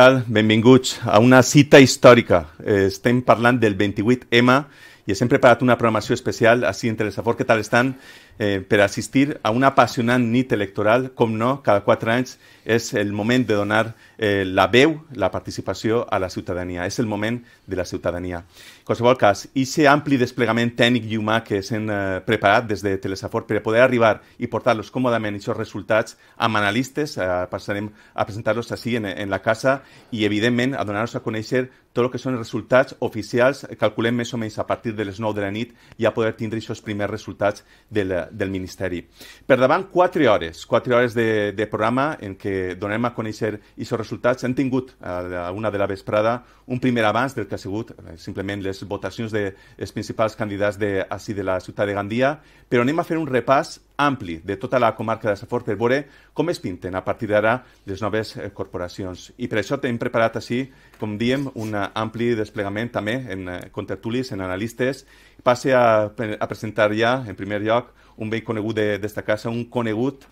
tal? Benvinguts a una cita històrica. Eh, estem parlant del 28M i hem preparat una programació especial així entre el Safor, què tal estan, eh, per assistir a una apassionant nit electoral, com no, cada quatre anys, és el moment de donar eh, la veu, la participació a la ciutadania. És el moment de la ciutadania. En qualsevol cas, i aquest ampli desplegament tècnic i humà que s'han eh, preparat des de Telesafort per poder arribar i portar-los còmodament aquests resultats amb analistes, eh, passarem a presentar-los així en, en la casa i, evidentment, a donar nos a conèixer tot el que són els resultats oficials, calculem més o menys a partir de les 9 de la nit, ja poder tindre aquests primers resultats del, del Ministeri. Per davant, 4 hores, 4 hores de, de programa en què donem a conèixer els resultats. Hem tingut eh, a una de la vesprada un primer abans del que ha sigut eh, simplement les votacions dels de principals candidats de, així de la ciutat de Gandia, però anem a fer un repàs ampli de tota la comarca de Safor per veure com es pinten a partir d'ara les noves eh, corporacions. I per això hem preparat així, com diem, un ampli desplegament també en contertulis, en analistes. Passe a, a presentar ja, en primer lloc, un vell conegut de, d'esta casa, un conegut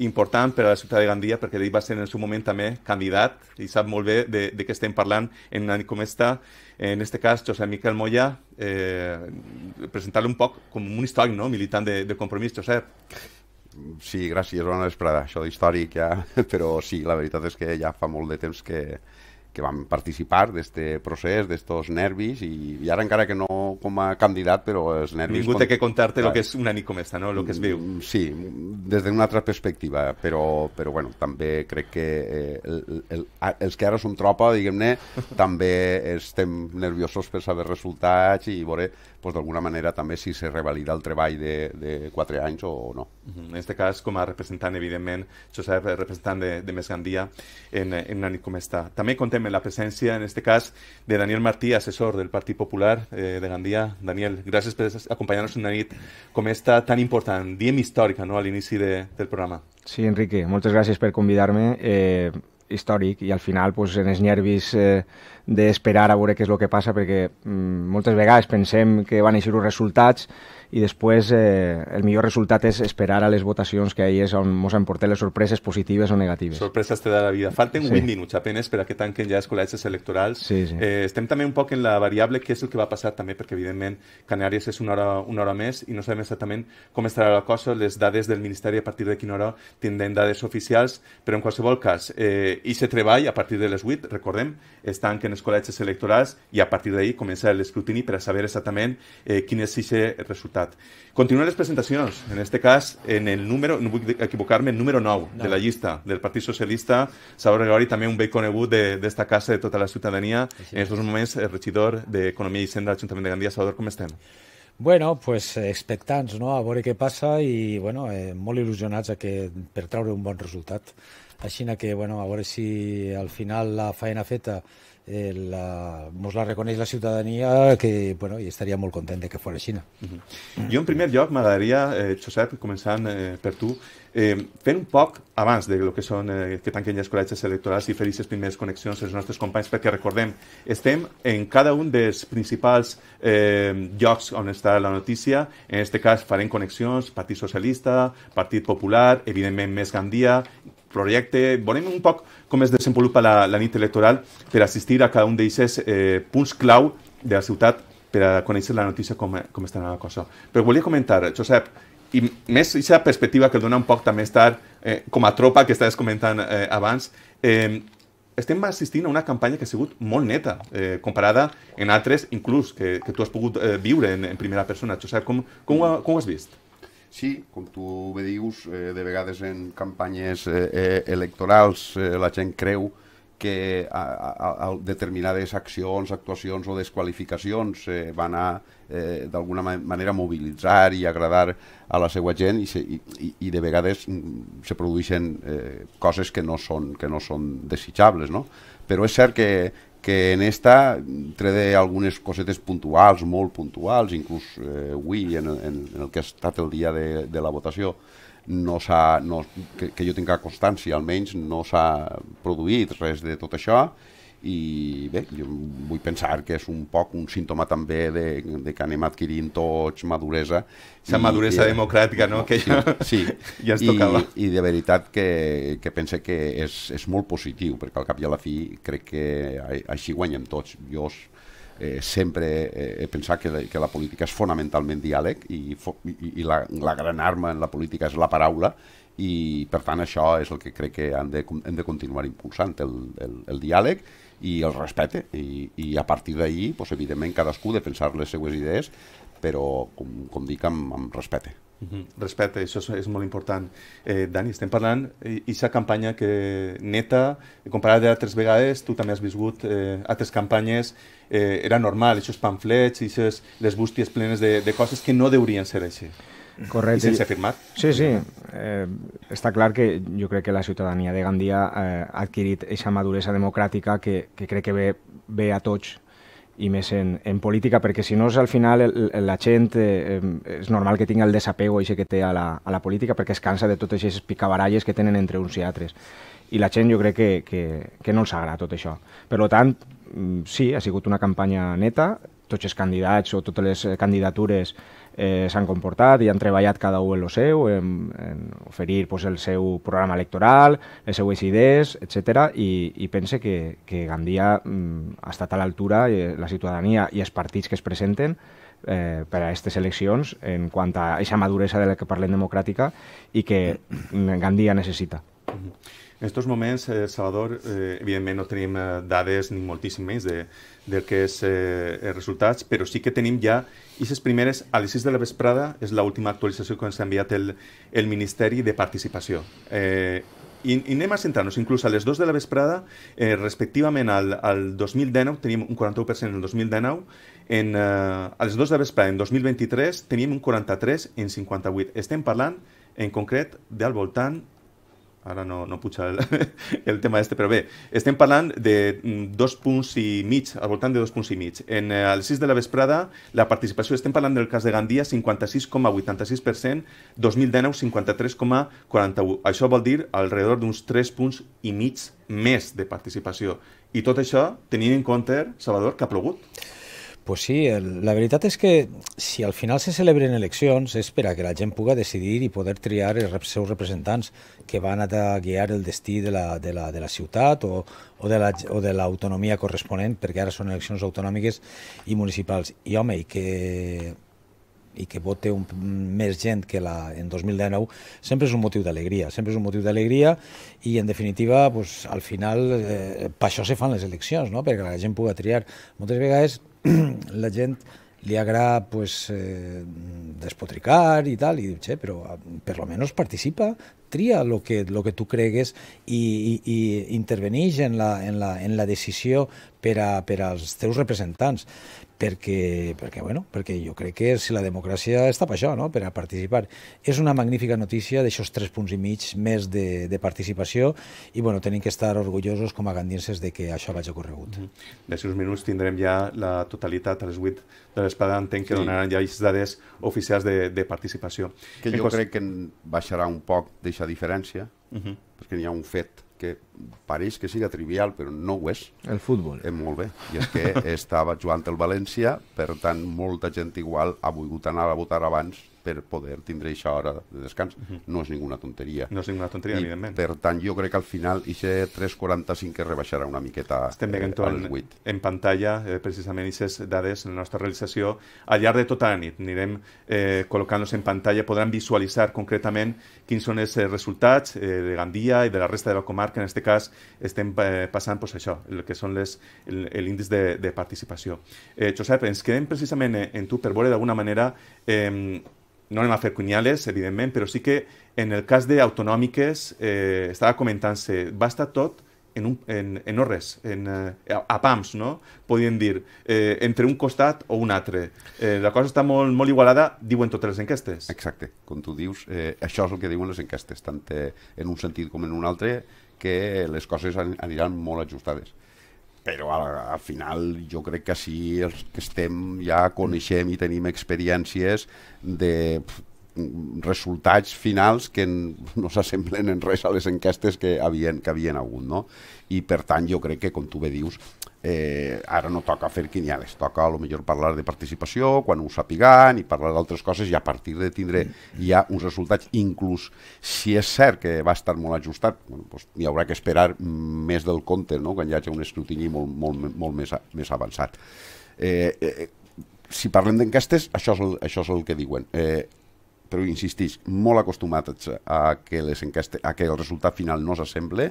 important per a la ciutat de Gandia perquè ell va ser en el seu moment també candidat i sap molt bé de, de què estem parlant en una com esta. En aquest cas, Josep Miquel Moya, eh, presentar-lo un poc com un històric, no?, militant de, de Compromís, Josep. Sí, gràcies, bona vesprada. Això d'històric ja, però sí, la veritat és que ja fa molt de temps que, que van participar d'este procés, d'aquests nervis, i, i ara encara que no com a candidat, però els nervis... Ningú té que contar-te el que és una nit com aquesta, no?, el que es viu. Mm, sí, des d'una altra perspectiva, però, però bueno, també crec que eh, el, el, els que ara som tropa, diguem-ne, també estem nerviosos per saber resultats i veure pues d'alguna manera també si se revalida el treball de, de 4 anys o, o no. En aquest cas, com a representant, evidentment, Josep, eh, representant de, de Més Gandia, en, eh, en una nit com està. També contem la presència, en aquest cas, de Daniel Martí, assessor del Partit Popular eh, de Gandia. Daniel, gràcies per acompanyar-nos en una nit com està tan important, diem històrica, no?, a l'inici de, del programa. Sí, Enrique, moltes gràcies per convidar-me. Eh, històric i al final pues, en els nervis eh, d'esperar a veure què és el que passa, perquè mm, moltes vegades pensem que van eixir els resultats i després eh, el millor resultat és esperar a les votacions que ahir és on ens han portat les sorpreses positives o negatives. Sorpreses te da la vida. Falten sí. 8 minuts apenes per a que tanquen ja els col·legis electorals. Sí, sí. Eh, estem també un poc en la variable que és el que va passar també, perquè evidentment Canàries és una hora, una hora més i no sabem exactament com estarà la cosa, les dades del Ministeri a partir de quina hora tindrem dades oficials, però en qualsevol cas, eh, i se treball a partir de les 8, recordem, es tanquen els col·legis electorals i a partir d'ahir comença l'escrutini per a saber exactament eh, quin és aquest resultat ciutat. Continuen les presentacions, en este cas, en el número, no vull equivocar-me, el número 9 no. de la llista del Partit Socialista, Salvador Gregori, també un vell conegut d'esta de, casa de tota la ciutadania, sí, sí. en aquests moments el regidor d'Economia i Hisenda de l'Ajuntament de Gandia. Salvador, com estem? Bueno, pues eh, expectants, no?, a veure què passa i, bueno, eh, molt il·lusionats a que, per traure un bon resultat. Així que, bueno, a veure si al final la feina feta eh, la, mos la reconeix la ciutadania que, bueno, i estaria molt content de que fos Xina. Uh -huh. Jo, en primer lloc, m'agradaria, eh, Josep, començant eh, per tu, eh, fent un poc abans de lo que són eh, que tanquen ja els col·legis electorals i fer aquestes primeres connexions als nostres companys, perquè recordem, estem en cada un dels principals eh, llocs on està la notícia. En aquest cas farem connexions, Partit Socialista, Partit Popular, evidentment més Gandia, projecte. Volem un poc com es desenvolupa la, la nit electoral per assistir a cada un d'aquests eh, punts clau de la ciutat per a conèixer la notícia com, com està la cosa. Però volia comentar, Josep, i més aquesta perspectiva que dona un poc també estar eh, com a tropa que estàs comentant eh, abans, eh, estem assistint a una campanya que ha sigut molt neta, eh, comparada en altres, inclús, que, que tu has pogut eh, viure en, en primera persona. Josep, com, com, ho, com ho has vist? Sí, com tu bé dius, eh, de vegades en campanyes eh, eh electorals eh, la gent creu que a, a, a determinades accions, actuacions o desqualificacions eh, van a eh, d'alguna manera mobilitzar i agradar a la seva gent i, se, i, i de vegades mm, se produeixen eh, coses que no són, que no són desitjables. No? Però és cert que, que en esta trauré algunes cosetes puntuals, molt puntuals, inclús eh, avui, en, en, en el que ha estat el dia de, de la votació, no s'ha, no, que, que jo tinc constància almenys, no s'ha produït res de tot això, i bé, jo vull pensar que és un poc un símptoma també de, de que anem adquirint tots maduresa. La maduresa i, democràtica, no? que ja, sí, sí. ja es tocava. I, I de veritat que, que pense que és, és molt positiu, perquè al cap i a la fi crec que així guanyem tots. Jo eh, sempre eh, he pensat que, la, que la política és fonamentalment diàleg i, i, i la, la gran arma en la política és la paraula i per tant això és el que crec que hem de, hem de continuar impulsant, el, el, el diàleg i el respecte i, i a partir d'ahir, pues, evidentment, cadascú defensar les seues idees però, com, com dic, amb, amb respecte. Uh -huh. Respecte, això és, és molt important. Eh, Dani, estem parlant d'aquesta campanya que neta, comparada altres vegades, tu també has viscut eh, altres campanyes, eh, era normal, aquests pamflets, aquestes, les bústies plenes de, de coses que no deurien ser així. Correcte. I sense firmar. Sí, sí. Eh, està clar que jo crec que la ciutadania de Gandia eh, ha adquirit aquesta maduresa democràtica que, que crec que ve, ve a tots i més en, en política, perquè si no és al final el, la gent eh, és normal que tingui el desapego i que té a la, a la política perquè es cansa de totes aquestes picabaralles que tenen entre uns i altres. I la gent jo crec que, que, que no els agrada tot això. Per tant, mm, sí, ha sigut una campanya neta, tots els candidats o totes les candidatures eh, s'han comportat i han treballat cada un en el seu, en, en oferir pues, el seu programa electoral, les seues idees, etc. I, i pense que, que Gandia mm, ha estat a l'altura, eh, la ciutadania i els partits que es presenten, eh, per a aquestes eleccions en quant a aquesta maduresa de la que parlem democràtica i que Gandia necessita. Mm -hmm. En aquests moments, eh, Salvador, eh, evidentment no tenim eh, dades ni moltíssim menys de, del que és eh, els resultats, però sí que tenim ja aquestes primeres, a les 6 de la vesprada, és l'última actualització que ens ha enviat el, el Ministeri de Participació. Eh, i, i anem a centrar-nos inclús a les 2 de la vesprada, eh, respectivament al, al 2019, tenim un 41% en el 2019, en, eh, a les 2 de la vesprada en 2023 tenim un 43 en 58. Estem parlant en concret del voltant ara no, no puja el, el tema este, però bé, estem parlant de mm, dos punts i mig, al voltant de dos punts i mig. En, el eh, 6 de la vesprada, la participació, estem parlant del cas de Gandia, 56,86%, 2019, 53,41%. Això vol dir alrededor d'uns tres punts i mig més de participació. I tot això tenint en compte, Salvador, que ha plogut pues sí, el, la veritat és que si al final se celebren eleccions és per a que la gent puga decidir i poder triar els seus representants que van a guiar el destí de la, de la, de la ciutat o, o de l'autonomia la, corresponent, perquè ara són eleccions autonòmiques i municipals. I home, i que i que vote un, més gent que la, en 2019, sempre és un motiu d'alegria, sempre és un motiu d'alegria i en definitiva, pues, al final, eh, per això se fan les eleccions, no? perquè la gent puga triar. Moltes vegades la gent li agrada pues, eh, despotricar i tal, i diu, che, però ah, per lo menos participa, tria el que, lo que tu cregues i, i, i intervenix en la, en, la, en la decisió per, a, per als teus representants perquè, perquè, bueno, perquè jo crec que si la democràcia està per això, no? per a participar. És una magnífica notícia d'aixòs tres punts i mig més de, de participació i bueno, tenim que estar orgullosos com a gandienses de que això vagi ocorregut. Mm -hmm. D'ací uns minuts tindrem ja la totalitat a les 8 de l'espada, entenc que sí. donaran ja les dades oficials de, de participació. Que jo cos... crec que baixarà un poc d'aquesta diferència, mm -hmm. perquè n'hi ha un fet que pareix que siga trivial, però no ho és. El futbol. Eh, molt bé. I és que estava jugant el València, per tant, molta gent igual ha volgut anar a votar abans per poder tindre aquesta hora de descans. Uh -huh. No és ninguna tonteria. No és ninguna tonteria, I, evidentment. Per tant, jo crec que al final aquest 3.45 que rebaixarà una miqueta Estem veient eh, en, 8. en pantalla eh, precisament aquestes dades en la nostra realització. Al llarg de tota la nit anirem eh, col·locant-los en pantalla, podran visualitzar concretament quins són els eh, resultats eh, de Gandia i de la resta de la comarca. En aquest cas estem eh, passant pues, això, el que són les, l'índex de, de participació. Eh, Josep, ens quedem precisament en, eh, en tu per veure d'alguna manera eh, no anem a fer cunyales, evidentment, però sí que en el cas d'autonòmiques eh, estava comentant-se, va estar tot en, un, en, en no res, en, eh, a, a pams, no? Podien dir, eh, entre un costat o un altre. Eh, la cosa està molt, molt igualada, diuen totes les enquestes. Exacte, com tu dius, eh, això és el que diuen les enquestes, tant eh, en un sentit com en un altre, que les coses aniran molt ajustades però al, al final jo crec que sí els que estem ja coneixem i tenim experiències de resultats finals que no s'assemblen en res a les enquestes que havien, que havien hagut, no? I per tant jo crec que, com tu bé dius, eh, ara no toca fer quiniales, toca a lo millor parlar de participació, quan ho sapigan i parlar d'altres coses i a partir de tindre mm. ja uns resultats, inclús si és cert que va estar molt ajustat, bueno, doncs hi haurà que esperar més del compte, no? quan hi hagi un escrutini molt, molt, molt més, més avançat. Eh, eh, si parlem d'enquestes, això, és el, això és el que diuen. Eh, però insistix, molt acostumats a que, les enquestes, a que el resultat final no s'assemble,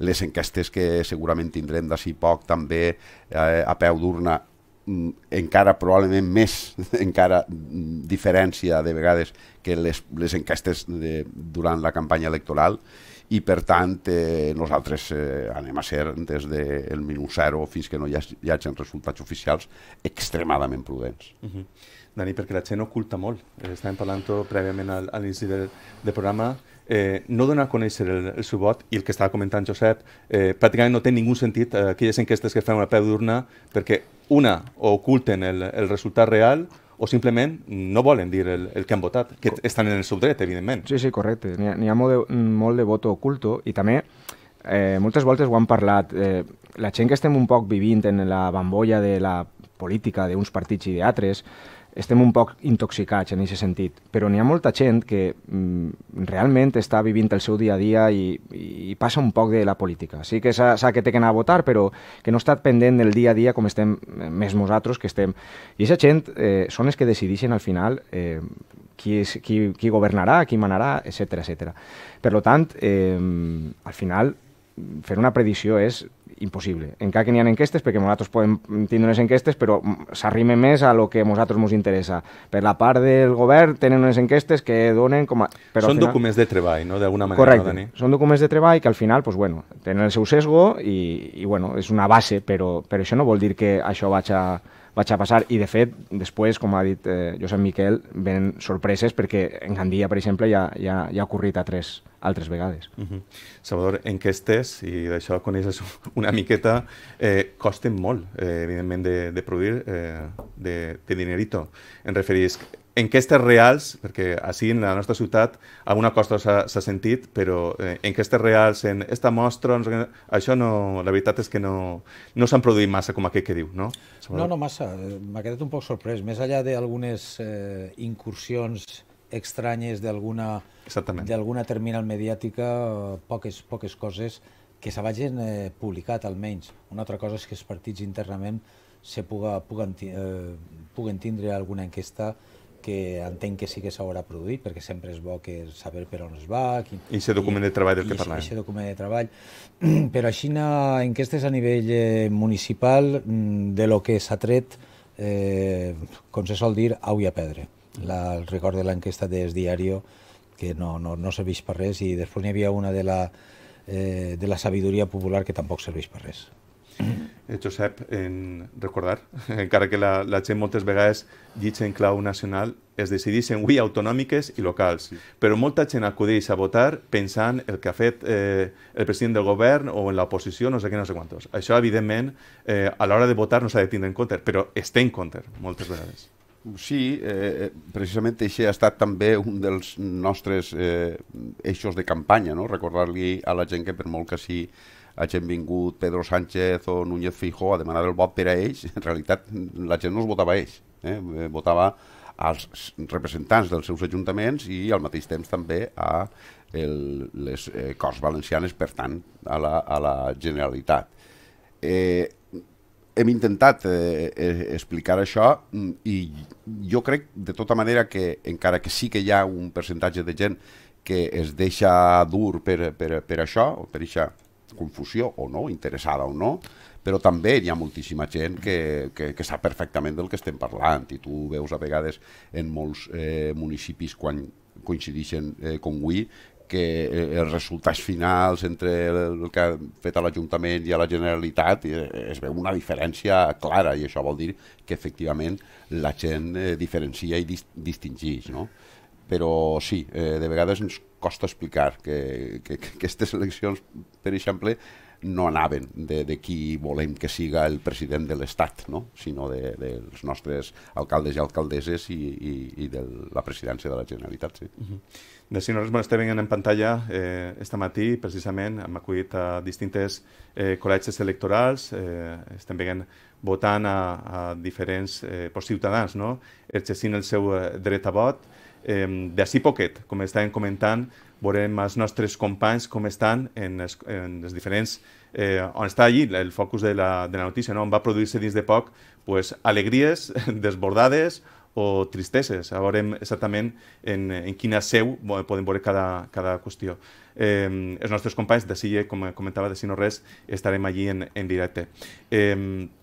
les enquestes que segurament tindrem d'ací poc també eh, a peu d'urna mm, encara probablement més encara mm, diferència de vegades que les, les enquestes de, durant la campanya electoral i per tant eh, nosaltres eh, anem a ser des del minut zero fins que no hi, ha, hi hagi resultats oficials extremadament prudents. Uh mhm. -huh. Dani, perquè la gent oculta molt. Eh, estàvem parlant prèviament al, a l'inici del, del programa. Eh, no donar a conèixer el, el seu vot, i el que estava comentant Josep, eh, pràcticament no té ningú sentit eh, aquelles enquestes que fem a peu d'urna, perquè una, o oculten el, el resultat real, o simplement no volen dir el, el que han votat, que estan en el seu dret, evidentment. Sí, sí, correcte. N'hi ha, ha molt, de, molt de vot oculto i també eh, moltes voltes ho han parlat. Eh, la gent que estem un poc vivint en la bambolla de la política d'uns partits i d'altres, estem un poc intoxicats en aquest sentit, però n'hi ha molta gent que mm, realment està vivint el seu dia a dia i, i passa un poc de la política. Sí que s'ha que té que anar a votar, però que no està pendent del dia a dia com estem eh, més nosaltres que estem. I aquesta gent eh, són els que decideixen al final eh, qui, és, qui, qui governarà, qui manarà, etc etc. Per tant, eh, al final, fer una predicció és impossible. Encara que n'hi ha enquestes, perquè nosaltres podem tindre unes enquestes, però s'arrime més a lo que a nosaltres ens interessa. Per la part del govern tenen unes enquestes que donen com a... Però són final... documents de treball, no?, d'alguna manera, Correcte. no, Dani? són documents de treball que al final, pues, bueno, tenen el seu sesgo i, i bueno, és una base, però, però això no vol dir que això vaig a vaig a passar i de fet després, com ha dit eh, Josep Miquel, venen sorpreses perquè en Gandia, per exemple, ja, ja, ja ha ocorrit a tres altres vegades. Uh mhm. -huh. Salvador, enquestes, i d'això coneixes una miqueta, eh, costen molt, eh, evidentment, de, de produir eh, de, de dinerito. Em referís enquestes reals, perquè així en la nostra ciutat alguna cosa s'ha sentit, però eh, enquestes reals en esta mostra, no, això no, la veritat és que no, no s'han produït massa com aquest que diu, no? No, no massa, m'ha quedat un poc sorprès, més enllà d'algunes eh, incursions estranyes d'alguna terminal mediàtica, poques, poques coses que se vagin eh, publicat almenys. Una altra cosa és que els partits internament se puga, puguen, eh, puguen tindre alguna enquesta que entenc que sí que s'haurà produït, perquè sempre és bo que saber per on es va... Quin, I aquest document de treball del que parlàvem. I aquest document de treball. Però així, enquestes a nivell eh, municipal, mm, de lo que s'ha tret, eh, com se sol dir, au i a pedre. La, el record de l'enquesta d'Es Diario, que no, no, no serveix per res, i després n'hi havia una de la, eh, de la sabidoria popular que tampoc serveix per res. Eh, Josep, en recordar, encara que la, la gent moltes vegades llitja en clau nacional, es decideixen avui autonòmiques i locals. Sí. Però molta gent acudeix a votar pensant el que ha fet eh, el president del govern o en l'oposició, no sé què, no sé quantos. Això, evidentment, eh, a l'hora de votar no s'ha de tindre en compte, però es té en compte moltes vegades. Sí, eh, eh precisament això ha estat també un dels nostres eh, eixos de campanya, no? recordar-li a la gent que per molt que sí hagin vingut Pedro Sánchez o Núñez Fijó a demanar el vot per a ells, en realitat la gent no els votava a ells, eh? eh? votava als representants dels seus ajuntaments i al mateix temps també a el, les eh, Corts Valencianes, per tant, a la, a la Generalitat. Eh, hem intentat eh, eh explicar això mm, i jo crec de tota manera que encara que sí que hi ha un percentatge de gent que es deixa dur per, per, per això, o per aquesta confusió o no, interessada o no, però també hi ha moltíssima gent que, que, que sap perfectament del que estem parlant i tu veus a vegades en molts eh, municipis quan coincideixen eh, com avui que eh, els resultats finals entre el que ha fet l'Ajuntament i a la Generalitat eh, es veu una diferència clara i això vol dir que efectivament la gent eh, diferencia i distingeix. No? però sí, eh, de vegades ens costa explicar que, que, que aquestes eleccions, per exemple, no anaven de, de qui volem que siga el president de l'Estat, no? sinó de, dels nostres alcaldes i alcaldesses i, i, i de la presidència de la Generalitat. Sí. Uh mhm. -huh. De si no res, bueno, estem en pantalla eh, este matí, precisament, hem acudit a distintes eh, col·legis electorals, eh, estem veient votant a, a diferents eh, ciutadans, no? exercint el seu eh, dret a vot, Eh, D'ací poquet, com estàvem comentant, veurem els nostres companys com estan en els, en els diferents... Eh, on està allí el focus de la, de la notícia, no? on va produir-se dins de poc pues, alegries desbordades o tristeses. A veurem exactament en, en quina seu podem veure cada, cada qüestió. Eh, els nostres companys de Sille, com comentava, de Si no res, estarem allí en, en directe. Eh,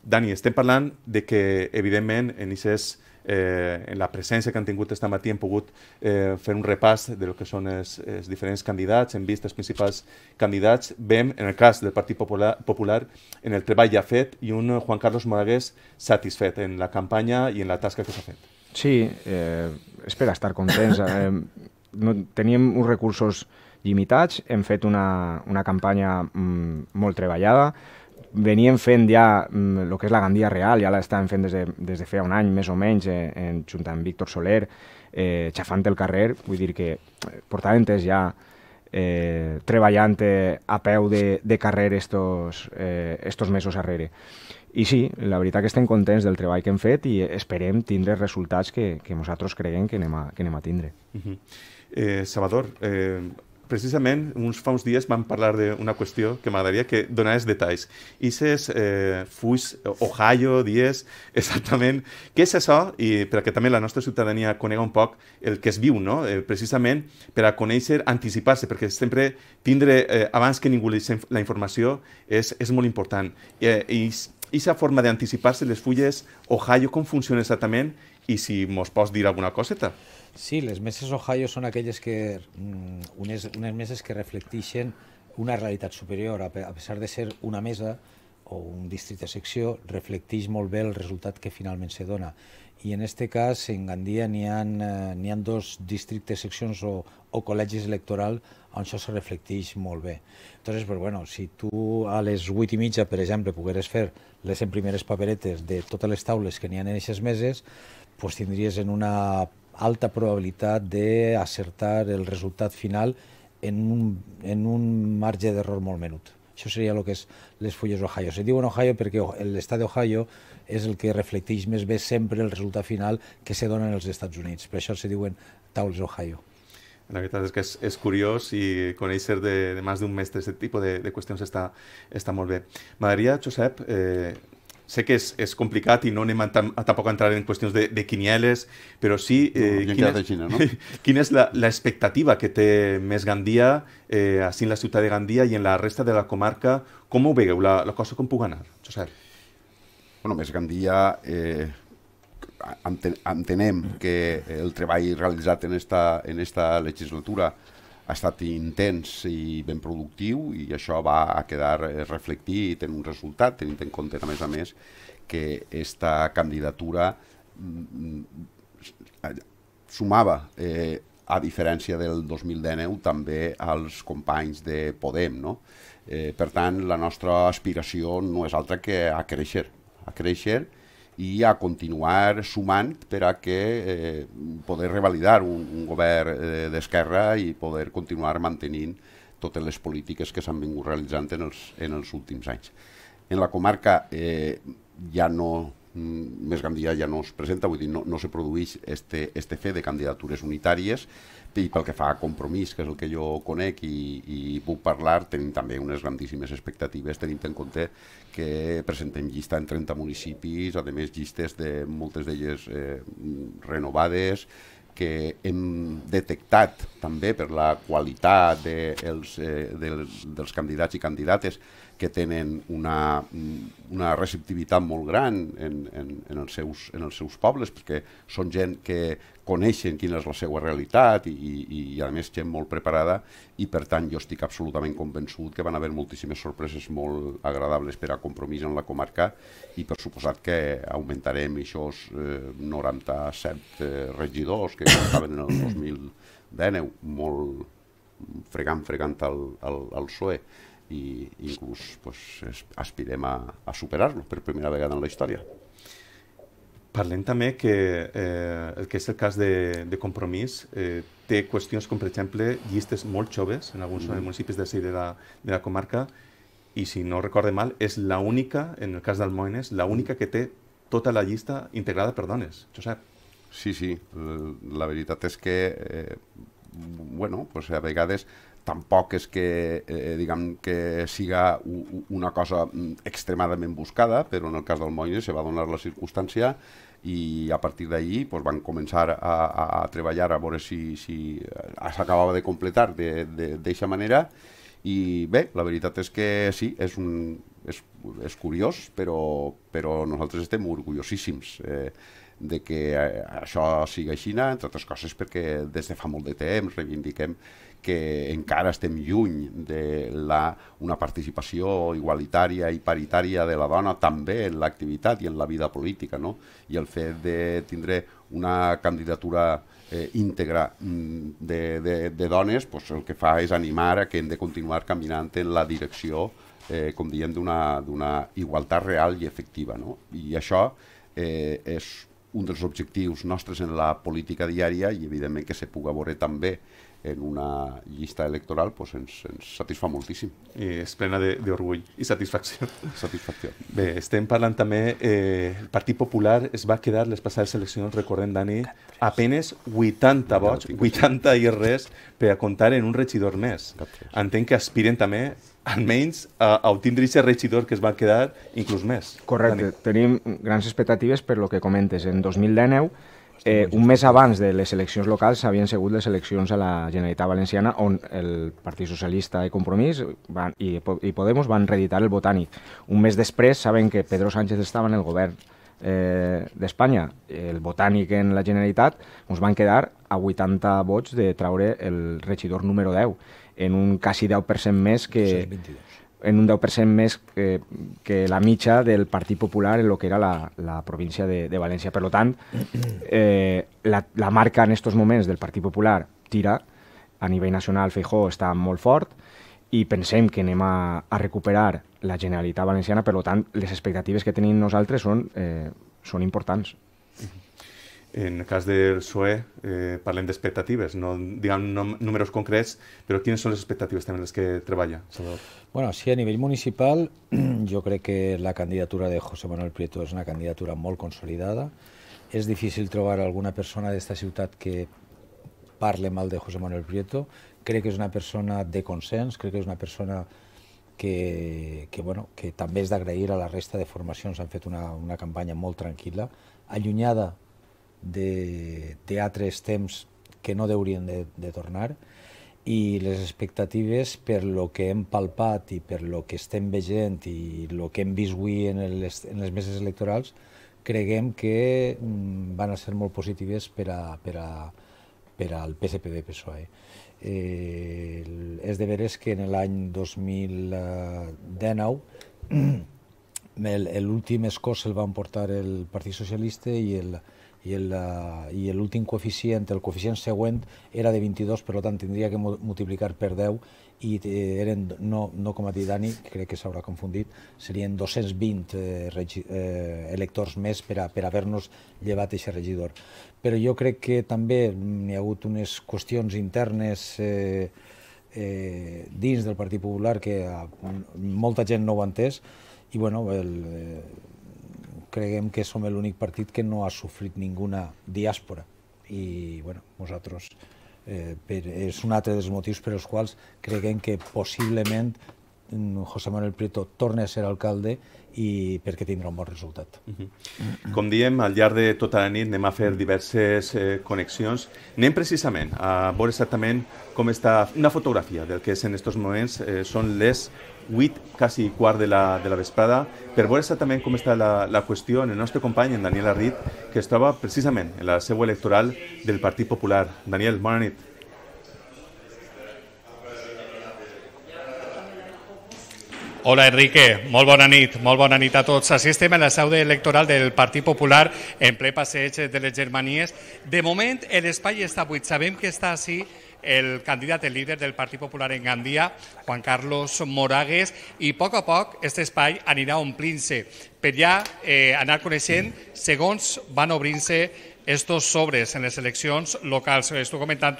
Dani, estem parlant de que, evidentment, en aquestes eh, en la presència que han tingut aquest matí hem pogut eh, fer un repàs de lo que són els, els diferents candidats, hem vist els principals candidats, vem, en el cas del Partit Popular, Popular en el treball ja fet i un Juan Carlos Moragués satisfet en la campanya i en la tasca que s'ha fet. Sí, eh, espera estar contents. Eh, no, teníem uns recursos limitats, hem fet una, una campanya mm, molt treballada, venien fent ja el mm, que és la Gandia Real, ja l'estàvem fent des de, des de feia un any més o menys, eh, en, junt amb Víctor Soler, eh, xafant el carrer, vull dir que eh, portàvem temps ja eh, treballant eh, a peu de, de carrer estos, eh, estos mesos darrere. I sí, la veritat que estem contents del treball que hem fet i esperem tindre resultats que, que nosaltres creiem que anem a, que anem a tindre. Uh -huh. eh, Salvador, eh, precisament uns fa uns dies vam parlar d'una qüestió que m'agradaria que donaves detalls. és eh, Fuix, Ohio, dies, exactament, què és això? I perquè també la nostra ciutadania conega un poc el que es viu, no? Eh, precisament per a conèixer, anticipar-se, perquè sempre tindre eh, abans que ningú la informació és, és molt important. Eh, I aquesta forma d'anticipar-se les fulles Ohio, com funciona exactament? I si mos pots dir alguna coseta? Sí, les meses Ohio són aquelles que, mm, unes, unes meses que reflecteixen una realitat superior, a, pesar de ser una mesa o un districte secció, reflecteix molt bé el resultat que finalment se dona. I en aquest cas, en Gandia n'hi ha, eh, ha dos districtes, seccions o, o col·legis electoral on això se reflecteix molt bé. Entonces, pues, bueno, si tu a les 8 i mitja, per exemple, pogueres fer les primeres paperetes de totes les taules que n'hi ha en aquestes meses, pues, tindries en una alta probabilitat d'acertar el resultat final en un, en un marge d'error molt menut. Això seria el que és les fulles Ohio. Se diuen Ohio perquè l'estat d'Ohio és el que reflecteix més bé sempre el resultat final que se dona en els Estats Units. Per això se diuen taules Ohio. La veritat és que és, és curiós i conèixer de, de més d'un mestre aquest tipus de, de qüestions està, està molt bé. M'agradaria, Josep, eh, sé que és, és complicat i no anem a, a tampoc a entrar en qüestions de, de quinieles, però sí... Eh, no, quina, és, Xina, no? quina és l'expectativa que té més Gandia, eh, així en la ciutat de Gandia i en la resta de la comarca? Com ho veieu, la, la cosa com puc anar, Josep? Bueno, més Gandia... Eh, entenem que el treball realitzat en esta, en esta legislatura ha estat intens i ben productiu i això va a quedar eh, reflectit en un resultat, tenint en compte, a més a més, que esta candidatura mm, mm, sumava, eh, a diferència del 2019, també als companys de Podem. No? Eh, per tant, la nostra aspiració no és altra que a créixer, a créixer i a continuar sumant per a que eh, poder revalidar un, un govern eh, d'esquerra i poder continuar mantenint totes les polítiques que s'han vingut realitzant en els, en els últims anys. En la comarca eh, ja no mm, més Gandia ja no es presenta, vull dir, no, no se produeix este, este fet de candidatures unitàries, i pel que fa a compromís, que és el que jo conec i, i puc parlar, tenim també unes grandíssimes expectatives, tenim en compte que presentem llista en 30 municipis, a més llistes de moltes d'elles eh, renovades, que hem detectat també per la qualitat de els, eh, de, dels candidats i candidates que tenen una, una receptivitat molt gran en, en, en, els seus, en els seus pobles, perquè són gent que coneixen quina és la seva realitat i, i, i a més gent molt preparada i per tant jo estic absolutament convençut que van haver moltíssimes sorpreses molt agradables per a compromís en la comarca i per suposat que augmentarem això eh, 97 eh, regidors que estaven en el 2019 molt fregant, fregant el, al, al PSOE i inclús pues, aspirem a, a superar-lo per primera vegada en la història. Parlem també que eh, el que és el cas de, de compromís eh, té qüestions com, per exemple, llistes molt joves en alguns mm. municipis de, de, la, de la comarca i, si no recorde mal, és l'única, en el cas d'Almoines, l'única que té tota la llista integrada per dones, Josep. Sí, sí, la veritat és que, eh, bueno, pues a vegades tampoc és que, eh, diguem, que siga una cosa mm, extremadament buscada, però en el cas del Moïse se va donar la circumstància i a partir d'ahir pues, doncs, van començar a, a, a treballar a veure si, si eh, de completar d'aquesta manera i bé, la veritat és que sí, és, un, és, és curiós, però, però nosaltres estem orgullosíssims eh, de que eh, això sigui així, entre altres coses perquè des de fa molt de temps reivindiquem que encara estem lluny de la, una participació igualitària i paritària de la dona també en l'activitat i en la vida política. No? I el fet de tindre una candidatura eh, íntegra mm, de, de, de dones pues, el que fa és animar a que hem de continuar caminant en la direcció eh, com diem, d'una igualtat real i efectiva. No? I això eh, és un dels objectius nostres en la política diària i evidentment que se puga veure també en una llista electoral pues, ens, ens satisfà moltíssim. I és plena d'orgull i satisfacció. Satisfacció. Bé, estem parlant també... Eh, el Partit Popular es va quedar les passades eleccions, recordem, Dani, apenes 80 vots, 80 i res, per a comptar en un regidor més. Entenc que aspiren també almenys a, a obtindre aquest regidor que es va quedar inclús més. Correcte, Dani. tenim grans expectatives per lo que comentes. En 2019 Eh, un mes abans de les eleccions locals s'havien segut les eleccions a la Generalitat Valenciana on el Partit Socialista i Compromís van, i, i Podemos van reeditar el Botànic. Un mes després saben que Pedro Sánchez estava en el govern eh, d'Espanya, el Botànic en la Generalitat, ens van quedar a 80 vots de traure el regidor número 10, en un quasi 10% més que... 622 en un 10% més que, que la mitja del Partit Popular en el que era la, la província de, de València. Per tant, eh, la, la marca en aquests moments del Partit Popular tira, a nivell nacional Feijó està molt fort, i pensem que anem a, a recuperar la Generalitat Valenciana, per tant, les expectatives que tenim nosaltres són, eh, són importants. En el cas del PSOE eh, parlem d'expectatives, no diguem nom, números concrets, però quines són les expectatives també les que treballa, Salvador? Bueno, sí, a nivell municipal jo crec que la candidatura de José Manuel Prieto és una candidatura molt consolidada. És difícil trobar alguna persona d'esta ciutat que parle mal de José Manuel Prieto. Crec que és una persona de consens, crec que és una persona que, que, bueno, que també és d'agrair a la resta de formacions, han fet una, una campanya molt tranquil·la, allunyada de teatres temps que no deurien de, de tornar i les expectatives per lo que hem palpat i per lo que estem veient i lo que hem vist avui en, les, en les meses electorals creguem que mm, van a ser molt positives per, a, per, a, per al de psoe Eh, és de veres que en l'any 2019 l'últim escó se'l van portar el Partit Socialista i el, i el, eh, el últim coeficient, el coeficient següent, era de 22, per tant tindria que multiplicar per 10 i eh, eren, no, no com ha dit Dani, crec que s'haurà confundit, serien 220 eh, eh, electors més per, a, per haver-nos llevat aquest regidor. Però jo crec que també hi ha hagut unes qüestions internes eh, eh, dins del Partit Popular que molta gent no ho ha entès, i bueno, el, eh, creguem que som l'únic partit que no ha sofrit ninguna diàspora. I, bueno, nosaltres... Eh, per, és un altre dels motius per als quals creguem que possiblement mm, José Manuel Prieto torni a ser alcalde i perquè tindrà un bon resultat. Com diem, al llarg de tota la nit anem a fer diverses eh, connexions. Anem precisament a veure exactament com està una fotografia del que és en aquests moments eh, són les 8, quasi quart de la, de la vesprada, per veure exactament com està la, la qüestió en el nostre company, en Daniel Arrit, que es troba precisament en la seu electoral del Partit Popular. Daniel, bona nit. Hola Enrique, molt bona nit, molt bona nit a tots. estem a la seu electoral del Partit Popular en ple passeig de les Germanies. De moment l'espai està buit, sabem que està així, el candidat, el líder del Partit Popular en Gandia, Juan Carlos Moragues, i a poc a poc aquest espai anirà omplint-se per ja eh, anar coneixent segons van obrint-se estos sobres en les eleccions locals. Estic comentant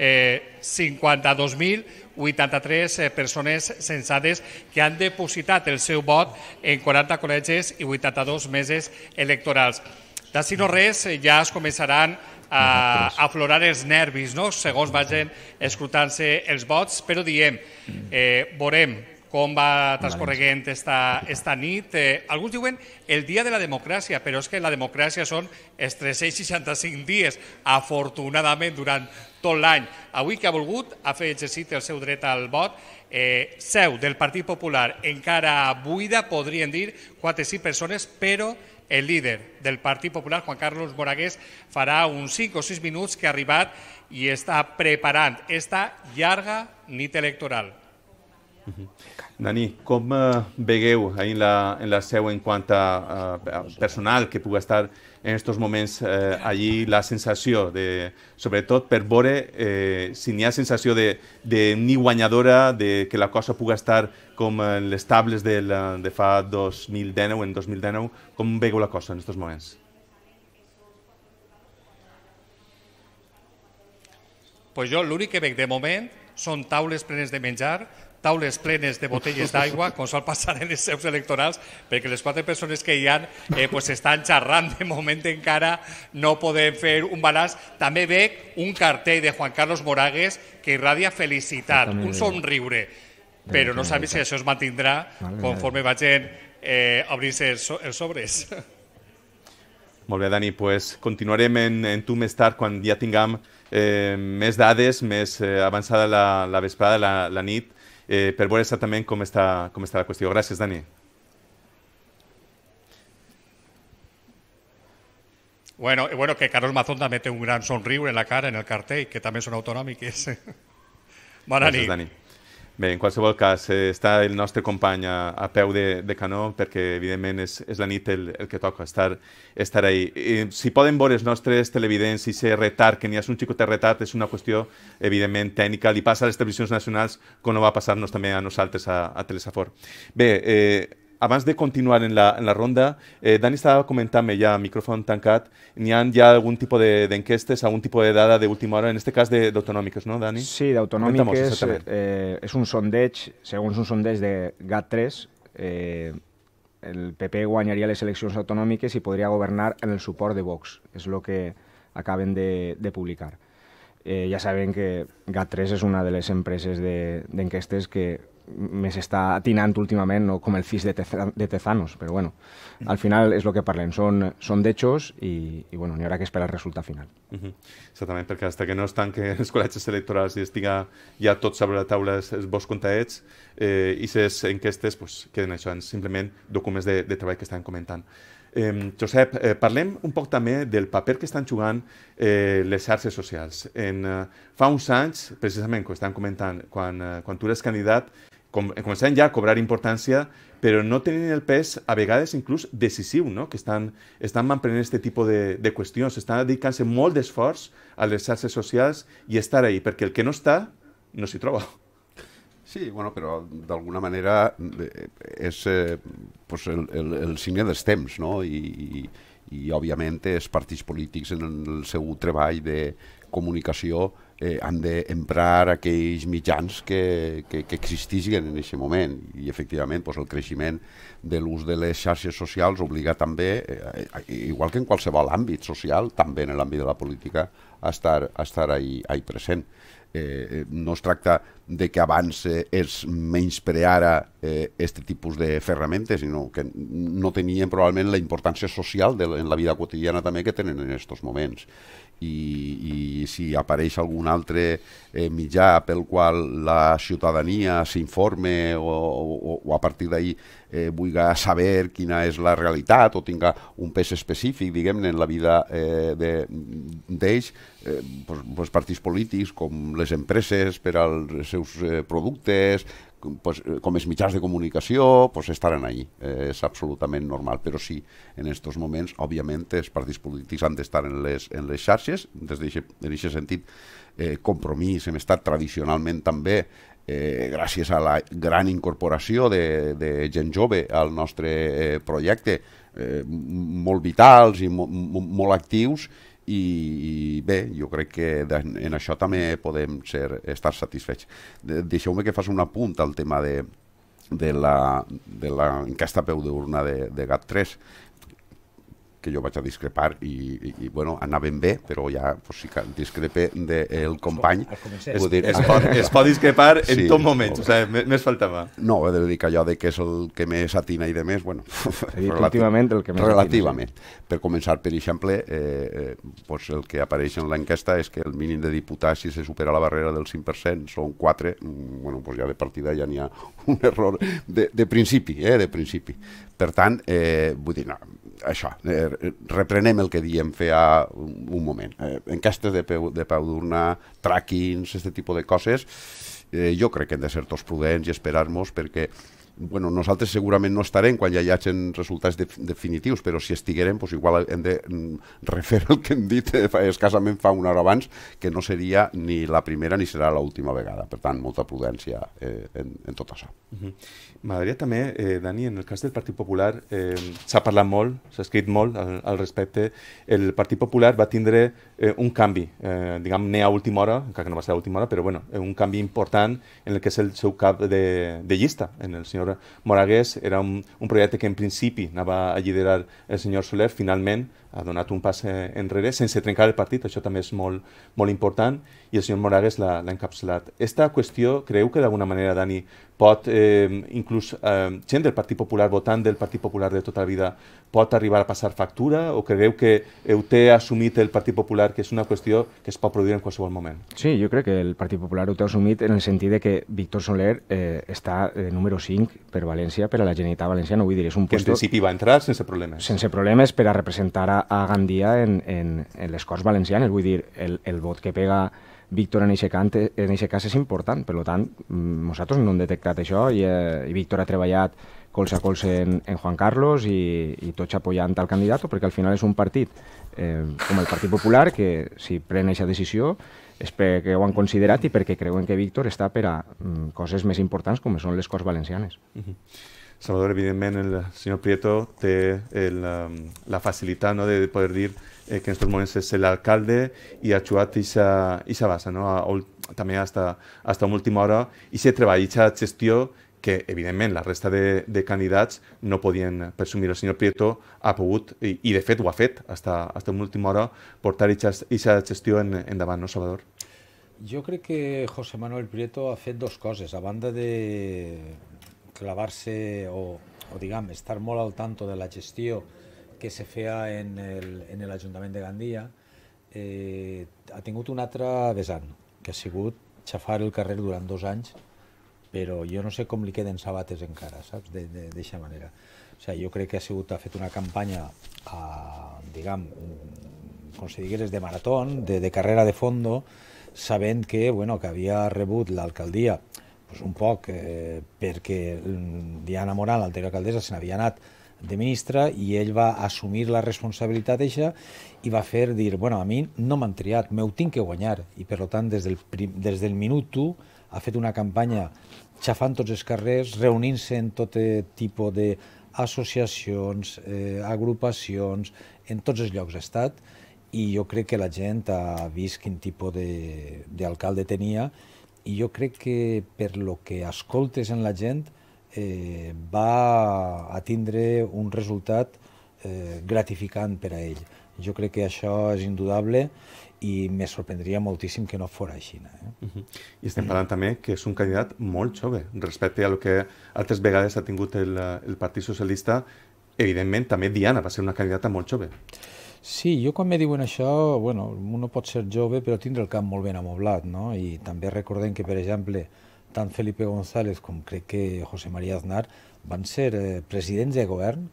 eh, 52.083 eh, persones censades que han depositat el seu vot en 40 col·legis i 82 meses electorals. D'ací no res, eh, ja es començaran a aflorar els nervis, no? segons vagin escrutant-se els vots, però diem, eh, veurem com va transcorregent esta, esta nit. Eh, alguns diuen el dia de la democràcia, però és que la democràcia són els 365 dies, afortunadament, durant tot l'any. Avui que ha volgut, ha fet exercit el seu dret al vot, eh, seu del Partit Popular encara buida, podrien dir, quatre sí persones, però el líder del Partit Popular, Juan Carlos Boragués, farà uns 5 o 6 minuts que ha arribat i està preparant esta llarga nit electoral. Dani, com eh, vegueu en la, en la seu en quant a eh, personal que pugui estar en aquests moments eh, allí la sensació, de, sobretot per veure eh, si n'hi ha sensació de, de ni guanyadora, de que la cosa puga estar com en les tables de, la, de fa 2019, en 2019, com veieu la cosa en aquests moments? Pues jo l'únic que veig de moment són taules plenes de menjar, taules plenes de botelles d'aigua, com sol passar en els seus electorals, perquè les quatre persones que hi ha eh, pues estan xerrant de moment encara, no podem fer un balanç. També veig un cartell de Juan Carlos Moragues que irradia felicitat, un somriure, però no sabem si això es mantindrà conforme vagin eh, obrint-se els, els sobres. Molt bé, Dani, pues continuarem en, en tu més tard quan ja tinguem eh, més dades, més eh, avançada la, la vesprada, la, la nit, Eh, pero bueno, está también cómo está la cuestión. Gracias Dani. Bueno, bueno, que Carlos Mazonda mete un gran sonrío en la cara en el cartel, que también son autonómicos. Gracias, Dani. Bé, en qualsevol cas, eh, està el nostre company a, a peu de, de canó perquè, evidentment, és, és la nit el, el que toca estar, estar ahí. Eh, si poden veure els nostres televidents i ser retard, que n'hi ha un de retard, és una qüestió, evidentment, tècnica. Li passa a les televisions nacionals com no va passar-nos també a nosaltres a, a Telesafor. Bé, eh, abans de continuar en la, en la ronda, eh, Dani estava comentant-me ja micròfon tancat, n'hi ha ja algun tipus d'enquestes, de, algun tipus de dada d'última hora, en aquest cas d'autonòmiques, no, Dani? Sí, d'autonòmiques. Eh, és un sondeig, segons un sondeig de GAT3, eh, el PP guanyaria les eleccions autonòmiques i podria governar en el suport de Vox, és el que acaben de, de publicar. Eh, ja saben que GAT3 és una de les empreses d'enquestes de, que més està atinant últimament, no com el fis de, tezan, de Tezanos, però bueno, al final és el que parlem, són, són d'hechos i, i bueno, n'hi haurà que esperar el resultat final. Uh -huh. Exactament, perquè fins que no es tanquen els col·legis electorals i estiga ja tot sobre la taula els, els bons eh, i les enquestes pues, queden això, simplement documents de, de treball que estan comentant. Eh, Josep, eh, parlem un poc també del paper que estan jugant eh, les xarxes socials. En, eh, fa uns anys, precisament, com estan comentant, quan, eh, quan tu eres candidat, com, començaven ja a cobrar importància, però no tenien el pes, a vegades inclús decisiu, no? que estan, estan mantenint aquest tipus de, de qüestions, estan dedicant-se molt d'esforç a les xarxes socials i estar ahí, perquè el que no està, no s'hi troba. Sí, bueno, però d'alguna manera eh, és eh, pues el, el, el signe dels temps, no? I, i, i òbviament els partits polítics en el seu treball de comunicació eh, han d'emprar aquells mitjans que, que, que existissin en aquest moment. I, efectivament, doncs, el creixement de l'ús de les xarxes socials obliga també, eh, eh, igual que en qualsevol àmbit social, també en l'àmbit de la política, a estar, a estar ahí, ahí present. Eh, eh no es tracta de que abans eh, es menyspreara eh, este tipus de ferramentes, sinó que no tenien probablement la importància social de, en la vida quotidiana també que tenen en aquests moments i, i si apareix algun altre eh, mitjà pel qual la ciutadania s'informe o, o, o a partir d'ahir eh, vulgui saber quina és la realitat o tinga un pes específic, diguem-ne, en la vida eh, d'ells, de, eh, pues, pues partits polítics com les empreses per als seus eh, productes, pues, eh, com els mitjans de comunicació pues, estaran allí, eh, és absolutament normal, però sí, en aquests moments, òbviament, els partits polítics han d'estar en, les, en les xarxes, des d'aquest sentit, eh, compromís, hem estat tradicionalment també eh, gràcies a la gran incorporació de, de gent jove al nostre eh, projecte, eh, molt vitals i mo, mo molt actius, i, i bé, jo crec que en això també podem ser, estar satisfets. Deixeu-me que fas un apunt al tema de, de la, de la enquesta peu d'urna de, de GAT3 que jo vaig a discrepar i, i, i bueno, anàvem bé, però ja pues, sí que discrepe del de, el company. Es, dir, es, pot, es pot discrepar en sí, tot moment, o, sigui, sea, més faltava. No, he de dir que allò de que és el que més atina i de més, bueno... Relativament el que més Relativament. Atina, sí. Per començar, per exemple, eh, eh, pues el que apareix en l'enquesta és que el mínim de diputats, si se supera la barrera del 5%, són 4, mm, bueno, pues ja de partida ja n'hi ha un error de, de principi, eh, de principi. Per tant, eh, vull dir, no, això, eh, reprenem el que diem feia un, un moment. Eh, enquestes de peu, de peu d'urna, trackings, aquest tipus de coses, eh, jo crec que hem de ser tots prudents i esperar-nos perquè bueno, nosaltres segurament no estarem quan ja hi hagin resultats de, definitius, però si estiguerem, doncs igual hem de mm, refer el que hem dit eh, escasament fa una hora abans, que no seria ni la primera ni serà l'última vegada. Per tant, molta prudència eh, en, en tot això. Uh mhm. -huh. M'agradaria també, eh, Dani, en el cas del Partit Popular, eh, s'ha parlat molt, s'ha escrit molt al, al respecte. El Partit Popular va tindre eh, un canvi, eh, diguem, ne a última hora, encara que no va ser a última hora, però bueno, eh, un canvi important en el que és el seu cap de, de llista. En el senyor Moragués era un, un projecte que en principi anava a liderar el senyor Soler, finalment ha donat un pas eh, enrere sense trencar el partit, això també és molt, molt important, i el senyor Moragues l'ha encapçalat. Esta qüestió, creu que d'alguna manera, Dani, pot, eh, inclús eh, gent del Partit Popular, votant del Partit Popular de tota la vida, pot arribar a passar factura, o creu que ho té assumit el Partit Popular, que és una qüestió que es pot produir en qualsevol moment? Sí, jo crec que el Partit Popular ho té assumit en el sentit de que Víctor Soler eh, està de eh, número 5 per València, per a la Generalitat Valenciana, vull dir, és un puesto... Que en principi va entrar sense problemes. Sense problemes per a representar a a, Gandia en, en, en les Corts Valencianes. Vull dir, el, el vot que pega Víctor en aquest cas és important. Per tant, mm, nosaltres no hem detectat això i, eh, i Víctor ha treballat colze a colze en, en Juan Carlos i, i tots apoyant al candidat, perquè al final és un partit eh, com el Partit Popular que si pren aquesta decisió és perquè ho han considerat i perquè creuen que Víctor està per a mm, coses més importants com són les Corts Valencianes. Uh mhm. -huh. Salvador, evidentment, el senyor Prieto té el, um, la facilitat no, de poder dir eh, que en estos moments és l'alcalde i ha jugat aquesta base, no? a, també hasta, hasta última hora, i se treball, aquesta gestió que, evidentment, la resta de, de candidats no podien presumir. El senyor Prieto ha pogut, i, i de fet ho ha fet, hasta, hasta última hora, portar aquesta gestió en, endavant, no, Salvador? Jo crec que José Manuel Prieto ha fet dues coses. A banda de clavar-se o, o diguem, estar molt al tanto de la gestió que se feia en l'Ajuntament de Gandia, eh, ha tingut un altre vessant, que ha sigut xafar el carrer durant dos anys, però jo no sé com li queden sabates encara, saps, d'aquesta manera. O sigui, jo crec que ha sigut, ha fet una campanya, a, diguem, com si digués, de marató, de, de carrera de fondo, sabent que, bueno, que havia rebut l'alcaldia doncs un poc eh, perquè mm, Diana Morán, l'anterior alcaldessa, se n'havia anat de ministra i ell va assumir la responsabilitat d'això i va fer dir, bueno, a mi no m'han triat, m'ho tinc que guanyar. I per tant, des del, prim, des del minut 1 ha fet una campanya xafant tots els carrers, reunint-se en tot eh, tipus d'associacions, eh, agrupacions, en tots els llocs d'estat, i jo crec que la gent ha vist quin tipus d'alcalde tenia i jo crec que per lo que escoltes en la gent eh, va a tindre un resultat eh, gratificant per a ell. Jo crec que això és indudable i me sorprendria moltíssim que no fos així. Eh? Uh -huh. I estem parlant també que és un candidat molt jove respecte a lo que altres vegades ha tingut el, el Partit Socialista. Evidentment, també Diana va ser una candidata molt jove. Sí, jo quan me diuen això, bueno, uno pot ser jove però tindre el cap molt ben amoblat, no? I també recordem que, per exemple, tant Felipe González com crec que José María Aznar van ser eh, presidents de govern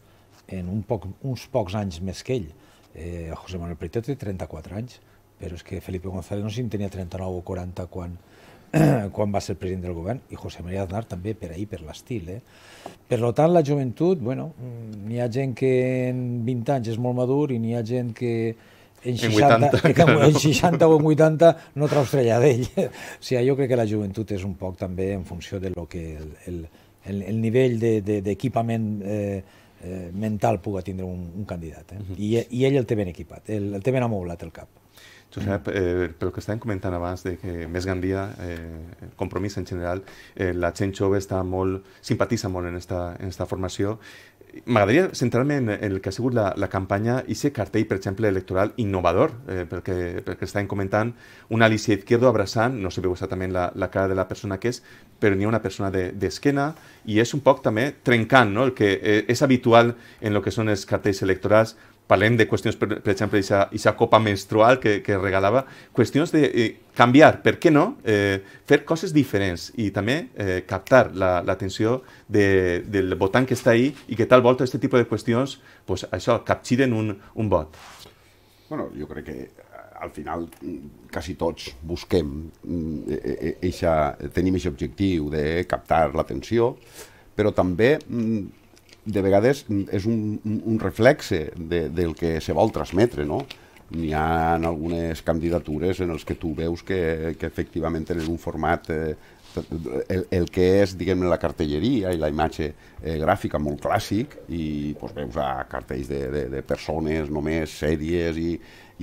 en un poc, uns pocs anys més que ell. Eh, José Manuel Prieto té 34 anys, però és que Felipe González no sé si en tenia 39 o 40 quan, quan va ser president del govern, i José María Aznar també per ahir, per l'estil. Eh? Per tant, la joventut, bueno, mm, n'hi ha gent que en 20 anys és molt madur i n'hi ha gent que en 60, en 80, que en, en 60 o en 80 no traus estrella d'ell. o sigui, jo crec que la joventut és un poc també en funció de lo que el, el, el, el nivell d'equipament de, de, eh, eh, mental puga tindre un, un candidat. Eh? Uh mhm. -huh. I, I ell el té ben equipat, el, el té ben amoblat el cap. Josep, eh, pel que estàvem comentant abans de que més Gandia, eh, compromís en general, eh, la gent jove està molt, simpatitza molt en esta, en esta formació. M'agradaria centrar-me en, el que ha sigut la, la campanya i ser cartell, per exemple, electoral innovador, eh, pel, que, pel que estàvem comentant, una Alicia Izquierdo abraçant, no sé veu exactament la, la cara de la persona que és, però n'hi ha una persona d'esquena de, i és un poc també trencant no? el que eh, és habitual en el que són els cartells electorals, parlem de qüestions, per, per exemple, d'aquesta copa menstrual que, que regalava, qüestions de eh, canviar, per què no, eh, fer coses diferents i també eh, captar l'atenció la, de, del votant que està ahí i que tal volta aquest tipus de qüestions, pues, això, capgiren un, un vot. Bueno, jo crec que eh, al final quasi tots busquem, mm, eh, eh, eixa, tenim aquest objectiu de captar l'atenció, però també mm, de vegades és un, un reflexe de, del que se vol transmetre, no? N'hi ha en algunes candidatures en els que tu veus que, que efectivament tenen un format eh, el, el que és, diguem la cartelleria i la imatge eh, gràfica molt clàssic i pues, veus a cartells de, de, de persones només, sèries i,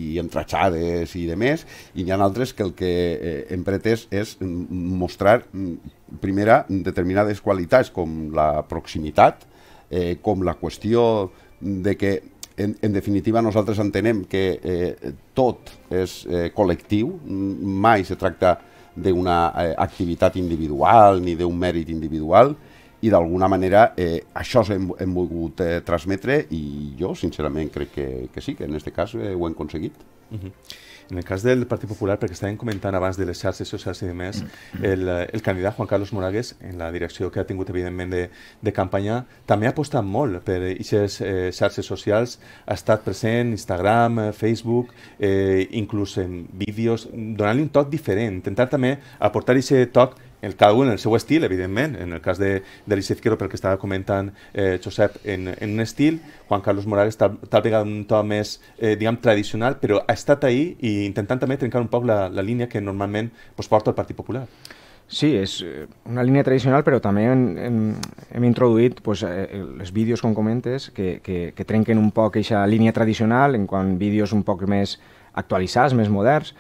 i entratxades i de més, i n'hi ha altres que el que eh, hem pretès és mostrar, mm, primera, determinades qualitats com la proximitat, eh, com la qüestió de que en, en definitiva, nosaltres entenem que eh, tot és eh, col·lectiu, mai se tracta d'una eh, activitat individual ni d'un mèrit individual, i d'alguna manera eh, això hem, hem volgut eh, transmetre i jo, sincerament, crec que, que sí, que en aquest cas eh, ho hem aconseguit. Uh mhm. -huh. En el cas del Partit Popular, perquè estàvem comentant abans de les xarxes socials i demés, el, el candidat Juan Carlos Moragues, en la direcció que ha tingut, evidentment, de, de campanya, també ha apostat molt per aquestes eh, xarxes socials, ha estat present Instagram, eh, Facebook, eh, inclús en vídeos, donant-li un toc diferent, intentar també aportar aquest toc el, un en el seu estil, evidentment, en el cas de, de l'Izquierdo, pel que estava comentant eh, Josep, en, en un estil, Juan Carlos Morales tal, tal vegada un to més, eh, diguem, tradicional, però ha estat ahí i intentant també trencar un poc la, la línia que normalment pues, porta el Partit Popular. Sí, és eh, una línia tradicional, però també en, hem, hem introduït pues, eh, els vídeos, com comentes, que, que, que trenquen un poc aquesta línia tradicional en quant vídeos un poc més actualitzats, més moderns,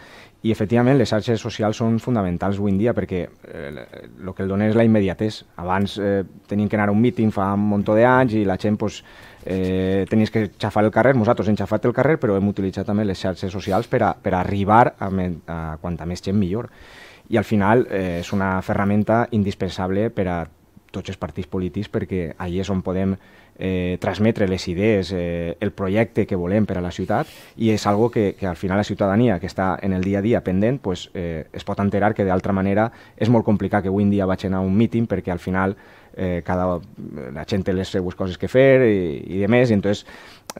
i, efectivament, les xarxes socials són fonamentals avui en dia perquè el eh, lo que el dona és la immediatès. Abans eh, tenien que anar a un míting fa un munt d'anys i la gent pues, eh, tenies que xafar el carrer. Nosaltres hem xafat el carrer, però hem utilitzat també les xarxes socials per a, per a arribar a, a quanta més gent millor. I al final eh, és una ferramenta indispensable per a tots els partits polítics perquè allà és on podem eh, transmetre les idees, eh, el projecte que volem per a la ciutat i és algo que, que al final la ciutadania que està en el dia a dia pendent pues, eh, es pot enterar que d'altra manera és molt complicat que avui en dia vaig anar a un míting perquè al final eh, cada, la gent té les seues coses que fer i, i de més, i entonces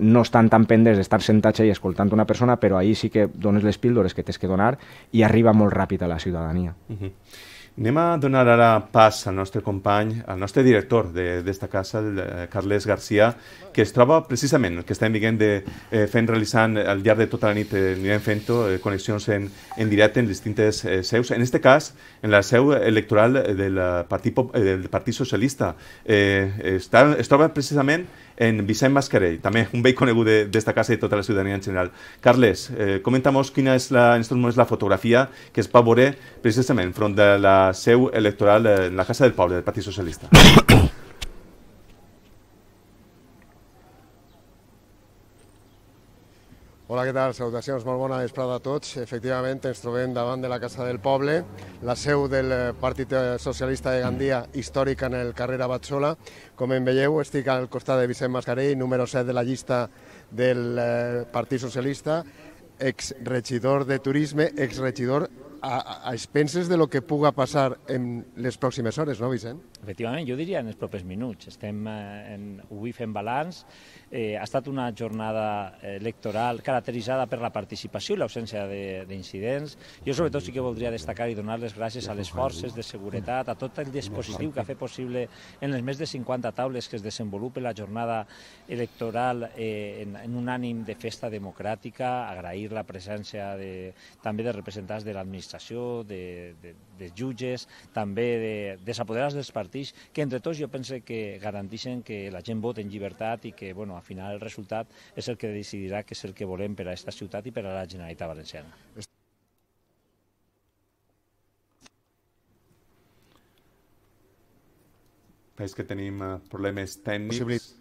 no estan tan pendents d'estar sentats i escoltant una persona, però ahir sí que dones les píldores que tens que donar i arriba molt ràpid a la ciutadania. Uh mhm. -huh. Anem a donar ara pas al nostre company, al nostre director d'esta casa, el eh, Carles Garcia, que es troba precisament, que estem dient de, eh, fent, realitzant eh, al llarg de tota la nit, eh, anirem fent eh, connexions en, en directe en distintes eh, seus. En este cas, en la seu electoral del Partit, eh, del Partit Socialista. Eh, eh, està, es troba precisament en Vicent Mascarell, també un vell conegut d'esta de, casa i tota la ciutadania en general. Carles, eh, comenta'm quina és la, en aquests moments la fotografia que es va veure precisament front de la seu electoral eh, en la Casa del Poble del Partit Socialista. Hola, què tal? Salutacions, molt bona vesprada a tots. Efectivament, ens trobem davant de la Casa del Poble, la seu del eh, Partit eh, Socialista de Gandia, històrica en el carrer Abatsola. Com en veieu, estic al costat de Vicent Mascarell, número 7 de la llista del eh, Partit Socialista, exregidor de Turisme, exregidor a, a expenses de lo que puga passar en les pròximes hores, no, Vicent? Efectivament, jo diria en els propers minuts. Estem, en, avui fent balanç, Eh, ha estat una jornada eh, electoral caracteritzada per la participació i l'ausència d'incidents. Jo sobretot sí que voldria destacar i donar les gràcies a les forces de seguretat, a tot el dispositiu que ha fet possible en les més de 50 taules que es desenvolupa la jornada electoral eh, en, en un ànim de festa democràtica, agrair la presència de, també de representants de l'administració, de, de, de jutges, també de desapoderats dels partits, que entre tots jo pense que garanteixen que la gent vota en llibertat i que bueno, al final el resultat és el que decidirà que és el que volem per a aquesta ciutat i per a la Generalitat Valenciana. Veig que tenim eh, problemes tècnics.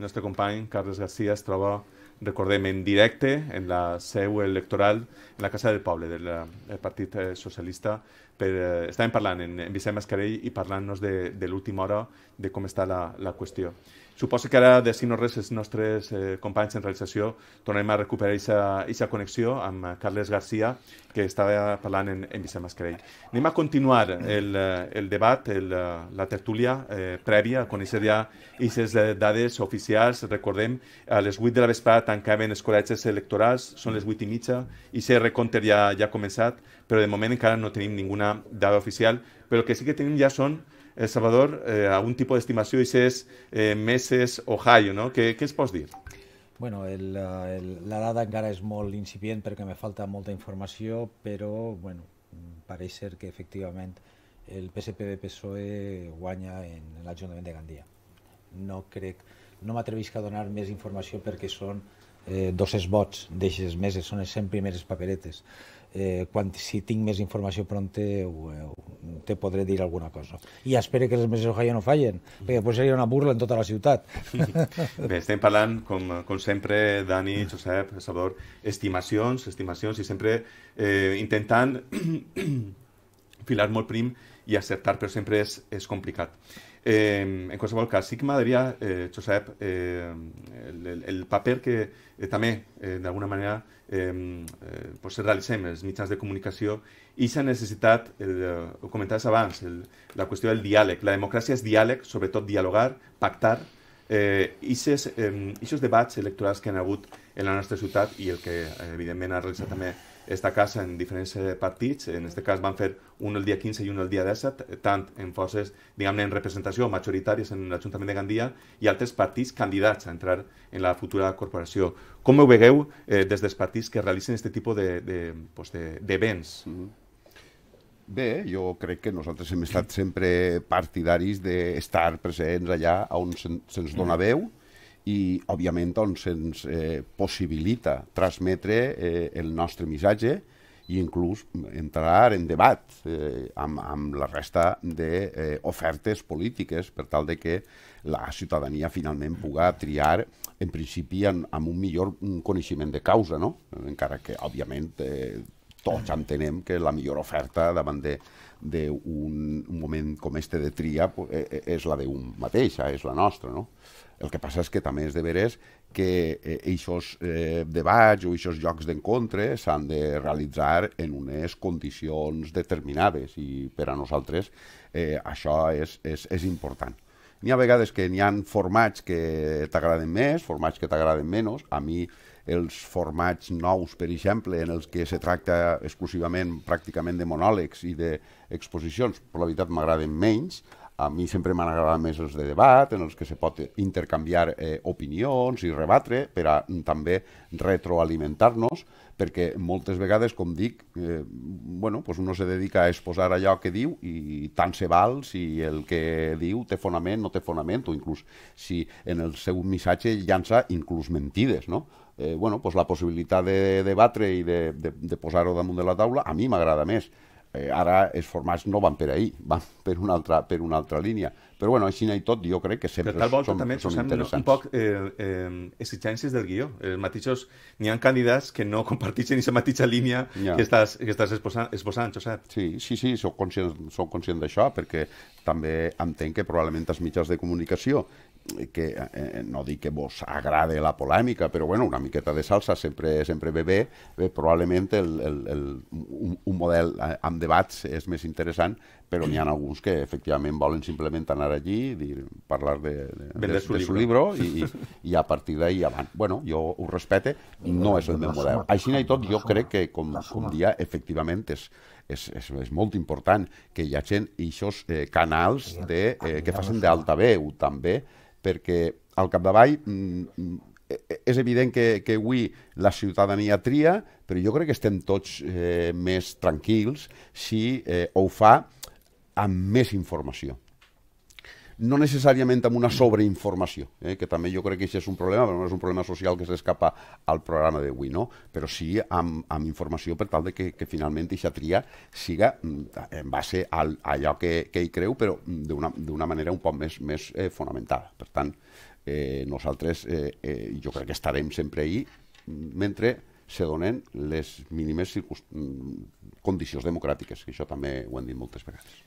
El nostre company, Carles García, es troba recordem, en directe en la seu electoral, en la Casa del Poble del, del Partit Socialista per, eh, estàvem parlant en, en Vicent Mascarell i parlant-nos de, de l'última hora de com està la, la qüestió. Suposo que ara, de si no res, els nostres eh, companys en realització tornem a recuperar aquesta connexió amb eh, Carles Garcia, que estava parlant en, en Vicent Mascarell. Anem a continuar el, eh, el debat, el, eh, la tertúlia eh, prèvia, a conèixer ja aquestes dades oficials. Recordem, a les 8 de la vesprada tancaven els col·legis electorals, són les 8 i mitja, i ser recompte ja, ja ha començat però de moment encara no tenim ninguna dada oficial, però el que sí que tenim ja són el Salvador, eh, algun tipus d'estimació, i és eh, meses Ohio, no? Què, què es pots dir? Bueno, el, eh, el, la dada encara és molt incipient perquè me falta molta informació, però bueno, pareix ser que efectivament el PSP de psoe guanya en l'Ajuntament de Gandia. No crec, no m'atrevisc a donar més informació perquè són eh, dos esbots d'eixes meses, són les 100 primeres paperetes eh, quan, si tinc més informació pronta te podré dir alguna cosa. I espero que les meses Ohio no fallen, perquè potser seria una burla en tota la ciutat. Bé, estem parlant, com, com sempre, Dani, Josep, Salvador, estimacions, estimacions, i sempre eh, intentant filar molt prim i acertar, però sempre és, és complicat. Eh, en qualsevol cas, sí que m'agradaria, eh, Josep, eh, el, el paper que eh, també, eh, d'alguna manera, eh, eh, pues, realitzem els mitjans de comunicació i s'ha necessitat, el, ho comentaves abans, el, la qüestió del diàleg. La democràcia és diàleg, sobretot dialogar, pactar, eh, aquests eh, debats electorals que han hagut en la nostra ciutat i el que, evidentment, ha realitzat també esta casa en diferents eh, partits. En aquest cas van fer un el dia 15 i un el dia 17, eh, tant en forces, diguem-ne, en representació majoritàries en l'Ajuntament de Gandia i altres partits candidats a entrar en la futura corporació. Com ho vegueu eh, des dels partits que realitzen aquest tipus d'events? De, de, pues de, de mm-hmm. Bé, jo crec que nosaltres hem estat sempre partidaris d'estar presents allà on se'ns dona mm. veu, i, òbviament, doncs, ens eh, possibilita transmetre eh, el nostre missatge i inclús entrar en debat eh, amb, amb la resta d'ofertes eh, polítiques per tal de que la ciutadania finalment puga triar en principi en, amb un millor coneixement de causa, no? encara que òbviament eh, tots entenem que la millor oferta davant de d'un moment com este de tria pues, eh, eh, és la d'un mateix, eh, és la nostra. No? El que passa és que també és de veres que aquests eh, eh, debats o aquests jocs d'encontre s'han de realitzar en unes condicions determinades i per a nosaltres eh, això és, és, és important. N'hi ha vegades que n'hi han formats que t'agraden més, formats que t'agraden menys. A mi els formats nous, per exemple, en els que se tracta exclusivament pràcticament de monòlegs i d'exposicions, per la veritat m'agraden menys a mi sempre m'han agradat més els de debat, en els que se pot intercanviar eh, opinions i rebatre per a mm, també retroalimentar-nos, perquè moltes vegades, com dic, eh, bueno, pues uno se dedica a exposar allò que diu i tant se val si el que diu té fonament, no té fonament, o inclús si en el seu missatge llança inclús mentides, no? Eh, bueno, pues la possibilitat de debatre i de, de, de posar-ho damunt de la taula a mi m'agrada més eh, ara els formats no van per ahir, van per una altra, per una altra línia. Però bueno, així i tot, jo crec que sempre Però tal volta, són, també, són interessants. un poc eh, eh, exigències del guió. Els eh, mateixos... N'hi ha candidats que no comparteixen aquesta mateixa línia ja. que estàs, que estàs exposant, exposant, Josep. Sí, sí, sí, soc conscient, conscient d'això, perquè també entenc que probablement els mitjans de comunicació que eh, eh, no dic que vos agrade la polèmica, però bueno, una miqueta de salsa sempre sempre ve bé, bé probablement el, el, el, un, un model eh, amb debats és més interessant, però n'hi ha alguns que efectivament volen simplement anar allí, dir, parlar de, de, de, de, su, de su libro i, i, i a partir d'ahí avant. Bueno, jo ho respete, no és el meu model. Així i tot, jo crec que, com, com dia, efectivament és, és, és, és molt important que hi hagi aquests eh, canals de, eh, que facin d'altaveu també, perquè al capdavall mm, mm, e, e, és evident que, que avui la ciutadania tria, però jo crec que estem tots eh, més tranquils si eh, ho fa amb més informació no necessàriament amb una sobreinformació, eh, que també jo crec que això és un problema, però no és un problema social que s'escapa al programa d'avui, no? però sí amb, amb informació per tal de que, que finalment aquesta tria siga mm, en base al, a allò que, que hi creu, però mm, d'una manera un poc més, més eh, fonamentada. Per tant, eh, nosaltres eh, eh, jo crec que estarem sempre ahí mm, mentre se donen les mínimes condicions democràtiques, que això també ho hem dit moltes vegades.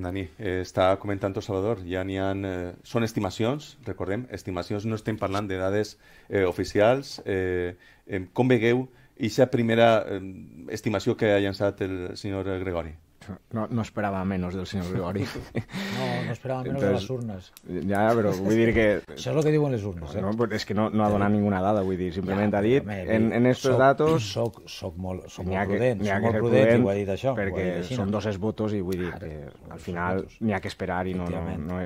Dani, eh, està comentant Salvador, ja n'hi ha... Eh, són estimacions, recordem, estimacions, no estem parlant de dades eh, oficials. Eh, eh, com vegueu aquesta primera eh, estimació que ha llançat el senyor Gregori? No, no esperava menos del senyor Gregori. No, no esperava menos Entonces, de les urnes. Ja, però vull dir que... Això és el que diuen les urnes, eh? No, però és que no, no ha donat eh? ninguna dada, vull dir, simplement ja, ha dit, mi, en, en estos soc, datos... Soc, soc molt, soc molt prudent, soc molt prudent, prudent i ho ha dit això. Perquè dit així, són no? dos esvotos i vull dir que al final n'hi ha que esperar i no, no, no,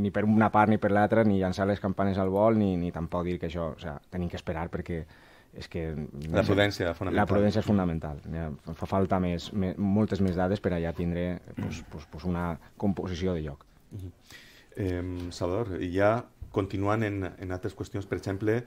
ni per una part ni per l'altra, ni llançar les campanes al vol, ni, ni tampoc dir que això... O sigui, tenim que esperar perquè és que... La prudència fonamental. La prudència és fonamental. Ja, fa falta més, més, moltes més dades per allà tindre pues, mm. pues, pues una composició de lloc. Uh mm-hmm. -huh. eh, Salvador, ja continuant en, en altres qüestions, per exemple,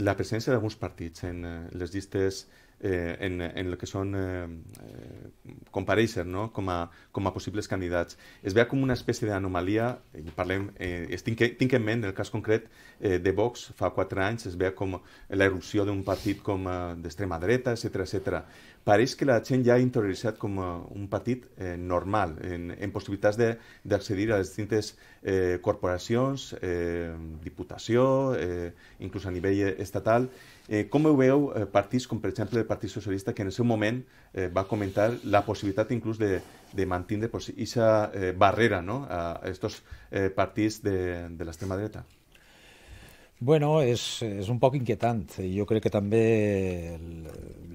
la presència d'alguns partits en eh, les llistes eh, en, en el que són eh, eh compareixer no? com, a, com a possibles candidats. Es veu com una espècie d'anomalia, i parlem, eh, tinc, tinc en ment el cas concret eh, de Vox fa quatre anys, es veu com la erupció d'un partit com eh, d'extrema dreta, etc etc. Pareix que la gent ja ha interioritzat com eh, un partit eh, normal, en, en possibilitats d'accedir a les distintes eh, corporacions, eh, diputació, eh, inclús a nivell eh, estatal, Eh, com ho veu eh, partits com, per exemple, el Partit Socialista, que en el seu moment eh, va comentar la possibilitat inclús de, de mantenir pues, aquesta eh, barrera no? a aquests eh, partits de, de l'extrema dreta? Bueno, és, és un poc inquietant. Jo crec que també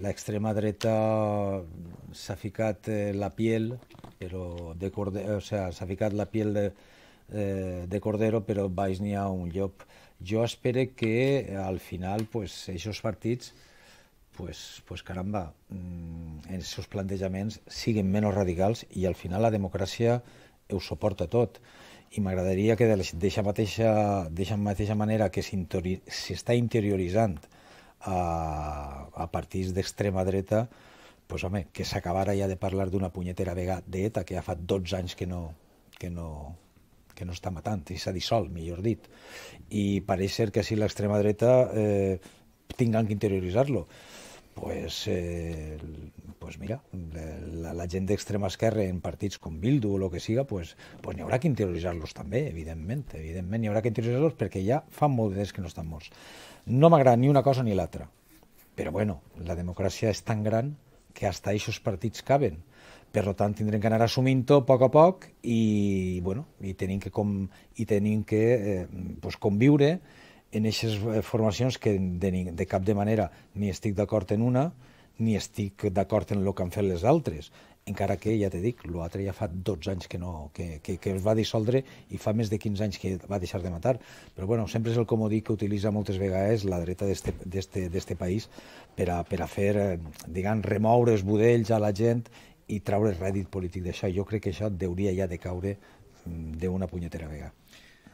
l'extrema dreta s'ha ficat la piel, però de cordero, o sea, s'ha ficat la piel de, eh, de cordero, però baix n'hi ha un llop. Eh, jo espero que al final pues, aquests partits pues, pues caramba, mm, els seus plantejaments siguin menys radicals i al final la democràcia ho suporta tot. I m'agradaria que de mateixa, de mateixa manera que s'està interioritzant a, a partits d'extrema dreta, pues, home, que s'acabara ja de parlar d'una punyetera vega d'ETA que ja fa 12 anys que no, que no, que no està matant, i s'ha dissolt, millor dit. I pareix ser que si l'extrema dreta eh, tinguen que interioritzar-lo. Pues, eh, pues mira, la, la gent d'extrema esquerra en partits com Bildu o el que siga, pues, pues n'hi haurà que interioritzar-los també, evidentment. Evidentment n'hi haurà que interioritzar-los perquè ja fa molt de temps que no estan morts. No m'agrada ni una cosa ni l'altra. Però bueno, la democràcia és tan gran que hasta aquests partits caben per tant, tindrem que anar assumint-ho a poc a poc i, bueno, i tenim que, com, i tenim que eh, pues, conviure en aquestes eh, formacions que de, de cap de manera ni estic d'acord en una ni estic d'acord en el que han fet les altres encara que, ja t'he dic, l'altre ja fa 12 anys que, no, que, que, que es va dissoldre i fa més de 15 anys que va deixar de matar. Però bueno, sempre és el comodí que utilitza moltes vegades la dreta d'este país per a, per a fer, eh, diguem, remoure els budells a la gent i traure rèdit polític d'això. Jo crec que això deuria ja de caure mm, d'una punyetera vega.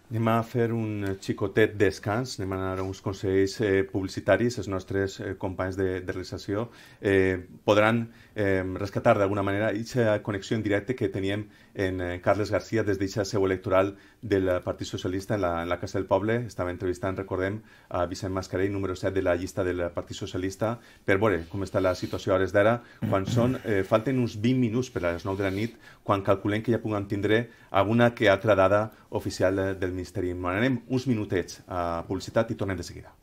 Anem a fer un xicotet descans, anem a anar a uns consells eh, publicitaris, els nostres eh, companys de, de realització eh, podran eh, rescatar d'alguna manera aquesta connexió en directe que teníem en eh, Carles Garcia des d'aquesta seu electoral del Partit Socialista en la, en la Casa del Poble. Estava entrevistant, recordem, a Vicent Mascarell, número 7 de la llista del Partit Socialista, per veure com està la situació a hores d'ara, quan són, eh, falten uns 20 minuts per a les 9 de la nit, quan calculem que ja puguem tindre alguna que altra dada oficial del Ministeri. Anem uns minutets a publicitat i tornem de seguida.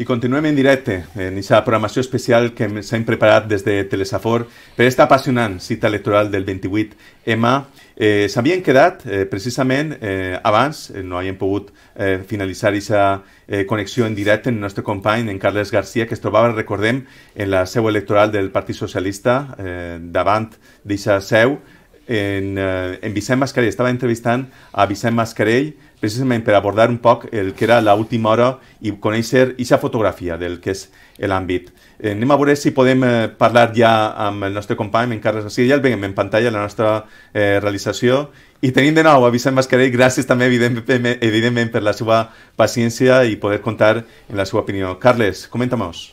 I continuem en directe, en aquesta programació especial que s'hem preparat des de Telesafor per esta apassionant cita electoral del 28M. Eh, S'havien quedat, eh, precisament, eh, abans, eh, no havíem pogut eh, finalitzar aquesta eh, connexió en directe en el nostre company, en Carles Garcia, que es trobava, recordem, en la seu electoral del Partit Socialista, eh, davant d'aquesta seu, en, eh, en Vicent Mascarell. Estava entrevistant a Vicent Mascarell, precisament per abordar un poc el que era l'última hora i conèixer aquesta fotografia del que és l'àmbit. Eh, anem a veure si podem eh, parlar ja amb el nostre company, en Carles García. Ja el veiem en pantalla, la nostra eh, realització. I tenim de nou a Vicent Mascarell. Gràcies també, evidentment, evidentment per la seva paciència i poder contar en la seva opinió. Carles, comenta-nos.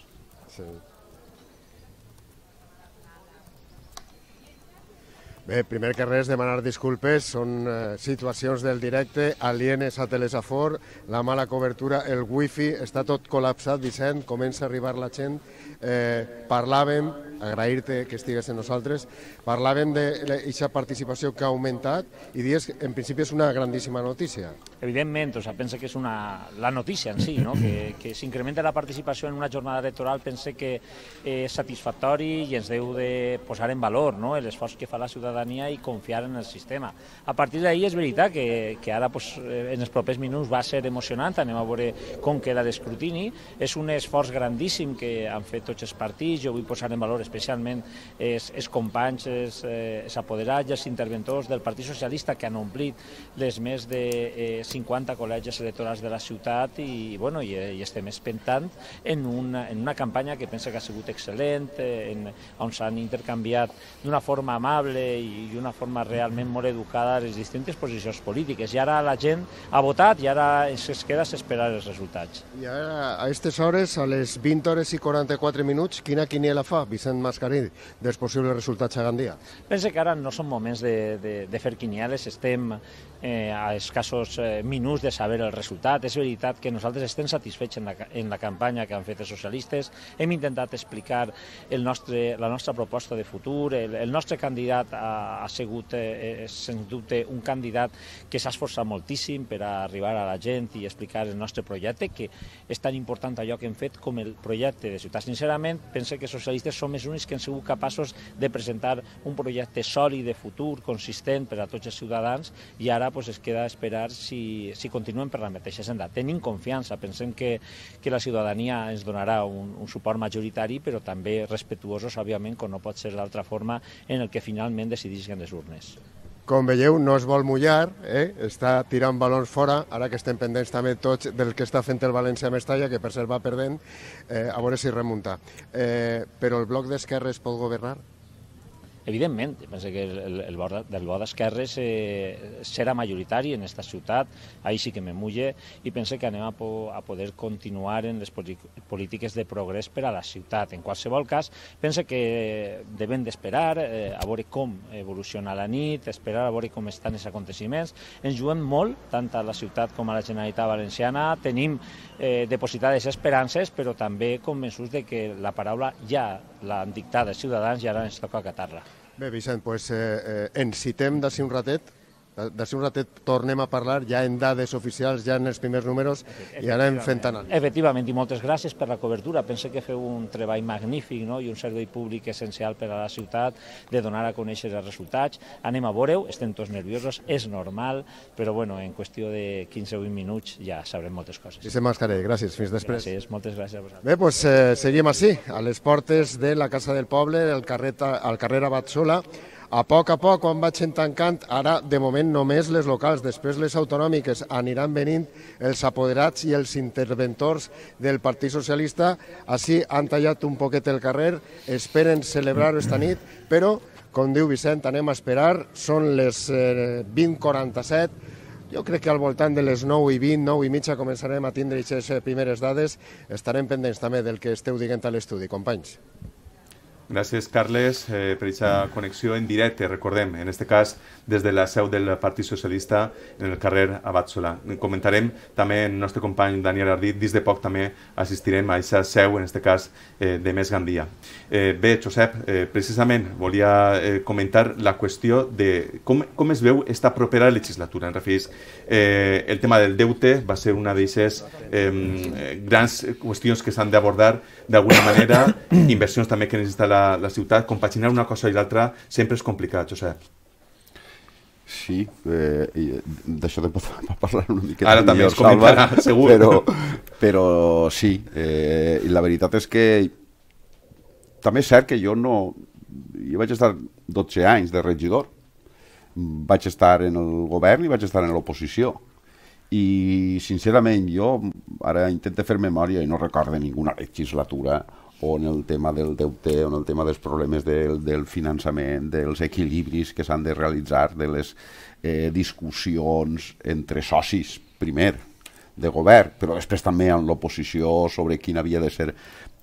Bé, primer que res, demanar disculpes. Són eh, situacions del directe, alienes a Telesafor, la mala cobertura, el wifi, està tot col·lapsat, Vicent, comença a arribar la gent. Eh, parlàvem agrair-te que estigues amb nosaltres. Parlàvem d'aquesta participació que ha augmentat i dius que en principi és una grandíssima notícia. Evidentment, o sea, pensa que és una, la notícia en si, ¿no? que, que s'incrementa la participació en una jornada electoral pense que eh, és satisfactori i ens deu de posar en valor no? l'esforç que fa la ciutadania i confiar en el sistema. A partir d'ahir és veritat que, que ara pues, eh, en els propers minuts va ser emocionant, anem a veure com queda l'escrutini. És un esforç grandíssim que han fet tots els partits, jo vull posar en valor especialment els, els companys, els, els eh, apoderats i els interventors del Partit Socialista que han omplit les més de 50 eh, col·legis electorals de la ciutat i, bueno, i, eh, i estem espentant en una, en una campanya que penso que ha sigut excel·lent, en, on s'han intercanviat d'una forma amable i d'una forma realment molt educada les distintes posicions polítiques. I ara la gent ha votat i ara ens queda esperar els resultats. I ara, a aquestes hores, a les 20 hores i 44 minuts, quina quiniela fa, Vicent? d'emmascarir dels possibles resultats a Gandia? Pense que ara no són moments de, de, de fer quiniales, estem eh, a escassos eh, minuts de saber el resultat. És veritat que nosaltres estem satisfets en la, en la campanya que han fet els socialistes, hem intentat explicar el nostre, la nostra proposta de futur, el, el nostre candidat ha, ha sigut, eh, eh sens dubte, un candidat que s'ha esforçat moltíssim per a arribar a la gent i explicar el nostre projecte, que és tan important allò que hem fet com el projecte de ciutat. Sincerament, pense que els socialistes som els únics que han sigut capaços de presentar un projecte sòlid de futur, consistent per a tots els ciutadans, i ara ara pues, es queda a esperar si, si continuen per la mateixa senda. Tenim confiança, pensem que, que la ciutadania ens donarà un, un suport majoritari, però també respetuosos, òbviament, com no pot ser d'altra forma, en el que finalment decidisquen les urnes. Com veieu, no es vol mullar, eh? està tirant balons fora, ara que estem pendents també tots del que està fent el València Mestalla, que per cert va perdent, eh, a veure si remunta. Eh, però el bloc d'Esquerres pot governar? Evidentment, penso que el, el, vot, del vot d'esquerres eh, serà majoritari en aquesta ciutat, ahir sí que me mulle, i penso que anem a, po a poder continuar en les polítiques de progrés per a la ciutat. En qualsevol cas, penso que devem d'esperar, eh, a veure com evoluciona la nit, esperar a veure com estan els aconteciments. Ens juguem molt, tant a la ciutat com a la Generalitat Valenciana, tenim eh, depositades esperances, però també convençuts de que la paraula ja l'han dictada els ciutadans i ara ens toca acatar-la. Bé, Vicent, doncs, eh, eh, ens citem d'ací un ratet si un ratet tornem a parlar, ja en dades oficials, ja en els primers números, i anem fent anàlisi. Efectivament, i moltes gràcies per la cobertura. Pense que feu un treball magnífic no? i un servei públic essencial per a la ciutat, de donar a conèixer els resultats. Anem a veure-ho, estem tots nerviosos, és normal, però bueno, en qüestió de 15 o 20 minuts ja sabrem moltes coses. Vicent Mascarell, gràcies, fins després. Gràcies, moltes gràcies a vosaltres. Bé, doncs eh, seguim així, a les portes de la Casa del Poble, al carrer, al carrer Abatzola. A poc a poc, quan vagin tancant, ara de moment només les locals, després les autonòmiques, aniran venint els apoderats i els interventors del Partit Socialista. Així han tallat un poquet el carrer, esperen celebrar-ho esta nit, però, com diu Vicent, anem a esperar, són les 20.47, eh, jo crec que al voltant de les 9 i 20, 9 i mitja començarem a tindre aquestes primeres dades. Estarem pendents també del que esteu dient a l'estudi, companys. Gràcies, Carles, eh, per aquesta connexió en directe, recordem, en aquest cas des de la seu del Partit Socialista en el carrer Solà. Comentarem també el nostre company Daniel Ardit, dins de poc també assistirem a aquesta seu, en aquest cas, eh, de Més Gandia. Eh, bé, Josep, eh, precisament volia eh, comentar la qüestió de com, com es veu esta propera legislatura. En referís, eh, el tema del deute va ser una d'aquestes eh, grans qüestions que s'han d'abordar d'alguna manera, inversions també que necessita la, la ciutat, compaginar una cosa i l'altra sempre és complicat, Josep. Sí, eh, eh d'això de pot parlar una miqueta Ara també millor, es comentarà, Salva, segur. Però, però sí, eh, la veritat és que també és cert que jo no... Jo vaig estar 12 anys de regidor. Vaig estar en el govern i vaig estar en l'oposició. I, sincerament, jo ara intento fer memòria i no recordo ninguna legislatura o en el tema del deute, o en el tema dels problemes del, del finançament, dels equilibris que s'han de realitzar, de les eh, discussions entre socis, primer, de govern, però després també en l'oposició sobre quina havia de ser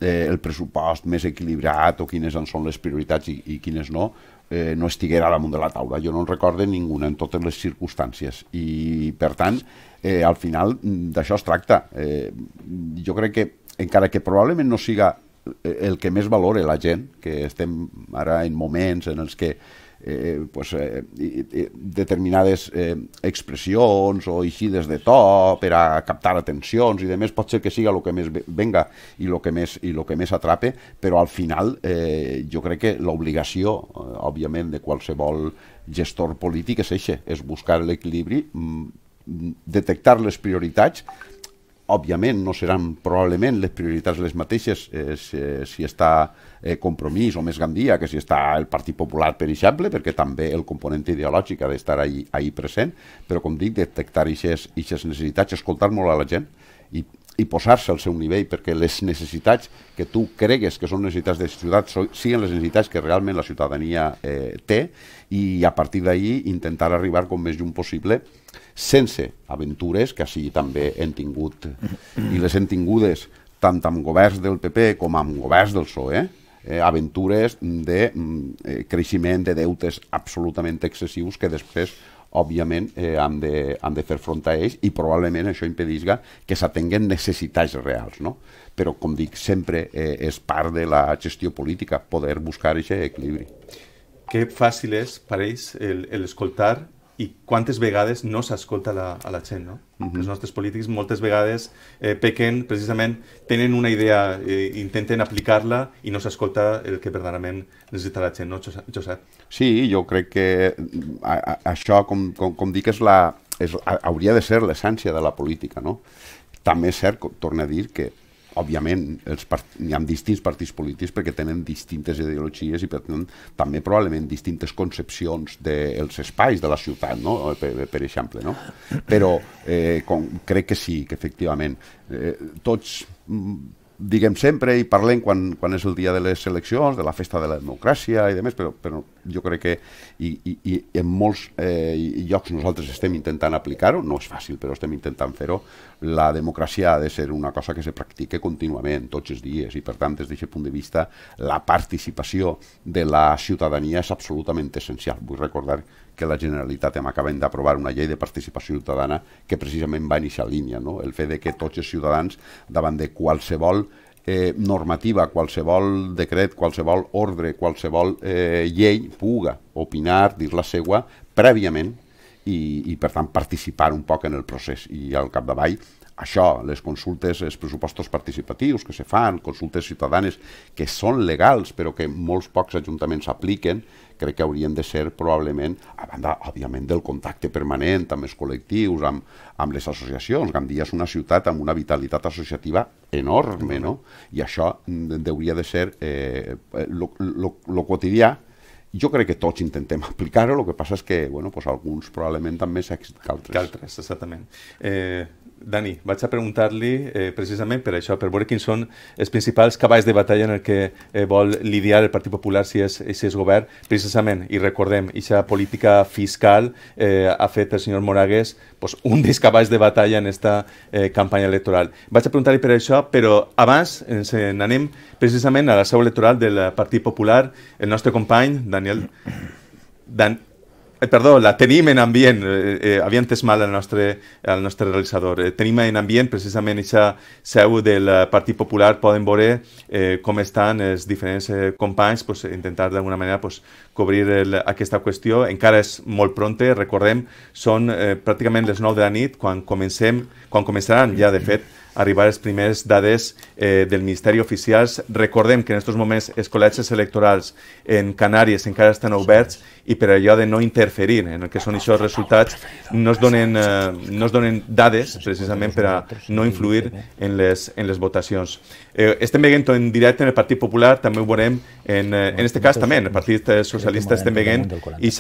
eh, el pressupost més equilibrat o quines en són les prioritats i, i quines no, eh, no estiguera damunt de la taula. Jo no en recorde ninguna en totes les circumstàncies i, per tant, eh, al final mm, d'això es tracta. Eh, jo crec que, encara que probablement no siga eh, el que més valore la gent, que estem ara en moments en els que eh, pues, eh, determinades eh, expressions o eixides de to per a captar atencions i de més pot ser que siga el que més venga i el que més, i lo que més atrape, però al final eh, jo crec que l'obligació, eh, òbviament, de qualsevol gestor polític és eixe, és buscar l'equilibri, mm, detectar les prioritats òbviament no seran probablement les prioritats les mateixes eh, si, si està eh, Compromís o més Gandia, que si està el Partit Popular, per exemple, perquè també el component ideològic ha d'estar ahí, ahí present, però com dic, detectar aquestes necessitats, escoltar molt a la gent i, i posar-se al seu nivell perquè les necessitats que tu cregues que són necessitats de ciutat siguen les necessitats que realment la ciutadania eh, té i a partir d'ahí intentar arribar com més lluny possible sense aventures que així també hem tingut i les hem tingudes tant amb governs del PP com amb governs del PSOE, eh? eh, aventures de mm, eh, creixement de deutes absolutament excessius que després òbviament eh, han, de, han de fer front a ells i probablement això impedisca que s'atenguen necessitats reals, no? Però, com dic, sempre eh, és part de la gestió política poder buscar aquest equilibri. Que fàcil és per ells l'escoltar el, i quantes vegades no s'escolta la, a la gent, no? Mm -hmm. Els nostres polítics moltes vegades eh, pequen, precisament, tenen una idea, eh, intenten aplicar-la i no s'escolta el que verdaderament necessita la gent, no, Josep? Sí, jo crec que mm, a, a, això, com, com, com dic, és la, és, a, hauria de ser l'essència de la política, no? També és cert, torna a dir, que òbviament, els part... hi ha distints partits polítics perquè tenen distintes ideologies i per tant també probablement distintes concepcions dels de espais de la ciutat, no? per, per exemple. No? Però eh, com, crec que sí, que efectivament eh, tots mm, diguem sempre i parlem quan, quan és el dia de les eleccions, de la festa de la democràcia i demés, però, però jo crec que i, i, i en molts eh, llocs nosaltres estem intentant aplicar-ho, no és fàcil, però estem intentant fer-ho. La democràcia ha de ser una cosa que se practique contínuament, tots els dies, i per tant, des d'aquest punt de vista, la participació de la ciutadania és absolutament essencial. Vull recordar que que la Generalitat hem acabat d'aprovar una llei de participació ciutadana que precisament va iniciar línia, no? el fet de que tots els ciutadans davant de qualsevol eh, normativa, qualsevol decret, qualsevol ordre, qualsevol eh, llei puga opinar, dir la seva prèviament i, i per tant participar un poc en el procés i al capdavall això, les consultes, els pressupostos participatius que se fan, consultes ciutadanes que són legals però que molts pocs ajuntaments apliquen, crec que haurien de ser probablement, a banda, òbviament, del contacte permanent amb els col·lectius, amb, amb les associacions. Gandia és una ciutat amb una vitalitat associativa enorme, no? I això hauria de ser eh, eh, lo, lo, lo quotidià, jo crec que tots intentem aplicar-ho, el que passa és que bueno, pues, alguns probablement també més èxit que altres. Que altres, exactament. Eh, Dani, vaig a preguntar-li eh, precisament per això, per veure quins són els principals cavalls de batalla en el que eh, vol lidiar el Partit Popular si és, si és govern, precisament, i recordem, aquesta política fiscal eh, ha fet el senyor Moragues pues, un dels cavalls de batalla en aquesta eh, campanya electoral. Vaig a preguntar-li per això, però abans ens eh, anem precisament a la seu electoral del Partit Popular, el nostre company, Daniel... Dan Eh, perdó, la tenim en ambient. Eh, eh, havia entès mal el nostre, el nostre realitzador. Eh, tenim en ambient precisament aquesta seu del Partit Popular. Poden veure eh, com estan els diferents eh, companys, pues, intentar d'alguna manera pues, cobrir el, aquesta qüestió. Encara és molt pront, recordem, són eh, pràcticament les 9 de la nit quan comencem, quan començaran ja, de fet, arribar les primeres dades eh, del Ministeri oficials. Recordem que en aquests moments els col·legis electorals en Canàries encara estan oberts i per allò de no interferir en el que són aquests resultats no es donen, eh, no es donen dades precisament per a no influir en les, en les votacions. Eh, estem veient en directe en el Partit Popular, també ho veurem en, eh, en este cas també, en el Partit eh, Socialista estem veient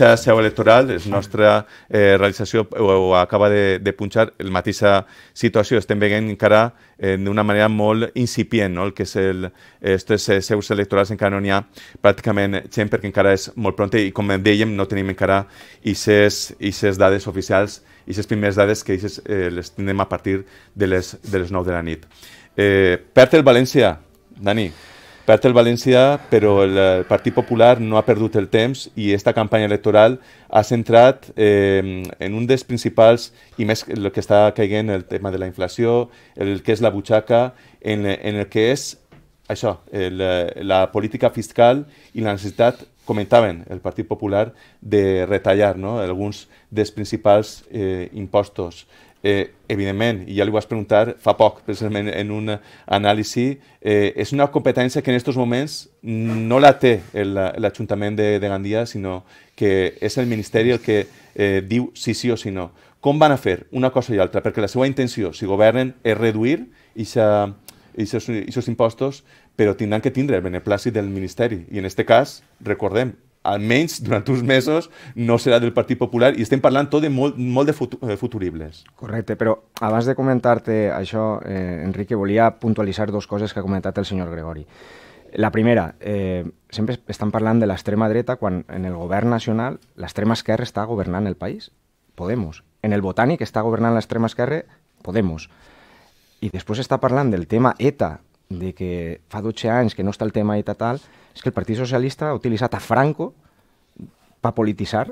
la seu electoral, és nostra eh, realització ho, ho acaba de, de punxar, la mateixa situació estem veient encara eh, d'una manera molt incipient, no? el que és el, aquestes eh, seus electorals encara no n'hi ha pràcticament gent perquè encara és molt pront i com dèiem no tenim encara aquestes dades oficials, i aquestes primeres dades que ixes, eh, les tindrem a partir de les, de les 9 de la nit. Eh, perd el València, Dani, perd el València, però eh, el, Partit Popular no ha perdut el temps i aquesta campanya electoral ha centrat eh, en un dels principals, i més el que està caient el tema de la inflació, el que és la butxaca, en, en el que és això, el, eh, la política fiscal i la necessitat, comentaven el Partit Popular, de retallar no? alguns dels principals eh, impostos eh, evidentment, i ja li ho vas preguntar fa poc, precisament en un anàlisi, eh, és una competència que en aquests moments no la té l'Ajuntament de, de Gandia, sinó que és el Ministeri el que eh, diu si sí o si no. Com van a fer una cosa i altra? Perquè la seva intenció, si governen, és reduir aquests impostos, però tindran que tindre el beneplàcit del Ministeri. I en aquest cas, recordem, almenys durant uns mesos, no serà del Partit Popular i estem parlant tot de molt, molt de eh, futuribles. Correcte, però abans de comentar-te això, eh, Enrique, volia puntualitzar dues coses que ha comentat el senyor Gregori. La primera, eh, sempre estan parlant de l'extrema dreta quan en el govern nacional l'extrema esquerra està governant el país, Podemos. En el botànic està governant l'extrema esquerra, Podemos. I després està parlant del tema ETA, de que fa 12 anys que no està el tema ETA tal, és que el Partit Socialista ha utilitzat a Franco per polititzar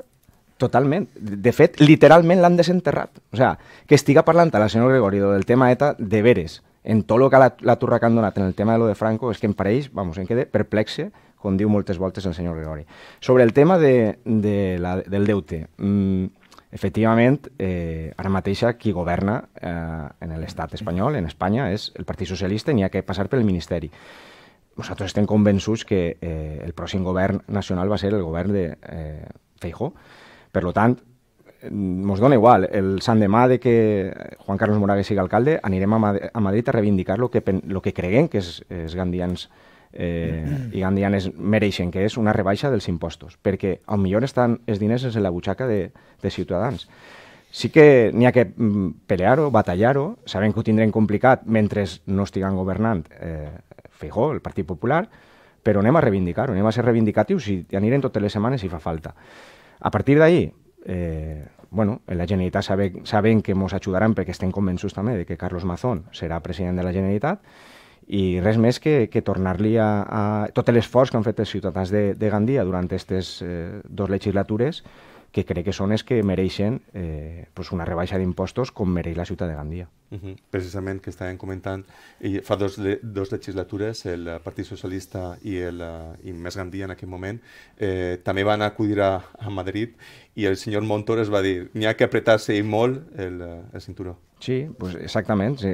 Totalment. De fet, literalment l'han desenterrat. O sea, que estiga parlant a la senyora Gregorio del tema ETA de veres, en tot el que la, la turra que han donat en el tema de lo de Franco, és que em pareix, vamos, em quede perplexe, com diu moltes voltes el senyor Gregori. Sobre el tema de, de la, del deute, mm, efectivament, eh, ara mateixa qui governa eh, en l'estat espanyol, en Espanya, és el Partit Socialista i n'hi ha que passar pel Ministeri nosaltres estem convençuts que eh, el pròxim govern nacional va ser el govern de eh, Feijó. Per tant, ens mm, dona igual. El Sant demà de que Juan Carlos Moragues sigui alcalde, anirem a, Madrid a reivindicar el que, lo que creguem que els, els gandians eh, i gandianes mereixen, que és una rebaixa dels impostos, perquè al millor estan els diners en la butxaca de, de ciutadans. Sí que n'hi ha que mm, pelear-ho, batallar-ho, sabem que ho tindrem complicat mentre no estiguen governant eh, Feijó, el Partit Popular, però anem a reivindicar-ho, anem a ser reivindicatius i anirem totes les setmanes si fa falta. A partir d'ahí, eh, bueno, la Generalitat sabe, sabem que ens ajudaran perquè estem convençuts també de que Carlos Mazón serà president de la Generalitat i res més que, que tornar-li a, a tot l'esforç que han fet els ciutadans de, de Gandia durant aquestes eh, dues legislatures que crec que són els que mereixen eh, pues una rebaixa d'impostos com mereix la ciutat de Gandia. Uh -huh. Precisament, que estàvem comentant, i fa dos, dos legislatures el Partit Socialista i, el, eh, i Més Gandia en aquell moment eh, també van acudir a, a Madrid i el senyor Montor es va dir n'hi ha que apretar-se i molt el, eh, el cinturó. Sí, pues exactament. Si,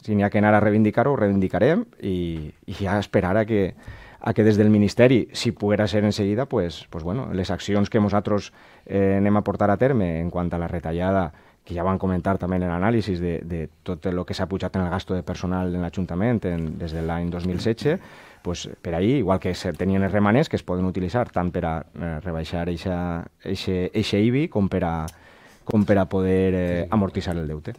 si n'hi ha que anar a reivindicar-ho, ho reivindicarem i, i ja esperar a que, a que des del Ministeri, si poguera ser en seguida, pues, pues bueno, les accions que nosaltres eh, anem a portar a terme en quant a la retallada que ja van comentar també en l'anàlisi de, de tot el que s'ha pujat en el gasto de personal en l'Ajuntament des de l'any 2016, pues, per ahir, igual que se tenien els remanents que es poden utilitzar tant per a eh, rebaixar eixe IBI com per a, com per a poder eh, amortitzar el deute.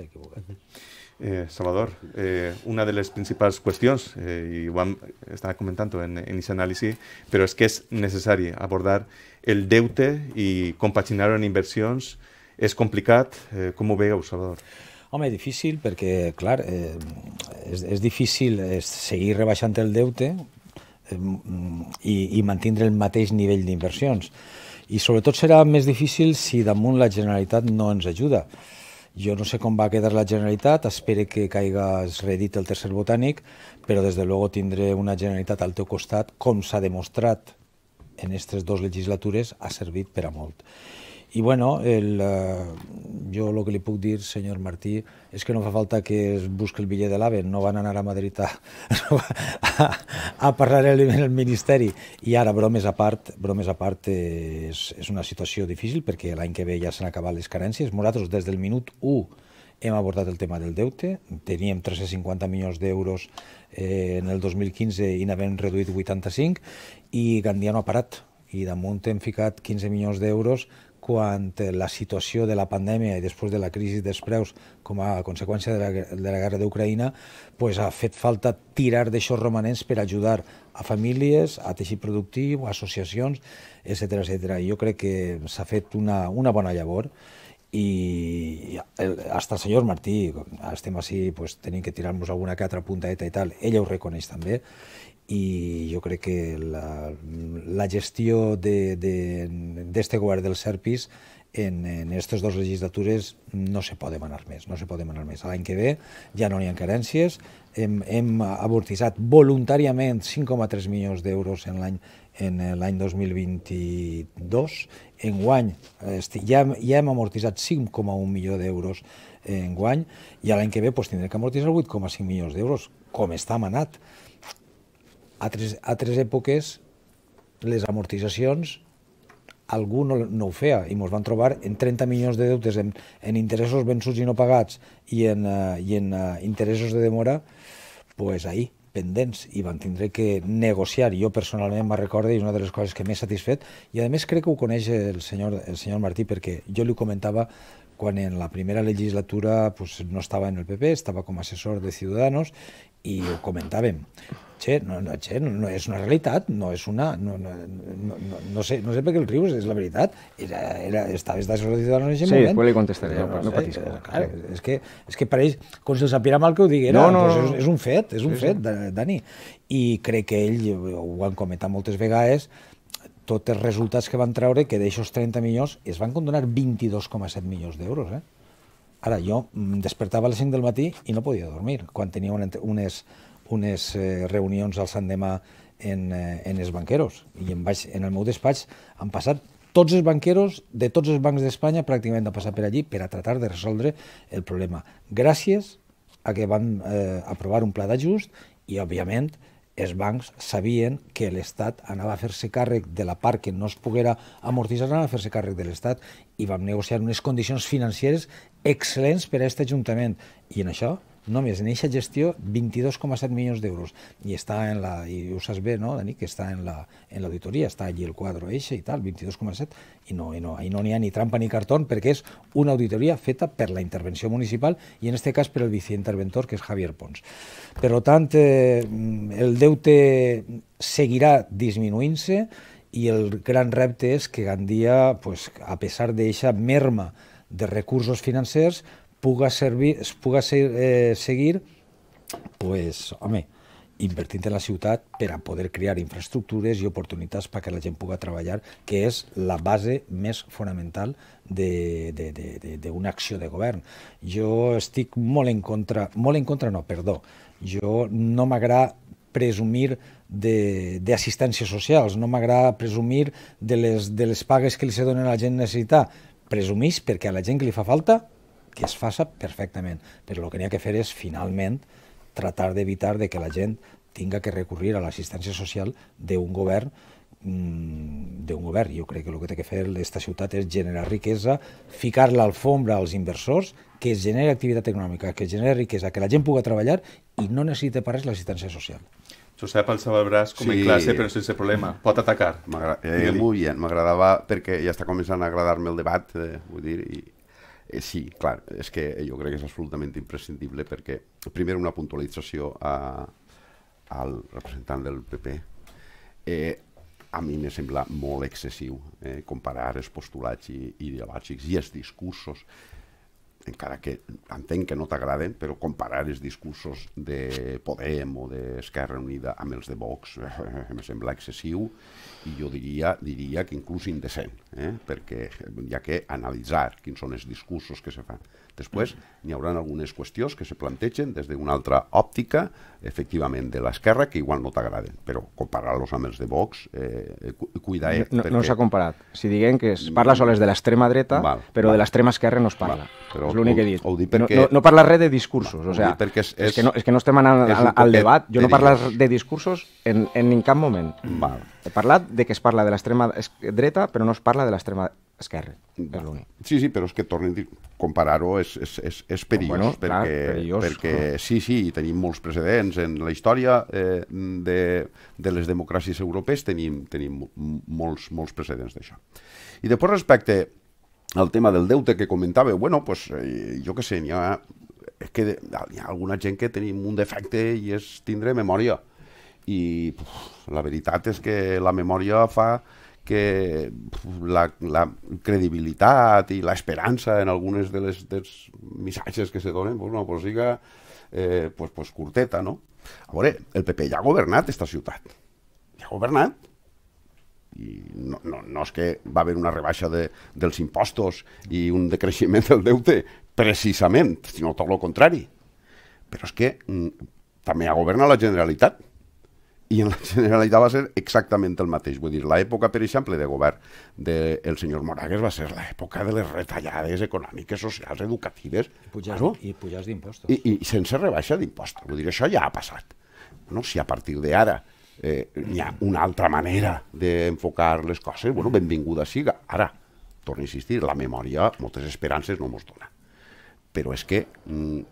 Eh, Salvador, eh, una de les principals qüestions, eh, i ho vam, estava comentant en, en aquesta anàlisi, però és que és necessari abordar el deute i compaginar-ho en inversions és complicat. Eh, com ho veieu, Salvador? Home, difícil perquè, clar, eh, és, és difícil eh, seguir rebaixant el deute eh, i, i mantindre el mateix nivell d'inversions. I sobretot serà més difícil si damunt la Generalitat no ens ajuda. Jo no sé com va quedar la Generalitat, espero que caiga redit el tercer botànic, però des de luego tindré una Generalitat al teu costat, com s'ha demostrat en aquestes dues legislatures ha servit per a molt. I bueno, el, eh, jo el que li puc dir, senyor Martí, és que no fa falta que es busqui el bitllet de l'AVE, no van anar a Madrid a, a, a parlar amb el Ministeri. I ara, bromes a part, bromes a part eh, és, és una situació difícil perquè l'any que ve ja s'han acabat les carències. Nosaltres, des del minut 1, hem abordat el tema del deute, teníem 350 milions d'euros eh, en el 2015 i n'havem reduït 85 i Gandia no ha parat i damunt hem ficat 15 milions d'euros quan la situació de la pandèmia i després de la crisi dels preus com a conseqüència de la, de la guerra d'Ucraïna pues, ha fet falta tirar d'aixòs romanents per ajudar a famílies, a teixit productiu, a associacions, etc etc. Jo crec que s'ha fet una, una bona llavor i hasta el senyor Martí, estem així, pues, tenim que tirar-nos alguna que altra puntaeta i tal, ella ho reconeix també, i jo crec que la, la gestió d'aquest de, de, govern del Serpis en, en aquestes dues legislatures no se pot demanar més, no se pot demanar més. L'any que ve ja no hi ha carències, hem, hem amortitzat voluntàriament 5,3 milions d'euros en l'any en l'any 2022. En guany ja, ja hem amortitzat 5,1 milió d'euros en guany i l'any que ve pues, tindrem que amortitzar 8,5 milions d'euros, com està manat altres, altres èpoques les amortitzacions algú no, no ho feia i ens van trobar en 30 milions de deutes en, en interessos vençuts i no pagats i en, uh, i en uh, interessos de demora pues ahí, pendents i van tindre que negociar. Jo personalment me'n recordo i és una de les coses que m'he satisfet i a més crec que ho coneix el senyor, el senyor Martí perquè jo li comentava quan en la primera legislatura pues, no estava en el PP, estava com a assessor de Ciudadanos i ho comentàvem. Che, no, no, che, no, no és una realitat, no és una... No, no, no, no, no, sé, no sé per què el rius, és la veritat. Era, era, estaves desorganitzat en aquest sí, moment. Sí, després li contestaré, no, no, eh, no patis. Eh, clar, és, que, és que pareix com si el sapira mal que ho diguera. No, no, doncs és, és un fet, és un sí, fet, sí. Dani. I crec que ell, ho han comentat moltes vegades, tots els resultats que van treure, que d'aixòs 30 milions, es van condonar 22,7 milions d'euros, eh? Ara, jo mm, despertava a les 5 del matí i no podia dormir, quan tenia unes, unes eh, reunions al Sant Demà en, eh, en els banqueros. I en, baix, en el meu despatx han passat tots els banqueros de tots els bancs d'Espanya pràcticament han passat per allí per a tratar de resoldre el problema. Gràcies a que van eh, aprovar un pla d'ajust i, òbviament, els bancs sabien que l'Estat anava a fer-se càrrec de la part que no es poguera amortitzar, anava a fer-se càrrec de l'Estat i vam negociar unes condicions financeres excel·lents per a aquest Ajuntament. I en això només en eixa gestió 22,7 milions d'euros i està en la, i ho saps bé, no, Dani, que està en la en l'auditoria, està allí el quadre eixa i tal, 22,7 i no n'hi no, no ha ni trampa ni cartó perquè és una auditoria feta per la intervenció municipal i en aquest cas per el viceinterventor que és Javier Pons. Per tant, eh, el deute seguirà disminuint-se i el gran repte és que Gandia, pues, a pesar d'eixa merma de recursos financers, puga, servir, es puga ser, eh, seguir pues, home, invertint en la ciutat per a poder crear infraestructures i oportunitats perquè la gent puga treballar, que és la base més fonamental d'una acció de govern. Jo estic molt en contra, molt en contra no, perdó, jo no m'agrada presumir d'assistències socials, no m'agrada presumir de les, de les pagues que li se donen a la gent necessitar, presumís perquè a la gent que li fa falta que es faça perfectament, però el que n'hi ha que fer és finalment tratar d'evitar de que la gent tinga que recurrir a l'assistència social d'un govern mm, d'un govern. Jo crec que el que té que fer aquesta ciutat és generar riquesa, ficar l'alfombra als inversors, que es generi activitat econòmica, que es generi riquesa, que la gent puga treballar i no necessite per res l'assistència social. Josep el seu braç com sí. en classe, però sense problema. Pot atacar. Eh, molt bé, m'agradava perquè ja està començant a agradar-me el debat, eh, vull dir, i, Eh, sí, clar, és que jo crec que és absolutament imprescindible perquè, primer, una puntualització a, al representant del PP. Eh, a mi me sembla molt excessiu eh, comparar els postulats ideològics i els discursos encara que entenc que no t'agraden, però comparar els discursos de Podem o d'Esquerra Unida amb els de Vox eh, em sembla excessiu i jo diria, diria que inclús indecent, eh? perquè hi ha que analitzar quins són els discursos que se fan. Després n'hi haurà algunes qüestions que se plantegen des d'una altra òptica, efectivament, de l'esquerra, que igual no t'agraden, però comparar-los amb els de Vox, eh, cuida... Eh, no perquè... no s'ha comparat. Si diguem que es mm. parla sols de l'extrema dreta, val, però val. de l'extrema esquerra no es parla. Val, però és l'únic que he dit. Ho, ho perquè... no, no, no parla res de discursos, val, o sea, és, és, és, que no, és que no estem anant al, al debat. Jo no parlo de discursos en, en cap moment. Val. He parlat de que es parla de l'extrema dreta, però no es parla de l'extrema esquerre. És l'UNI. Sí, sí, però és que tornen a comparar-ho és, és, és, és perillós, bueno, perquè, clar, perillós, perquè no. sí, sí, tenim molts precedents en la història eh, de, de les democràcies europees, tenim, tenim molts, molts precedents d'això. I després respecte al tema del deute que comentava, bueno, pues, eh, jo que sé, n'hi ha, és que hi ha alguna gent que tenim un defecte i és tindre memòria. I puf, la veritat és que la memòria fa que la, la credibilitat i l'esperança en algunes de les dels missatges que se donen, pues, no, pues siga eh, pues, pues curteta, no? A veure, el PP ja ha governat esta ciutat. Ja ha governat. I no, no, no és que va haver una rebaixa de, dels impostos i un decreixement del deute, precisament, sinó tot el contrari. Però és que mm, també ha governat la Generalitat i en la Generalitat va ser exactament el mateix. Vull dir, l'època, per exemple, de govern del de senyor Moragues va ser l'època de les retallades econòmiques, socials, educatives... I pujades, no? i pujades d'impostos. I, I sense rebaixa d'impostos. Vull dir, això ja ha passat. No? Si a partir d'ara eh, hi ha una altra manera d'enfocar les coses, bueno, benvinguda siga. Ara, torno a insistir, la memòria moltes esperances no mos dona. Però és que mm,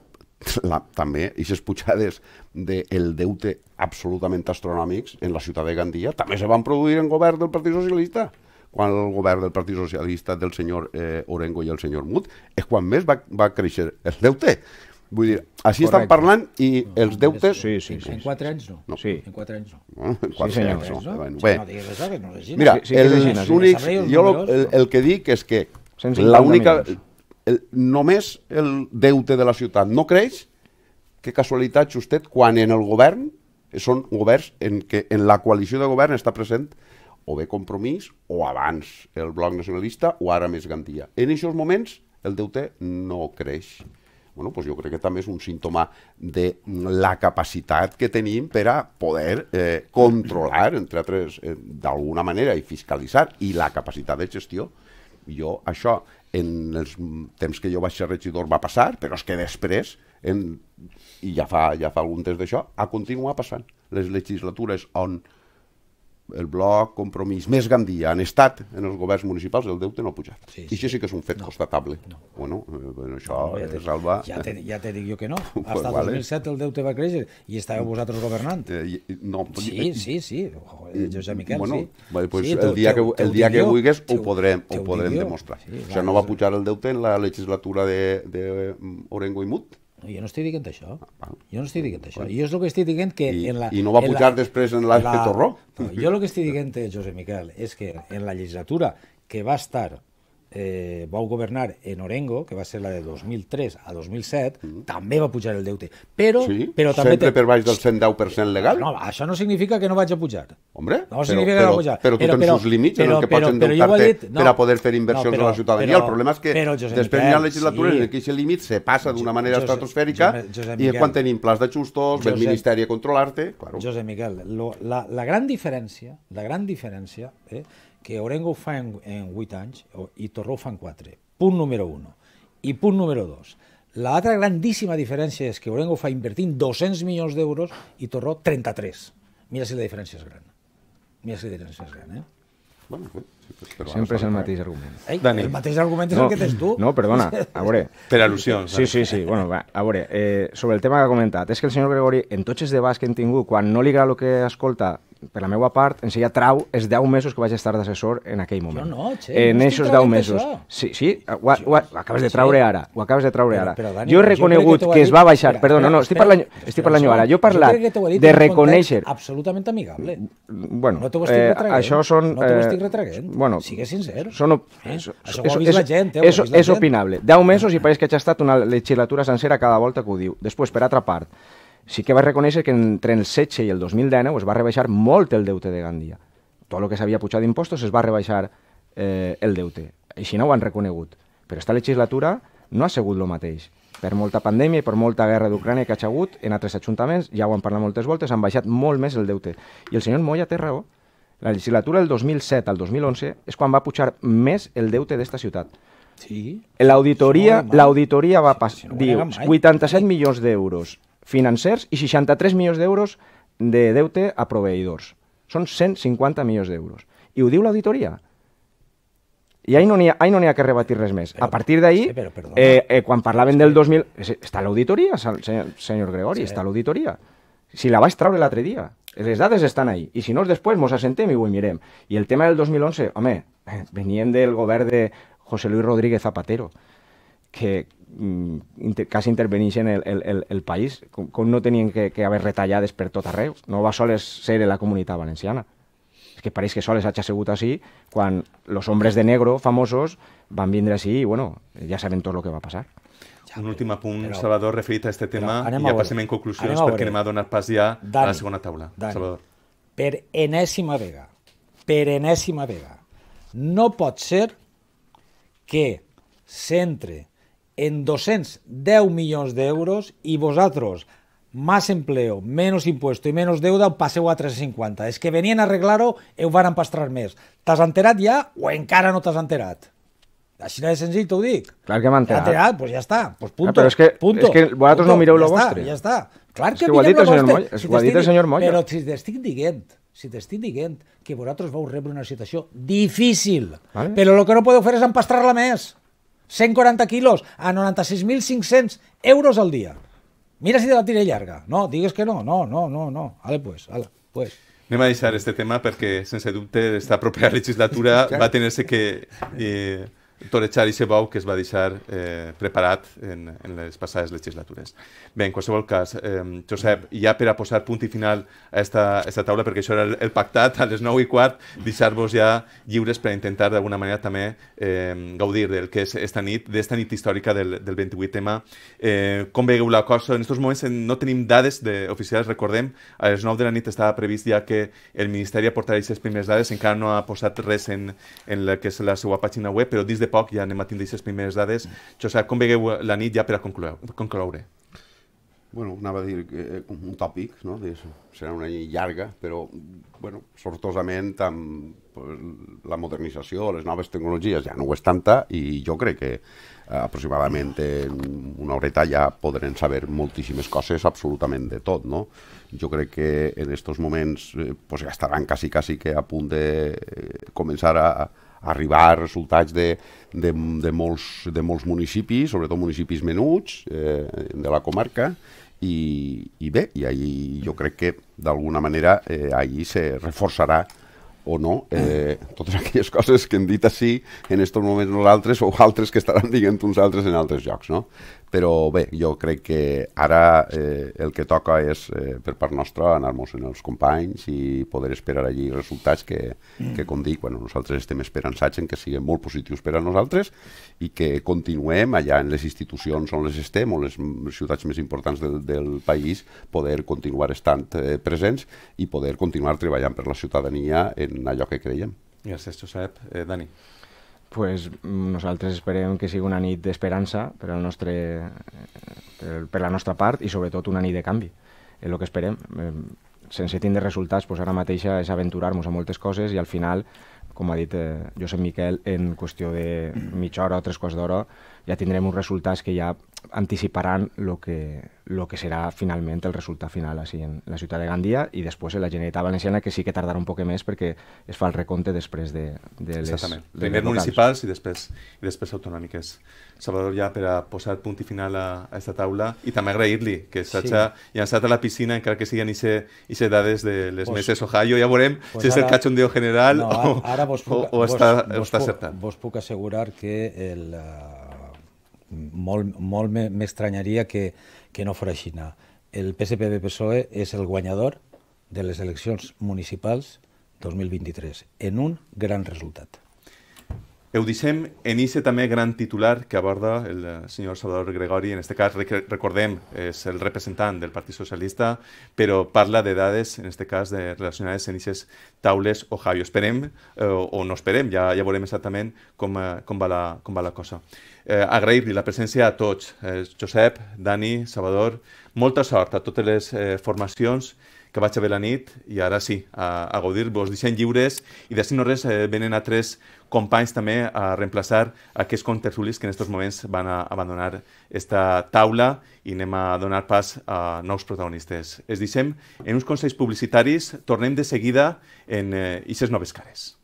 la, també aquestes pujades del de deute absolutament astronòmics en la ciutat de Gandia també se van produir en govern del Partit Socialista quan el govern del Partit Socialista del senyor eh, Orengo i el senyor Mut és quan més va, va créixer el deute. Vull dir, així Correcte. estan parlant i no, els deutes... Sí, sí, sí. En quatre anys no. no. Sí. En quatre anys no. no ah, en quatre sí, anys no. bé. No digues res, no Mira, sí, sí, els únics... Jo el, el, el que dic és que l'única el, només el deute de la ciutat no creix, que casualitat, justet, quan en el govern eh, són governs en què en la coalició de govern està present o bé Compromís o abans el Bloc Nacionalista o ara més Gandia. En aquests moments el deute no creix. Bueno, doncs jo crec que també és un símptoma de la capacitat que tenim per a poder eh, controlar, entre altres, eh, d'alguna manera, i fiscalitzar, i la capacitat de gestió. Jo això en els temps que jo vaig ser regidor va passar, però és que després, en, i ja fa, ja fa algun temps d'això, ha continuat passant. Les legislatures on el bloc, compromís, més Gandia, han estat en els governs municipals, el deute no ha pujat. Sí, sí. I això sí que és un fet no. constatable. No. Bueno, eh, bueno, això no, ja és eh, salva... Ja te, ja te dic jo que no. pues, Hasta vale. 2007 el deute va créixer i estàveu vosaltres governant. Eh, no. Sí, sí, sí. Joder, eh, Josep Miquel, bueno, sí. Vale, pues sí el dia que, el dia que vulguis ho podrem, ho podrem demostrar. Sí, o sigui, no va pujar el deute en la legislatura de, de mm, Orengo i Mut no, jo no estic dient això. Ah, jo no estic dient això. Jo és el que estic dient que... I, en la, i no va pujar la, després en la, la Torró? No, jo el que estic dient, Josep Miquel, és que en la legislatura que va estar eh, vau governar en Orengo, que va ser la de 2003 a 2007, mm. també va pujar el deute. Però, sí, però també sempre te... per baix del 110% legal. No, això no significa que no vaig a pujar. Hombre, no però, significa però, que no pujar. Però, però tu tens uns límits però, en el que pots endeutar-te no, per a poder fer inversions no, però, a la ciutadania. Però, el problema és que però, Josep després hi ha legislatures sí. en què aquest límit se passa d'una manera Josep, estratosfèrica Josep, Josep i quan tenim plans d'ajustos, ve el Ministeri a controlar-te... Claro. Josep Miquel, lo, la, la gran diferència, la gran diferència eh, que Orengo ho fa en, en 8 anys i Torró ho fa en 4. Punt número 1. I punt número 2. L'altra grandíssima diferència és que Orengo fa invertint 200 milions d'euros i Torró 33. Mira si la diferència és gran. Mira si la diferència és gran, eh? Bueno, sí, però Sempre és el mateix argument. Ei, Dani. El mateix argument és no, el que tens tu. No, perdona, a veure... Per al·lusions. Sí, sí, sí. Bueno, va, a veure, eh, sobre el tema que ha comentat, és que el senyor Gregori, en tots els debats que hem tingut, quan no li agrada el que escolta, per la meva part, en ja trau els 10 mesos que vaig estar d'assessor en aquell moment. No, no, xe, en aquests 10 mesos. Això. Sí, sí, ho, ho, ho acabes de traure ara. Ho acabes de traure ara. Però, però, Dani, jo he reconegut jo que, que es va baixar... Espera, perdó, no, no, estic parlant, espera, estic parlant jo ara. Jo he parlat jo he de reconèixer... Absolutament amigable. Mm, mm, bueno, no t'ho estic retraguent. Eh, això són... No t'ho eh, estic retraguent. Bueno, Sigue sincer. Són, eh, eh? Això ho ha vist la gent. Eh? És, és opinable. 10 mesos i pareix que ha estat una legislatura sencera cada volta que ho diu. Després, per altra part, sí que va reconèixer que entre el 16 i el 2019 es va rebaixar molt el deute de Gandia. Tot el que s'havia pujat d'impostos es va rebaixar eh, el deute. Així no ho han reconegut. Però esta legislatura no ha sigut el mateix. Per molta pandèmia i per molta guerra d'Ucrània que ha hagut en altres ajuntaments, ja ho han parlat moltes voltes, han baixat molt més el deute. I el senyor Moya té raó. La legislatura del 2007 al 2011 és quan va pujar més el deute d'esta ciutat. Sí. L'auditoria sí, no l'auditoria va passar, sí, sí, no diu, 87 milions d'euros financers i 63 milions d'euros de deute a proveïdors. Són 150 milions d'euros. I ho diu l'auditoria. I ahir no n'hi ha, no ha que rebatir res més. Però, a partir d'ahir, sí, eh, eh, quan parlaven sí. del 2000... Eh, està l'auditoria, senyor, senyor Gregori, sí. està l'auditoria. Si la vaig treure l'altre dia. Les dades estan ahí. I si no, després mos assentem i ho mirem. I el tema del 2011, home, venien del govern de José Luis Rodríguez Zapatero, que Mm, inter, quasi en el, el, el, el país, com, com no tenien que, que haver retallades per tot arreu. No va soles ser en la comunitat valenciana. És que pareix que soles hagi sigut així quan los hombres de negro famosos van vindre així i, bueno, ja saben tot el que va passar. Ja, un últim apunt, però, Salvador, referit a aquest tema, i ja veure, passem en conclusions anem perquè anem a donar pas ja Dani, a la segona taula. Dani, Salvador. Per enèsima vega, per enèsima vega, no pot ser que centre en 210 milions d'euros i vosaltres més empleo, menys impuesto i menys deuda, ho passeu a 350. És que venien a arreglar-ho i ho van empastrar més. T'has enterat ja o encara no t'has enterat? Així de senzill t'ho dic. Clar que m'ha enterat. enterat. pues ja està, pues ah, punto. Ah, però és que, punto, és que vosaltres punto, no mireu ja lo vostre. Ja està, Clar que, és que ho ha dit el Moll. Si ho ha dit el senyor Moya. Però si t'estic dient, si t'estic dient que vosaltres vau rebre una situació difícil, vale. però el que no podeu fer és empastrar-la més. 140 quilos a 96.500 euros al dia. Mira si te la tiré llarga. No, digues que no, no, no, no, no. Ale, pues, ala, pues. Anem a deixar este tema perquè, sense dubte, esta propera legislatura va tenir-se que... Eh, i Sebou, que es va deixar eh, preparat en, en les passades legislatures. Bé, en qualsevol cas, eh, Josep, ja per a posar punt i final a esta, a esta taula, perquè això era el, el pactat, a les 9 i quart, deixar-vos ja lliures per intentar d'alguna manera també eh, gaudir del que és esta nit, d'esta nit històrica del, del 28 tema. Eh, com veieu la cosa? En aquests moments no tenim dades de, oficials, recordem, a les 9 de la nit estava previst ja que el Ministeri aportarà aquestes primeres dades, encara no ha posat res en, en la que és la seva pàgina web, però dins de poc ja anem a tindre les primeres dades. Josep, com vegueu la nit ja per a concloure? Bueno, anava a dir eh, un tòpic, no? serà una nit llarga, però, bueno, sortosament amb la modernització, les noves tecnologies ja no ho és tanta i jo crec que eh, aproximadament en una horeta ja podrem saber moltíssimes coses absolutament de tot, no? Jo crec que en aquests moments eh, pues, ja estaran quasi, quasi que a punt de començar a, a arribar a resultats de, de, de, molts, de molts municipis, sobretot municipis menuts eh, de la comarca, i, i bé, i ahir jo crec que d'alguna manera eh, ahir se reforçarà o no, eh, totes aquelles coses que hem dit així en aquests moments nosaltres o altres que estaran dient uns altres en altres llocs, no? però bé, jo crec que ara eh, el que toca és, eh, per part nostra, anar-nos en els companys i poder esperar allí resultats que, mm. que com dic, bueno, nosaltres estem esperançats en que siguin molt positius per a nosaltres i que continuem allà en les institucions on les estem, o les ciutats més importants del, del país, poder continuar estant eh, presents i poder continuar treballant per la ciutadania en allò que creiem. Gràcies, Josep. Eh, Dani pues, mm, nosaltres esperem que sigui una nit d'esperança per, al nostre, eh, per, per la nostra part i sobretot una nit de canvi. És el que esperem. Sense tindre resultats, pues, ara mateix és aventurar-nos a moltes coses i al final, com ha dit eh, Josep Miquel, en qüestió de mitja hora o tres quarts d'hora ja tindrem uns resultats que ja anticiparan lo que, lo que será finalment el resultat final així en la ciutat de Gandia i després en la Generalitat Valenciana, que sí que tardarà un poc més perquè es fa el recompte després de, de les... Exactament. De Primer les municipals i després, i després autonòmiques. Salvador, ja per a posar punt i final a aquesta taula i també agrair-li que s'ha sí. llançat a la piscina encara que siguin aquestes dades de les pues, meses Ohio. Ja veurem pues si ara, és el cachondeo general no, ara, ara vos puc, o, o, vos, està, vos, o està acertat. Vos puc assegurar que el, molt, molt m'estranyaria que, que no fos així. El PSPB-PSOE e és el guanyador de les eleccions municipals 2023 en un gran resultat. Eudicem inicia també gran titular que aborda el eh, senyor Salvador Gregori, en este cas recordem, és el representant del Partit Socialista, però parla de dades, en este cas, de, relacionades en aquestes taules Ohio. Esperem, eh, o no esperem, ja, ja veurem exactament com, eh, com, va la, com va la cosa. Eh, Agrair-li la presència a tots, eh, Josep, Dani, Salvador, molta sort a totes les eh, formacions que vaig haver la nit i ara sí, a, a gaudir, vos deixem lliures i d'ací no res eh, venen a tres companys també a reemplaçar aquests contertulis que en aquests moments van a abandonar esta taula i anem a donar pas a nous protagonistes. Es deixem en uns consells publicitaris, tornem de seguida en eh, Ixes Noves Cares.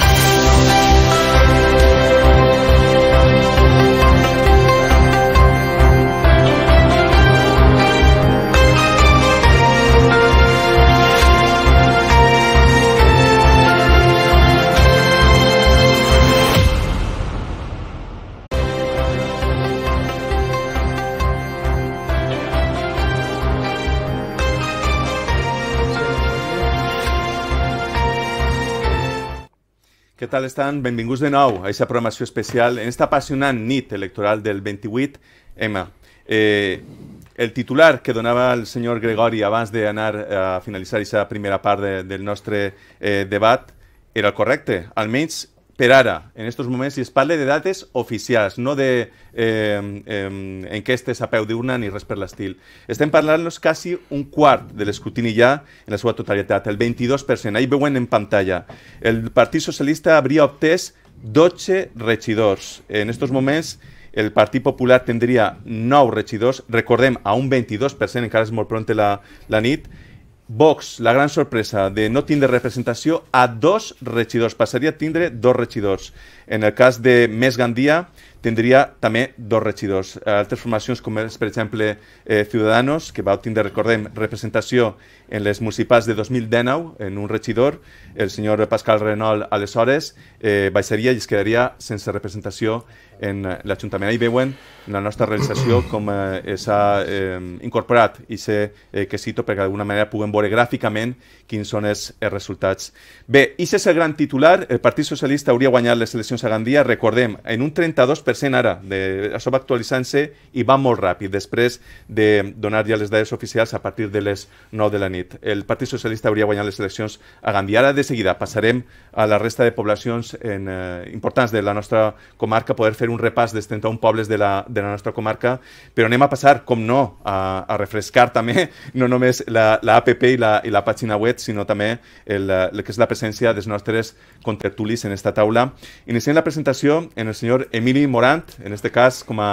Música Què tal estan? Benvinguts de nou a aquesta programació especial en aquesta apassionant nit electoral del 28M. Eh, el titular que donava el senyor Gregori abans d'anar a finalitzar aquesta primera part de, del nostre eh, debat era el correcte. Almenys per ara, en aquests moments, i es parla de dates oficials, no de eh, eh, enquestes a peu d'urna ni res per l'estil. Estem parlant-nos quasi un quart de l'escrutini ja en la seva totalitat, el 22%. Ahir veuen en pantalla. El Partit Socialista hauria obtès 12 regidors. En aquests moments el Partit Popular tindria 9 regidors, recordem, a un 22%, encara és molt pront la, la nit, Vox, la gran sorpresa de no tindre representació a dos regidors. Passaria a tindre dos regidors. En el cas de Més Gandia, tindria també dos regidors. Eh, altres formacions, com és, per exemple, eh, Ciudadanos, que va obtindre, recordem, representació en les municipals de 2019, en un regidor, el senyor Pascal Renol, aleshores, eh, baixaria i es quedaria sense representació en eh, l'Ajuntament. Ahir veuen la nostra realització com eh, s'ha eh, incorporat i sé eh, que cito perquè d'alguna manera puguem veure gràficament quins són els, els resultats. Bé, i és el gran titular, el Partit Socialista hauria guanyat les eleccions a Gandia, recordem, en un 32% ara, de, això va actualitzant-se i va molt ràpid, després de donar ja les dades oficials a partir de les 9 de la nit nit. El Partit Socialista hauria guanyat les eleccions a Gandhi. Ara, de seguida, passarem a la resta de poblacions en, eh, importants de la nostra comarca, poder fer un repàs dels 31 pobles de la, de la nostra comarca, però anem a passar, com no, a, a refrescar també, no només l'APP la, i, la, i la pàgina web, sinó també el, el que és la presència dels nostres contertulis en esta taula. Iniciem la presentació en el senyor Emili Morant, en este cas com a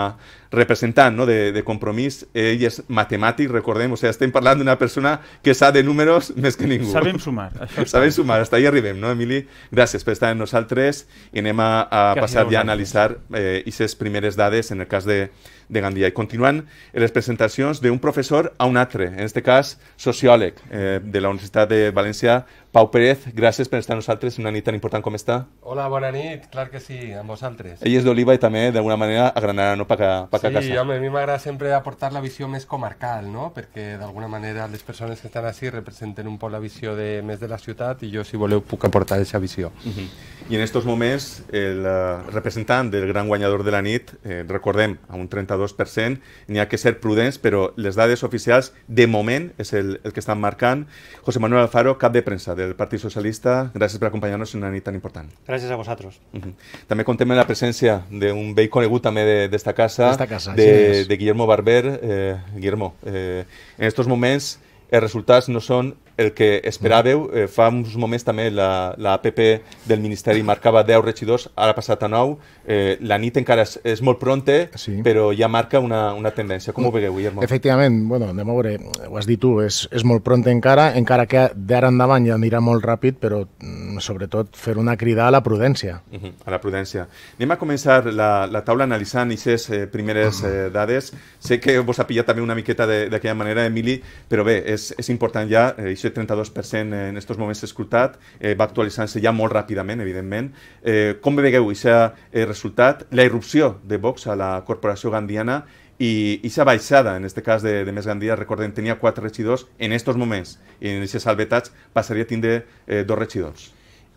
representant no, de, de Compromís. Ell és matemàtic, recordem, o sigui, estem parlant d'una persona que sap de números més que ningú. Sabem sumar. Això Sabem sumar, hasta ahí arribem, no, Emili? Gràcies per estar amb nosaltres i anem a, a passar ja a analitzar aquestes eh, primeres dades en el cas de, de Gandia. I continuen les presentacions d'un professor a un altre, en aquest cas sociòleg eh, de la Universitat de València, Pau Pérez, gràcies per estar amb nosaltres una nit tan important com està. Hola, bona nit, clar que sí, amb vosaltres. Ell és d'Oliva i també d'alguna manera Granada, no, per a, per sí, a casa. Sí, home, a mi m'agrada sempre aportar la visió més comarcal, no? perquè d'alguna manera les persones que estan així representen un poc la visió de, més de la ciutat i jo, si voleu, puc aportar aquesta visió. Uh -huh. I en aquests moments, el ah, representant del gran guanyador de la nit, eh, recordem, a un 30 52%, n'hi ha que ser prudents, però les dades oficials, de moment, és el, el que estan marcant. José Manuel Alfaro, cap de premsa del Partit Socialista, gràcies per acompanyar-nos en una nit tan important. Gràcies a vosaltres. Uh -huh. També contem la presència d'un vell conegut també d'esta de, casa, d'esta casa, de, sí, de Guillermo Barber. Eh, Guillermo, eh, en aquests moments els resultats no són el que esperàveu. Eh, fa uns moments també la, la del Ministeri marcava 10 regidors, ara ha passat a 9. Eh, la nit encara és, és molt pronta, sí. però ja marca una, una tendència. Com ho mm. veieu, Guillermo? Efectivament, bueno, anem a veure, ho has dit tu, és, és molt pronta encara, encara que d'ara endavant ja anirà molt ràpid, però mm, sobretot fer una crida a la prudència. Uh -huh, a la prudència. Anem a començar la, la taula analitzant aquestes eh, primeres eh, dades. Sé que vos ha pillat també una miqueta d'aquella manera, Emili, però bé, és, és important ja, eh, aquest 32% en aquests moments escrutat, eh, va actualitzant-se ja molt ràpidament, evidentment. Eh, com veieu aquest eh, resultat, la irrupció de Vox a la corporació gandiana i aquesta baixada, en aquest cas de, de Més Gandia, recordem, tenia quatre regidors en aquests moments, i en aquestes salvetats passaria a tindre eh, dos regidors.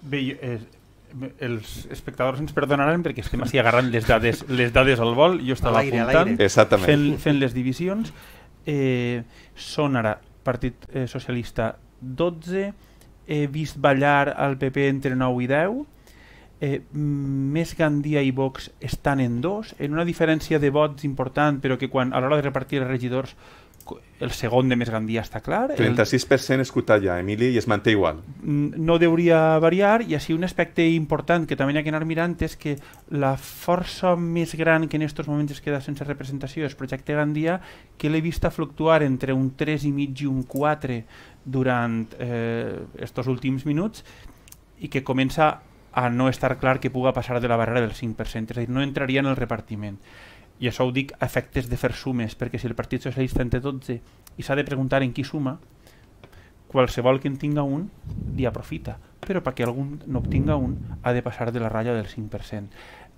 Bé, eh, els espectadors ens perdonaran perquè estem així agarrant les dades, les dades al vol, jo estava apuntant, fent, fent les divisions. Eh, són ara Partit eh, Socialista 12, eh, vist ballar al PP entre 9 i 10, eh, més Gandia i Vox estan en dos, en una diferència de vots important, però que quan a l'hora de repartir els regidors el segon de més gran dia està clar. 36% el... és Cutalla, Emili, i es manté igual. Mm, no deuria variar, i així un aspecte important que també hi ha que anar mirant és que la força més gran que en aquests moments es queda sense representació és Projecte Gandia, que l'he vista fluctuar entre un 3,5 i un 4 durant eh, estos últims minuts, i que comença a no estar clar que puga passar de la barrera del 5%, és a dir, no entraria en el repartiment i això ho dic a efectes de fer sumes, perquè si el Partit Socialista en té 12 i s'ha de preguntar en qui suma, qualsevol que en tinga un li aprofita, però perquè algun no obtinga un ha de passar de la ratlla del 5%.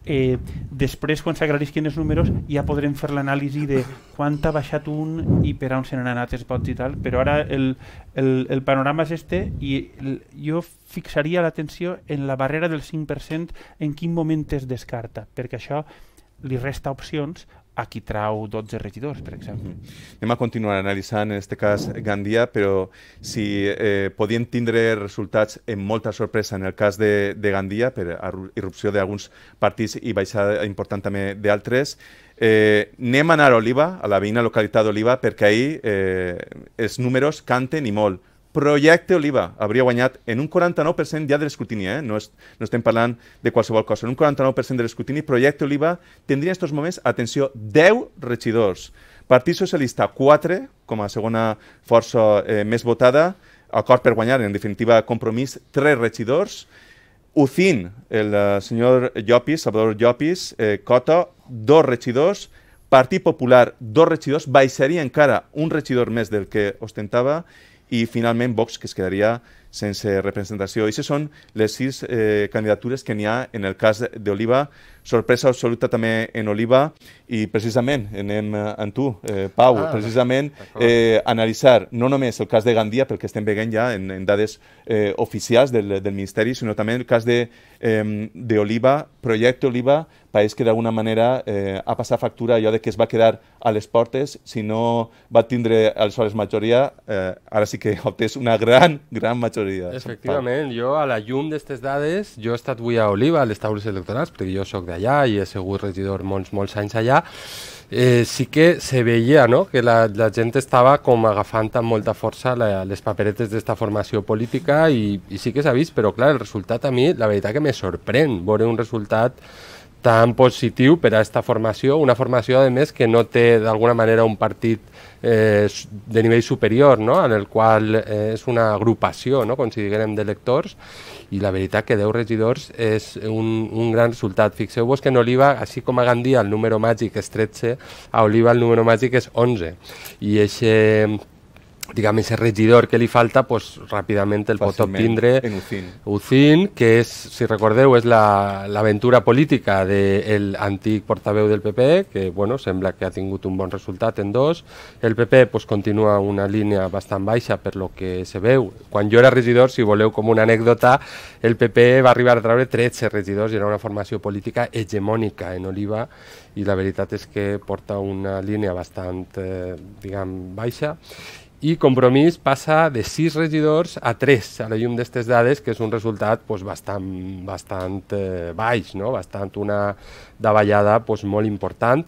Eh, després, quan s'aclarisquen els números, ja podrem fer l'anàlisi de quant ha baixat un i per on se n'han anat els vots i tal, però ara el, el, el panorama és este i el, jo fixaria l'atenció en la barrera del 5% en quin moment es descarta, perquè això li resta opcions a qui trau 12 regidors, per exemple. Mm -hmm. Anem a continuar analitzant, en aquest cas, Gandia, però si eh, podien tindre resultats en molta sorpresa en el cas de, de Gandia, per irrupció d'alguns partits i baixada important també d'altres, eh, anem a anar a Oliva, a la veïna localitat d'Oliva, perquè ahir eh, els números canten i molt Projecte Oliva hauria guanyat en un 49% ja de l'escrutini, eh? no, no estem parlant de qualsevol cosa, en un 49% de l'escrutini, Projecte Oliva tindria en aquests moments, atenció, 10 regidors. Partit Socialista, 4, com a segona força eh, més votada, acord per guanyar, en definitiva, compromís, 3 regidors, Ucin, el eh, senyor Llopis, Salvador Llopis, eh, Cota, dos regidors, Partit Popular, dos regidors, baixaria encara un regidor més del que ostentava, i Y, finalmente, Vox, que se quedaría... sense representació. Aquestes són les sis eh, candidatures que n'hi ha en el cas d'Oliva. Sorpresa absoluta també en Oliva i precisament anem eh, amb tu, eh, Pau, ah, precisament eh, analitzar no només el cas de Gandia, pel que estem veient ja en, en dades eh, oficials del, del Ministeri, sinó també el cas d'Oliva, eh, Projecte Oliva, país que d'alguna manera eh, ha passat factura allò de que es va quedar a les portes, si no va tindre aleshores majoria, eh, ara sí que obtés una gran, gran majoria història. Efectivament, jo a la llum d'aquestes dades, jo he estat avui a Oliva, a les taules electorals, perquè jo sóc d'allà i he sigut regidor molts, molts anys allà, eh, sí que se veia no? que la, la gent estava com agafant amb molta força la, les paperetes d'esta formació política i, i sí que s'ha vist, però clar, el resultat a mi, la veritat que me sorprèn veure un resultat tan positiu per a aquesta formació, una formació, a més, que no té d'alguna manera un partit eh, de nivell superior, no? en el qual eh, és una agrupació, no? com si diguem, de lectors, i la veritat que 10 regidors és un, un gran resultat. Fixeu-vos que en Oliva, així com a Gandia el número màgic és 13, a Oliva el número màgic és 11, i aquest diguem, aquest regidor que li falta, pues, ràpidament el pot obtindre Ucín. Ucín, que és, si recordeu, és l'aventura la, política del de antic portaveu del PP, e, que bueno, sembla que ha tingut un bon resultat en dos. El PP e, pues, continua una línia bastant baixa per lo que se veu. Quan jo era regidor, si voleu com una anècdota, el PP e va arribar a treure 13 regidors i era una formació política hegemònica en Oliva i la veritat és que porta una línia bastant, eh, diguem, baixa i Compromís passa de 6 regidors a 3 a la llum d'aquestes dades, que és un resultat pues, bastant, bastant eh, baix, no? bastant una davallada pues, molt important,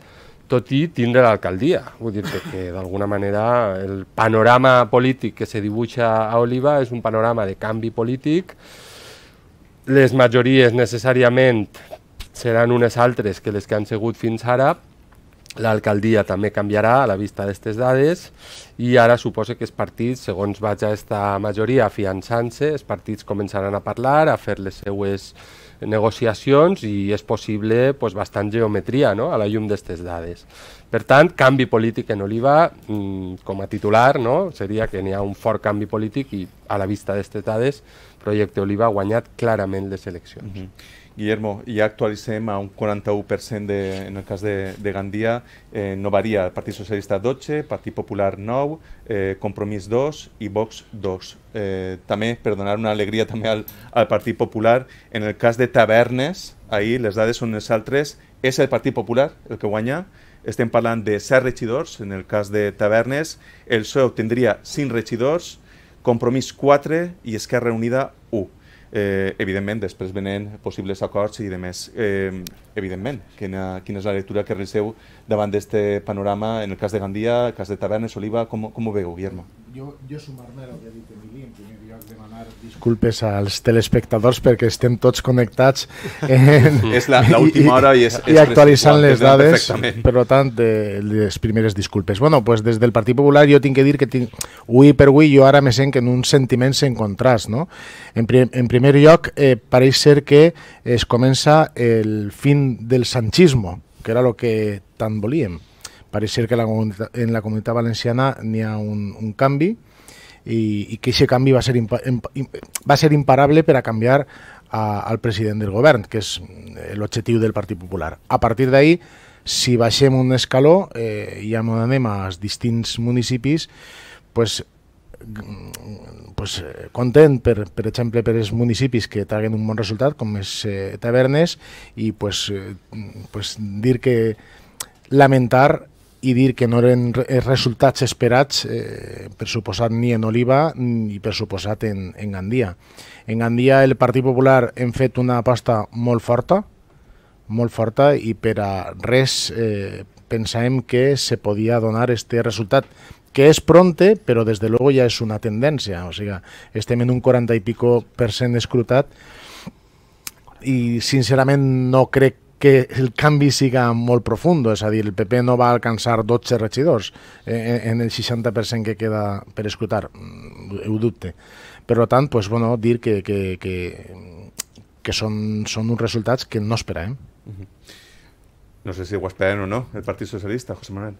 tot i tindre l'alcaldia. Vull dir que d'alguna manera el panorama polític que se dibuixa a Oliva és un panorama de canvi polític, les majories necessàriament seran unes altres que les que han segut fins ara, L'alcaldia també canviarà a la vista d'aquestes dades i ara suposa que els partits, segons vaig a aquesta majoria afiançant-se, els partits començaran a parlar, a fer les seues negociacions i és possible pues, bastant geometria no? a la llum d'aquestes dades. Per tant, canvi polític en Oliva, mm, com a titular, no? seria que n'hi ha un fort canvi polític i a la vista d'aquestes dades, Projecte Oliva ha guanyat clarament les eleccions. Mm -hmm. Guillermo, ja actualitzem a un 41% de, en el cas de, de Gandia, eh, no varia. El Partit Socialista 12, Partit Popular 9, eh, Compromís 2 i Vox 2. Eh, també per donar una alegria també al, al Partit Popular. En el cas de Tavernes, ahir les dades són les altres, és el Partit Popular el que guanya, estem parlant de 7 regidors, en el cas de Tavernes, el PSOE obtindria 5 regidors, Compromís 4 i Esquerra Unida 1. Eh, evidentment, després venen possibles acords i demés. Eh, evidentment, quina, quina és la lectura que realitzeu davant d'este panorama, en el cas de Gandia, el cas de Tavernes, Oliva, com, com ho veu, Guillermo? Jo, jo sumar-me al que ha dit Emili, en primer lloc demanar disculpes als telespectadors perquè estem tots connectats en, és l'última hora i, és, i actualitzant les dades, per tant, de, les primeres disculpes. Bueno, pues des del Partit Popular jo tinc que dir que tinc, avui per avui jo ara me sent que en un sentiment sen contrast, no? En, prim, en primer lloc, eh, pareix ser que es comença el fin del sanchismo, que era el que tant volíem. Pareix ser que la, en la comunitat valenciana n'hi ha un, un canvi i, i que aquest canvi va ser, va ser imparable per a canviar a, al president del govern, que és eh, l'objectiu del Partit Popular. A partir d'ahí, si baixem un escaló eh, i ja no anem als distints municipis, pues, mm, pues, eh, content, per, per exemple, per els municipis que traguen un bon resultat, com és eh, Tavernes, i pues, eh, mm, pues, dir que lamentar i dir que no eren eh, resultats esperats, eh, per suposat ni en Oliva ni per suposat en, en Gandia. En Gandia el Partit Popular hem fet una aposta molt forta, molt forta i per a res eh, pensàvem que se podia donar este resultat que és pronte, però des de luego ja és una tendència, o sigui, estem en un 40 i pico per cent escrutat i sincerament no crec que el canvi siga molt profund, és a dir, el PP no va alcançar 12 regidors eh, eh, en el 60% que queda per escrutar, mm, ho dubte. Per tant, pues, bueno, dir que, que, que, que són, són uns resultats que no esperàvem. Eh? No sé si ho esperen o no, el Partit Socialista, José Manuel.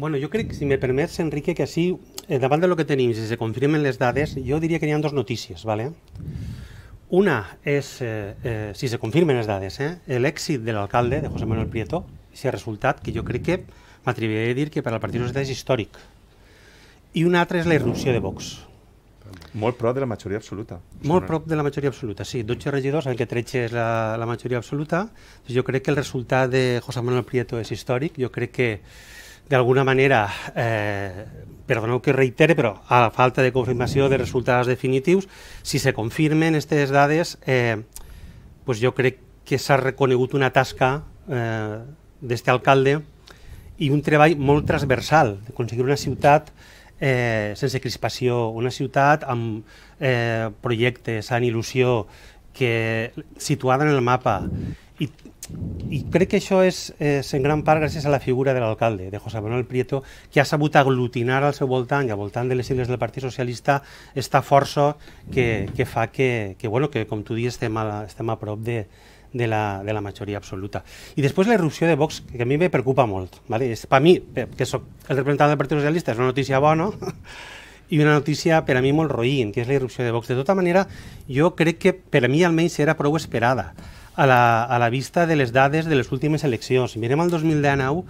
Bueno, jo crec, si me permets, Enrique, que així, eh, davant de lo que tenim, si se confirmen les dades, jo diria que hi ha dues notícies, ¿vale? Una és, eh, eh, si se confirmen les dades, eh, l'èxit de l'alcalde, de José Manuel Prieto, si ha resultat que jo crec que m'atreviré a dir que per al Partit Socialista és històric. I una altra és la irrupció de Vox. Molt prop de la majoria absoluta. Molt prop de la majoria absoluta, sí. 12 regidors, en què 13 és la, la majoria absoluta. Doncs jo crec que el resultat de José Manuel Prieto és històric. Jo crec que d'alguna manera eh, perdoneu que reitere, però a la falta de confirmació de resultats definitius, si se confirmen aquestes dades, eh, pues jo crec que s'ha reconegut una tasca eh, d'este alcalde i un treball molt transversal, de d'aconseguir una ciutat eh, sense crispació, una ciutat amb eh, projectes, amb il·lusió, que situada en el mapa i i crec que això és, és en gran part gràcies a la figura de l'alcalde, de José Manuel Prieto, que ha sabut aglutinar al seu voltant i al voltant de les sigles del Partit Socialista esta força que, que fa que, que, bueno, que, com tu dius, estem estem a prop de, de la, de la majoria absoluta. I després la irrupció de Vox, que a mi me preocupa molt. ¿vale? És, per mi, que sóc el representant del Partit Socialista, és una notícia bona, i una notícia per a mi molt roïn, que és la irrupció de Vox. De tota manera, jo crec que per a mi almenys era prou esperada a la, a la vista de les dades de les últimes eleccions. Si mirem el 2019,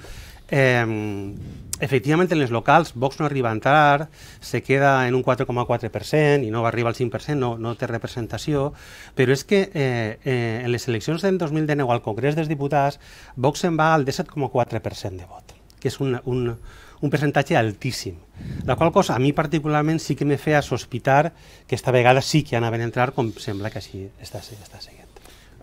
eh, efectivament en les locals Vox no arriba a entrar, se queda en un 4,4% i no arriba al 5%, no, no té representació, però és que eh, eh, en les eleccions del 2019 al Congrés dels Diputats Vox se'n va al 17,4% de vot, que és un, un, un percentatge altíssim. La qual cosa a mi particularment sí que me feia sospitar que esta vegada sí que anaven a entrar com sembla que així està, està seguint.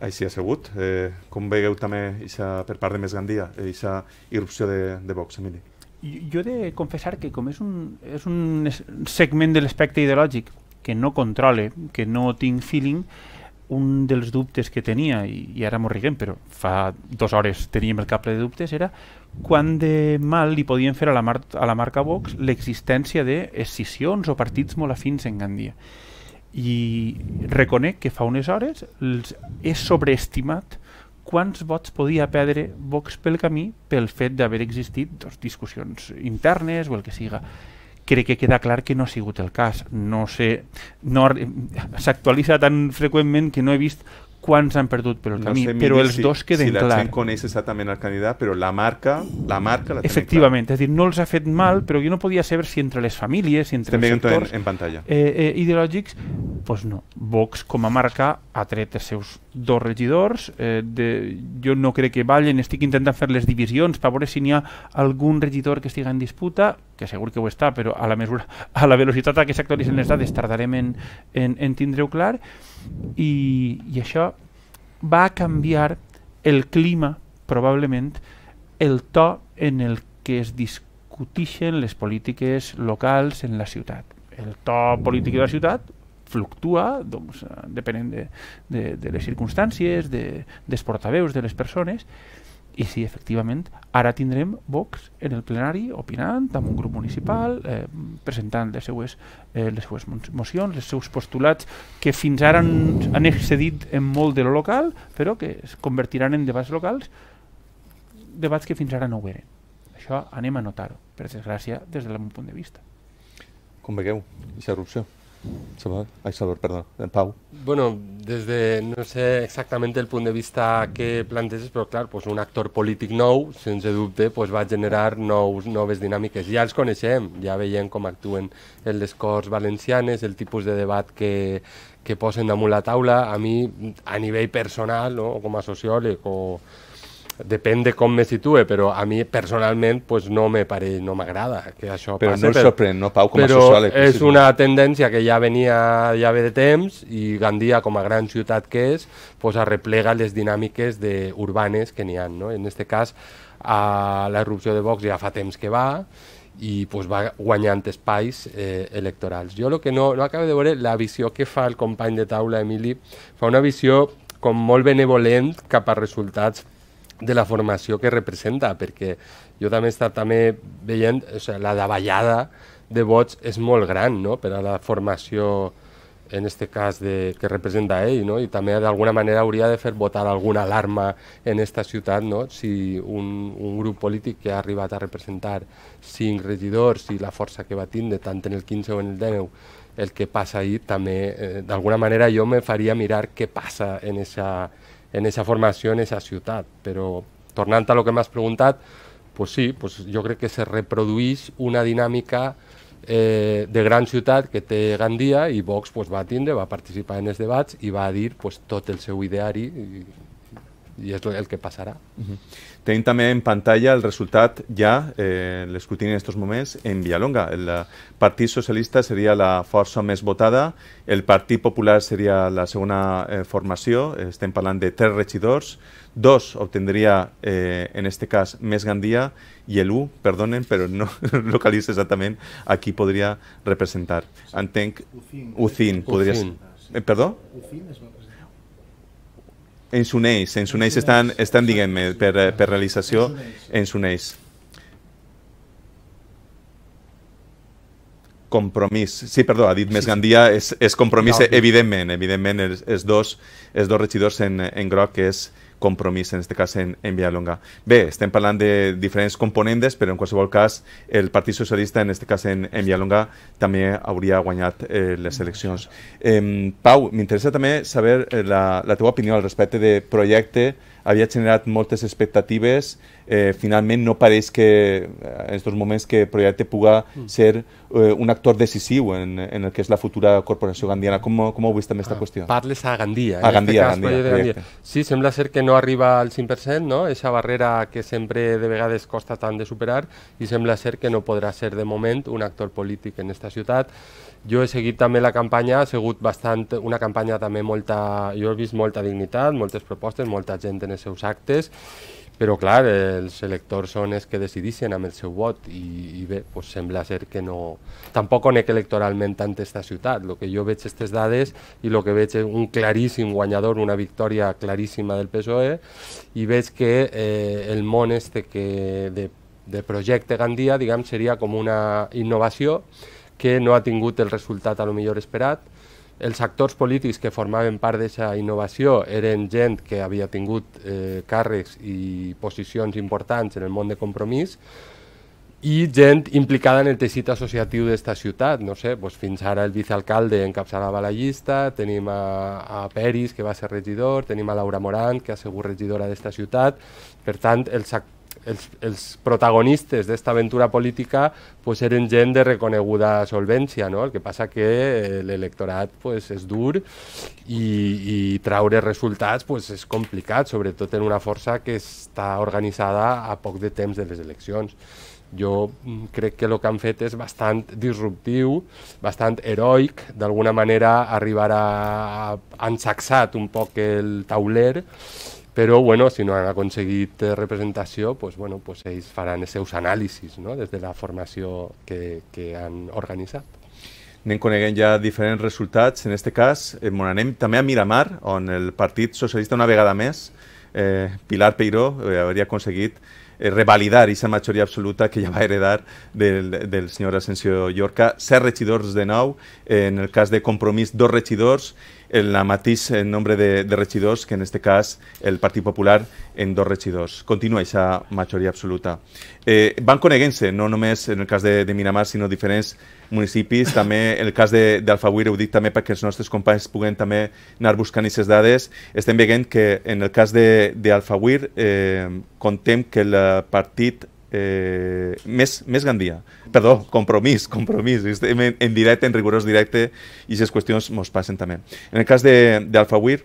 Així ha sigut. Eh, com veieu també, ixa, per part de Més Gandia, aquesta eh, irrupció de, de Vox, Emili? Jo he de confessar que com és un, és un segment de l'espectre ideològic que no controle, que no tinc feeling, un dels dubtes que tenia, i, i ara m'ho riguem, però fa dues hores teníem el cap de dubtes, era quan de mal li podien fer a la, mar a la marca Vox l'existència de o partits molt afins en Gandia i reconec que fa unes hores els he sobreestimat quants vots podia perdre Vox pel camí pel fet d'haver existit doncs, discussions internes o el que siga. Crec que queda clar que no ha sigut el cas. No sé, no, s'actualitza tan freqüentment que no he vist quants han perdut pel camí, no sé, però els si, dos queden si clar. Si la clar. gent coneix exactament el candidat, però la marca la marca la Efectivament, clar. és a dir, no els ha fet mal, però jo no podia saber si entre les famílies, si entre Estem els sectors... En, en pantalla. Eh, eh, ideològics, doncs pues no. Vox, com a marca, ha tret els seus dos regidors, eh, de, jo no crec que ballen, estic intentant fer les divisions per veure si n'hi ha algun regidor que estigui en disputa, que segur que ho està, però a la mesura, a la velocitat a què s'actualitzen les dades tardarem en, en, en tindre-ho clar i, i això va canviar el clima, probablement, el to en el que es discutixen les polítiques locals en la ciutat. El to polític de la ciutat fluctua doncs, eh, depenent de, de, de les circumstàncies, de, dels portaveus, de les persones, i sí, efectivament, ara tindrem Vox en el plenari opinant amb un grup municipal, eh, presentant les seues, eh, les seues mocions, els seus postulats, que fins ara han, han excedit en molt de lo local, però que es convertiran en debats locals, debats que fins ara no ho eren. Això anem a notar-ho, per desgràcia, des del meu punt de vista. Com vegueu, aquesta erupció? Aixador, ay, en perdón, eh, Pau. Bueno, desde no sé exactament el punt de vista que planteges, però clar, pues, un actor polític nou, sense dubte, pues, va generar nous, noves dinàmiques. Ja els coneixem, ja veiem com actuen en les Corts Valencianes, el tipus de debat que, que posen damunt la taula. A mi, a nivell personal, no, com a sociòleg o depèn de com me situe, però a mi personalment pues, no me pareix, no m'agrada que això però passi. Però no sorprèn, no, Pau, com a sociòleg? Però eh, és una tendència que ja venia ja ve de temps i Gandia, com a gran ciutat que és, pues, arreplega les dinàmiques de, urbanes que n'hi ha. No? En aquest cas, a la erupció de Vox ja fa temps que va i pues, va guanyant espais eh, electorals. Jo el que no, no acabo de veure la visió que fa el company de taula, Emili, fa una visió com molt benevolent cap a resultats de la formació que representa, perquè jo també he estat també veient, o sigui, la davallada de vots és molt gran no? per a la formació en aquest cas de, que representa ell, no? i també d'alguna manera hauria de fer votar alguna alarma en aquesta ciutat, no? si un, un grup polític que ha arribat a representar cinc regidors i la força que va tindre tant en el 15 o en el 10, el que passa ahir també, eh, d'alguna manera jo me faria mirar què passa en aquesta en esa formació, en esa ciutat. Però tornant a lo que m'has preguntat, pues sí, pues jo crec que se reproduís una dinàmica eh, de gran ciutat que té Gandia i Vox pues, va tindre, va participar en els debats i va dir pues, tot el seu ideari i, i és el que passarà. Uh -huh. Tenim també en pantalla el resultat ja, eh, l'escrutini en aquests moments, en Vialonga. El eh, Partit Socialista seria la força més votada, el Partit Popular seria la segona eh, formació, estem parlant de tres regidors, dos obtindria, eh, en este cas, Més Gandia, i el perdonen, però no localitza exactament a qui podria representar. Entenc... Ucín. Ucín, podria ser... Eh, perdó? Ucín es va ens uneix, ens uneix, estan, estan diguem-ne, per, eh, per realització, ens uneix. Compromís. Sí, perdó, ha dit més Gandia, és, és compromís, evidentment, evidentment, els, els, dos, els dos regidors en, en groc, que és compromís, en este cas en, en Villalonga. Bé, estem parlant de diferents components, però en qualsevol cas el Partit Socialista, en este cas en, en Villalonga, també hauria guanyat eh, les eleccions. Eh, Pau, m'interessa també saber la, la teva opinió al respecte de projecte havia generat moltes expectatives. Eh, finalment no pareix que eh, en aquests moments que el projecte puga mm. ser eh, un actor decisiu en, en el que és la futura corporació gandiana. Com, com ho veus també aquesta ah, qüestió? Parles a Gandia. A Gandia, cas, Gandia, Gandia. Sí, sembla ser que no arriba al 5%, no? Eixa barrera que sempre de vegades costa tant de superar i sembla ser que no podrà ser de moment un actor polític en aquesta ciutat. Jo he seguit també la campanya, ha sigut bastant, una campanya també molta, jo he vist molta dignitat, moltes propostes, molta gent en els seus actes, però clar, els electors són els que decidissin amb el seu vot i, i bé, pues sembla ser que no... Tampoc conec electoralment tant aquesta ciutat, el que jo veig aquestes dades i el que veig és un claríssim guanyador, una victòria claríssima del PSOE i veig que eh, el món este que de, de projecte Gandia, diguem, seria com una innovació que no ha tingut el resultat a lo millor esperat. Els actors polítics que formaven part d'aquesta innovació eren gent que havia tingut eh, càrrecs i posicions importants en el món de compromís i gent implicada en el teixit associatiu d'esta ciutat. No sé, doncs fins ara el vicealcalde encapçalava la llista, tenim a, a Peris, que va ser regidor, tenim a Laura Morant, que ha sigut regidora d'esta ciutat. Per tant, els actors els, els protagonistes d'esta aventura política pues, eren gent de reconeguda solvència, no? el que passa que eh, l'electorat pues, és dur i, i traure resultats pues, és complicat, sobretot en una força que està organitzada a poc de temps de les eleccions jo mm, crec que el que han fet és bastant disruptiu, bastant heroic, d'alguna manera arribar a... a sacsat un poc el tauler però bueno, si no han aconseguit eh, representació, pues, bueno, pues ells faran els seus anàlisis no? des de la formació que, que han organitzat. Anem coneguent ja diferents resultats. En aquest cas, eh, on anem també a Miramar, on el Partit Socialista una vegada més, eh, Pilar Peiró, eh, hauria aconseguit eh, revalidar aquesta majoria absoluta que ja va heredar del, del senyor Asensio Llorca. Set regidors de nou, eh, en el cas de Compromís dos regidors, el mateix nombre de, de regidors que en aquest cas el Partit Popular en dos regidors. Continua aquesta majoria absoluta. Eh, van coneguent-se, no només en el cas de, de Miramar, sinó diferents municipis. També el cas d'Alfavuir, ho dic també perquè els nostres companys puguen també anar buscant aquestes dades. Estem veient que en el cas d'Alfavuir eh, contem que el partit eh, més, més Gandia. Perdó, compromís, compromís. Estem en, en directe, en rigorós directe, i aquestes qüestions mos passen també. En el cas d'Alfauir,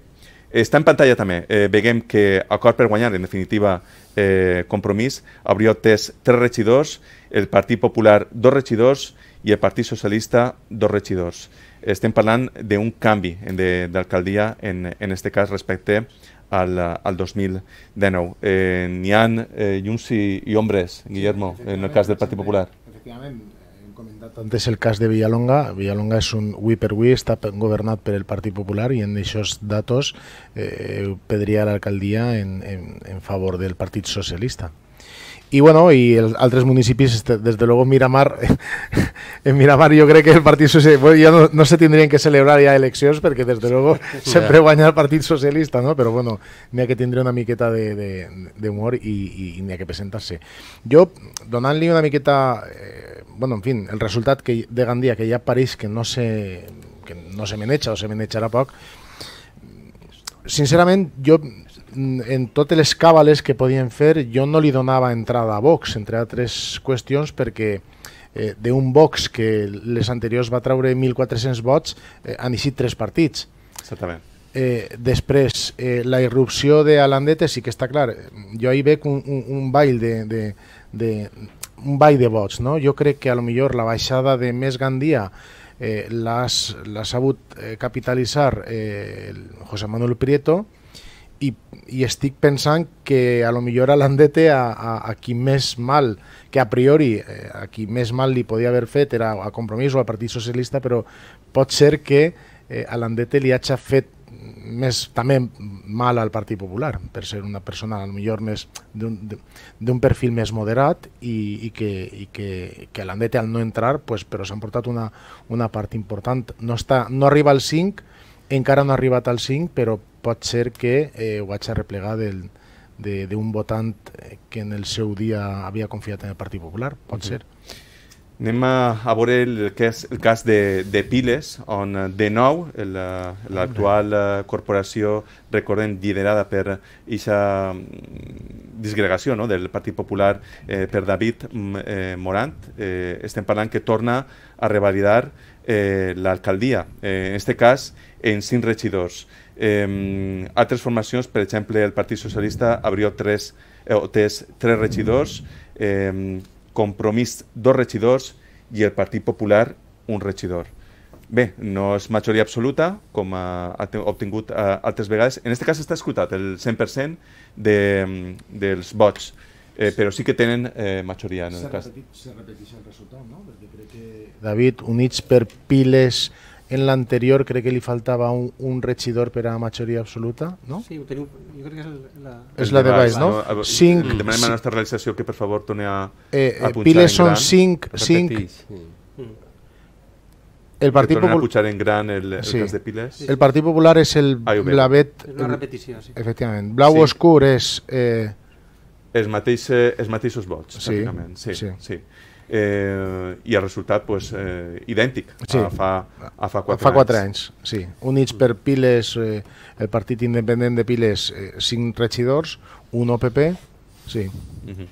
està en pantalla també. Eh, veiem que Acord per guanyar, en definitiva, eh, compromís, Abriot és tres regidors, el Partit Popular dos regidors, i el Partit Socialista dos regidors. Estem parlant d'un canvi d'alcaldia, en, en este cas respecte al, al 2019. Eh, N'hi ha eh, llums i, i ombres, Guillermo, sí, en el cas del Partit Popular. Efectivament, hem comentat antes el cas de Villalonga. Villalonga és un hui per hui, està governat per el Partit Popular i en aquests datos eh, pedria l'alcaldia en, en, en favor del Partit Socialista. Y bueno, y el, al tres municipios, este, desde luego Miramar, en Miramar yo creo que el Partido Socialista, bueno, no, se tendrían que celebrar ya elecciones porque desde siempre luego a guanya el Partido Socialista, no? Pero bueno, ni a que tendría una miqueta de humor y ni a que presentarse. Yo, Donald una miqueta, eh, bueno, en fin, el resultado que, de Gandía, que ya París, que no se, que no se echa o se echará poco, sinceramente yo... en totes les càbales que podien fer jo no li donava entrada a Vox, entre altres qüestions, perquè eh, d'un Vox que les anteriors va treure 1.400 vots, eh, han eixit tres partits. Exactament. Eh, després, eh, la irrupció de Alandete sí que està clar. Jo hi veig un, un, un ball de, de, de, un ball de vots. No? Jo crec que a lo millor la baixada de més Gandia eh, l'ha sabut eh, capitalitzar eh, José Manuel Prieto, i, i estic pensant que a lo millor a l'Andete a, a, a qui més mal, que a priori eh, a qui més mal li podia haver fet era a Compromís o al Partit Socialista, però pot ser que eh, a l'Andete li hagi fet més també mal al Partit Popular per ser una persona a lo millor més d'un perfil més moderat i, i que, i que, que l'Andete al no entrar pues, però s'han portat una, una part important no, està, no arriba al 5 encara no ha arribat al 5 però pot ser que eh, ho vaig de del d'un votant que en el seu dia havia confiat en el Partit Popular, pot mm -hmm. ser. Anem a, a veure el, que és el cas de, de Piles, on eh, de nou eh, l'actual la, eh, corporació, recordem, liderada per aquesta mm, disgregació no? del Partit Popular eh, per David mm, eh, Morant, eh, estem parlant que torna a revalidar eh, l'alcaldia, eh, en aquest cas en cinc regidors eh, altres formacions, per exemple, el Partit Socialista abrió tres, eh, tres, tres regidors, eh, Compromís dos regidors i el Partit Popular un regidor. Bé, no és majoria absoluta, com ha, obtingut eh, altres vegades. En aquest cas està escoltat el 100% de, dels vots, eh, però sí que tenen eh, majoria en el cas. Se repeteix el resultat, no? Perquè crec que... David, units per piles en l'anterior crec que li faltava un, un regidor per a majoria absoluta, no? Sí, ho teniu, jo crec que és la... És la de baix, no? no? Cinc... Ah, Demanem a la nostra realització que, per favor, torni a, eh, a eh, punxar piles en gran. són cinc... cinc el Partit Popular... en gran el, el sí. cas de Piles. Sí. El Partit Popular és el ah, blavet... És una repetició, sí. Efectivament. Blau sí. oscur és... Eh... Els, mateix, eh, es mateixos vots, sí. pràcticament. Sí, sí. sí eh, i el resultat pues, eh, idèntic sí. a, fa, a fa 4 fa 4 anys. anys. Sí. Units per Piles, eh, el partit independent de Piles, eh, cinc regidors, un OPP, sí. Mm -hmm.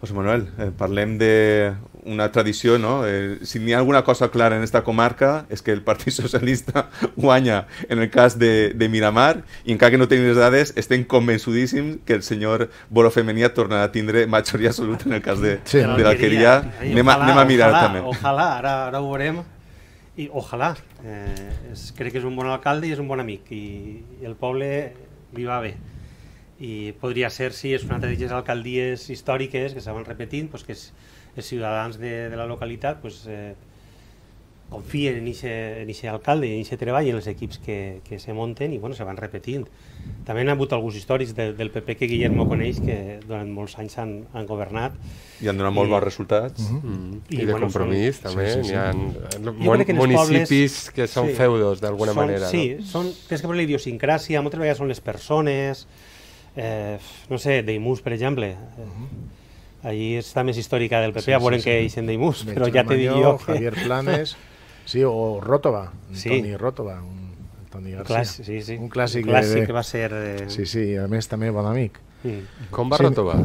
José Manuel, eh, parlem de una tradició, no? Eh, si n'hi ha alguna cosa clara en esta comarca és que el Partit Socialista guanya en el cas de, de Miramar i encara que no tenim les dades, estem convençudíssims que el senyor Borofemenia tornarà a tindre majoria absoluta en el cas de, sí. de l'alqueria. Anem, anem a mirar ojalà, també. Ojalà, ara, ara ho veurem i ojalà. Eh, és, crec que és un bon alcalde i és un bon amic i, i el poble li va bé i podria ser si sí, és una altra d'aquelles alcaldies històriques que s'han repetint doncs que és, els ciutadans de, de la localitat pues, eh, confien en aquest alcalde i en aquest treball i en els equips que, que se monten i bueno, se van repetint. També han hagut alguns històrics de, del PP que Guillermo coneix que durant molts anys han, han governat. I han donat molt bons resultats. Mm -hmm. I, I de bueno, compromís són, també. Sí, sí, sí. Hi ha eh, mon, que municipis pobles, que són sí, feudos d'alguna manera. Sí, no? són, tens que per la idiosincràsia, moltes vegades són les persones, eh, no sé, Deimús, per exemple. Uh mhm. -huh Allí està més històrica del PP, sí, a veure sí, que hi de d'Imus, però ja t'he dit jo... Que... Javier Planes, sí, o Rotova, sí. Toni Rotova, un, Toni Garcia. Clàssic, sí, sí. Un clàssic, un clàssic de... que va ser... De... Eh, sí, sí, a més també bon amic. Sí. Com va sí. Rotova?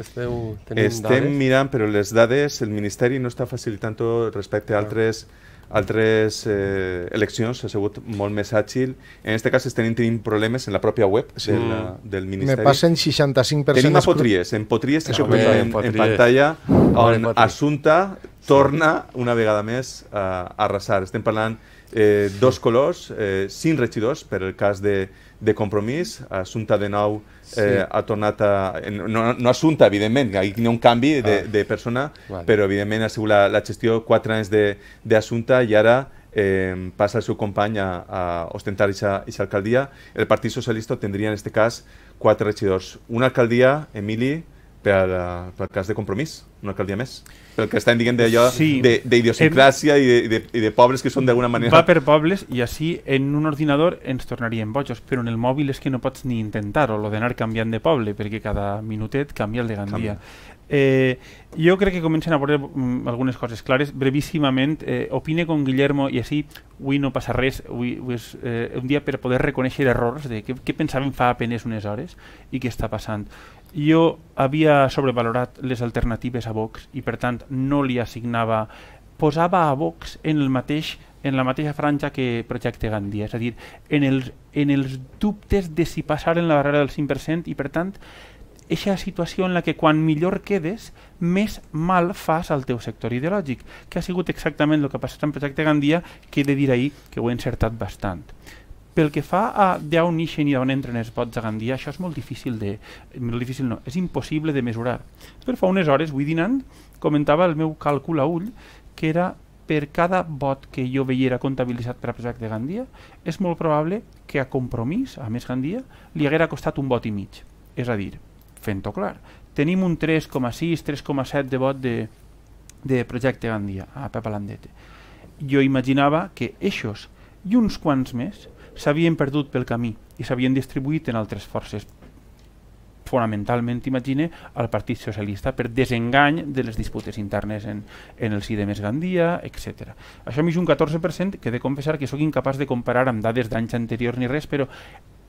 Esteu, Estem dades? mirant, però les dades, el Ministeri no està facilitant tot respecte a altres... Ah altres eh, eleccions ha sigut molt més àgil. En aquest cas estem tenint problemes en la pròpia web sí. de la, del Ministeri. Me passen 65%... Tenim a Potries, en Potries, Això ah, en, en, en pantalla, on Assunta torna una vegada més a, a arrasar. Estem parlant eh, dos colors, eh, cinc regidors per el cas de, de compromís, Assunta de nou sí. eh, ha tornat a... No, no assumpte, evidentment, que hi ha un canvi de, ah. de persona, vale. però evidentment ha sigut la, la gestió quatre anys d'assumpte i ara eh, passa el seu company a, a ostentar aquesta alcaldia. El Partit Socialista tindria, en aquest cas, quatre regidors. Una alcaldia, Emili, per, eh, per cas de compromís, una alcaldia més. El que estem dient d'allò sí. d'idiosincràsia i, de, de, de pobles que són d'alguna manera... Va per pobles i així en un ordinador ens tornaríem bojos, però en el mòbil és que no pots ni intentar-ho, lo d'anar canviant de poble, perquè cada minutet canvia el de Gandia. Canvia. Eh, jo crec que comencen a veure mm, algunes coses clares. Brevíssimament, eh, opine con Guillermo i així, avui no passa res, avui, avui és eh, un dia per poder reconèixer errors de què, què pensaven fa apenes unes hores i què està passant jo havia sobrevalorat les alternatives a Vox i per tant no li assignava posava a Vox en el mateix en la mateixa franja que Projecte Gandhi, és a dir, en els, en els dubtes de si passar en la barrera del 5% i per tant eixa situació en la que quan millor quedes, més mal fas al teu sector ideològic, que ha sigut exactament el que ha passat en Projecte Gandia, que he de dir ahir que ho he encertat bastant. Pel que fa a d'on neixen i d'on entren els pots de Gandia, això és molt difícil de... Molt difícil no, és impossible de mesurar. Però fa unes hores, avui dinant, comentava el meu càlcul a ull que era per cada vot que jo veiera comptabilitzat per a Presac de Gandia, és molt probable que a Compromís, a més Gandia, li haguera costat un vot i mig. És a dir, fent-ho clar, tenim un 3,6, 3,7 de vot de, de Projecte Gandia a Pepa Landete. Jo imaginava que eixos i uns quants més s'havien perdut pel camí i s'havien distribuït en altres forces fonamentalment, imagine, al Partit Socialista per desengany de les disputes internes en, en el CIDE de Més Gandia, etc. Això és un 14% que he de confessar que sóc incapaç de comparar amb dades d'anys anteriors ni res, però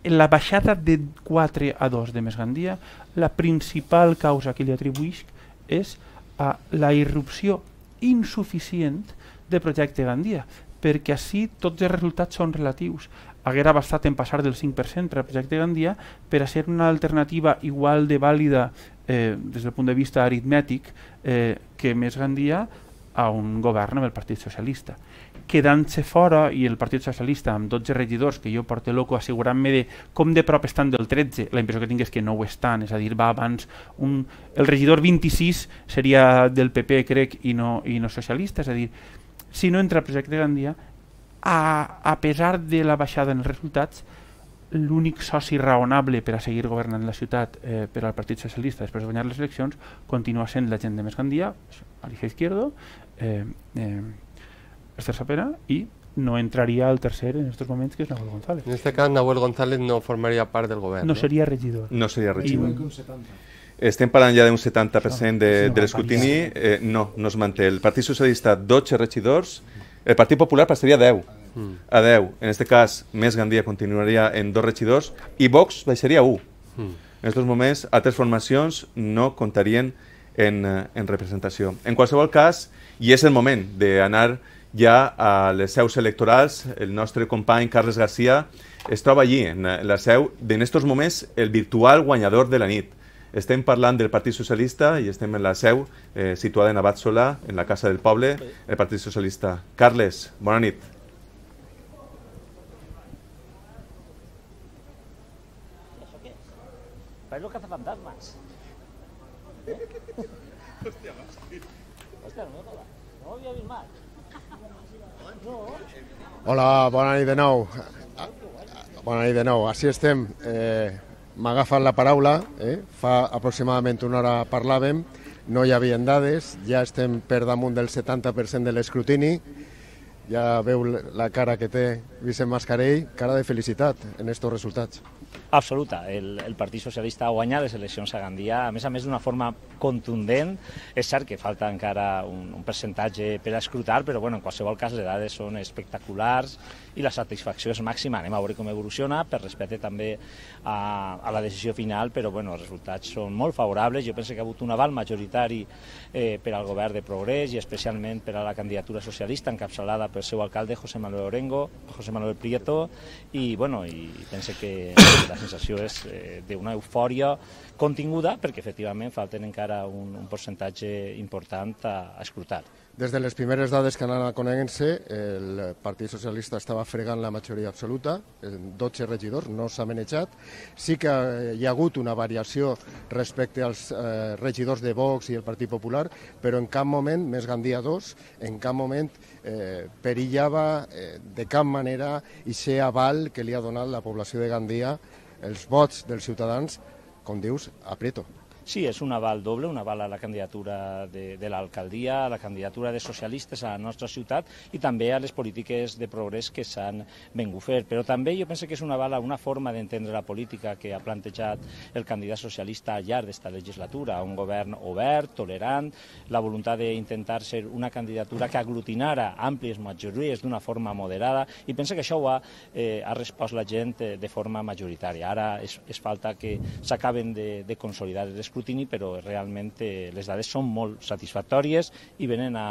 la baixada de 4 a 2 de Més Gandia, la principal causa que li atribuïs és a la irrupció insuficient de projecte Gandia, perquè així tots els resultats són relatius haguera bastat en passar del 5% per al projecte Gandia per a ser una alternativa igual de vàlida eh, des del punt de vista aritmètic eh, que més Gandia a un govern amb el Partit Socialista. Quedant-se fora, i el Partit Socialista amb 12 regidors, que jo porto loco assegurant-me de com de prop estan del 13, la impressió que tinc és que no ho estan, és a dir, va abans... Un, el regidor 26 seria del PP, crec, i no, i no socialista, és a dir, si no entra el projecte Gandia a, a pesar de la baixada en els resultats, l'únic soci raonable per a seguir governant la ciutat eh, per al Partit Socialista després de guanyar les eleccions continua sent la gent de Més Gandia, Alicia Izquierdo, eh, eh, Esther Sapera i no entraria al tercer en aquests moments, que és Nahuel González. En aquest cas, Nahuel González no formaria part del govern. No eh? seria regidor. No seria regidor. Estem parlant ja d'un 70% de, de l'escrutini. Eh, no, no es manté. El Partit Socialista, 12 regidors, el Partit Popular passaria a 10. Mm. A 10. En aquest cas, Més Gandia continuaria en dos regidors i Vox baixaria a 1. Mm. En aquests moments, altres formacions no comptarien en, eh, en representació. En qualsevol cas, i és el moment d'anar ja a les seus electorals. El nostre company Carles Garcia es troba allí, en la seu, en aquests moments, el virtual guanyador de la nit. Estem parlant del Partit Socialista i estem en la seu, eh, situada en Abad Solà, en la Casa del Poble, el Partit Socialista. Carles, bona nit. Pareix lo cazafantasmas. ¿Eh? Hostia, Hostia, no, no, no havia vist mai. No. Hola, bona nit de nou. Bona nit de nou, així estem. Eh, m'ha agafat la paraula, eh? fa aproximadament una hora parlàvem, no hi havia dades, ja estem per damunt del 70% de l'escrutini, ja veu la cara que té Vicent Mascarell, cara de felicitat en aquests resultats. Absoluta. El, el Partit Socialista ha guanyat les eleccions a Gandia, a més a més d'una forma contundent. És cert que falta encara un, un percentatge per a escrutar, però bueno, en qualsevol cas les dades són espectaculars i la satisfacció és màxima. Anem a veure com evoluciona, per respecte també a, a la decisió final, però bueno, els resultats són molt favorables. Jo penso que ha hagut un aval majoritari eh, per al govern de progrés i especialment per a la candidatura socialista encapçalada pel seu alcalde José Manuel Orengo, José Manuel Prieto, i, bueno, i penso que la sensació és eh, d'una eufòria continguda, perquè efectivament falten encara un, un percentatge important a, a escrutar. Des de les primeres dades que anaven a conèixer, el Partit Socialista estava fregant la majoria absoluta, 12 regidors, no s'ha manejat. Sí que hi ha hagut una variació respecte als eh, regidors de Vox i el Partit Popular, però en cap moment, més Gandia 2, en cap moment eh, perillava eh, de cap manera i ser aval que li ha donat la població de Gandia els vots dels ciutadans, com dius, a preto. Sí, és un aval doble, un aval a la candidatura de, de l'alcaldia, a la candidatura de socialistes a la nostra ciutat i també a les polítiques de progrés que s'han vengut fer. Però també jo penso que és un aval a una forma d'entendre la política que ha plantejat el candidat socialista al llarg d'esta legislatura, un govern obert, tolerant, la voluntat d'intentar ser una candidatura que aglutinara àmplies majories d'una forma moderada i penso que això ho ha, eh, ha respost la gent eh, de forma majoritària. Ara és, és falta que s'acaben de, de consolidar les escrutini, però realment eh, les dades són molt satisfactòries i venen a,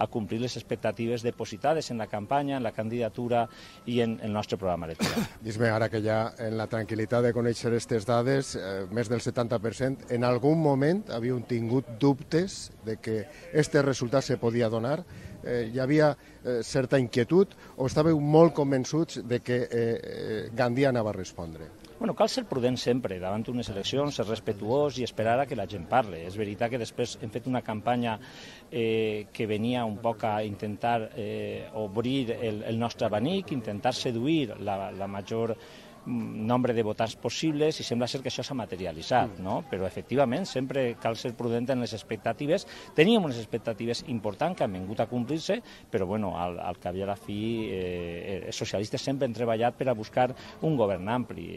a complir les expectatives depositades en la campanya, en la candidatura i en, en el nostre programa electoral. Dis-me ara que ja en la tranquil·litat de conèixer aquestes dades, eh, més del 70%, en algun moment havíem tingut dubtes de que aquest resultat se podia donar? Eh, hi havia eh, certa inquietud o estàveu molt convençuts de que eh, eh Gandia anava a respondre? Bueno, cal ser prudent sempre davant d'unes eleccions, ser respetuós i esperar a que la gent parle. És veritat que després hem fet una campanya eh, que venia un poc a intentar eh, obrir el, el nostre abanic, intentar seduir la, la major Mm, nombre de votants possibles i sembla ser que això s'ha materialitzat, mm. no? però efectivament sempre cal ser prudent en les expectatives. Teníem unes expectatives importants que han vingut a complir-se, però bueno, al, al cap i a la fi eh, els eh, socialistes sempre han treballat per a buscar un govern ampli.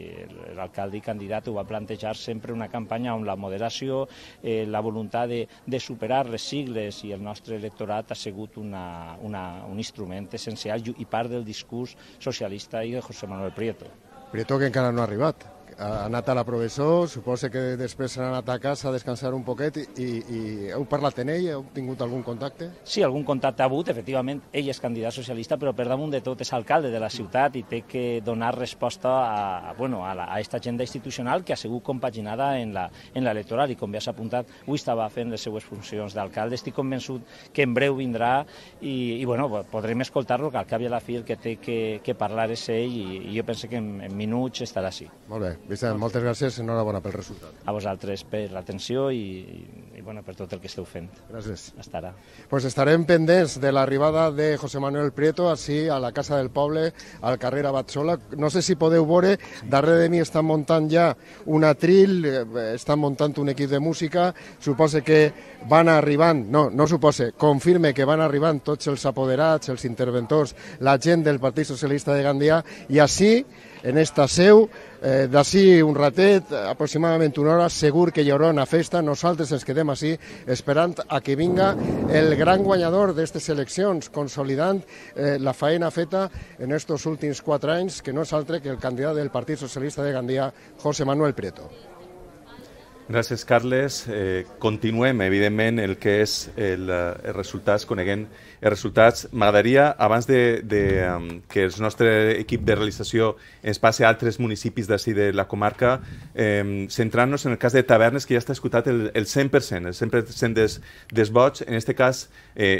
L'alcalde i candidat ho va plantejar sempre una campanya on la moderació, eh, la voluntat de, de superar les sigles i el nostre electorat ha sigut una, una, un instrument essencial i part del discurs socialista i de José Manuel Prieto. Prieto que encara no ha arribat ha anat a la professó, suposa que després s'han anat a casa a descansar un poquet i, i, i heu parlat amb ell? Heu tingut algun contacte? Sí, algun contacte ha hagut, efectivament. Ell és candidat socialista, però per damunt de tot és alcalde de la ciutat i té que donar resposta a, bueno, a, la, a esta agenda institucional que ha sigut compaginada en l'electoral i com ja s'ha apuntat, avui estava fent les seues funcions d'alcalde. Estic convençut que en breu vindrà i, i bueno, podrem escoltar-lo, que al cap i a la fi el que té que, que parlar és ell i, i jo penso que en, en minuts estarà així. Molt bé, Vicent, moltes gràcies i enhorabona pel resultat. A vosaltres per l'atenció i, i, i bueno, per tot el que esteu fent. Gràcies. Estarà. Pues estarem pendents de l'arribada de José Manuel Prieto així a la Casa del Poble, al carrer Abatzola. No sé si podeu veure, darrere de mi estan muntant ja un atril, eh, estan muntant un equip de música, supose que van arribant, no, no supose, confirme que van arribant tots els apoderats, els interventors, la gent del Partit Socialista de Gandia, i així en esta seu. Eh, D'ací un ratet, aproximadament una hora, segur que hi haurà una festa. Nosaltres ens quedem així esperant a que vinga el gran guanyador d'aquestes eleccions, consolidant eh, la faena feta en estos últims quatre anys, que no és altre que el candidat del Partit Socialista de Gandia, José Manuel Prieto. Gràcies, Carles. Eh, continuem, evidentment, el que és el, eh, els resultats coneguent els resultats. M'agradaria, abans de, de, um, que el nostre equip de realització ens passi a altres municipis d'ací de la comarca, um, centrant-nos en el cas de Tavernes, que ja està escoltat el, el 100%, el 100% des, des boig. En aquest cas eh,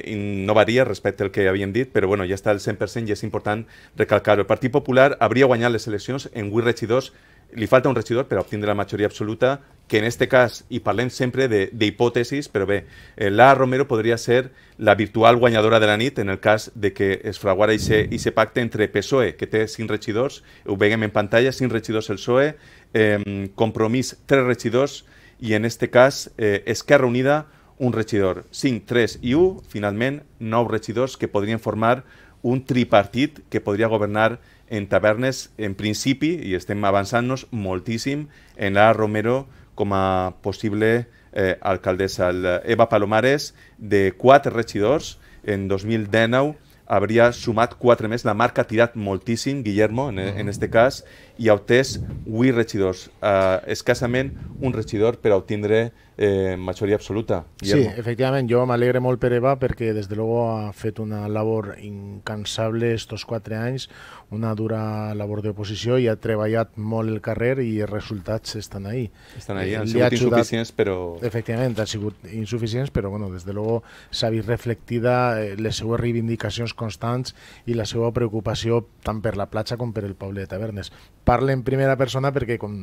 no varia respecte al que havíem dit, però bueno, ja està el 100% i és important recalcar-ho. El Partit Popular hauria guanyat les eleccions en 8 regidors li falta un regidor per obtindre la majoria absoluta, que en este cas, i parlem sempre d'hipòtesis, però bé, eh, la Romero podria ser la virtual guanyadora de la nit en el cas de que es fraguara i se pacte entre PSOE, que té cinc regidors, ho veiem en pantalla, cinc regidors el PSOE, eh, Compromís, tres regidors, i en este cas eh, Esquerra Unida, un regidor. 5, 3 i 1, finalment, nou regidors que podrien formar un tripartit que podria governar en tavernes, en principi, i estem avançant-nos moltíssim en la Romero com a possible eh, alcaldessa. Eh, Eva Palomares, de quatre regidors, en 2019 hauria sumat quatre més. La marca ha tirat moltíssim, Guillermo, en, en este cas, i ha obtès 8 regidors. Eh, ah, escassament un regidor per obtindre eh, majoria absoluta. Guillermo. Sí, efectivament, jo m'alegre molt per Eva perquè des de luego ha fet una labor incansable estos quatre anys, una dura labor d'oposició i ha treballat molt el carrer i els resultats estan ahí. Estan ahí, eh, han sigut ha ajudat, insuficients però... Efectivament, han sigut insuficients però bueno, des de luego s'ha vist reflectida eh, les seues reivindicacions constants i la seva preocupació tant per la platja com per el poble de Tavernes parla en primera persona perquè com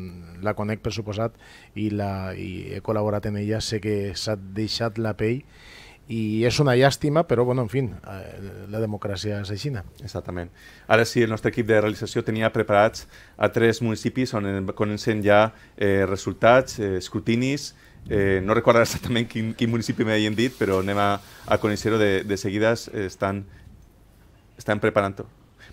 la conec per suposat i, la, i he col·laborat en ella, sé que s'ha deixat la pell i és una llàstima, però bueno, en fi, eh, la democràcia és aixina. Exactament. Ara sí, el nostre equip de realització tenia preparats a tres municipis on comencen ja eh, resultats, eh, escrutinis, eh, no recordo exactament quin, quin municipi m'havien dit, però anem a, a conèixer-ho de, de seguida, estan, estan preparant-ho.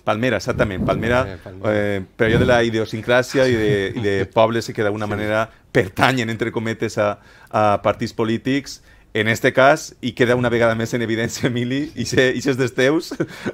Palmera, exactament. Palmera, eh, allò eh, de la idiosincràsia i de, i de pobles que d'alguna manera pertanyen, entre cometes, a, a partits polítics en este cas, i queda una vegada més en evidència, Emili, i ses desteus,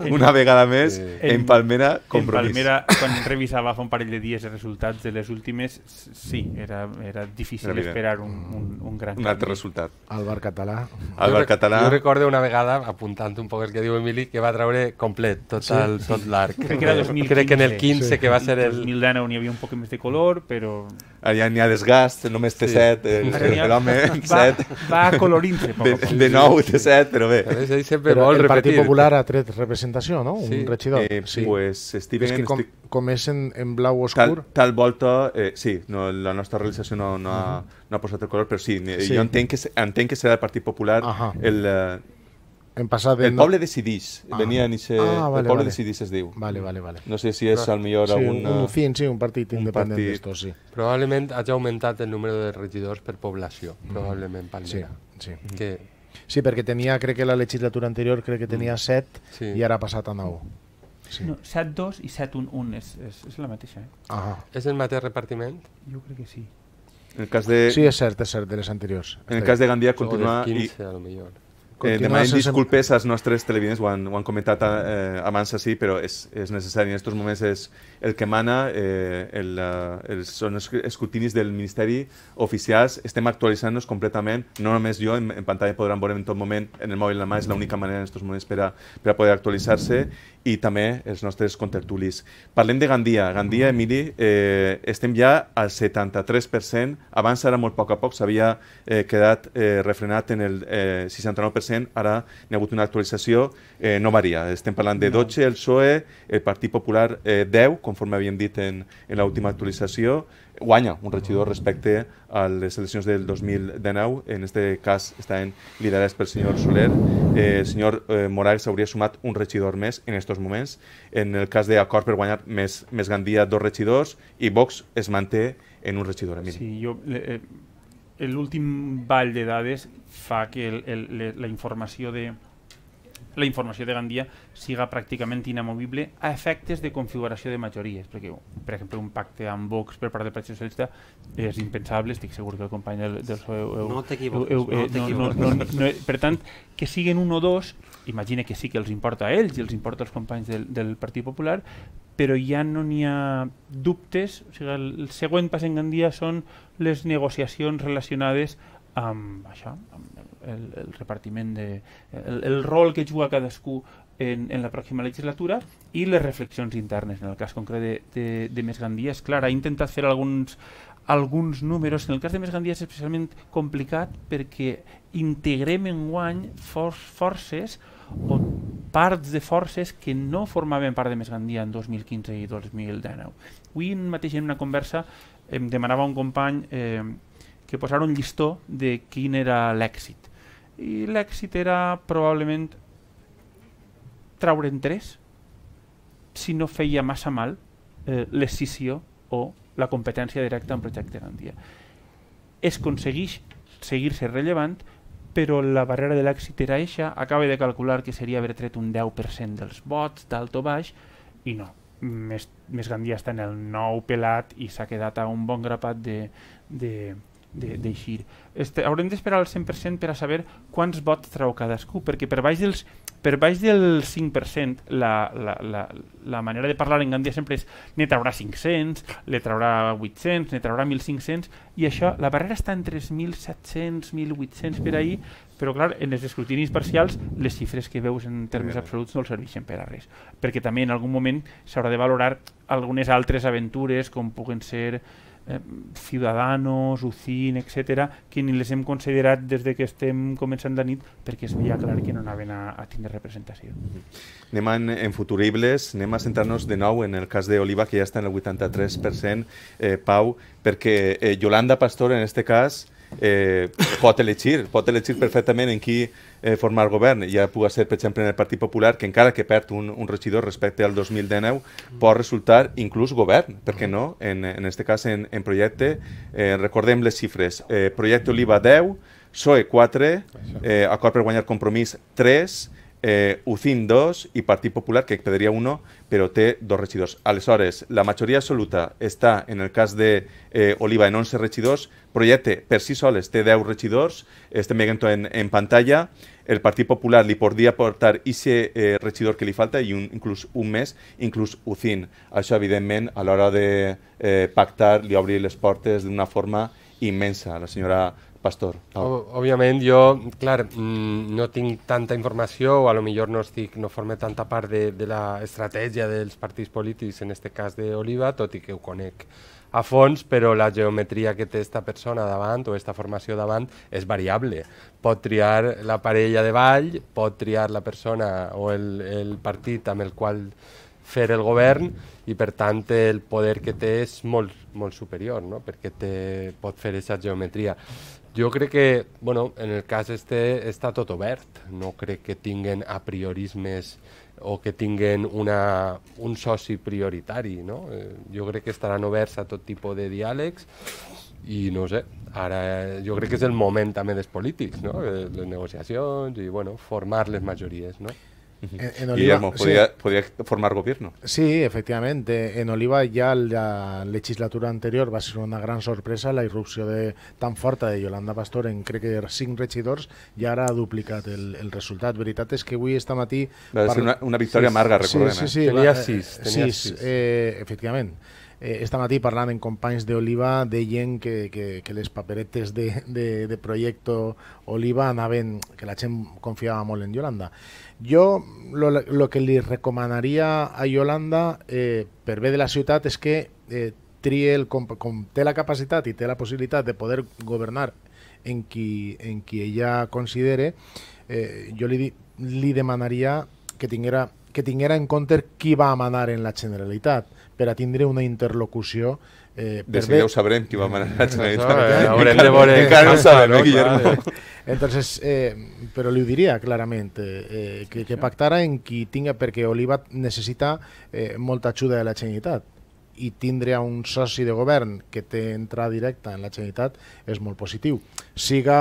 una vegada més, en, en Palmera, compromís. En Palmera, quan revisava fa un parell de dies els resultats de les últimes, sí, era, era difícil era esperar un, un, un gran Un altre resultat. El bar català. El bar català. Jo recordo una vegada, apuntant un poc el que diu Emili, que va traure complet tot sí, el, tot sí. l'arc. Crec que era 2015. Crec que en el 15, sí. que va ser el... 2019 n'hi havia un poc més de color, però... Allà n'hi ha desgast, només té sí. set, eh, l'home, set. Va, va colorir 15. Poc, de, de 9, de 7, però bé. A més, sempre però vol el repetir. Partit Popular ha tret representació, no? Sí. Un regidor. Eh, sí. Pues Steven... És que com, com és en, en blau oscur... Tal, tal volta, eh, sí, no, la nostra realització no, no, ha, uh -huh. no ha posat el color, però sí, eh, sí. jo entenc que, entenc que serà el Partit Popular uh -huh. el... Eh, passat El poble decidís, ah. venia ni se... Ah, vale, el poble vale. decidís es diu. Vale, vale, vale. No sé si és Però, al millor sí, algun Un, eh, fin, sí, un partit independent partit... d'estos, sí. Probablement hagi augmentat el número de regidors per població, mm. probablement, Palmera. Sí. Sí. Que... sí, perquè tenia, crec que la legislatura anterior crec que tenia 7 mm. sí. i ara ha passat a 9. Sí. No, 7-2 i 7-1-1 és, és, és la mateixa. Eh? Ah. És el mateix repartiment? Jo crec que sí. En el cas de... Sí, és cert, és cert, de les anteriors. En el cas de Gandia continua... O 15, i... a lo millor. Eh, demanem sense... disculpes als nostres televidents, ho han, ho han comentat eh, abans així, però és, és necessari en aquests moments és, el que mana eh, el, el, són els escrutinis del Ministeri oficials. Estem actualitzant-nos completament, no només jo, en, en pantalla podran veure en tot moment, en el mòbil la mà és l'única manera en aquests moments per a, per a poder actualitzar-se i també els nostres contertulis. Parlem de Gandia. Gandia, Emili, eh, estem ja al 73%, abans era molt a poc a poc s'havia eh, quedat eh, refrenat en el eh, 69%, ara n'hi ha hagut una actualització, eh, no varia. Estem parlant de 12, el PSOE, el Partit Popular eh, 10, conforme havíem dit en, en l'última actualització, guanya un regidor respecte a les eleccions del 2019. En aquest cas estaven liderats pel senyor Soler. Eh, el senyor eh, Morales hauria sumat un regidor més en aquests moments. En el cas d'Acord per guanyar més, més Gandia, dos regidors, i Vox es manté en un regidor. Eh, Mira. Sí, jo... Eh, eh L'últim ball de dades fa que el, el, la informació de, la informació de Gandia siga pràcticament inamovible a efectes de configuració de majories, perquè, per exemple, un pacte amb Vox per part del Partit Socialista és impensable, estic segur que el company del, del PSOE... eu, no t'equivoques, eh, no, no, no, no, no, Per tant, que siguen un o dos, imagina que sí que els importa a ells i els importa als companys del, del Partit Popular, però ja no n'hi ha dubtes, o sigui, el següent pas en Gandia són les negociacions relacionades amb això, amb el, el repartiment de... El, el rol que juga cadascú en, en la pròxima legislatura i les reflexions internes. En el cas concret de, de, de Més Gandia, és clar, ha intentat fer alguns, alguns números. En el cas de Més Gandia és especialment complicat perquè integrem en guany for forces o parts de forces que no formaven part de Més Gandia en 2015 i 2019. Avui mateix en una conversa em demanava un company eh, que posara un llistó de quin era l'èxit i l'èxit era probablement traure'n tres si no feia massa mal eh, l'escissió o la competència directa en projecte Gandia. Es aconsegueix seguir-se rellevant, però la barrera de l'èxit era eixa, acaba de calcular que seria haver tret un 10% dels vots d'alt o baix, i no. Més, més Gandia està en el nou pelat i s'ha quedat a un bon grapat de, de, d'eixir. De, este, haurem d'esperar al 100% per a saber quants vots trau cadascú, perquè per baix dels, per baix del 5% la, la, la, la manera de parlar en Gandia sempre és ne traurà 500, ne traurà 800, ne traurà 1.500, i això, la barrera està en 3.700, 1.800 per ahir, però clar, en els escrutinis parcials les xifres que veus en termes absoluts no els serveixen per a res, perquè també en algun moment s'haurà de valorar algunes altres aventures com puguen ser Eh, ciudadanos, UCIN, etc., que ni les hem considerat des de que estem començant la nit perquè es veia clar que no anaven a, a tindre representació. Anem en, en futuribles, anem a centrar-nos de nou en el cas d'Oliva, que ja està en el 83%, eh, Pau, perquè eh, Yolanda Pastor, en este cas, eh, eh, pot elegir, pot elegir perfectament en qui eh, formar govern. Ja puga ser, per exemple, en el Partit Popular, que encara que perd un, un regidor respecte al 2019, pot resultar inclús govern, perquè no? En, en este cas, en, en projecte, eh, recordem les xifres. Eh, projecte Oliva 10, PSOE 4, eh, Acord per guanyar compromís 3, eh, UCIN 2 i Partit Popular, que quedaria 1, però té dos regidors. Aleshores, la majoria absoluta està, en el cas de eh, Oliva, en 11 regidors, Projecte per si soles té 10 regidors, estem veient en, en pantalla, el Partit Popular li podria portar aquest eh, regidor que li falta i un, inclús un més, inclús UCIN. Això, evidentment, a l'hora de eh, pactar li obri les portes d'una forma immensa. La senyora Pastor. Pau. Òbviament jo, clar, mm, no tinc tanta informació o a lo millor no estic, no forme tanta part de, de la estratègia dels partits polítics, en este cas d'Oliva, tot i que ho conec a fons, però la geometria que té esta persona davant o esta formació davant és variable. Pot triar la parella de ball, pot triar la persona o el, el partit amb el qual fer el govern i per tant el poder que té és molt, molt superior, no? perquè té, pot fer aquesta geometria. Jo crec que, bueno, en el cas este està tot obert. No crec que tinguen a priorismes o que tinguen una, un soci prioritari, no? Jo eh, crec que estaran oberts a tot tipus de diàlegs i no sé, ara eh, jo crec que és el moment també dels polítics, no? Eh, les negociacions i, bueno, formar les majories, no? En, en Oliva, Guillermo, ¿podría, sí. ¿podría, formar gobierno? Sí, efectivamente. En Oliva ya la legislatura anterior va ser una gran sorpresa la irrupció de, tan forta de Yolanda Pastor en Creker sin regidores regidors i ara ha duplicat el, el resultat. Veritat és que avui esta matí... Va ser una, una victòria sí, amarga, recordem. Sí, eh. sí, sí. Eh? Tenia 6. Tenia 6. Eh, efectivament. eh, mañana en parlant en companys de de que, que, que les paperetes de, de, de Oliva que la gent confiava molt en Yolanda. Yo lo, que le recomendaría a Yolanda eh, per de la ciudad, es que eh, con el, com, y la la possibilitat de poder gobernar en qui, en qui ella considere, Yo eh, le li, que tinguera, que en compte qui va a manar en la Generalitat per a tindre una interlocució eh, per de seguida ho sabrem qui va manar la Generalitat. Eh, de Encara no ho sabem, eh, Guillermo. Entonces, eh, però li ho diria clarament, eh, eh que, que pactara en qui tinga, perquè Oliva necessita eh, molta ajuda de la Generalitat i tindre un soci de govern que té entrada directa en la Generalitat és molt positiu. Siga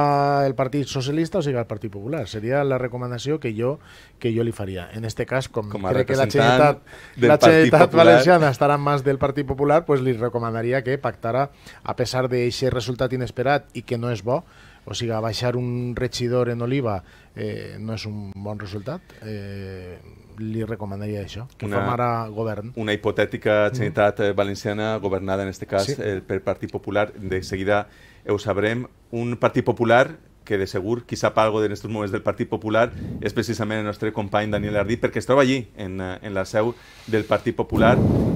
el Partit Socialista o siga el Partit Popular. Seria la recomanació que jo, que jo li faria. En este cas, com, com crec que la Generalitat, la Generalitat Valenciana estarà en mans del Partit Popular, pues li recomanaria que pactara, a pesar d'aquest resultat inesperat i que no és bo, o sigui, baixar un regidor en Oliva eh, no és un bon resultat. Eh, li recomanaria això, que una, formara govern. Una hipotètica Generalitat mm. Valenciana governada, en aquest cas, sí. eh, per Partit Popular. De seguida ho sabrem. Un Partit Popular que de segur qui sap algo en aquests moments del Partit Popular és precisament el nostre company Daniel Ardí, perquè es troba allí, en, eh, en la seu del Partit Popular,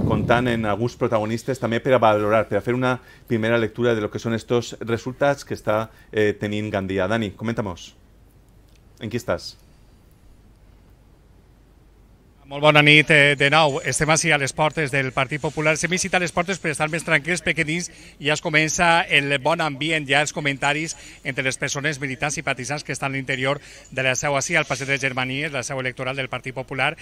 comptant en alguns protagonistes també per a valorar, per a fer una primera lectura de lo que són aquests resultats que està eh, tenint Gandia. Dani, comenta'm-nos. En qui estàs? Molt bona nit eh, de nou. Estem així a les portes del Partit Popular. Se visita les portes per estar més tranquils perquè dins ja es comença el bon ambient, ja els comentaris entre les persones militants i simpatitzants que estan a l'interior de la seu així al passeig de Germanies, la seu electoral del Partit Popular.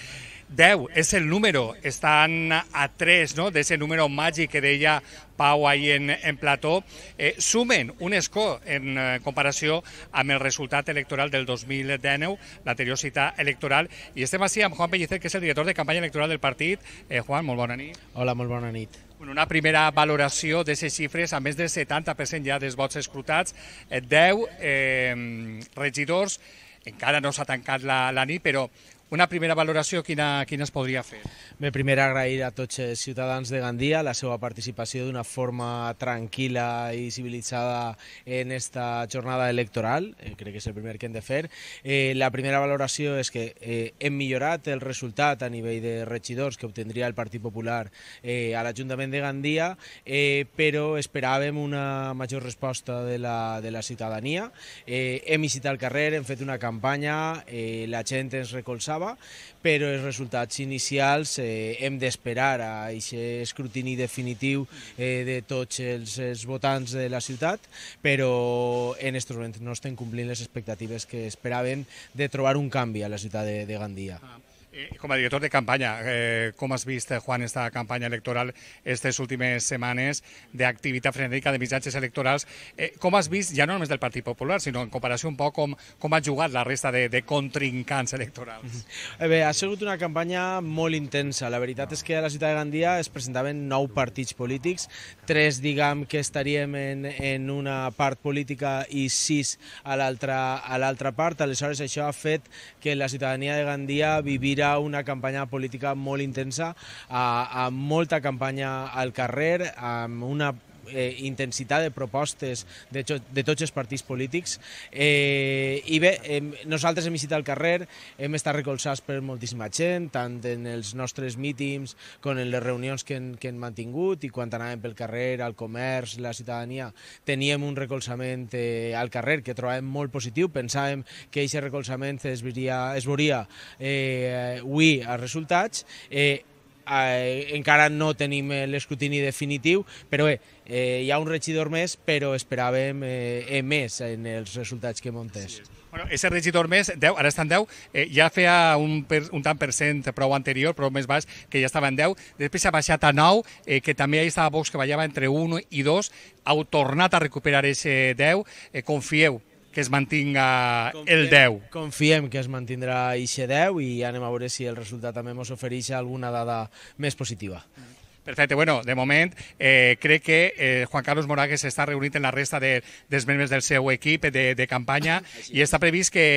10 és el número, estan a 3 no? d'aquest número màgic que deia Pau ahir en, en plató, eh, sumen un escó en eh, comparació amb el resultat electoral del 2019, l'anterior cita electoral, i estem així amb Juan Pellicer, que és el director de campanya electoral del partit. Eh, Juan, molt bona nit. Hola, molt bona nit. Una primera valoració de ces xifres, a més del 70% ja dels vots escrutats, 10 eh, eh, regidors, encara no s'ha tancat la, la nit, però una primera valoració, quina, quina es podria fer? Bé, primer agrair a tots els eh, ciutadans de Gandia la seva participació d'una forma tranquil·la i civilitzada en esta jornada electoral, eh, crec que és el primer que hem de fer. Eh, la primera valoració és que eh, hem millorat el resultat a nivell de regidors que obtindria el Partit Popular eh, a l'Ajuntament de Gandia, eh, però esperàvem una major resposta de la, de la ciutadania. Eh, hem visitat el carrer, hem fet una campanya, eh, la gent ens recolzava, esperava, però els resultats inicials eh, hem d'esperar a aquest escrutini definitiu eh, de tots els, els votants de la ciutat, però en aquest moment no estem complint les expectatives que esperaven de trobar un canvi a la ciutat de, de Gandia. Ah, Eh, com a director de campanya, eh, com has vist, eh, Juan, esta campanya electoral aquestes últimes setmanes d'activitat frenètica de missatges electorals, eh, com has vist, ja no només del Partit Popular, sinó en comparació un poc com, com ha jugat la resta de, de contrincants electorals? Eh Bé, ha sigut una campanya molt intensa. La veritat no. és que a la ciutat de Gandia es presentaven nou partits polítics, tres, diguem, que estaríem en, en una part política i sis a l'altra part. Aleshores, això ha fet que la ciutadania de Gandia vivira ja una campanya política molt intensa, eh, amb eh, molta campanya al carrer, amb una eh, intensitat de propostes de, de tots els partits polítics. Eh, I bé, hem, nosaltres hem visitat el carrer, hem estat recolzats per moltíssima gent, tant en els nostres mítings com en les reunions que hem, que hem mantingut i quan anàvem pel carrer, al comerç, la ciutadania, teníem un recolzament eh, al carrer que trobàvem molt positiu, pensàvem que aquest recolzament es, viria, es veuria eh, avui als resultats. Eh, eh, encara no tenim eh, l'escrutini definitiu, però bé, eh, hi ha un regidor més, però esperàvem eh, eh més en els resultats que Montes. Sí, bueno, ese regidor més, 10, ara estan 10, eh, ja feia un, per, un tant per cent prou anterior, prou més baix, que ja estava en 10, després s'ha baixat a 9, eh, que també hi estava Vox que ballava entre 1 i 2, heu tornat a recuperar ese 10, eh, confieu, que es mantinga confiem, el 10. Confiem que es mantindrà ixe 10 i anem a veure si el resultat també ens ofereix alguna dada més positiva. Perfecte, bueno, de moment eh, crec que eh, Juan Carlos Moragues està reunit en la resta de, dels membres del seu equip de, de campanya i està previst que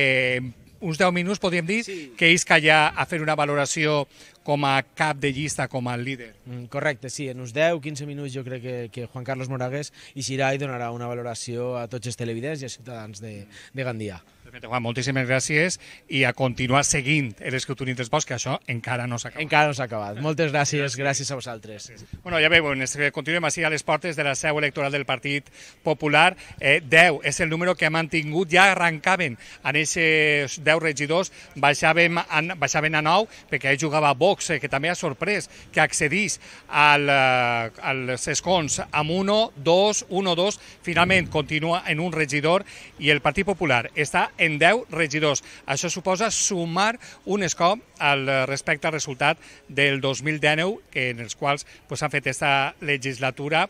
uns 10 minuts podríem dir sí. que isca ja a fer una valoració com a cap de llista, com a líder. Mm, correcte, sí, en uns 10-15 minuts jo crec que, que Juan Carlos Moragues i Xirai donarà una valoració a tots els televidents i als ciutadans de, de Gandia. Perfecte, Juan, moltíssimes gràcies i a continuar seguint el Unit dels bosques, que això encara no s'ha acabat. Encara no s'ha acabat. Eh? Moltes gràcies, gràcies, gràcies a vosaltres. Gràcies. Bueno, ja veuen, continuem així a les portes de la seu electoral del Partit Popular. Eh, 10 és el número que ha mantingut, ja arrencaven en aquests 10 regidors, baixaven a, baixaven a 9 perquè ell jugava a Vox, eh, que també ha sorprès que accedís al, eh, als escons amb 1, 2, 1, 2, finalment continua en un regidor i el Partit Popular està en en 10 regidors. Això suposa sumar un escó al eh, respecte al resultat del 2019, que en els quals s'ha pues, fet aquesta legislatura,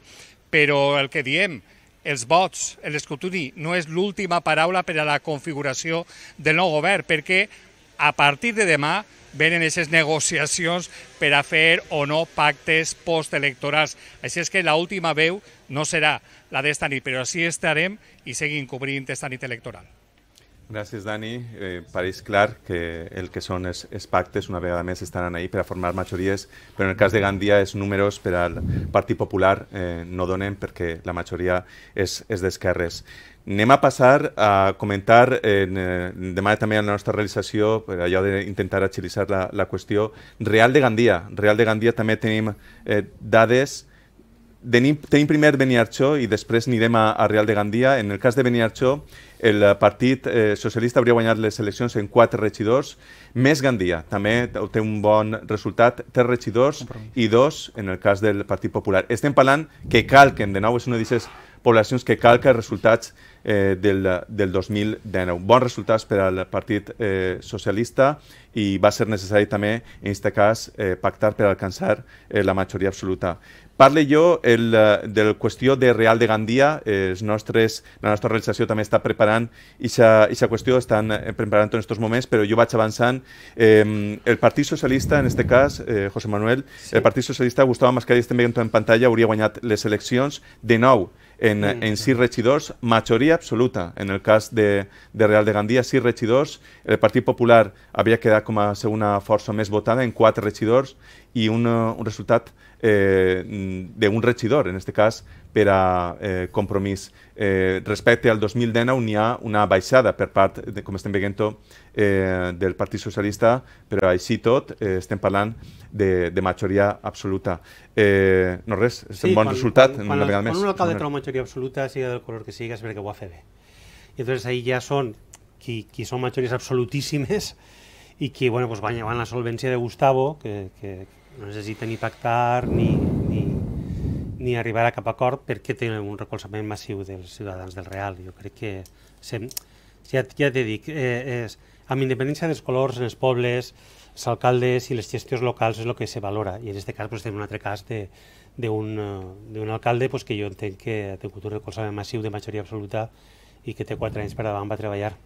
però el que diem, els vots, l'escrutini, no és l'última paraula per a la configuració del nou govern, perquè a partir de demà venen aquestes negociacions per a fer o no pactes postelectorals. Així és que última veu no serà la d'esta nit, però així estarem i seguim cobrint esta nit electoral. Gràcies, Dani. Eh, pareix clar que el que són els, els pactes, una vegada més, estan ahí per a formar majories, però en el cas de Gandia és números per al Partit Popular eh, no donen perquè la majoria és, és d'esquerres. Anem a passar a comentar, eh, demà també a la nostra realització, per allò d'intentar agilitzar la, la qüestió, Real de Gandia. Real de Gandia també tenim eh, dades Tenim, tenim primer Beniarxó i després anirem a, a Real de Gandia. En el cas de Beniarxó, el partit eh, socialista hauria guanyat les eleccions en quatre regidors, més Gandia, també té un bon resultat, tres regidors i dos en el cas del Partit Popular. Estem parlant que calquen, de nou és una d'aquestes poblacions que calca els resultats eh, del, del 2019. Bons resultats per al Partit eh, Socialista i va ser necessari també, en aquest cas, eh, pactar per alcançar eh, la majoria absoluta. Parle jo el, eh, de la qüestió de Real de Gandia. Els nostres, la nostra organització també està preparant aquesta qüestió, estan eh, preparant en aquests moments, però jo vaig avançant. Eh, el Partit Socialista, en aquest cas, eh, José Manuel, sí. el Partit Socialista, Gustavo Mascarell, estem veient en pantalla, hauria guanyat les eleccions de nou en, mm. en sis regidors, majoria absoluta. En el cas de, de Real de Gandia, sis regidors. El Partit Popular havia quedat com a segona força més votada en quatre regidors i un, eh, un resultat eh, mm, d'un regidor, en aquest cas per a eh, compromís. Eh, respecte al 2019 n'hi ha una baixada per part, de, com estem veient, eh, del Partit Socialista, però així tot eh, estem parlant de, de majoria absoluta. Eh, no res, és sí, un bon quan, resultat. Quan, quan, una quan, quan un alcalde té majoria absoluta, siga del color que siga, és perquè ho va fer bé. I llavors ahir ja són qui, qui són majories absolutíssimes i qui bueno, pues, guanyaven la solvència de Gustavo, que, que, no necessita ni pactar ni, ni, ni arribar a cap acord perquè té un recolzament massiu dels ciutadans del Real. Jo crec que, se, ja, ja t'he dit, eh, és, amb independència dels colors en els pobles, els alcaldes i les gestions locals és el que se valora. I en aquest cas pues, tenim un altre cas d'un eh, alcalde pues, que jo entenc que ha tingut un recolzament massiu de majoria absoluta i que té quatre anys per davant va treballar.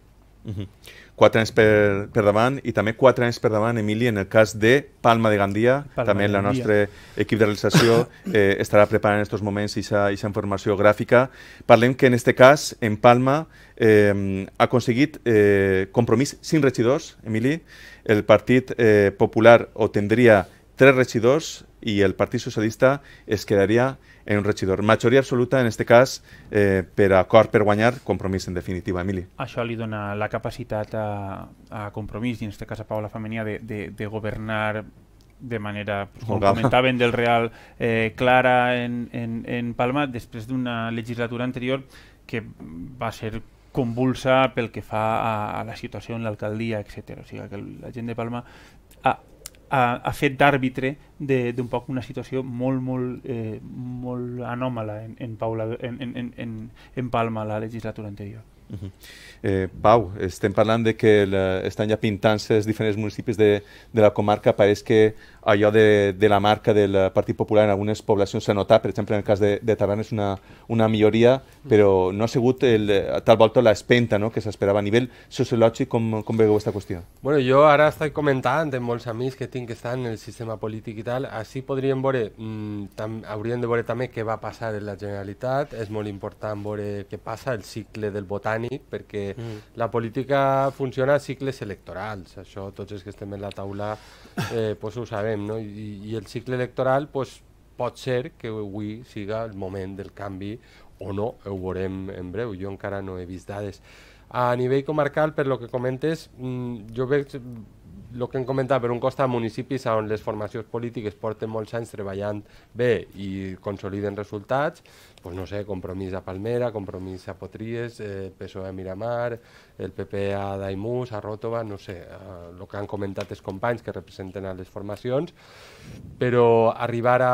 Uh mhm. -huh. Quatre anys per, per davant i també quatre anys per davant, Emili, en el cas de Palma de Gandia, Palma també el nostre equip de realització eh, estarà preparant en aquests moments aquesta informació gràfica. Parlem que en aquest cas, en Palma, eh, ha aconseguit eh, compromís cinc regidors, Emili. El Partit eh, Popular obtindria tres regidors i el Partit Socialista es quedaria en un regidor. Majoria absoluta, en aquest cas, eh, per acord per guanyar, compromís en definitiva, Emili. Això li dona la capacitat a, a compromís, i en aquest cas a Paula Femenia, de, de, de governar de manera, pues, com Holgada. comentaven, del Real eh, clara en, en, en Palma, després d'una legislatura anterior que va ser convulsa pel que fa a, a la situació en l'alcaldia, etc. O sigui que la gent de Palma ha, ha, ha fet d'àrbitre d'un poc una situació molt, molt, eh, molt anòmala en, en, Paula, en, en, en, en Palma la legislatura anterior. Uh -huh. eh, Pau, estem parlant de que la, estan ja pintant-se els diferents municipis de, de la comarca, pareix que allò de, de la marca del Partit Popular en algunes poblacions s'ha notat, per exemple en el cas de, de Taverna és una, una milloria, però no ha sigut el, tal volta l'espenta no?, que s'esperava. A nivell sociològic, com, com veieu aquesta qüestió? Bueno, jo ara estic comentant amb molts amics que tinc que estar en el sistema polític i tal, així podríem veure, mm, tam, hauríem de veure també què va passar en la Generalitat, és molt important veure què passa el cicle del botànic, perquè mm. la política funciona a cicles electorals, això tots els que estem en la taula eh, pues ho sabem, sabem, no? I, i el cicle electoral pues, pot ser que avui siga el moment del canvi o no, ho veurem en breu, jo encara no he vist dades. A nivell comarcal, per lo que comentes, mm, jo veig el que hem comentat, per un costat, municipis on les formacions polítiques porten molts anys treballant bé i consoliden resultats, pues no sé, Compromís a Palmera, Compromís a Potries, eh, PSOE a Miramar, el PP a e Daimús, a Ròtova, no sé, eh, que han comentat els companys que representen a les formacions, però arribar a...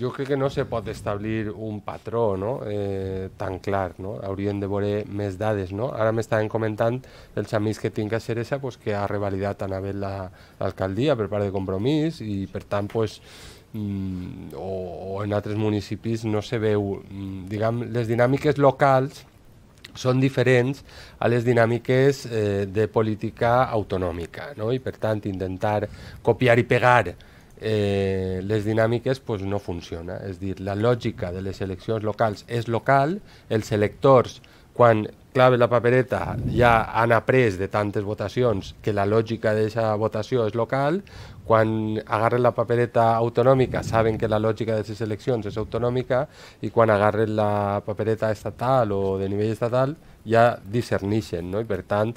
Jo crec que no se pot establir un patró no? eh, tan clar, no? hauríem de veure més dades. No? Ara m'estaven comentant els amics que tinc a Xeresa pues, que ha revalidat Anabel l'alcaldia la, per part de Compromís i per tant pues, mm, o, o en altres municipis no se veu, mm, diguem, les dinàmiques locals són diferents a les dinàmiques eh, de política autonòmica, no? i per tant intentar copiar i pegar eh, les dinàmiques pues, no funciona. És dir, la lògica de les eleccions locals és local, els electors quan claves la papereta ja han après de tantes votacions que la lògica d'aquesta votació és local, quan agarren la papereta autonòmica saben que la lògica de les eleccions és autonòmica i quan agarren la papereta estatal o de nivell estatal ja discerneixen, no? I per tant,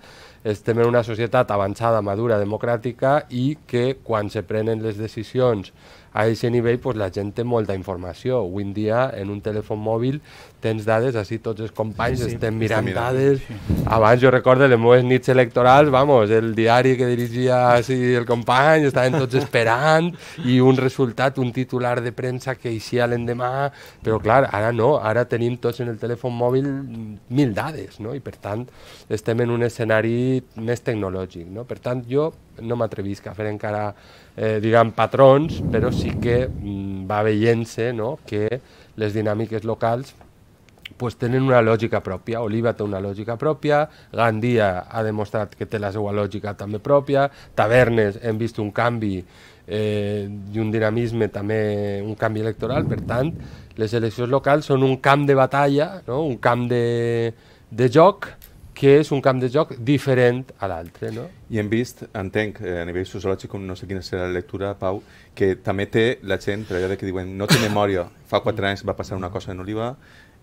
estem en una societat avançada, madura, democràtica i que quan se prenen les decisions a aquest nivell pues, la gent té molta informació. Avui en dia, en un telèfon mòbil, tens dades, així tots els companys sí, sí. estem mirant, mirant dades. Sí. Abans jo recordo les meves nits electorals, vamos, el diari que dirigia sí, el company, estaven tots esperant, i un resultat, un titular de premsa que eixia l'endemà, però clar, ara no, ara tenim tots en el telèfon mòbil mil dades, no? i per tant estem en un escenari més tecnològic. No? Per tant, jo no m'atrevisc a fer encara, eh, diguem, patrons, però sí que mm, va veient-se no? que les dinàmiques locals pues, tenen una lògica pròpia. Oliva té una lògica pròpia, Gandia ha demostrat que té la seva lògica també pròpia, Tavernes hem vist un canvi eh, i un dinamisme també, un canvi electoral, per tant, les eleccions locals són un camp de batalla, no? un camp de, de joc que és un camp de joc diferent a l'altre. No? I hem vist, entenc, eh, a nivell sociològic, no sé quina serà la lectura, Pau, que també té la gent, per allò que diuen no té memòria, fa quatre anys va passar una cosa en Oliva,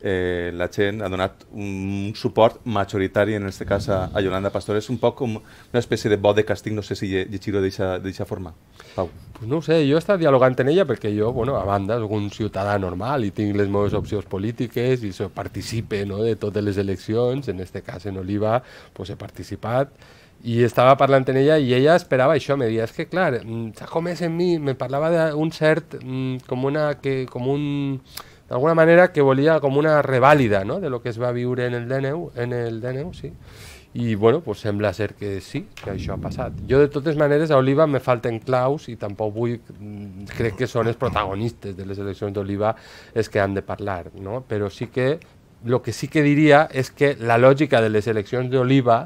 eh, la gent ha donat un suport majoritari, en aquest cas, a, a Yolanda Pastor. És un poc com una espècie de bo de casting, no sé si llegir-ho d'aquesta forma. Pau. Pues no ho sé, jo he estat dialogant amb ella perquè jo, bueno, a banda, soc un ciutadà normal i tinc les meves opcions polítiques i so, participe no, de totes les eleccions, en este cas en Oliva pues he participat i estava parlant amb ella i ella esperava això, me deia, és es que clar, mm, s'ha comès en mi, me parlava d'un cert, mm, com una, que, com un, d'alguna manera que volia com una revàlida no? de lo que es va viure en el DNU, en el DNU sí. i bueno, pues sembla ser que sí, que això ha passat. Jo de totes maneres a Oliva me falten claus i tampoc vull, mm, crec que són els protagonistes de les eleccions d'Oliva els que han de parlar, no? però sí que el que sí que diria és que la lògica de les eleccions d'Oliva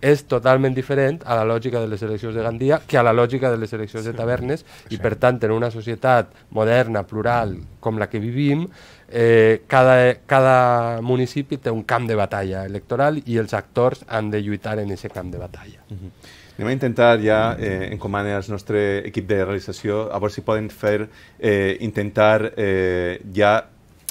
és totalment diferent a la lògica de les eleccions de Gandia que a la lògica de les eleccions sí. de Tavernes i, per tant, en una societat moderna, plural, com la que vivim, eh, cada, cada municipi té un camp de batalla electoral i els actors han de lluitar en aquest camp de batalla. Mm -hmm. Anem a intentar ja eh, encomanar al nostre equip de realització a veure si poden fer, eh, intentar eh, ja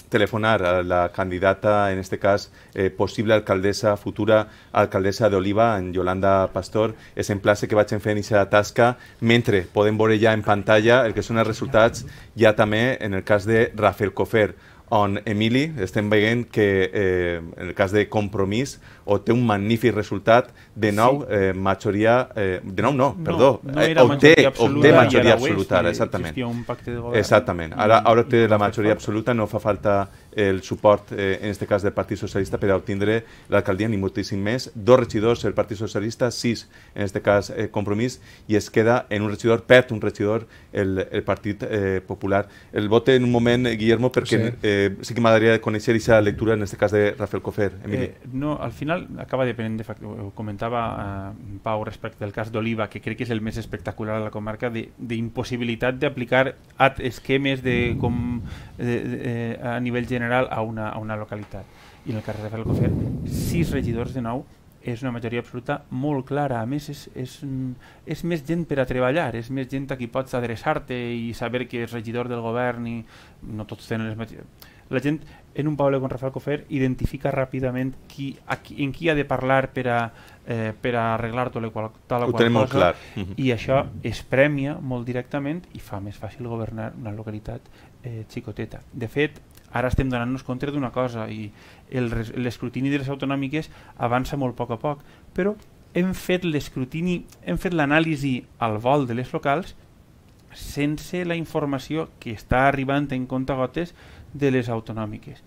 telefonar a la candidata, en este caso, eh, posible alcaldesa, futura alcaldesa d'Oliva, en Yolanda Pastor, és en place que a fent aquesta tasca, mentre podem veure ja en pantalla el que són els resultats ja també en el cas de Rafael Cofer on Emili estem veient que eh, en el cas de compromís obté un magnífic resultat de nou sí. eh, majoria, eh, de nou no, no perdó, no era eh, obté, majoria absoluta, obté majoria absoluta, ara, eh, exactament. Un pacte de govern. Exactament, ara, mm. ara té la majoria absoluta, no fa falta el suport, eh, en este cas, del Partit Socialista per a obtindre l'alcaldia, ni moltíssim més. Dos regidors el Partit Socialista, sis, en este cas, eh, Compromís, i es queda en un regidor, perd un regidor el, el Partit eh, Popular. El vote en un moment, eh, Guillermo, perquè sí, eh, sí que m'agradaria conèixer aquesta lectura, en este cas, de Rafael Cofer. Eh, Emili. Eh, no, al final acaba depenent, de fact, ho comentava eh, Pau respecte del cas d'Oliva, que crec que és el més espectacular a la comarca, d'impossibilitat d'aplicar esquemes de com eh, eh, a nivell general a una, a una localitat. I en el cas de Rafael Cofer, sis regidors de nou és una majoria absoluta molt clara. A més, és, és, és més gent per a treballar, és més gent a qui pots adreçar-te i saber que és regidor del govern i no tots tenen les mateixes... La gent en un poble com Rafael Cofer identifica ràpidament qui, a qui, en qui ha de parlar per a, eh, per a arreglar tot o qual, tal o qual cosa. Clar. I això es premia molt directament i fa més fàcil governar una localitat eh, xicoteta. De fet, ara estem donant-nos compte d'una cosa i l'escrutini de les autonòmiques avança molt a poc a poc, però hem fet l'escrutini, hem fet l'anàlisi al vol de les locals sense la informació que està arribant en gotes de les autonòmiques.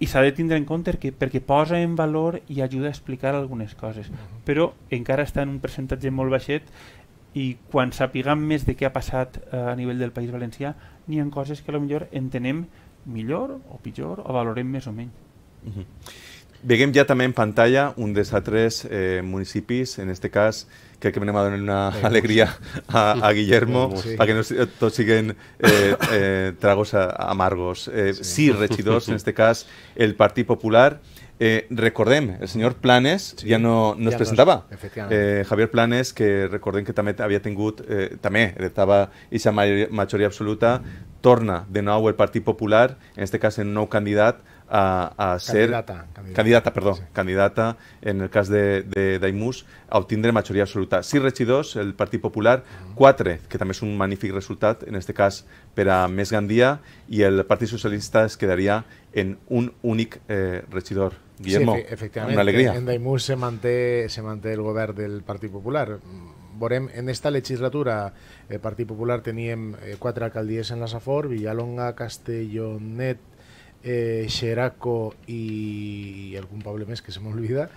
I s'ha de tindre en compte que perquè posa en valor i ajuda a explicar algunes coses, uh -huh. però encara està en un percentatge molt baixet i quan sapiguem més de què ha passat eh, a nivell del País Valencià n'hi ha coses que millor entenem millor o pitjor o valorem més o menys. Uh -huh. Veguem ja també en pantalla un dels altres eh, municipis, en aquest cas crec que anem a donar una Venus. Eh, alegria a, a Guillermo, sí. perquè no tots siguen eh, eh, tragos amargos. Eh, sí. sí, regidors, en aquest cas el Partit Popular, Eh, recordem, el senyor Planes sí, ja no, no ja es presentava. No, eh, Javier Planes, que recordem que també havia tingut, eh, també heretava aquesta majoria absoluta, torna de nou el Partit Popular, en aquest cas en nou candidat, a, a ser... Candidata. Candidata, candidata perdó. Sí. Candidata, en el cas de, de d'Aimús, a obtindre majoria absoluta. Sis regidors, el Partit Popular, uh mm. -huh. quatre, que també és un magnífic resultat, en aquest cas per a Més Gandia, i el Partit Socialista es quedaria en un únic eh, regidor. Guillermo, sí, efectivament, una alegria. En Daimús se manté, se manté el govern del Partit Popular. Veurem, en esta legislatura el Partit Popular teníem eh, quatre alcaldies en la Safor, Villalonga, Castellonet, eh, Xeraco i, i algun poble més que se m'oblida,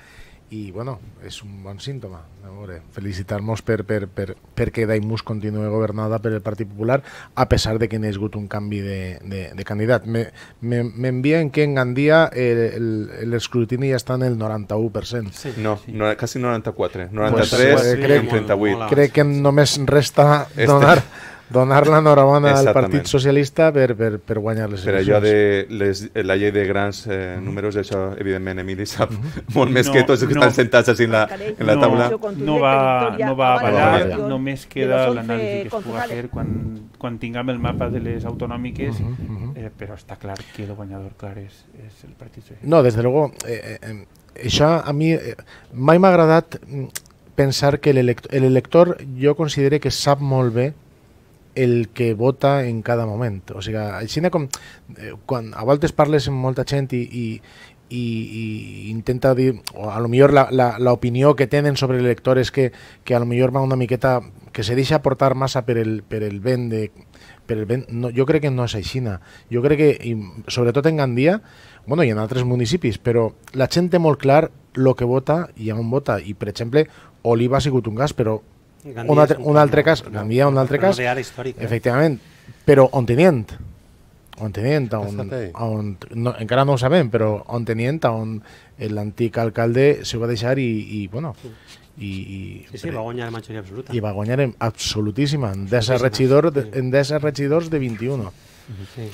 i bueno, és un bon símptoma. A veure, felicitar-nos per, per, per, perquè Daimus continuï governada per el Partit Popular, a pesar de que n'hi ha hagut un canvi de, de, de candidat. M'envien me, me, que en Gandia l'escrutini ja està en el 91%. Sí. No, no, quasi 94. 93 pues, eh, crec, 38. Crec que només resta donar... Este donar enhorabona al Partit Socialista per, per, per guanyar les eleccions. Per allò de les, la llei de grans eh, mhm. números, això, evidentment, Emili sap mm -hmm. molt més no, que tots els que no, estan sentats així en la, en la taula. No, no va, no va avalar, només queda l'anàlisi que es pugui fer quan, quan tinguem el mapa de les autonòmiques, mm -hmm, mm -hmm. eh, però està clar que el guanyador clar és, és el Partit Socialista. No, des de luego, eh, eh, això a mi eh, mai m'ha agradat mm, pensar que l'elector, jo considere que sap molt bé el que vota en cada moment. O sigui, així com, eh, quan a voltes parles amb molta gent i, i, i, i intenta dir, o a lo millor la, la, la opinió que tenen sobre l'elector és que, que a lo millor va una miqueta, que se deixa portar massa per el, per el vent de... Per el vent, no, jo crec que no és aixina. Jo crec que, i sobretot en Gandia, bueno, i en altres municipis, però la gent té molt clar el que vota i on vota. I, per exemple, Oliva ha sigut un cas, però un altre, un altre cas, no, Gandia, un altre cas, real històric. Efectivament, però on tenient, on tenient, on, on, no, encara no ho sabem, però on tenient, on l'antic alcalde se va deixar i, i bueno, i, i, sí, sí, va guanyar en majoria absoluta. I va guanyar absolutíssima, en 10 regidors, sí. en regidors de 21. Sí.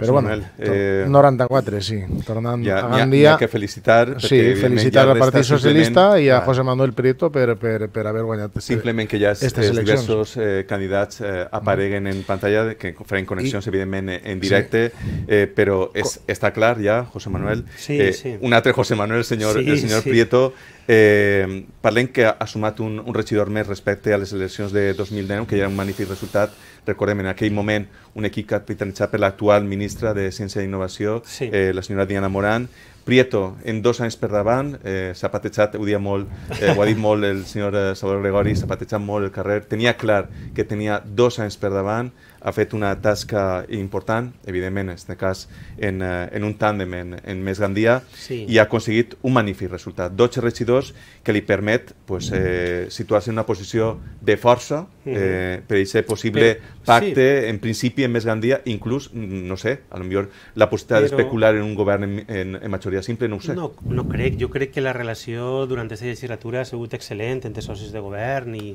Però bueno, eh, 94, sí. Tornant hi ha, a Gandia... Hi ha que felicitar... Perquè, sí, felicitar al Partit Socialista i a ah. José Manuel Prieto per, per, per haver guanyat este, Simplement que ja és, aquestes diversos eh, candidats eh, apareguen en pantalla, que faran connexions, I, evidentment, eh, en directe, sí. eh, però és, està clar ja, José Manuel, sí, eh, sí. un altre José Manuel, el senyor, sí, el senyor sí. Prieto, Eh, parlem que ha sumat un, un regidor més respecte a les eleccions de 2009, que ja era un magnífic resultat. Recordem, en aquell moment, un equip capitanitzat per l'actual ministra de Ciència i Innovació, sí. eh, la senyora Diana Morán. Prieto, en dos anys per davant, eh, s'ha patejat, ho, molt, eh, ho ha dit molt el senyor eh, Salvador Gregori, s'ha patejat molt el carrer. Tenia clar que tenia dos anys per davant, ha fet una tasca important, evidentment, en aquest cas, en, eh, en un tàndem en, en més gran dia, sí. i ha aconseguit un magnífic resultat. 12 regidors que li permet pues, eh, situar-se en una posició de força eh, per ser possible Bé, pacte, sí. en principi, en més gran dia, inclús, mm, no sé, a lo millor la possibilitat però... d'especular en un govern en, en, en majoria simple, no ho sé. No, no crec. Jo crec que la relació durant aquesta legislatura ha sigut excel·lent entre socis de govern i,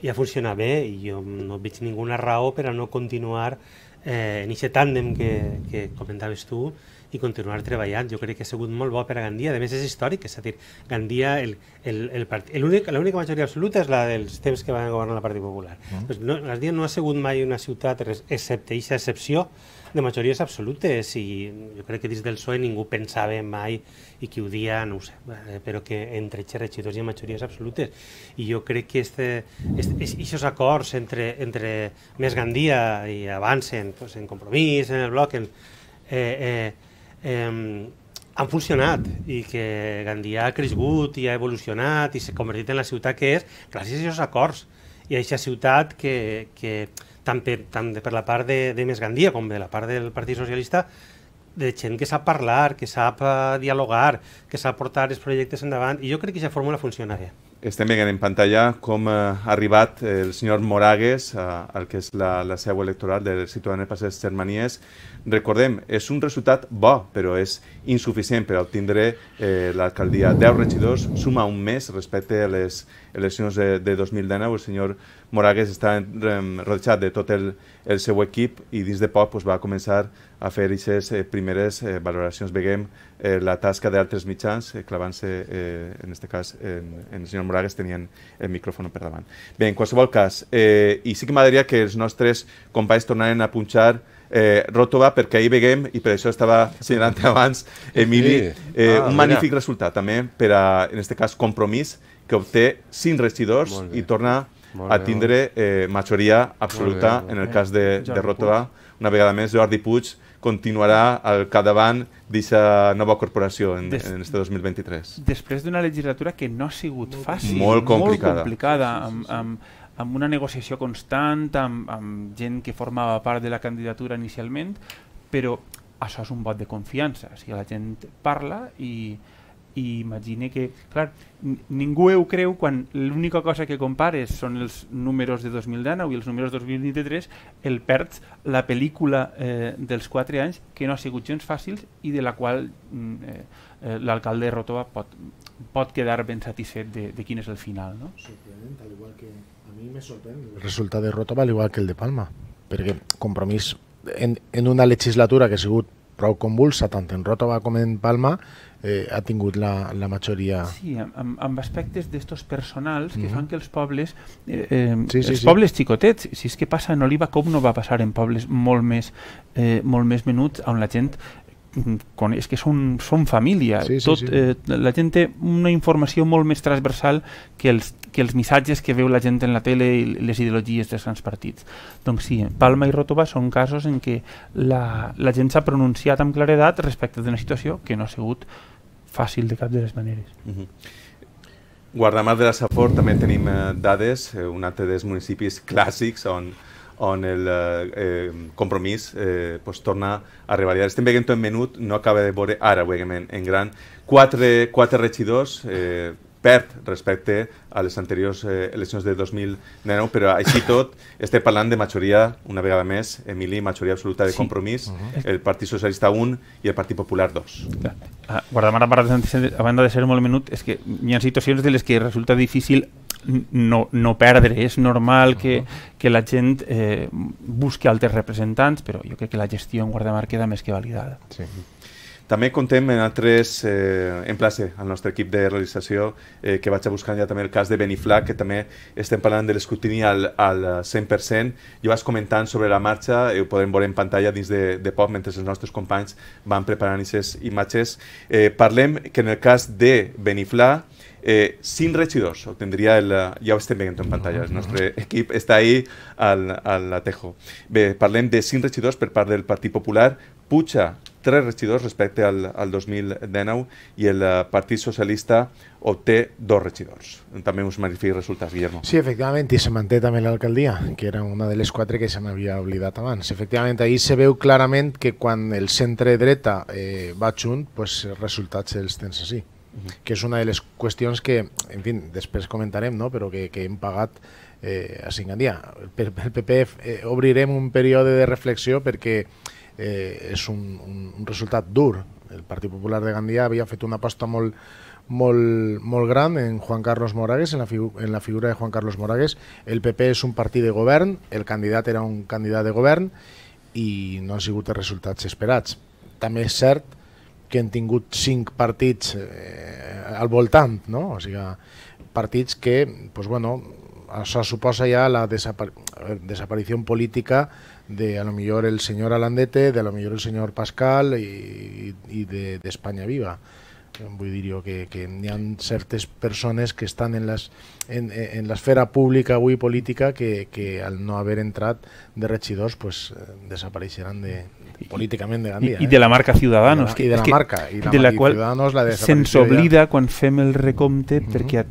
i ha funcionat bé i jo no veig ninguna raó per a no continuar eh, en aquest tàndem que, que comentaves tu i continuar treballant. Jo crec que ha sigut molt bo per a Gandia. A més, és històric, és a dir, Gandia, l'única majoria absoluta és la dels temps que van governar la Partit Popular. Mm. Pues doncs no, Gandia no ha sigut mai una ciutat, excepte aquesta excepció, de majories absolutes i jo crec que dins del PSOE ningú pensava mai i qui ho dia, no ho sé, eh, però que entre regidors hi ha majories absolutes i jo crec que este, aquests acords entre, entre Més Gandia i Avancen, pues, en Compromís, en el Bloc, en, eh, eh, eh, han funcionat i que Gandia ha crescut i ha evolucionat i s'ha convertit en la ciutat que és gràcies a aquests acords i a aquesta ciutat que, que, tant per, tant per la part de, de Més Gandia com de la part del Partit Socialista, de gent que sap parlar, que sap eh, dialogar, que sap portar els projectes endavant, i jo crec que aquesta fórmula funcionaria. Estem veient en pantalla com eh, ha arribat el senyor Moragues eh, al que és la, la seu electoral de Ciutadans de les Germanies recordem, és un resultat bo, però és insuficient per obtenir eh, l'alcaldia. 10 regidors suma un mes respecte a les eleccions de, de 2019. El senyor Moragues està rodejat de tot el, el seu equip i dins de poc pues, va començar a fer aquestes eh, primeres eh, valoracions. Veguem eh, la tasca d'altres mitjans, eh, clavant-se, eh, en aquest cas, en, en el senyor Moragues tenien el micròfon per davant. Bé, en qualsevol cas, eh, i sí que m'agradaria que els nostres companys tornaren a punxar eh, Ròtova, perquè ahir veiem, i per això estava senyant abans, Emili, eh, ah, un magnífic mira. resultat també per a, en aquest cas, Compromís, que obté cinc regidors i torna a tindre eh, majoria absoluta molt bé, molt bé. en el cas de, de Ròtova. Una vegada més, Jordi Puig continuarà al capdavant d'aquesta nova corporació en, Des, en este 2023. Després d'una legislatura que no ha sigut fàcil, molt complicada, molt complicada amb, amb, amb una negociació constant, amb, amb gent que formava part de la candidatura inicialment, però això és un vot de confiança. O sigui, la gent parla i, i imagine que, clar, ningú ho creu quan l'única cosa que compares són els números de 2019 i els números de 2023, el perds la pel·lícula eh, dels 4 anys que no ha sigut gens fàcils i de la qual mm, eh, eh, l'alcalde de Rotova pot, pot quedar ben satisfet de, de quin és el final. No? Sorprenent, al igual que mi me sorprende el resultat de val igual que el de Palma, perquè Compromís en, en una legislatura que ha sigut prou convulsa, tant en Rotova com en Palma, eh, ha tingut la, la majoria... Sí, amb, amb aspectes d'estos personals que mm -hmm. fan que els pobles, eh, eh, sí, sí, els sí. pobles xicotets, si és que passa en Oliva, com no va passar en pobles molt més, eh, molt més menuts, on la gent con, és que són, són família Sí, Tot, sí, Eh, la gent té una informació molt més transversal que els, que els missatges que veu la gent en la tele i les ideologies dels grans partits. Doncs sí, Palma i Rotova són casos en què la, la gent s'ha pronunciat amb claredat respecte d'una situació que no ha sigut fàcil de cap de les maneres. mm -hmm. Guardamar de la Safor també tenim eh, dades, eh, un altre dels municipis clàssics on on el eh, compromís eh, pues, torna a revalidar. Estem veient en menut, no acaba de veure, ara ho veiem en, en gran, quatre, quatre regidors, eh, perd respecte a les anteriors eh, eleccions de 2009, però així tot estem parlant de majoria, una vegada més, Emili, majoria absoluta de sí. compromís, uh mhm. -huh. el Partit Socialista 1 i el Partit Popular 2. Ah, guarda'm ara, a banda de ser molt menut, és que hi ha situacions de les que resulta difícil no, no perdre. És normal que, que la gent eh, busqui altres representants, però jo crec que la gestió en Guardamar queda més que validada. Sí. També contem en altres... Eh, en plaça, al nostre equip de realització eh, que vaig a buscar ja també el cas de Beniflà, que també estem parlant de l'escrutini al, al 100%. Jo vas comentant sobre la marxa, eh, ho podem veure en pantalla dins de, de poc, mentre els nostres companys van preparant aquestes imatges. Eh, parlem que en el cas de Beniflà, eh, sin residuos, obtindria el... Ja eh, ho estem veient en pantalla, el nostre equip està ahí al, al atejo. Bé, parlem de cinc regidors per part del Partit Popular, puja tres regidors respecte al, al 2019 i el eh, Partit Socialista obté dos regidors. També uns magnífics resultats, Guillermo. Sí, efectivament, i se manté també l'alcaldia, que era una de les quatre que se m'havia oblidat abans. Efectivament, ahir se veu clarament que quan el centre dreta eh, va junt, pues, els resultats els tens així. Sí que és una de les qüestions que, en fi, després comentarem, no? però que, que hem pagat eh, a Singandia. Per, per PP eh, obrirem un període de reflexió perquè eh, és un, un, un resultat dur. El Partit Popular de Gandia havia fet una aposta molt, molt, molt gran en Juan Carlos Moragues, en la, en la figura de Juan Carlos Moragues. El PP és un partit de govern, el candidat era un candidat de govern i no han sigut els resultats esperats. També és cert que que han tingut cinc partits eh, al voltant, no? O sigui, partits que, pues bueno, això suposa ja la desapar desaparició política de a lo millor el senyor Alandete, de a lo millor el senyor Pascal i, i d'Espanya de, Viva vull dir jo que, que hi ha certes persones que estan en les, en, en l'esfera pública avui política que, que al no haver entrat de regidors pues, eh, desapareixeran de, de políticament de Gandia. I, eh? i de la marca Ciudadanos. I de la, que, i de la marca. I la, de la qual Ciudadanos la desapareixeria. Se'ns oblida quan fem el recompte mm -hmm. perquè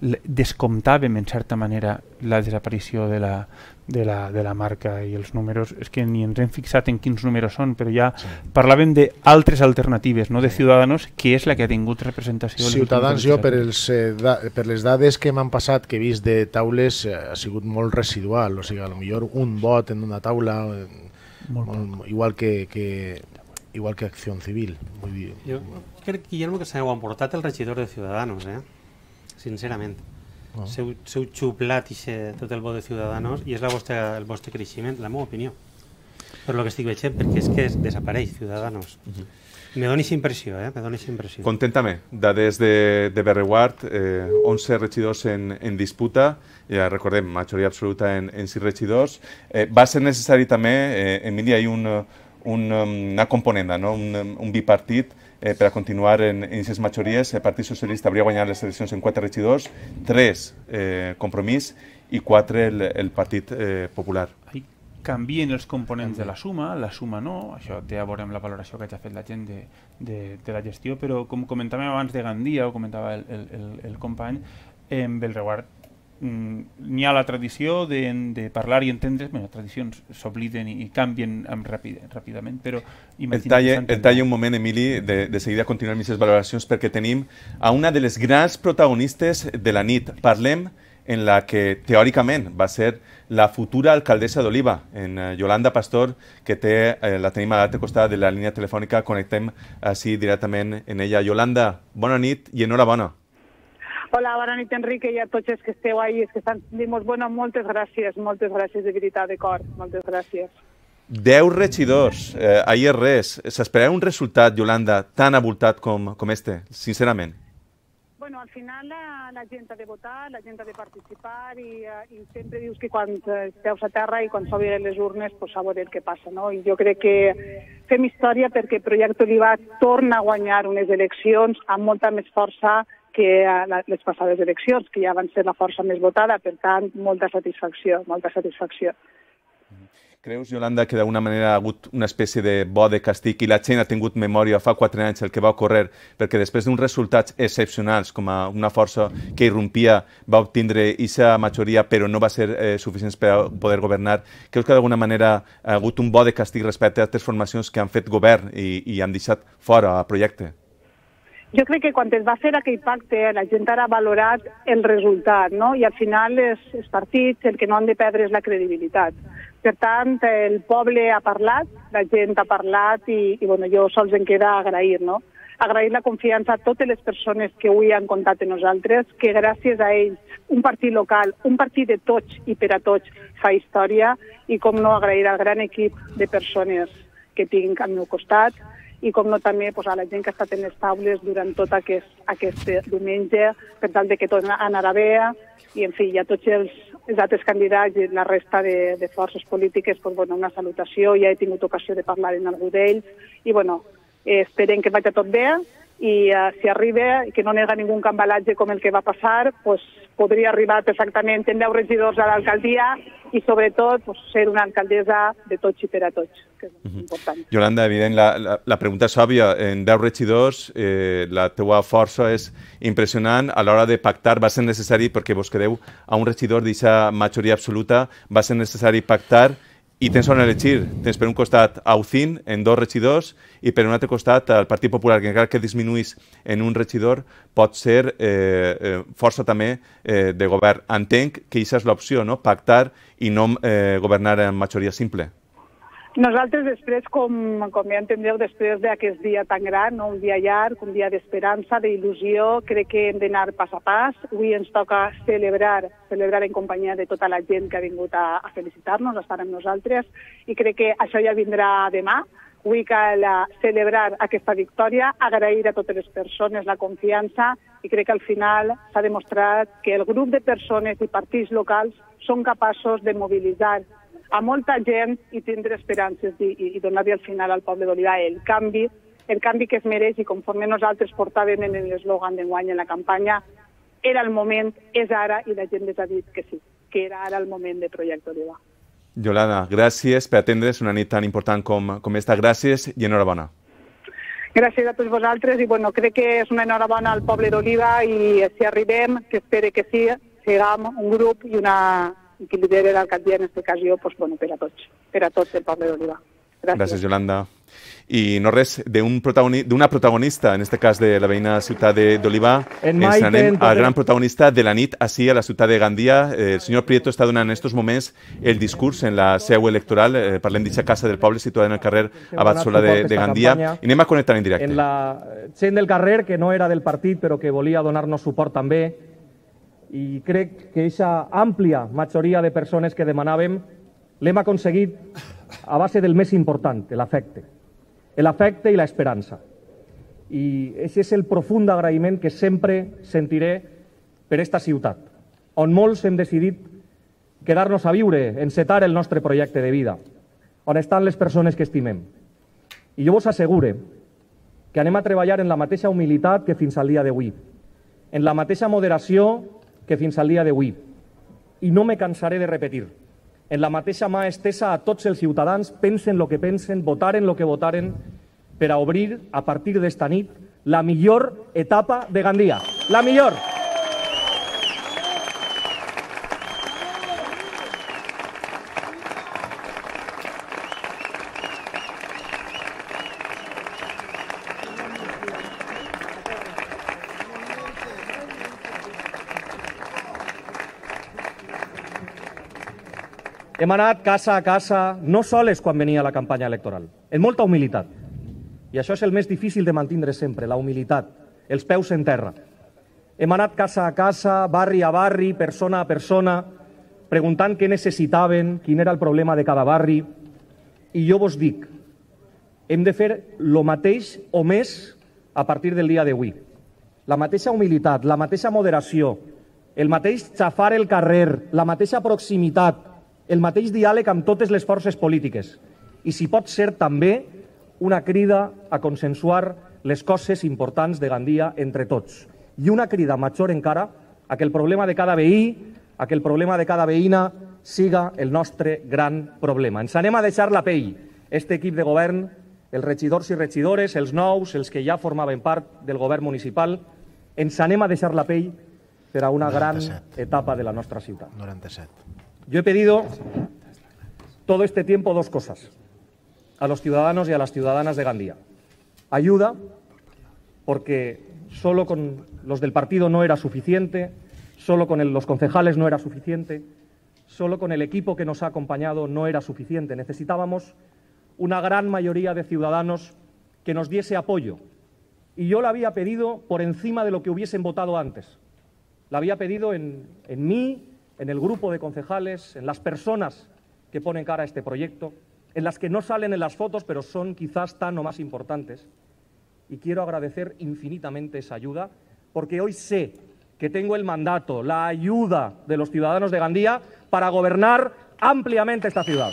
descomptàvem en certa manera la desaparició de la, de la, de la marca i els números, és que ni ens hem fixat en quins números són, però ja sí. parlàvem d'altres alternatives, no de Ciutadans, que és la que ha tingut representació. Ciutadans, jo, per, els, eh, da, per les dades que m'han passat, que he vist de taules, eh, ha sigut molt residual, o sigui, a lo millor un vot en una taula, eh, molt molt, igual que, que igual que Acció Civil. Vull dir, jo crec, Guillermo, que s'ha emportat el regidor de Ciutadans, eh? sincerament. Ah. Seu, seu s'heu xuplat ixe, tot el bo de Ciutadanos i és la vostra, el vostre creixement, la meva opinió. Per lo que estic veient, perquè és que es desapareix Ciutadanos. Uh mhm. -huh. Me dóna aquesta impressió, eh? Me dóna aquesta impressió. Conténtame, dades de, de Berreguard, eh, 11 regidors en, en disputa, ja recordem, majoria absoluta en, en 6 regidors. Eh, va ser necessari també, eh, Emili, hi ha un, un, una componenda, no? un, un bipartit, eh, per a continuar en aquestes majories. El Partit Socialista hauria guanyat les eleccions en quatre regidors, tres eh, Compromís i quatre el, el Partit eh, Popular. Ai, canvien els components de la suma, la suma no, això té a veure amb la valoració que ha fet la gent de, de, de la gestió, però com comentàvem abans de Gandia, o comentava el, el, el company, en Belreguard Mm, n'hi ha la tradició de, de parlar i entendre, bueno, tradicions s'obliden i, canvien amb ràpid, ràpidament, però... El talla, el talla un moment, Emili, de, de seguida continuar amb valoracions, perquè tenim a una de les grans protagonistes de la nit. Parlem en la que teòricament va ser la futura alcaldessa d'Oliva, en eh, Yolanda Pastor, que té, eh, la tenim a l'altre costat de la línia telefònica. Connectem així eh, directament en ella. Yolanda, bona nit i enhorabona. Bona Hola, bona nit, Enrique, i a tots els que esteu ahí, els que estan dimos bueno, moltes gràcies, moltes gràcies de veritat, de cor, moltes gràcies. 10 regidors, eh, ahir és res. S'esperava un resultat, Yolanda, tan avoltat com, com este, sincerament. Bueno, al final la, la gent ha de votar, la gent ha de participar i, eh, i sempre dius que quan eh, esteus a terra i quan s'obren les urnes pues, s'ha veure que passa, no? I jo crec que fem història perquè Projecte Oliva torna a guanyar unes eleccions amb molta més força que a les passades eleccions, que ja van ser la força més votada, per tant, molta satisfacció, molta satisfacció. Creus, Yolanda, que d'alguna manera ha hagut una espècie de bo de castig i la gent ha tingut memòria fa quatre anys el que va ocórrer, perquè després d'uns resultats excepcionals, com a una força que irrompia, va obtindre aquesta majoria però no va ser eh, suficient per poder governar, creus que d'alguna manera ha hagut un bo de castig respecte a altres formacions que han fet govern i, i han deixat fora a projecte? jo crec que quan es va fer aquell pacte la gent ara ha valorat el resultat no? i al final és, és partit el que no han de perdre és la credibilitat. Per tant, el poble ha parlat, la gent ha parlat i, i bueno, jo sols em queda agrair, no? agrair la confiança a totes les persones que avui han comptat amb nosaltres, que gràcies a ells un partit local, un partit de tots i per a tots fa història i com no agrair al gran equip de persones que tinc al meu costat, i com no també pues, a la gent que ha estat en les taules durant tot aquest, aquest diumenge per tal de que tot anarà bé i en fi, ja tots els, els altres candidats i la resta de, de forces polítiques pues, bueno, una salutació, ja he tingut ocasió de parlar amb algú d'ells i bueno, eh, esperem que vagi tot bé i uh, si arriba, i que no nega ningún cambalatge com el que va passar, pues, podria arribar perfectament en 10 regidors a l'alcaldia i sobretot pues, ser una alcaldessa de tots i per a tots, que és uh mhm. -huh. important. Yolanda, evident, la, la, la pregunta és òbvia. En 10 regidors eh, la teua força és impressionant. A l'hora de pactar va ser necessari, perquè vos quedeu a un regidor d'aquesta majoria absoluta, va ser necessari pactar i tens on elegir. Tens per un costat Aucin, en dos regidors, i per un altre costat el Partit Popular, que encara que disminuís en un regidor, pot ser eh, eh força també eh, de govern. Entenc que això és l'opció, no? pactar i no eh, governar en majoria simple. Nosaltres després, com, com ja entendeu, després d'aquest dia tan gran, no? un dia llarg, un dia d'esperança, d'il·lusió, crec que hem d'anar pas a pas. Avui ens toca celebrar, celebrar en companyia de tota la gent que ha vingut a, a felicitar-nos, a estar amb nosaltres, i crec que això ja vindrà demà. Avui cal eh, celebrar aquesta victòria, agrair a totes les persones la confiança, i crec que al final s'ha demostrat que el grup de persones i partits locals són capaços de mobilitzar a molta gent i tindre esperances i, i, i donar-li al final al poble d'Oliva el canvi el canvi que es mereix i conforme nosaltres portàvem en l'eslògan d'enguany en la campanya, era el moment, és ara, i la gent ens ha dit que sí, que era ara el moment de Projecte Oliva. Jolana, gràcies per atendre's una nit tan important com, com esta. Gràcies i enhorabona. Gràcies a tots vosaltres i bueno, crec que és una enhorabona al poble d'Oliva i si arribem, que espere que sí, sigam un grup i una, i qui lidera l'alcaldia en aquesta ocasió pues, doncs, bueno, per a tots, per a tots el poble d'Oliva. Gràcies. Gràcies, Yolanda. I no res, d'una protagoni protagonista, en este cas de la veïna ciutat d'Oliva, en ens anem al gran protagonista de la nit, així a la ciutat de Gandia. Eh, el senyor Prieto està donant en aquests moments el discurs en la seu electoral. Eh, parlem d'aquesta casa del poble situada en el carrer Abad Sola de, de Gandia. I anem a connectar en directe. En la eh, gent del carrer, que no era del partit, però que volia donar-nos suport també, i crec que aquesta àmplia majoria de persones que demanàvem l'hem aconseguit a base del més important, l'afecte. L'afecte i l'esperança. I aquest és el profund agraïment que sempre sentiré per aquesta ciutat, on molts hem decidit quedar-nos a viure, encetar el nostre projecte de vida, on estan les persones que estimem. I jo vos assegure que anem a treballar en la mateixa humilitat que fins al dia d'avui, en la mateixa moderació que fins al dia d'avui. I no me cansaré de repetir. En la mateixa mà estesa a tots els ciutadans, pensen el que pensen, votaren el que votaren, per a obrir, a partir d'esta nit, la millor etapa de Gandia. La millor! Hem anat casa a casa, no soles quan venia la campanya electoral, en molta humilitat. I això és el més difícil de mantindre sempre, la humilitat, els peus en terra. Hem anat casa a casa, barri a barri, persona a persona, preguntant què necessitaven, quin era el problema de cada barri. I jo vos dic, hem de fer lo mateix o més a partir del dia d'avui. La mateixa humilitat, la mateixa moderació, el mateix xafar el carrer, la mateixa proximitat, el mateix diàleg amb totes les forces polítiques i, si pot ser, també una crida a consensuar les coses importants de Gandia entre tots i una crida major encara a que el problema de cada veí, a que el problema de cada veïna siga el nostre gran problema. Ens anem a deixar la pell, este equip de govern, els regidors i regidores, els nous, els que ja formaven part del govern municipal, ens anem a deixar la pell per a una 97. gran etapa de la nostra ciutat. 97. Yo he pedido todo este tiempo dos cosas a los ciudadanos y a las ciudadanas de Gandía. Ayuda, porque solo con los del partido no era suficiente, solo con los concejales no era suficiente, solo con el equipo que nos ha acompañado no era suficiente. Necesitábamos una gran mayoría de ciudadanos que nos diese apoyo. Y yo la había pedido por encima de lo que hubiesen votado antes. La había pedido en, en mí, en el grupo de concejales, en las personas que ponen cara a este proyecto, en las que no salen en las fotos, pero son quizás tan o más importantes. Y quiero agradecer infinitamente esa ayuda, porque hoy sé que tengo el mandato, la ayuda de los ciudadanos de Gandía para gobernar ampliamente esta ciudad.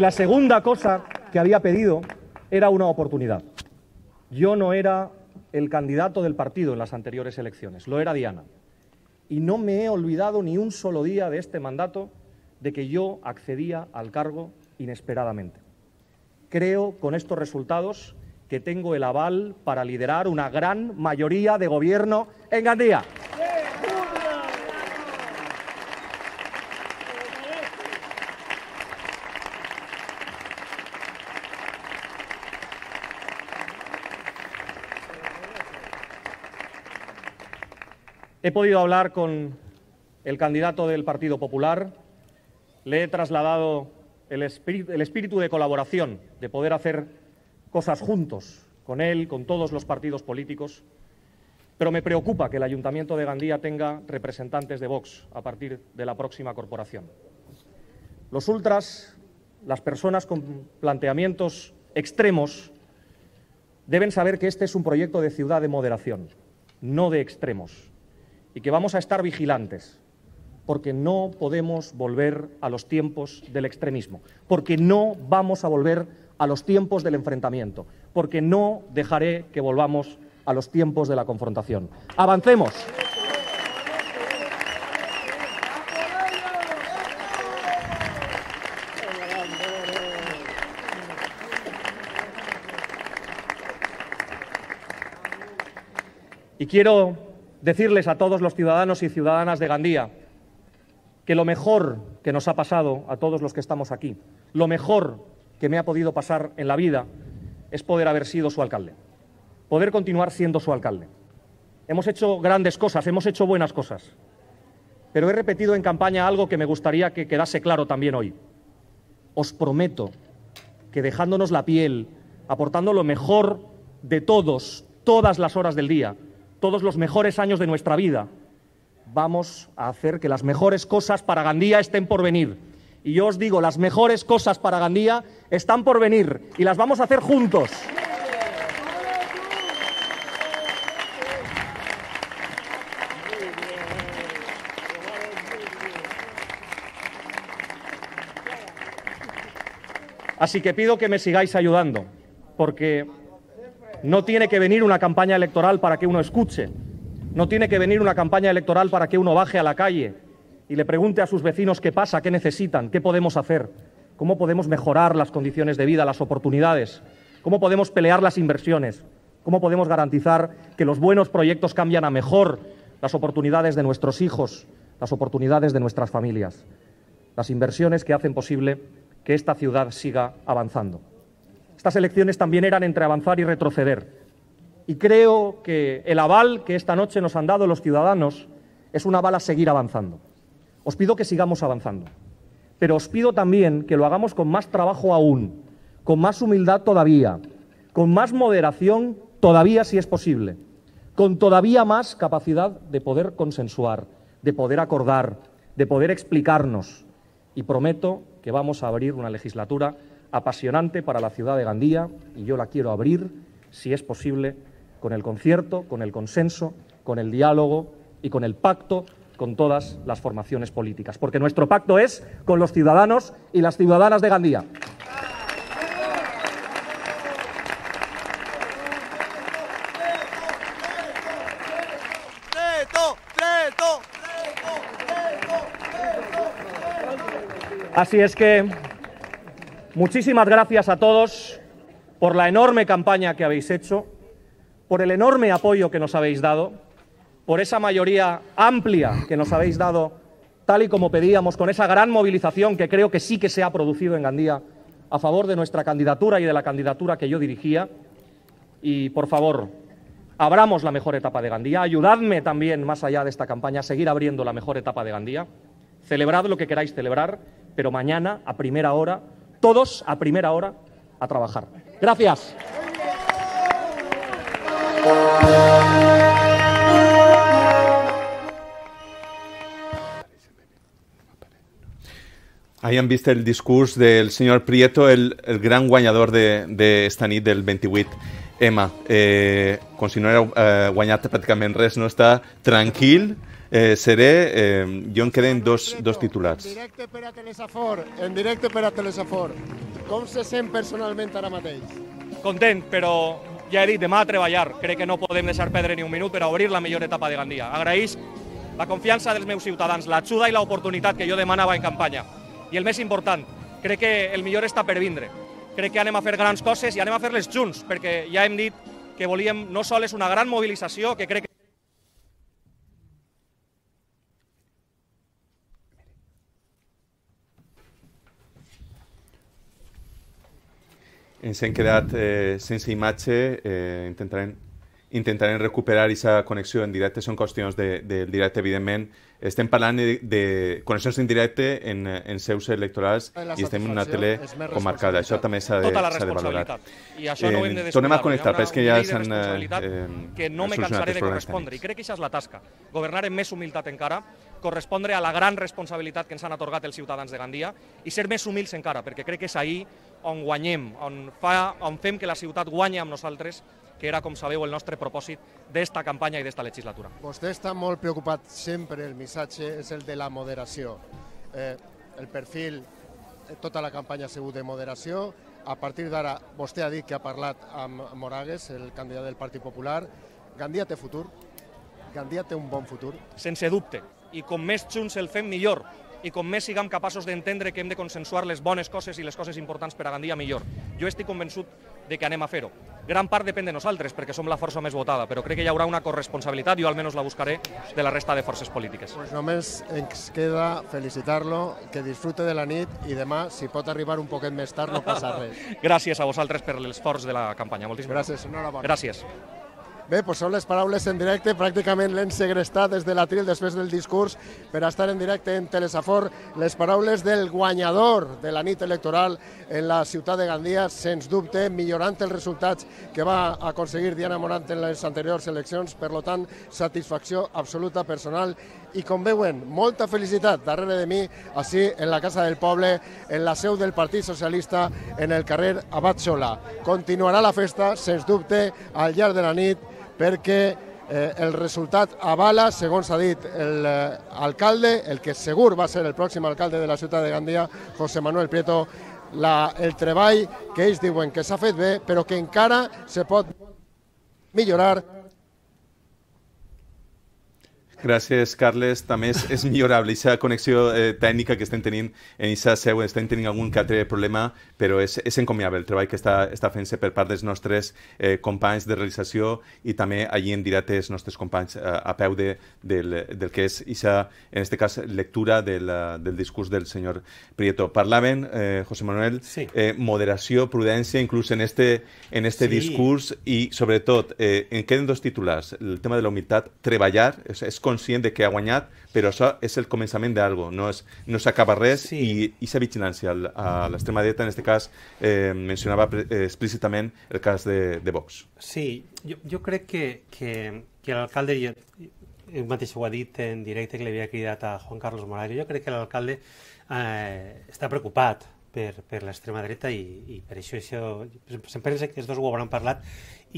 Y la segunda cosa que había pedido era una oportunidad. Yo no era el candidato del partido en las anteriores elecciones, lo era Diana. Y no me he olvidado ni un solo día de este mandato de que yo accedía al cargo inesperadamente. Creo con estos resultados que tengo el aval para liderar una gran mayoría de gobierno en Gandía. He podido hablar con el candidato del Partido Popular, le he trasladado el, espíritu, de colaboración, de poder hacer cosas juntos, con él, con todos los partidos políticos, pero me preocupa que el Ayuntamiento de Gandía tenga representantes de Vox a partir de la próxima corporación. Los ultras, las personas con planteamientos extremos, deben saber que este es un proyecto de ciudad de moderación, no de extremos y que vamos a estar vigilantes, porque no podemos volver a los tiempos del extremismo, porque no vamos a volver a los tiempos del enfrentamiento, porque no dejaré que volvamos a los tiempos de la confrontación. ¡Avancemos! Y quiero decirles a todos los ciudadanos y ciudadanas de Gandía que lo mejor que nos ha pasado a todos los que estamos aquí, lo mejor que me ha podido pasar en la vida es poder haber sido su alcalde, poder continuar siendo su alcalde. Hemos hecho grandes cosas, hemos hecho buenas cosas, pero he repetido en campaña algo que me gustaría que quedase claro también hoy. Os prometo que dejándonos la piel, aportando lo mejor de todos, todas las horas del día, todos los mejores años de nuestra vida. Vamos a hacer que las mejores cosas para Gandía estén por venir. Y yo os digo, las mejores cosas para Gandía están por venir y las vamos a hacer juntos. Así que pido que me sigáis ayudando, porque no tiene que venir una campaña electoral para que uno escuche. No tiene que venir una campaña electoral para que uno baje a la calle y le pregunte a sus vecinos qué pasa, qué necesitan, qué podemos hacer, cómo podemos mejorar las condiciones de vida, las oportunidades, cómo podemos pelear las inversiones, cómo podemos garantizar que los buenos proyectos cambian a mejor las oportunidades de nuestros hijos, las oportunidades de nuestras familias, las inversiones que hacen posible que esta ciudad siga avanzando estas elecciones también eran entre avanzar y retroceder. Y creo que el aval que esta noche nos han dado los ciudadanos es un aval a seguir avanzando. Os pido que sigamos avanzando, pero os pido también que lo hagamos con más trabajo aún, con más humildad todavía, con más moderación todavía si es posible, con todavía más capacidad de poder consensuar, de poder acordar, de poder explicarnos. Y prometo que vamos a abrir una legislatura apasionante para la ciudad de Gandía y yo la quiero abrir, si es posible, con el concierto, con el consenso, con el diálogo y con el pacto con todas las formaciones políticas, porque nuestro pacto es con los ciudadanos y las ciudadanas de Gandía. Así es que Muchísimas gracias a todos por la enorme campaña que habéis hecho, por el enorme apoyo que nos habéis dado, por esa mayoría amplia que nos habéis dado, tal y como pedíamos, con esa gran movilización que creo que sí que se ha producido en Gandía a favor de nuestra candidatura y de la candidatura que yo dirigía. Y, por favor, abramos la mejor etapa de Gandía, ayudadme también, más allá de esta campaña, a seguir abriendo la mejor etapa de Gandía. Celebrad lo que queráis celebrar, pero mañana, a primera hora, todos a primera hora a trabajar. Gracias. Ahí han visto el discurso del señor Prieto, el, el gran guañador de, de esta del 28 Emma, eh, guañarte si no era res, no está tranquil, eh, seré, eh, jo em queden dos, dos titulars. En directe per a Telesafor, en directe per a Telesafor. Com se sent personalment ara mateix? Content, però ja he dit, demà a treballar. Crec que no podem deixar perdre ni un minut per a obrir la millor etapa de Gandia. Agraeix la confiança dels meus ciutadans, l'ajuda i l'oportunitat que jo demanava en campanya. I el més important, crec que el millor està per vindre. Crec que anem a fer grans coses i anem a fer-les junts, perquè ja hem dit que volíem no sols una gran mobilització, que crec que ens hem quedat eh, sense imatge, eh, intentarem, intentarem recuperar aquesta connexió en directe, són qüestions del de directe, evidentment. Estem parlant de, de connexions en directe en, en seus electorals i estem en una tele comarcal. Això també s'ha de, tota de valorar. I això eh, no ho hem de tornem a connectar, però és que ja s'han... Eh, eh, que no me cansaré de correspondre, tècnics. i crec que això és la tasca. Governar amb més humilitat encara, correspondre a la gran responsabilitat que ens han atorgat els ciutadans de Gandia i ser més humils encara, perquè crec que és ahir on guanyem, on, fa, on fem que la ciutat guanyi amb nosaltres, que era, com sabeu, el nostre propòsit d'esta campanya i d'esta legislatura. Vostè està molt preocupat sempre, el missatge és el de la moderació. Eh, el perfil, eh, tota la campanya ha sigut de moderació, a partir d'ara vostè ha dit que ha parlat amb Moragues, el candidat del Partit Popular. Gandia té futur? Gandia té un bon futur? Sense dubte. I com més junts el fem, millor i com més siguem capaços d'entendre que hem de consensuar les bones coses i les coses importants per a Gandia, millor. Jo estic convençut de que anem a fer-ho. Gran part depèn de nosaltres, perquè som la força més votada, però crec que hi haurà una corresponsabilitat, jo almenys la buscaré, de la resta de forces polítiques. Pues només ens queda felicitar-lo, que disfrute de la nit i demà, si pot arribar un poquet més tard, no passa res. Gràcies a vosaltres per l'esforç de la campanya. Moltíssimes gràcies. Enhorabona. Gràcies. Bé, doncs són les paraules en directe, pràcticament l'hem segrestat des de l'atril després del discurs per estar en directe en Telesafor, les paraules del guanyador de la nit electoral en la ciutat de Gandia, sens dubte, millorant els resultats que va aconseguir Diana Morant en les anteriors eleccions, per tant, satisfacció absoluta personal i com veuen, molta felicitat darrere de mi, així en la Casa del Poble, en la seu del Partit Socialista, en el carrer Abad Sola. Continuarà la festa, sens dubte, al llarg de la nit, perquè eh, el resultat avala, segons ha dit l'alcalde, el, eh, el que segur va ser el pròxim alcalde de la ciutat de Gandia, José Manuel Prieto, la, el treball que ells diuen que s'ha fet bé, però que encara se pot millorar Gràcies, Carles. També és, és millorable aquesta connexió eh, tècnica que estem tenint en aquesta seu. Estem tenint algun que altre problema, però és, és encomiable el treball que està, està fent-se per part dels nostres eh, companys de realització i també allí en directe els nostres companys eh, a peu de, del, del que és aquesta, en aquest cas, lectura de la, del discurs del senyor Prieto. Parlaven, eh, José Manuel, sí. eh, moderació, prudència, inclús en este, en este sí. discurs i, sobretot, eh, en queden dos titulars. El tema de la humilitat, treballar, és, és conscient de que ha guanyat, però això és el començament d'algo, no, és, no s'acaba res sí. i s'ha vigilància a l'extrema dreta, en aquest cas, eh, mencionava eh, explícitament el cas de, de Vox. Sí, jo, jo crec que, que, que l'alcalde, ell mateix ho ha dit en directe que li havia cridat a Juan Carlos Morales, jo crec que l'alcalde eh, està preocupat per, per l'extrema dreta i, i per això, això sempre pensa que els dos ho hauran parlat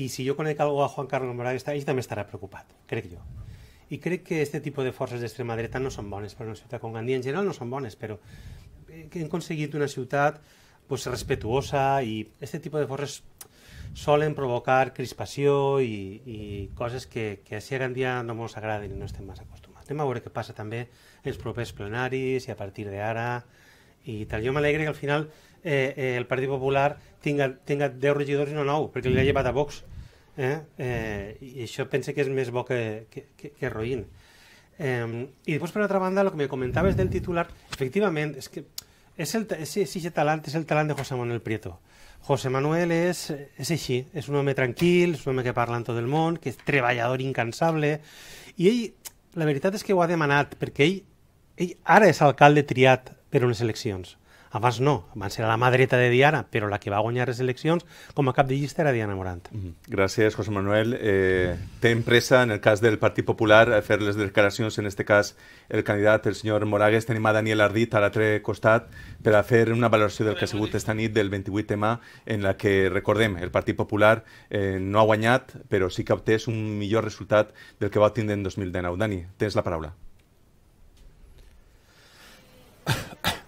i si jo conec alguna a Juan Carlos Morales, ell també estarà preocupat, crec jo i crec que aquest tipus de forces d'extrema dreta no són bones per una ciutat com Gandia. En general no són bones, però eh, que hem aconseguit una ciutat pues, respetuosa i aquest tipus de forces solen provocar crispació i, i coses que, que així a Gandia no ens agraden i no estem massa acostumats. Anem a veure què passa també els propers plenaris i a partir d'ara i tal. Jo m'alegre que al final eh, eh, el Partit Popular tinga, tinga 10 regidors i no 9, perquè li ha mm. llevat a Vox Eh? Eh, I això pense que és més bo que, que, que, que roïn. Eh, I després, per altra banda, el que me comentaves del titular, efectivament, és que és el, és, és, és talent és el talent de José Manuel Prieto. José Manuel és, és així, és un home tranquil, és un home que parla en tot el món, que és treballador incansable, i ell, la veritat és que ho ha demanat, perquè ell, ell ara és alcalde triat per unes eleccions abans no, abans era la mà dreta de Diana, però la que va guanyar les eleccions com a cap de llista era Diana Morant. Mm -hmm. Gràcies, José Manuel. Eh, té empresa, en el cas del Partit Popular, a fer les declaracions, en este cas el candidat, el senyor Moragues, tenim a Daniel Ardit a l'altre costat per a fer una valoració del que ha sigut esta nit del 28M, en la que, recordem, el Partit Popular eh, no ha guanyat, però sí que obtés un millor resultat del que va tindre en 2019. Dani, tens la paraula.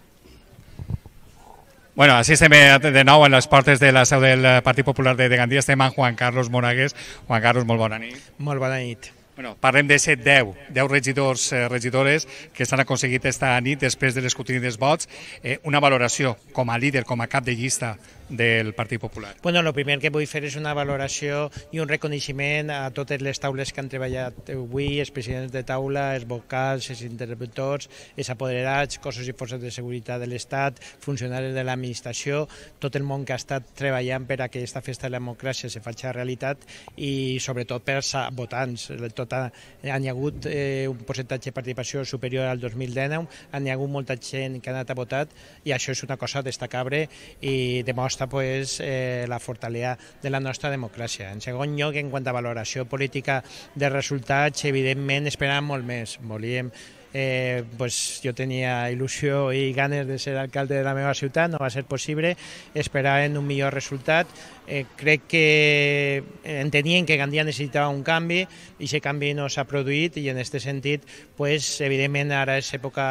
Bueno, así se me de nou en les portes de la seu del eh, Partit Popular de, de Gandia estem amb Juan Carlos Moragues. Juan Carlos, molt bona nit. Molt bona nit. Bueno, parlem de ser 10, 10 regidors, eh, regidores que s'han aconseguit esta nit després de l'escutini dels vots. Eh, una valoració com a líder, com a cap de llista del Partit Popular? Bueno, el primer que vull fer és una valoració i un reconeixement a totes les taules que han treballat avui, els presidents de taula, els vocals, els interventors, els apoderats, cossos i forces de seguretat de l'Estat, funcionaris de l'administració, tot el món que ha estat treballant per a que aquesta festa de la democràcia se faci realitat i sobretot per votants. Tot ha, ha hi hagut eh, un percentatge de participació superior al 2019, han hi hagut molta gent que ha anat a votar i això és una cosa destacable i demostra demostra pues, eh, la fortalea de la nostra democràcia. En segon lloc, en quant a valoració política de resultats, evidentment esperàvem molt més. Volíem eh, pues jo tenia il·lusió i ganes de ser alcalde de la meva ciutat, no va ser possible, en un millor resultat, eh, crec que entenien que Gandia necessitava un canvi i aquest canvi no s'ha produït i en aquest sentit, pues, evidentment ara és època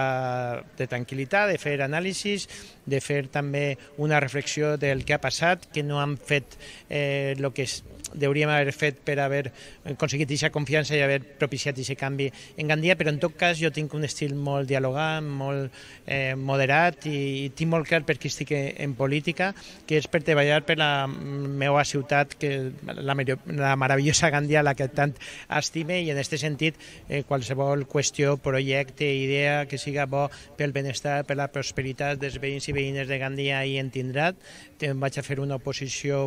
de tranquil·litat, de fer anàlisis, de fer també una reflexió del que ha passat, que no han fet eh, lo que deuríem haver fet per haver aconseguit aquesta confiança i haver propiciat aquest canvi en Gandia, però en tot cas jo tinc un estil molt dialogant, molt eh, moderat i, i tinc molt clar per qui estic en política, que és per treballar per la meva ciutat, que la, la meravellosa Gandia, la que tant estime, i en aquest sentit eh, qualsevol qüestió, projecte, idea que siga bo pel benestar, per la prosperitat dels veïns i veïnes de Gandia i en tindrà. Vaig a fer una oposició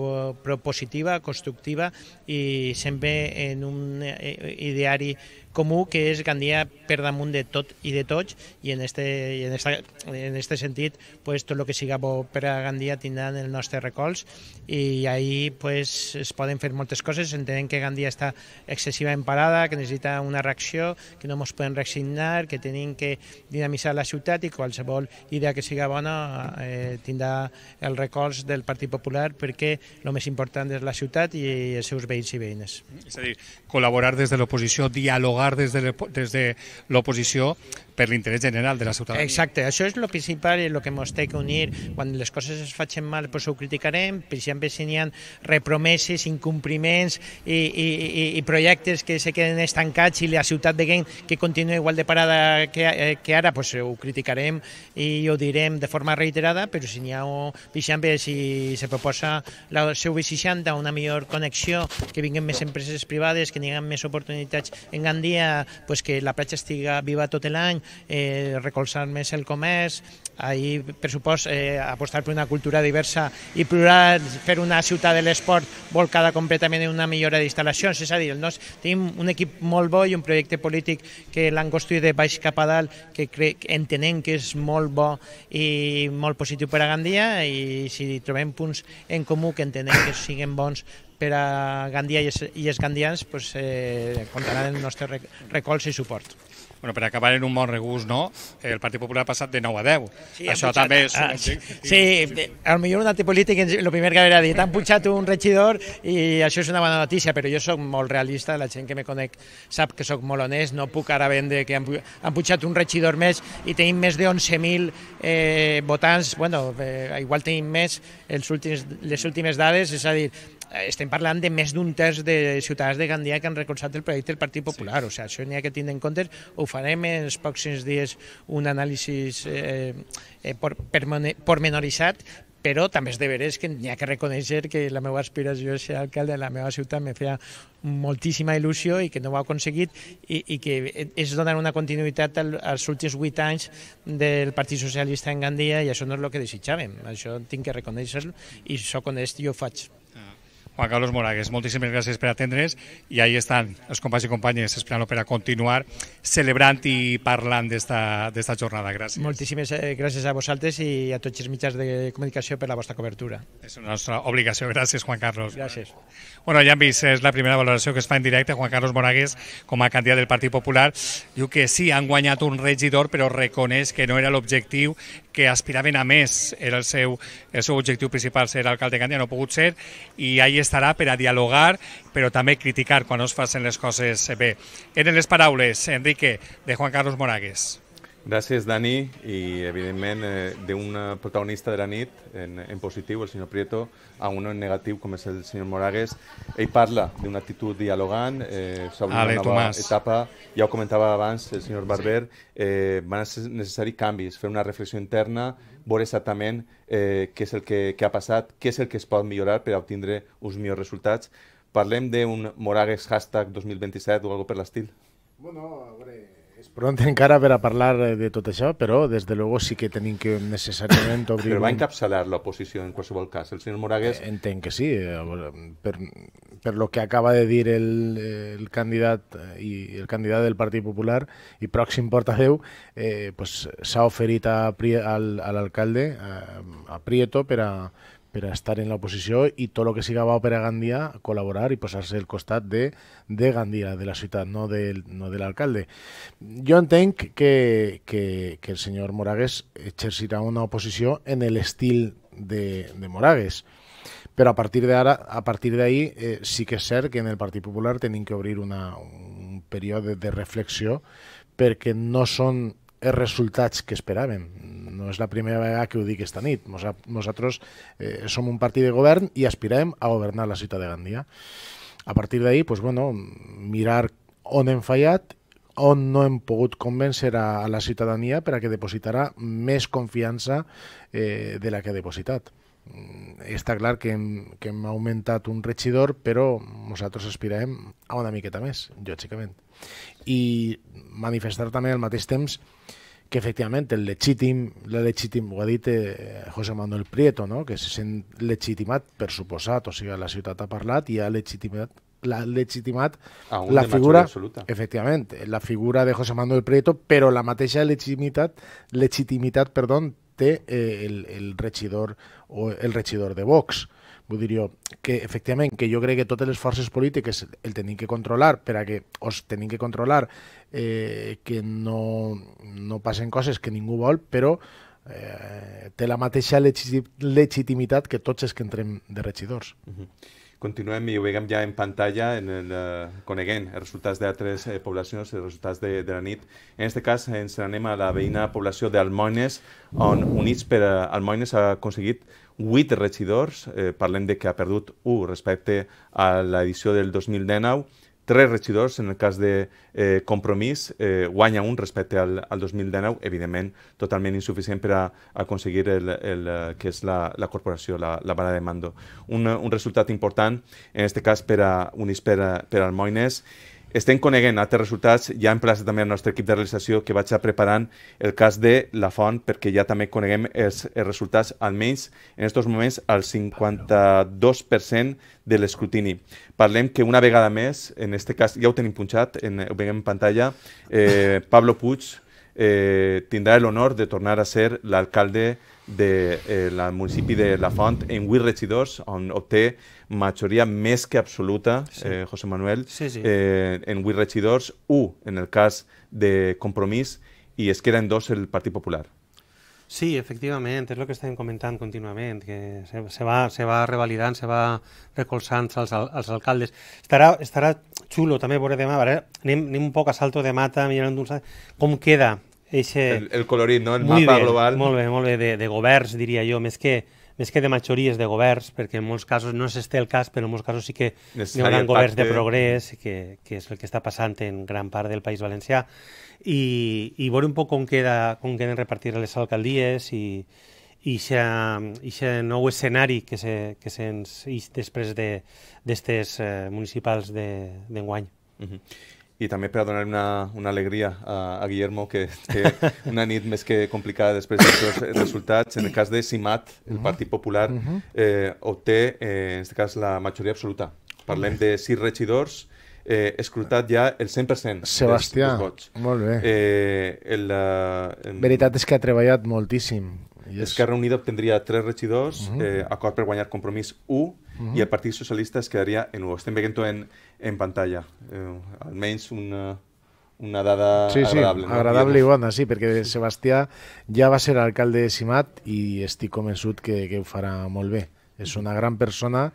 propositiva, constructiva i sempre en un eh, ideari comú que és Gandia per damunt de tot i de tots i en este, i en esta, en este sentit pues, tot el que siga bo per a Gandia tindran el nostre recolz i ahí pues, es poden fer moltes coses, entenem que Gandia està en parada, que necessita una reacció, que no ens poden resignar, que tenim que dinamitzar la ciutat i qualsevol idea que siga bona eh, tindrà el recolz del Partit Popular perquè el més important és la ciutat i els seus veïns i veïnes. És a dir, col·laborar des de l'oposició, dialogar Popular des de l'oposició per l'interès general de la ciutadania. Exacte, això és el principal i el que ens té que unir. Quan les coses es facin mal, pues, ho criticarem, per exemple, si n'hi ha repromeses, incompliments i, i, i, i projectes que se queden estancats i la ciutat de Gent que continua igual de parada que, eh, que ara, pues, ho criticarem i ho direm de forma reiterada, però si n'hi ha, per exemple, si se proposa la b 60 una millor connexió, que vinguin més empreses privades, que n'hi hagi més oportunitats en Gandia, pues que la platja estiga viva tot l'any, eh, recolzar més el comerç, ahir pressupost eh, apostar per una cultura diversa i plural, fer una ciutat de l'esport volcada completament en una millora d'instal·lacions, és a dir, nos, tenim un equip molt bo i un projecte polític que l'han construït de baix cap a dalt, que crec, entenem que és molt bo i molt positiu per a Gandia i si trobem punts en comú que entenem que siguen bons per a Gandia i els, i els gandians, pues, eh, comptaran el nostre recolze i suport. Bueno, per acabar en un bon regust, no? El Partit Popular ha passat de 9 a 10. Sí, Això pujat, també és... Ah, sí, sí, sí, millor un antipolític, el primer que haurà dit, han pujat un regidor i això és una bona notícia, però jo sóc molt realista, la gent que me conec sap que sóc molt honest, no puc ara vendre que han, han pujat un regidor més i tenim més de 11.000 eh, votants, bueno, eh, igual tenim més els últims, les últimes dades, és a dir, estem parlant de més d'un terç de ciutadans de Gandia que han recolzat el projecte del Partit Popular, sí. o sigui, això n'hi ha que tindre en compte, ho farem en els pròxims dies un anàlisi eh, eh, pormenoritzat, però també és de veres que n'hi ha que reconèixer que la meva aspiració a ser alcalde de la meva ciutat me feia moltíssima il·lusió i que no ho ha aconseguit i, i que és donar una continuïtat als últims vuit anys del Partit Socialista en Gandia i això no és el que desitjàvem, això tinc que reconèixer-lo i sóc honest i ho faig. Ah. Juan Carlos Moragues, moltíssimes gràcies per atendre's i ahí estan els companys i companyes esperant per a continuar celebrant i parlant d'esta jornada. Gràcies. Moltíssimes eh, gràcies a vosaltres i a tots els mitjans de comunicació per la vostra cobertura. És una nostra obligació. Gràcies, Juan Carlos. Gràcies. Bueno, ja hem vist, és la primera valoració que es fa en directe. Juan Carlos Moragues, com a candidat del Partit Popular, diu que sí, han guanyat un regidor, però reconeix que no era l'objectiu, que aspiraven a més. Era el seu, el seu objectiu principal ser alcalde de Gandia, no ha pogut ser, i ahí estarà per a dialogar, però també criticar quan no es facin les coses bé. Eren les paraules, Enrique, de Juan Carlos Moragues. Gràcies, Dani, i evidentment eh, d'un protagonista de la nit, en, en positiu, el senyor Prieto, a un en negatiu, com és el senyor Moragues. Ell parla d'una actitud dialogant, eh, s'obre una nova Tomàs. etapa, ja ho comentava abans el senyor Barber, eh, van ser necessaris canvis, fer una reflexió interna, veure exactament eh, què és el que, que ha passat, què és el que es pot millorar per obtindre uns millors resultats. Parlem d'un Moragues hashtag 2027 o alguna per l'estil? Bueno, a veure, és pront encara per a parlar eh, de tot això, però des de luego sí que tenim que necessàriament obrir... Però va encapçalar l'oposició en qualsevol cas, el senyor Moragues... Eh, entenc que sí, eh, per, per lo que acaba de dir el, el candidat i el candidat del Partit Popular i pròxim portaveu, eh, pues, s'ha oferit a, a l'alcalde, a, a Prieto, per a, per a estar en l'oposició i tot el que siga va per a Gandia col·laborar i posar-se al costat de, de Gandia, de la ciutat, no, del, no de l'alcalde. Jo entenc que, que, que el senyor Moragues exercirà una oposició en l'estil de, de Moragues, però a partir d'ara, a partir d'ahir, eh, sí que és cert que en el Partit Popular tenim que obrir una, un període de reflexió perquè no són els resultats que esperaven no és la primera vegada que ho dic esta nit. nosaltres eh, som un partit de govern i aspirem a governar la ciutat de Gandia. A partir d'ahir, pues, bueno, mirar on hem fallat on no hem pogut convèncer a, a la ciutadania per a que depositarà més confiança eh, de la que ha depositat mm, està clar que hem, que hem augmentat un regidor, però nosaltres aspirem a una miqueta més, lògicament. I manifestar també al mateix temps que efectivamente el legítim, la legítim, ho ha dit eh, José Manuel Prieto, no? que se sent legitimat per suposat, o sigui, la ciutat ha parlat i ha legitimat ah, la legitimat la figura efectivament, la figura de José Manuel Prieto, però la mateixa legitimitat, legitimitat perdó, té eh, el, el regidor o el regidor de Vox. Vull dir jo, que efectivament, que jo crec que totes les forces polítiques el tenim que controlar per a que os tenim que controlar eh, que no, no passen coses que ningú vol, però eh, té la mateixa legitimitat que tots els que entrem de regidors. Uh -huh. Continuem i ho veiem ja en pantalla, en el, eh, coneguent els resultats d'altres eh, poblacions, els resultats de, de la nit. En aquest cas ens anem a la veïna població d'Almoines, on Units per Almoines ha aconseguit 8 regidors, eh, parlem de que ha perdut 1 respecte a l'edició del 2019, 3 regidors, en el cas de eh, Compromís, eh, guanya un respecte al, al 2019, evidentment totalment insuficient per a, a aconseguir el, el, el que és la, la corporació, la, la vara de mando. Un, un resultat important, en aquest cas per a Unis per, a, per al Moines, estem coneguent altres resultats, ja hem plaçat també el nostre equip de realització que va estar preparant el cas de la font perquè ja també coneguem els, els resultats, almenys en aquests moments al 52% de l'escrutini. Parlem que una vegada més, en aquest cas ja ho tenim punxat, en, ho veiem en pantalla, eh, Pablo Puig eh, tindrà l'honor de tornar a ser l'alcalde del de, eh, la municipi de La Font en 8 regidors, on obté majoria més que absoluta, sí. eh, José Manuel, sí, sí. Eh, en 8 regidors, 1 en el cas de Compromís i es queda en 2 el Partit Popular. Sí, efectivament, és el que estem comentant contínuament, que se, se, va, se va revalidant, se va recolzant als, als alcaldes. Estarà, estarà xulo també veure demà, veure, anem, anem un poc a salto de mata, mirant un com queda eixe... El, el colorit, no? El mapa bé, global. Molt bé, molt bé, de, de governs, diria jo, més que més que de majories de governs, perquè en molts casos no és el cas, però en molts casos sí que hi haurà governs de progrés, que, que és el que està passant en gran part del País Valencià, i, i veure un poc com, queda, com queden repartir les alcaldies i, i aquest nou escenari que se, que se'ns ix després d'aquestes de, eh, municipals d'enguany. De, uh -huh i també per donar una, una alegria a, a Guillermo, que té una nit més que complicada després dels seus resultats. En el cas de Simat, el mm-hmm. Partit Popular mm-hmm. eh, obté, eh, en aquest cas, la majoria absoluta. Parlem de sis regidors, eh, escrutat ja el 100% Sebastià, dels, dels molt bé. Eh, el, el, eh, Veritat és que ha treballat moltíssim. I Esquerra Unida obtindria tres regidors, uh mm-hmm. -huh. eh, acord per guanyar compromís 1, uh -huh. i el Partit Socialista es quedaria en 1. Estem veient en, en pantalla. Eh, almenys una, una dada sí, sí, agradable. Sí, no? agradable i bona, sí, perquè sí. Sebastià ja va ser alcalde de Simat i estic convençut que, que ho farà molt bé. És una gran persona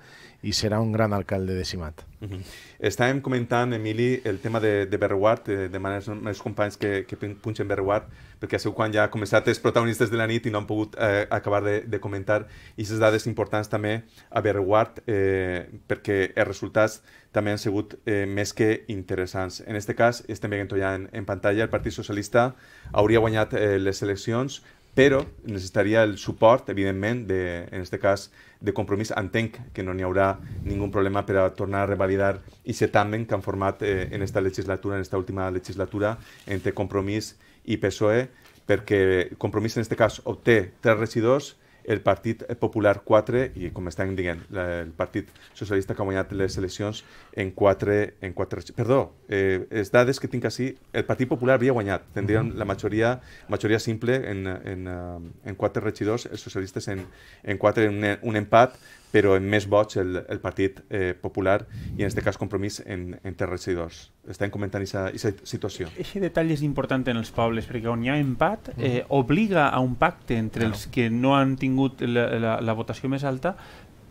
i serà un gran alcalde de Simat. Uh mhm. -huh. Estàvem comentant, Emili, el tema de, de de, de manera als meus companys que, que punxen Berreguard, perquè sigut quan ja ha començat els protagonistes de la nit i no han pogut eh, acabar de, de comentar i les dades importants també a Berreguard, eh, perquè els resultats també han sigut eh, més que interessants. En aquest cas, estem veient ja en, en pantalla, el Partit Socialista hauria guanyat eh, les eleccions però necessitaria el suport, evidentment, de, en aquest cas, de compromís. Entenc que no n'hi haurà ningú problema per a tornar a revalidar i se també que han format eh, en esta legislatura, en esta última legislatura, entre compromís i PSOE, perquè compromís en aquest cas obté tres regidors, el Partit Popular 4 i, com estan dient, la, el Partit Socialista que ha guanyat les eleccions en 4... En 4 perdó, eh, les dades que tinc així, el Partit Popular havia guanyat, tindrien la majoria, majoria simple en, en, eh, en 4 regidors, els socialistes en, en 4, en un, un empat, però en més vots el, el Partit eh, Popular i en aquest cas Compromís en, en terra regidors. Estem comentant aquesta situació. Aquest detall és important en els pobles, perquè on hi ha empat mm. eh, obliga a un pacte entre claro. els que no han tingut la, la, la votació més alta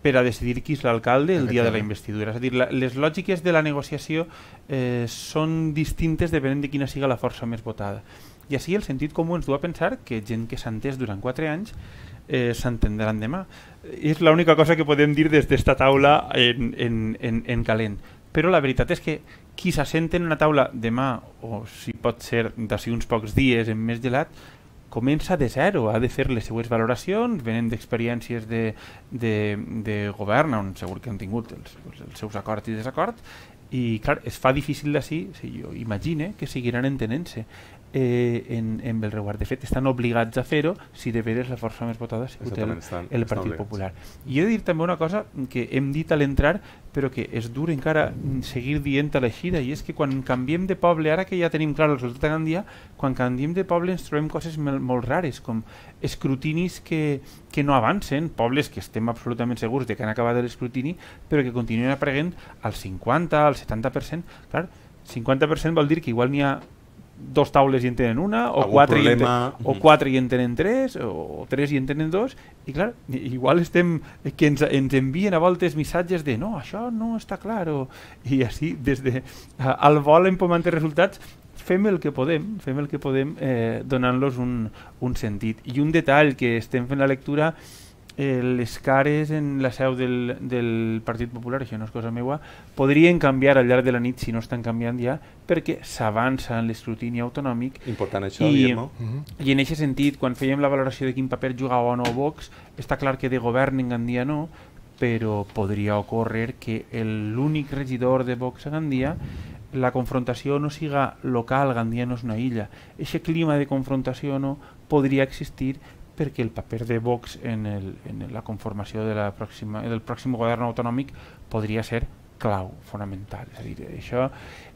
per a decidir qui és l'alcalde el dia de la investidura. És a dir, la, les lògiques de la negociació eh, són distintes depenent de quina siga la força més votada. I així el sentit comú ens du a pensar que gent que s'ha entès durant 4 anys eh, s'entendran demà és l'única cosa que podem dir des d'esta taula en, en, en, en calent. Però la veritat és que qui s'assenta en una taula demà, o si pot ser d'ací uns pocs dies, en més gelat, comença de zero, ha de fer les seues valoracions, venen d'experiències de, de, de govern, on segur que han tingut els, els seus acords i desacords, i clar, es fa difícil d'ací, si jo imagine, que seguiran entenent-se eh, en, en reguard. De fet, estan obligats a fer-ho si de veres la força més votada ha sigut el, estan, el Partit estan Popular. I he de dir també una cosa que hem dit a l'entrar, però que és dur encara seguir dient a l'eixida, i és que quan canviem de poble, ara que ja tenim clar el resultat de Gandia, quan canviem de poble ens trobem coses molt rares, com escrutinis que, que no avancen, pobles que estem absolutament segurs de que han acabat l'escrutini, però que continuen apareguent al 50, al 70%, clar, 50% vol dir que igual n'hi ha dos taules i en tenen una, o, quatre i, en, o quatre i en tenen tres, o tres i en tenen dos, i clar, igual estem que ens, ens envien a voltes missatges de no, això no està clar, o, i així, des de, eh, al vol tenir resultats, fem el que podem, fem el que podem eh, donant-los un, un sentit. I un detall que estem fent la lectura eh, les cares en la seu del, del Partit Popular, això no és cosa meua, podrien canviar al llarg de la nit, si no estan canviant ja, perquè s'avança en l'escrutini autonòmic. Important això, i, Guillermo. Uh mhm. -huh. I en aquest sentit, quan fèiem la valoració de quin paper jugava o no Vox, està clar que de govern en Gandia no, però podria ocórrer que l'únic regidor de Vox a Gandia la confrontació no siga local, Gandia no és una illa. Eixe clima de confrontació no podria existir perquè el paper de Vox en, el, en la conformació de la pròxima, del pròxim govern autonòmic podria ser clau, fonamental. És a dir, això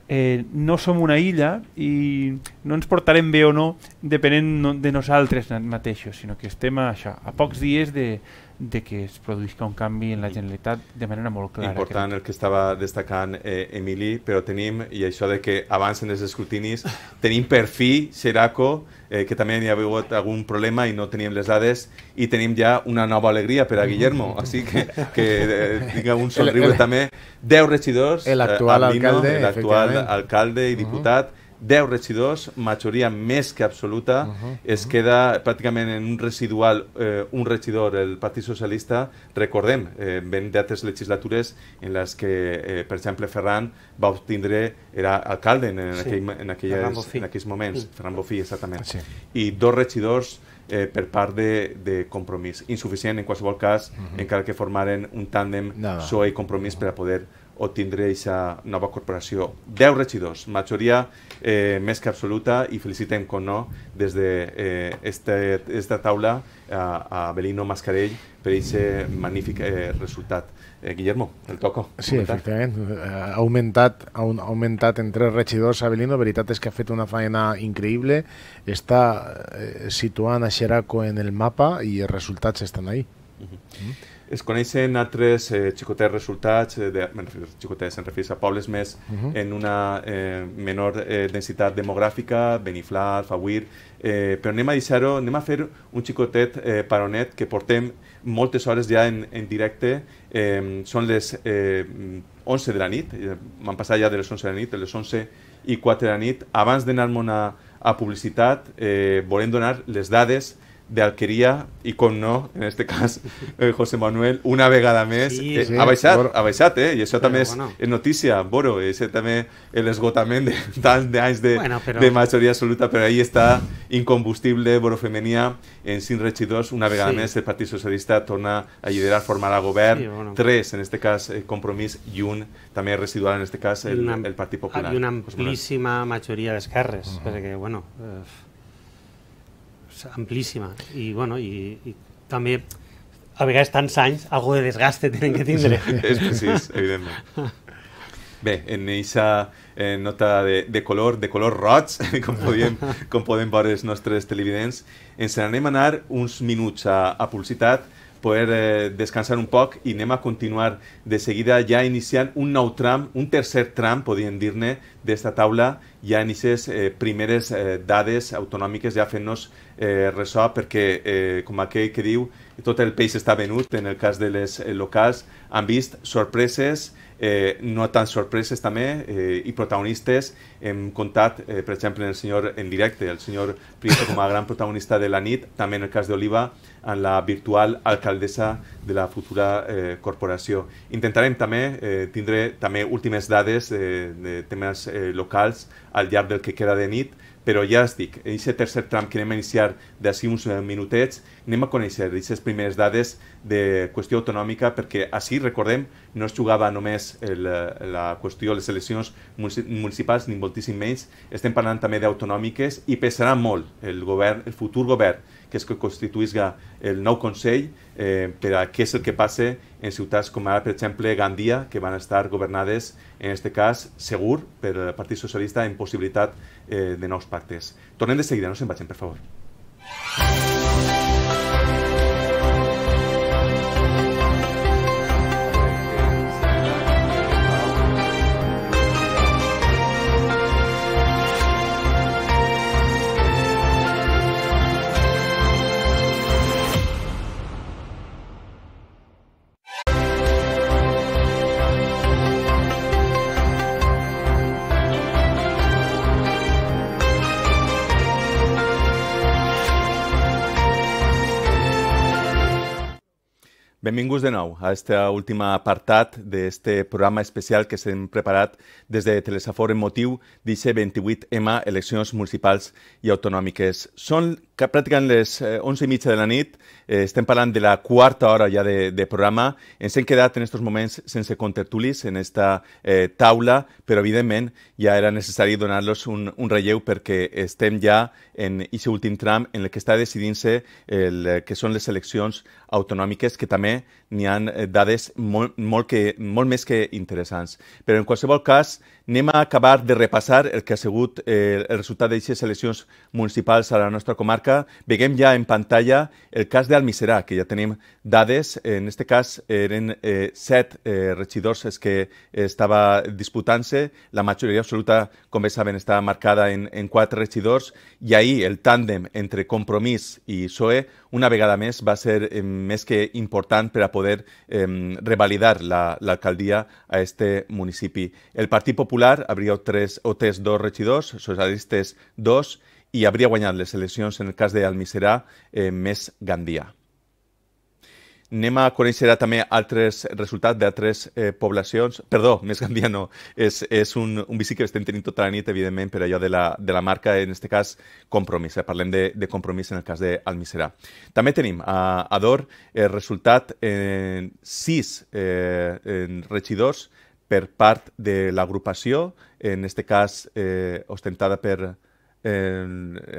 eh, no som una illa i no ens portarem bé o no depenent no, de nosaltres mateixos, sinó que estem a això, a pocs dies de, de que es produeixi un canvi en la Generalitat de manera molt clara. Important crec. el que estava destacant eh, Emili, però tenim, i això de que avancen els escrutinis, tenim per fi Seraco, eh, que també hi ha hagut algun problema i no teníem les dades, i tenim ja una nova alegria per a mm. Guillermo, així que, que eh, tinga un somriure el, el, també. Deu regidors, l'actual eh, alcalde, alcalde i diputat, uh -huh 10 regidors, majoria més que absoluta, uh -huh. es uh-huh. queda pràcticament en un residual, eh, un regidor, el Partit Socialista, recordem, eh, ven d'altres legislatures en les que, eh, per exemple, Ferran va obtindre, era alcalde en, en, sí. aquell, en, aquelles, en aquells moments, sí. Ferran Bofí, exactament, sí. i dos regidors eh, per part de, de Compromís. Insuficient, en qualsevol cas, uh -huh. encara que formaren un tàndem no. PSOE i Compromís uh -huh. per a poder o tindré aquesta nova corporació. 10 regidors, majoria eh, més que absoluta i felicitem, com no, des d'esta de, eh, este, taula eh, a Belino Mascarell per aquest magnífic eh, resultat. Eh, Guillermo, el toco. Sí, comentar. efectivament. Eh, ha augmentat, ha augmentat en tres regidors a Belino. La veritat és que ha fet una feina increïble. Està eh, situant a Xeraco en el mapa i els resultats estan ahí. Uh mhm. -huh. mm es coneixen altres eh, xicotets resultats, eh, de, refer, xicotets, en referís a pobles més uh -huh. en una eh, menor eh, densitat demogràfica, Beniflà, Alfauir, eh, però anem a deixar-ho, anem a fer un xicotet eh, paronet que portem moltes hores ja en, en directe, eh, són les eh, 11 de la nit, m'han eh, passat ja de les 11 de la nit, de les 11 i 4 de la nit, abans d'anar-me'n a, a publicitat, eh, volem donar les dades de Alquería y con no, en este caso, eh, José Manuel, una vegada mes mes. y sí, ha y noticia, eh? también Boro, de años de, mayoría de mayoría absoluta, pero ahí está, incombustible, Boro femenía en Sin Rechidos, una vegada sí. mes el Partido Socialista torna a liderar, formar a gobierno, tres, en este caso, el eh, Compromís, y un también residual, en este caso, el, Partido Popular. y una amplísima mayoría de escarres, -huh. que, bueno... Eh, amplíssima i, bueno, i, i també a vegades tants anys, algú de desgaste tenen que tindre. és precís, evidentment. Bé, en eixa eh, nota de, de color, de color roig, com podem, com podem veure els nostres televidents, ens n'anem a anar uns minuts a, a publicitat, poder eh, descansar un poc i anem a continuar de seguida ja iniciant un nou tram, un tercer tram, podríem dir-ne, d'esta taula, ja en aquestes eh, primeres eh, dades autonòmiques, ja fent-nos eh, ressò, perquè, eh, com aquell que diu, tot el peix està venut, en el cas de les eh, locals, han vist sorpreses, eh, no tan sorpreses també eh, i protagonistes. Hem comptat, eh, per exemple, en el senyor en directe, el senyor Prieto com a gran protagonista de la nit, també en el cas d'Oliva, en la virtual alcaldessa de la futura eh, corporació. Intentarem també eh, tindre també últimes dades eh, de temes eh, locals al llarg del que queda de nit, però ja es dic, en aquest tercer tram que anem a iniciar d'ací uns eh, minutets, anem a conèixer aquestes primeres dades de qüestió autonòmica, perquè així, recordem, no es jugava només el, eh, la qüestió, de les eleccions municipals, ni moltíssim menys, estem parlant també d'autonòmiques i pesarà molt el govern, el futur govern, que és que constituïsca el nou Consell eh, per a què és el que passe en ciutats com ara, per exemple, Gandia, que van estar governades, en aquest cas, segur, per el Partit Socialista, en possibilitat Eh, de nos partes. Tornen de seguida, no se vayan, por favor. Benvinguts de nou a este últim apartat d'aquest programa especial que s'hem preparat des de Telesafor en motiu d'ICE 28M, eleccions municipals i autonòmiques. Són que pràcticament les 11 eh, i mitja de la nit, eh, estem parlant de la quarta hora ja de, de programa, ens hem quedat en aquests moments sense contertulis en aquesta eh, taula, però evidentment ja era necessari donar-los un, un relleu perquè estem ja en aquest últim tram en el que està decidint-se el eh, que són les eleccions autonòmiques que també n'hi ha eh, dades molt, molt, que, molt més que interessants. Però en qualsevol cas, anem a acabar de repassar el que ha sigut eh, el resultat d'aquestes eleccions municipals a la nostra comarca. Veguem ja en pantalla el cas d'Almiserà, que ja tenim dades. En aquest cas eren eh, set eh, regidors els que estava disputant-se. La majoria absoluta, com bé saben, estava marcada en, en quatre regidors i ahir el tàndem entre Compromís i PSOE una vegada més va ser eh, més que important per a poder eh, revalidar l'alcaldia la, a este municipi. El Partit Popular hauria tres, o tres dos regidors, socialistes dos, i hauria guanyat les eleccions en el cas d'Almiserà eh, més Gandia anem a conèixer també altres resultats d'altres eh, poblacions. Perdó, més dia no. És, és un, un bici que estem tenint tota la nit, evidentment, per allò de la, de la marca, en aquest cas, Compromís. Eh? Parlem de, de Compromís en el cas d'Almiserà. També tenim a Ador eh, resultat en sis eh, en regidors per part de l'agrupació, en aquest cas eh, ostentada per, eh,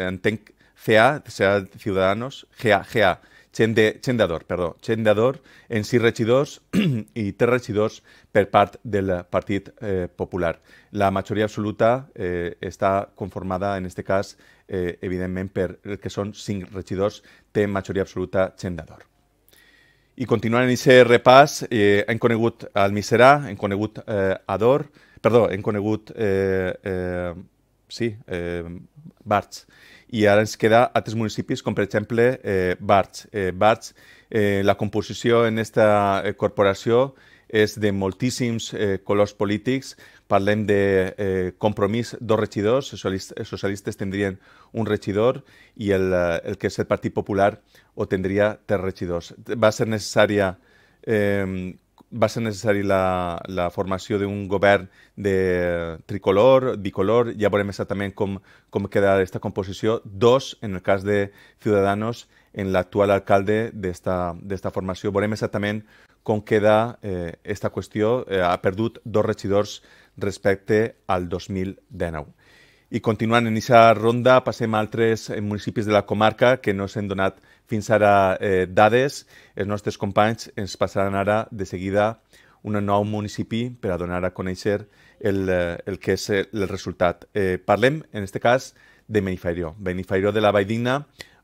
entenc, CA, CA Ciudadanos, GA, GA, Xende, Xendador, perdó, Xendador en sis regidors i tres regidors per part del Partit eh, Popular. La majoria absoluta eh, està conformada, en aquest cas, eh, evidentment, per el que són cinc regidors, té majoria absoluta Xendador. I continuant en aquest repàs, eh, hem conegut el Miserà, hem conegut eh, Ador, perdó, hem conegut, eh, eh, sí, eh, Barts, i ara ens queda altres municipis com per exemple eh, Barts. Eh, Barts, eh, la composició en aquesta eh, corporació és de moltíssims eh, colors polítics. Parlem de eh, compromís, dos regidors, socialistes, socialistes tindrien un regidor i el, eh, el que és el Partit Popular ho tindria tres regidors. Va ser necessària eh, va ser necessari la, la formació d'un govern de tricolor, bicolor, ja veurem exactament com, com queda aquesta composició. Dos, en el cas de Ciudadanos, en l'actual alcalde d'esta formació. Veurem exactament com queda eh, qüestió. Eh, ha perdut dos regidors respecte al 2019. I continuant en aquesta ronda, passem a altres eh, municipis de la comarca que no s'han donat fins ara eh, dades. Els nostres companys ens passaran ara de seguida un nou municipi per a donar a conèixer el, eh, el que és eh, el resultat. Eh, parlem, en aquest cas, de Benifairó. Benifairó de la Valldigna,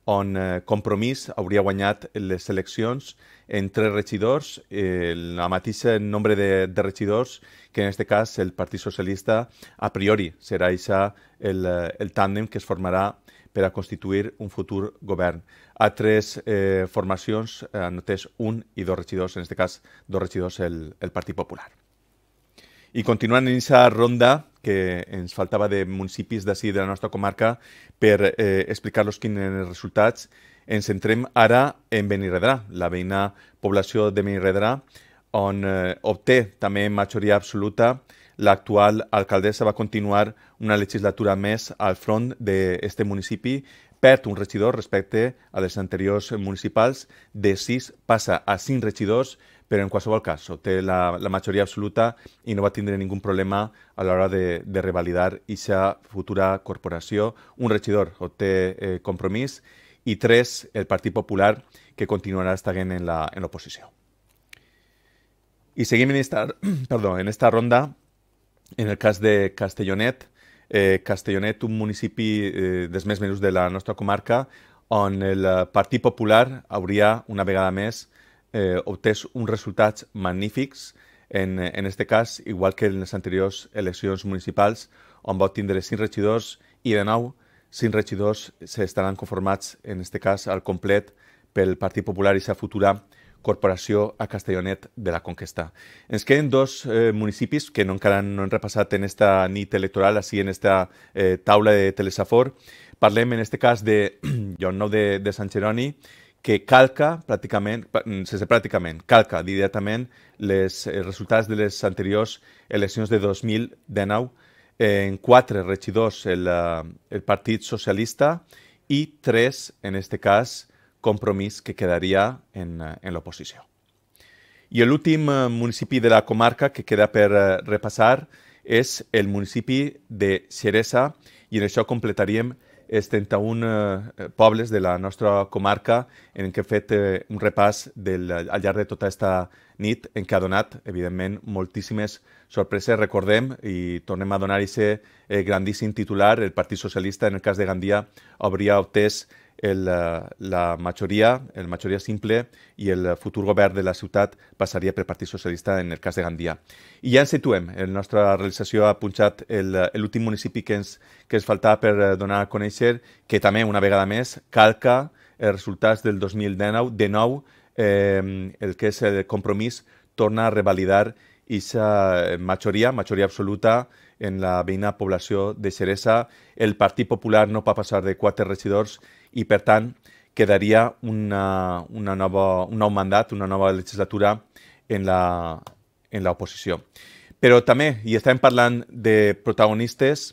on eh, Compromís hauria guanyat les eleccions en tres regidors, eh, la mateixa nombre de, de regidors que en aquest cas el Partit Socialista a priori serà això el, eh, el tàndem que es formarà per a constituir un futur govern. A tres eh, formacions, eh, notés un i dos regidors, en aquest cas dos regidors el, el Partit Popular. I continuant en aquesta ronda que ens faltava de municipis d'ací de la nostra comarca per eh, explicar-los quins eren els resultats, ens centrem ara en Benirredrà, la veïna població de Benirredrà, on eh, obté també majoria absoluta. L'actual alcaldessa va continuar una legislatura més al front d'aquest municipi perd un regidor respecte a les anteriors municipals, de 6 passa a 5 regidors, però en qualsevol cas té la, la majoria absoluta i no va tindre ningun problema a l'hora de, de revalidar aquesta futura corporació. Un regidor obté eh, compromís i tres, el Partit Popular, que continuarà estant en l'oposició. I seguim en esta, perdó, en esta ronda, en el cas de Castellonet, eh, Castellonet, un municipi eh, dels més menys de la nostra comarca, on el eh, Partit Popular hauria, una vegada més, eh, obtès uns resultats magnífics, en, en este cas, igual que en les anteriors eleccions municipals, on va obtindre cinc regidors i de nou cinc regidors s'estaran conformats, en este cas, al complet pel Partit Popular i sa futura Corporació a Castellonet de la Conquesta. Ens queden dos eh, municipis que no encara no han repassat en esta nit electoral, així en esta eh, taula de Telesafor. Parlem, en este cas, de Llocnou de, de Sant Geroni, que calca pràcticament, mm, sense pràcticament, calca directament les eh, resultats de les anteriors eleccions de 2019 en quatre regidors el, eh, el Partit Socialista i tres, en este cas, compromís que quedaria en, eh, en l'oposició. I l'últim eh, municipi de la comarca que queda per eh, repassar és el municipi de Xeresa i en això completaríem els 31 eh, pobles de la nostra comarca en què hem fet eh, un repàs del, al llarg de tota aquesta nit en què ha donat, evidentment, moltíssimes sorpreses. Recordem i tornem a donar aquest eh, grandíssim titular. El Partit Socialista, en el cas de Gandia, hauria obtès el, eh, la majoria, el majoria simple i el futur govern de la ciutat passaria pel Partit Socialista en el cas de Gandia. I ja ens situem. La nostra realització ha punxat eh, l'últim municipi que ens, que ens faltava per eh, donar a conèixer, que també, una vegada més, calca els resultats del 2019. De nou, eh, el que és el compromís torna a revalidar aquesta majoria, majoria absoluta, en la veïna població de Xeresa. El Partit Popular no va passar de quatre regidors i, per tant, quedaria una, una nova, un nou mandat, una nova legislatura en l'oposició. Però també, i estem parlant de protagonistes,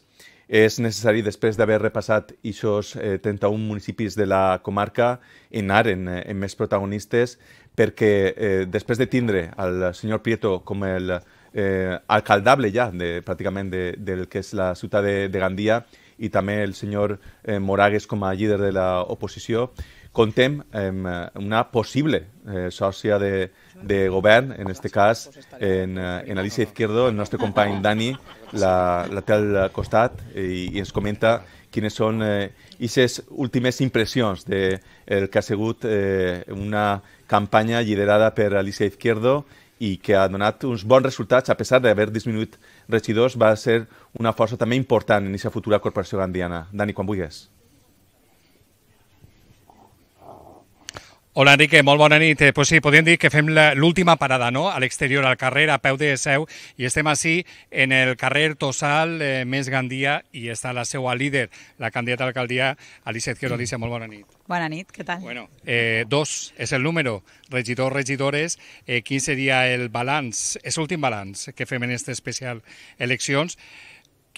és necessari, després d'haver repassat aquests eh, 31 municipis de la comarca, anar en, en més protagonistes, perquè eh, després de tindre el senyor Prieto com el eh, alcaldable ja, de, pràcticament, de, del que és la ciutat de, de Gandia, i també el senyor eh, Moragues com a líder de l'oposició, contem amb eh, una possible eh, sòcia de, de govern, en este cas en, eh, en Alicia Izquierdo, el nostre company Dani la, la té al costat i, i ens comenta quines són aquestes eh, últimes impressions del de, el que ha sigut eh, una campanya liderada per Alicia Izquierdo i que ha donat uns bons resultats, a pesar d'haver disminuït regidors, va ser una força també important en aquesta futura corporació gandiana. Dani, quan vulguis. Hola, Enrique, molt bona nit. Eh, pues sí, podríem dir que fem l'última parada no? a l'exterior, al carrer, a peu de seu, i estem així en el carrer Tosal, eh, més Gandia, i està la seva líder, la candidata a l'alcaldia, Alicia Izquierdo. Alicia, molt bona nit. Bona nit, què tal? Bueno, eh, dos és el número, regidors, regidores, eh, quin seria el balanç, és l'últim balanç que fem en aquest especial eleccions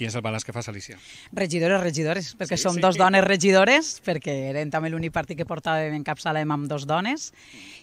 qui és el balanç que fa Salícia? Regidores, regidores, perquè sí, som sí. dos dones regidores, perquè eren també l'únic partit que portàvem en capçalem amb dos dones,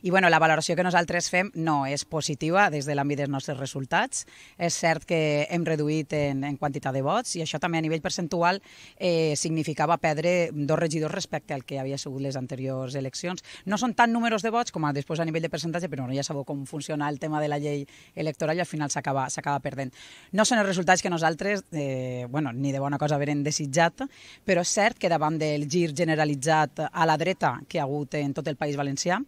i bueno, la valoració que nosaltres fem no és positiva des de l'àmbit dels nostres resultats. És cert que hem reduït en, en quantitat de vots i això també a nivell percentual eh, significava perdre dos regidors respecte al que havia sigut les anteriors eleccions. No són tant números de vots com a després a nivell de percentatge, però bueno, ja sabeu com funciona el tema de la llei electoral i al final s'acaba perdent. No són els resultats que nosaltres eh, bueno, ni de bona cosa haveren desitjat, però és cert que davant del gir generalitzat a la dreta que ha hagut en tot el País Valencià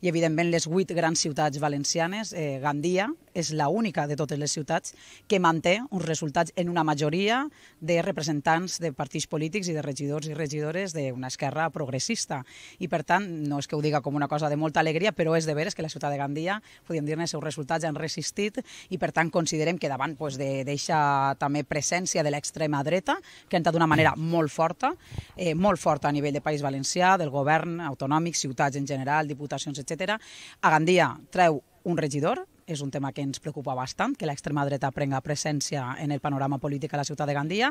i, evidentment, les vuit grans ciutats valencianes, eh, Gandia, és l'única de totes les ciutats que manté uns resultats en una majoria de representants de partits polítics i de regidors i regidores d'una esquerra progressista. I per tant, no és que ho diga com una cosa de molta alegria, però és de veres que la ciutat de Gandia, podríem dir-ne, els seus resultats han resistit i per tant considerem que davant pues, d'eixa de, també presència de l'extrema dreta, que ha entrat d'una manera molt forta, eh, molt forta a nivell de País Valencià, del govern autonòmic, ciutats en general, diputacions, etc. A Gandia treu un regidor, és un tema que ens preocupa bastant, que l'extrema dreta prenga presència en el panorama polític a la ciutat de Gandia,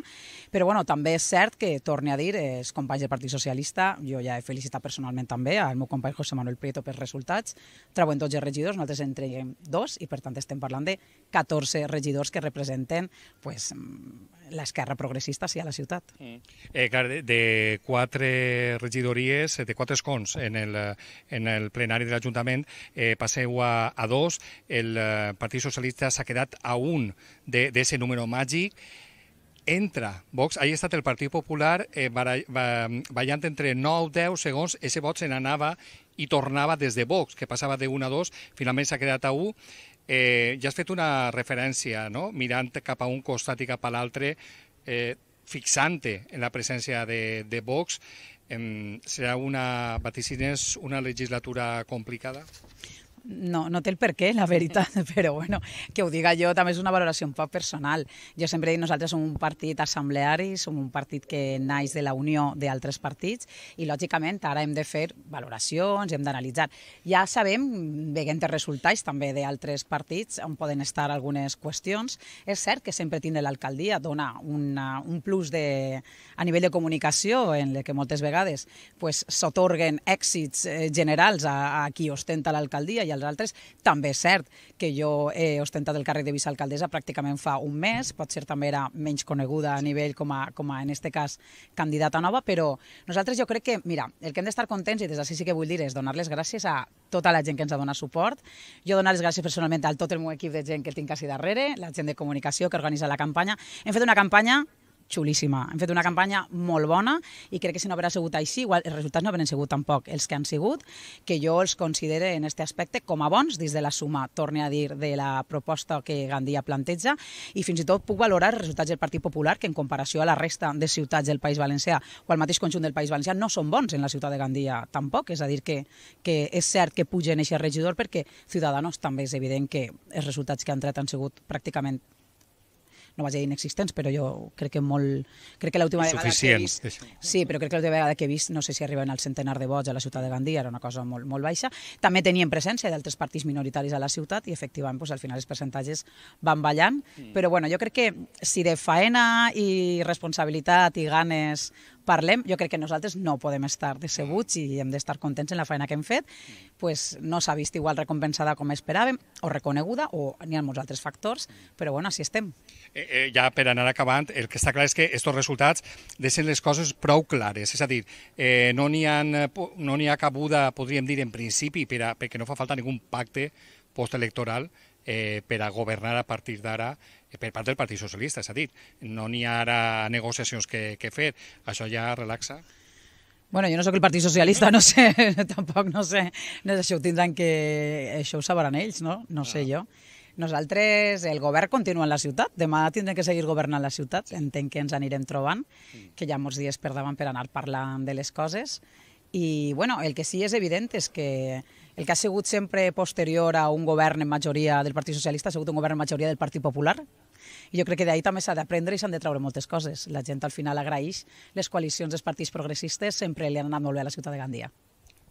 però bueno, també és cert que, torni a dir, els companys del Partit Socialista, jo ja he felicitat personalment també al meu company José Manuel Prieto pels resultats, trauen 12 regidors, nosaltres en treiem dos, i per tant estem parlant de 14 regidors que representen pues, l'esquerra progressista sí a la ciutat. Mm. Eh, clar, de, de quatre regidories, de quatre escons en el, en el plenari de l'Ajuntament, eh, passeu a, a dos, el eh, Partit Socialista s'ha quedat a un d'aquest número màgic, entra Vox, ahir ha estat el Partit Popular eh, ballant entre 9-10 segons, ese vot se n'anava i tornava des de Vox, que passava de 1 a 2, finalment s'ha quedat a 1. Eh, ja has fet una referència, no? mirant cap a un costat i cap a l'altre, eh, fixant-te en la presència de, de Vox. Eh, serà una, vaticines, una legislatura complicada? No, no té el per què, la veritat, però bueno, que ho diga jo també és una valoració un poc personal. Jo sempre dic nosaltres som un partit assembleari, som un partit que naix de la unió d'altres partits i lògicament ara hem de fer valoracions, hem d'analitzar. Ja sabem, veient els resultats també d'altres partits on poden estar algunes qüestions, és cert que sempre tindre l'alcaldia dona una, un plus de, a nivell de comunicació en el que moltes vegades s'otorguen pues, èxits eh, generals a, a qui ostenta l'alcaldia i els altres. També és cert que jo he eh, ostentat el càrrec de vicealcaldessa pràcticament fa un mes, potser també era menys coneguda a nivell com a, com a en este cas, candidata nova, però nosaltres jo crec que, mira, el que hem d'estar contents, i des d'ací sí que vull dir, és donar les gràcies a tota la gent que ens ha donat suport. Jo donar les gràcies personalment a tot el meu equip de gent que tinc quasi darrere, la gent de comunicació que organitza la campanya. Hem fet una campanya xulíssima. Hem fet una campanya molt bona i crec que si no haurà sigut així, igual els resultats no haurien sigut tampoc els que han sigut, que jo els considere en aquest aspecte com a bons des de la suma, torne a dir, de la proposta que Gandia planteja i fins i tot puc valorar els resultats del Partit Popular que en comparació a la resta de ciutats del País Valencià o al mateix conjunt del País Valencià no són bons en la ciutat de Gandia tampoc, és a dir que, que és cert que pugen aquest regidor perquè Ciudadanos també és evident que els resultats que han tret han sigut pràcticament no vaig dir inexistents, però jo crec que molt... Crec que l'última vegada que he vist... Sí, però crec que l'última vegada que he vist, no sé si arriben al centenar de vots a la ciutat de Gandia, era una cosa molt, molt baixa. També tenien presència d'altres partits minoritaris a la ciutat i, efectivament, doncs, al final els percentatges van ballant. Mm. Però, bueno, jo crec que si de faena i responsabilitat i ganes parlem. Jo crec que nosaltres no podem estar decebuts i hem d'estar contents en la feina que hem fet. Pues no s'ha vist igual recompensada com esperàvem, o reconeguda, o n'hi ha molts altres factors, però bueno, així estem. Eh, eh, ja per anar acabant, el que està clar és que aquests resultats deixen les coses prou clares, és a dir, eh, no n'hi ha, eh, no ha cabuda, podríem dir, en principi, per a, perquè no fa falta ningú pacte postelectoral eh, per a governar a partir d'ara per part del Partit Socialista, és a dir, no n'hi ha ara negociacions que, que fer, això ja relaxa. Bueno, jo no sóc el Partit Socialista, no sé, tampoc no sé, no sé, això ho tindran que... això ho sabran ells, no? No sé ah. jo. Nosaltres, el govern continua en la ciutat, demà tindrem que seguir governant la ciutat, entenc que ens anirem trobant, mm. que hi ha molts dies per davant per anar parlant de les coses, i bueno, el que sí és evident és que el que ha sigut sempre posterior a un govern en majoria del Partit Socialista ha sigut un govern en majoria del Partit Popular, i jo crec que d'ahir també s'ha d'aprendre i s'han de treure moltes coses. La gent al final agraeix les coalicions dels partits progressistes, sempre li han anat molt bé a la ciutat de Gandia.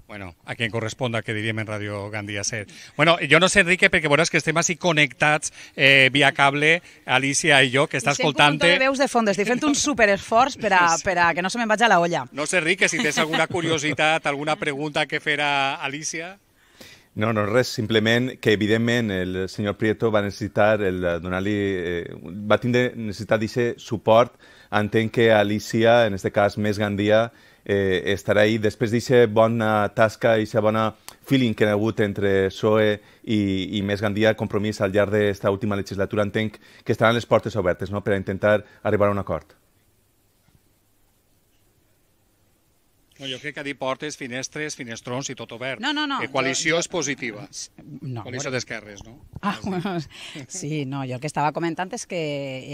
Bueno, a quien corresponda, que diríem en Ràdio Gandia Ser. Bueno, jo no sé, Enrique, perquè veuràs que estem així connectats eh, via cable, Alicia i jo, que està escoltant... I sent veus de fons, estic fent un superesforç per a, per a que no se me'n vagi a la olla. No sé, Enrique, si tens alguna curiositat, alguna pregunta que fer a Alicia... No, no, res, simplement que evidentment el senyor Prieto va necessitar el eh, donar-li... Eh, va tindre necessitat d'aquest suport. Entenc que Alicia, en aquest cas més Gandia, eh, estarà ahí després d'aquesta bona tasca, d'aquesta bona feeling que hi ha hagut entre PSOE i, i més Gandia, compromís al llarg d'aquesta última legislatura, entenc que estaran les portes obertes no?, per a intentar arribar a un acord. No, jo crec que dir portes, finestres, finestrons i tot obert. No, no, no. Eh, coalició jo, és positiva. No, coalició bueno. d'esquerres, no? Ah, bueno, sí, no, jo el que estava comentant és que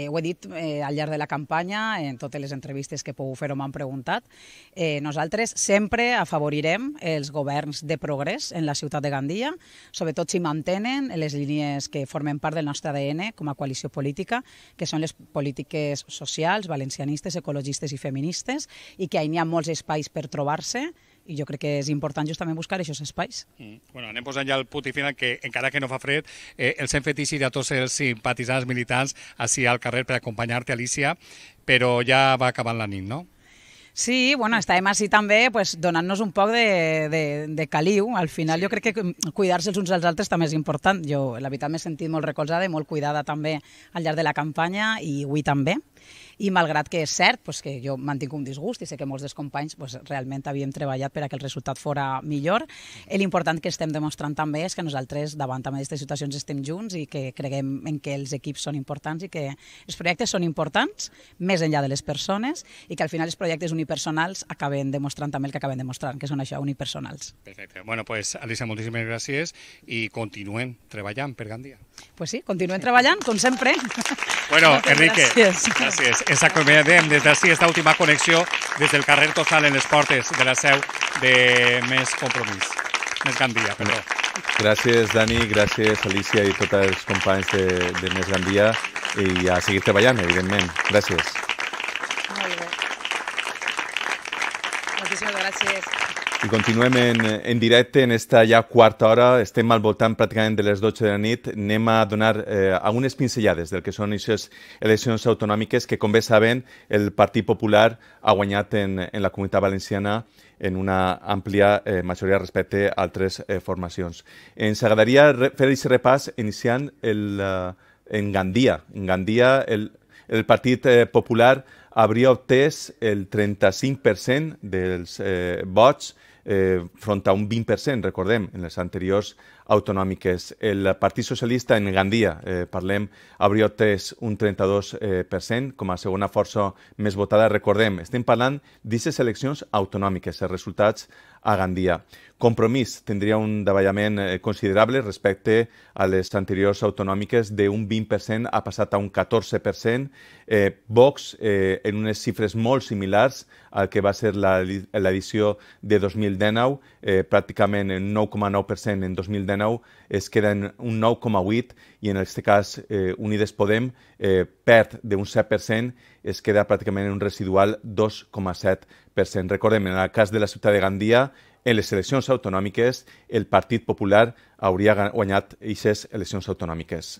eh, ho he dit eh, al llarg de la campanya, en totes les entrevistes que puc fer o m'han preguntat, eh, nosaltres sempre afavorirem els governs de progrés en la ciutat de Gandia, sobretot si mantenen les línies que formen part del nostre ADN com a coalició política, que són les polítiques socials, valencianistes, ecologistes i feministes, i que hi ha molts espais per trobar-se i jo crec que és important justament buscar aquests espais. Mm. Bueno, anem posant ja el punt i final, que encara que no fa fred, eh, els hem fet eixir a tots els simpatitzants militants així al carrer per acompanyar-te, Alicia, però ja va acabant la nit, no? Sí, bueno, estàvem així també pues, donant-nos un poc de, de, de caliu. Al final sí. jo crec que cuidar-se els uns als altres també és important. Jo, la veritat, m'he sentit molt recolzada i molt cuidada també al llarg de la campanya i avui també i malgrat que és cert pues, que jo mantinc un disgust i sé que molts dels companys pues, realment havíem treballat per a que el resultat fora millor, l'important que estem demostrant també és que nosaltres davant amb aquestes situacions estem junts i que creguem en que els equips són importants i que els projectes són importants més enllà de les persones i que al final els projectes unipersonals acaben demostrant també el que acaben demostrant, que són això, unipersonals. Perfecte. Bueno, pues, Alisa, moltíssimes gràcies i continuem treballant per Gandia. Pues sí, continuem treballant, com sempre. Bueno, Enrique, gràcies. gràcies. Ens acomiadem des d'ací, esta última connexió des del carrer Tosal en les portes de la seu de Més Compromís. Més Gandia, perdó. Gràcies, Dani, gràcies, Alicia i tots els companys de, de Més Gandia i a seguir treballant, evidentment. Gràcies. Molt bé. Moltíssimes gràcies. I continuem en, en directe en esta ja quarta hora. Estem al voltant pràcticament de les 12 de la nit. Anem a donar eh, algunes pincellades del que són aquestes eleccions autonòmiques que, com bé saben, el Partit Popular ha guanyat en, en la comunitat valenciana en una àmplia eh, majoria respecte a altres eh, formacions. Ens agradaria fer aquest repàs iniciant el, eh, en Gandia. En Gandia el, el Partit eh, Popular hauria obtès el 35% dels eh, vots eh, front a un 20%, recordem, en les anteriors autonòmiques. El Partit Socialista en Gandia, eh, parlem, a Briotes un 32% eh, com a segona força més votada, recordem. Estem parlant d'aquestes eleccions autonòmiques, els resultats a Gandia. Compromís tindria un davallament eh, considerable respecte a les anteriors autonòmiques d'un 20% ha passat a un 14%. Eh, Vox eh, en unes xifres molt similars al que va ser l'edició de 2019, eh, pràcticament el 9,9% en 2019, es queda en un 9,8% i en aquest cas eh, Unides Podem eh, perd d'un 7%, es queda pràcticament en un residual 2,7%. Recordem, en el cas de la ciutat de Gandia, en les eleccions autonòmiques el Partit Popular hauria guanyat aquestes eleccions autonòmiques.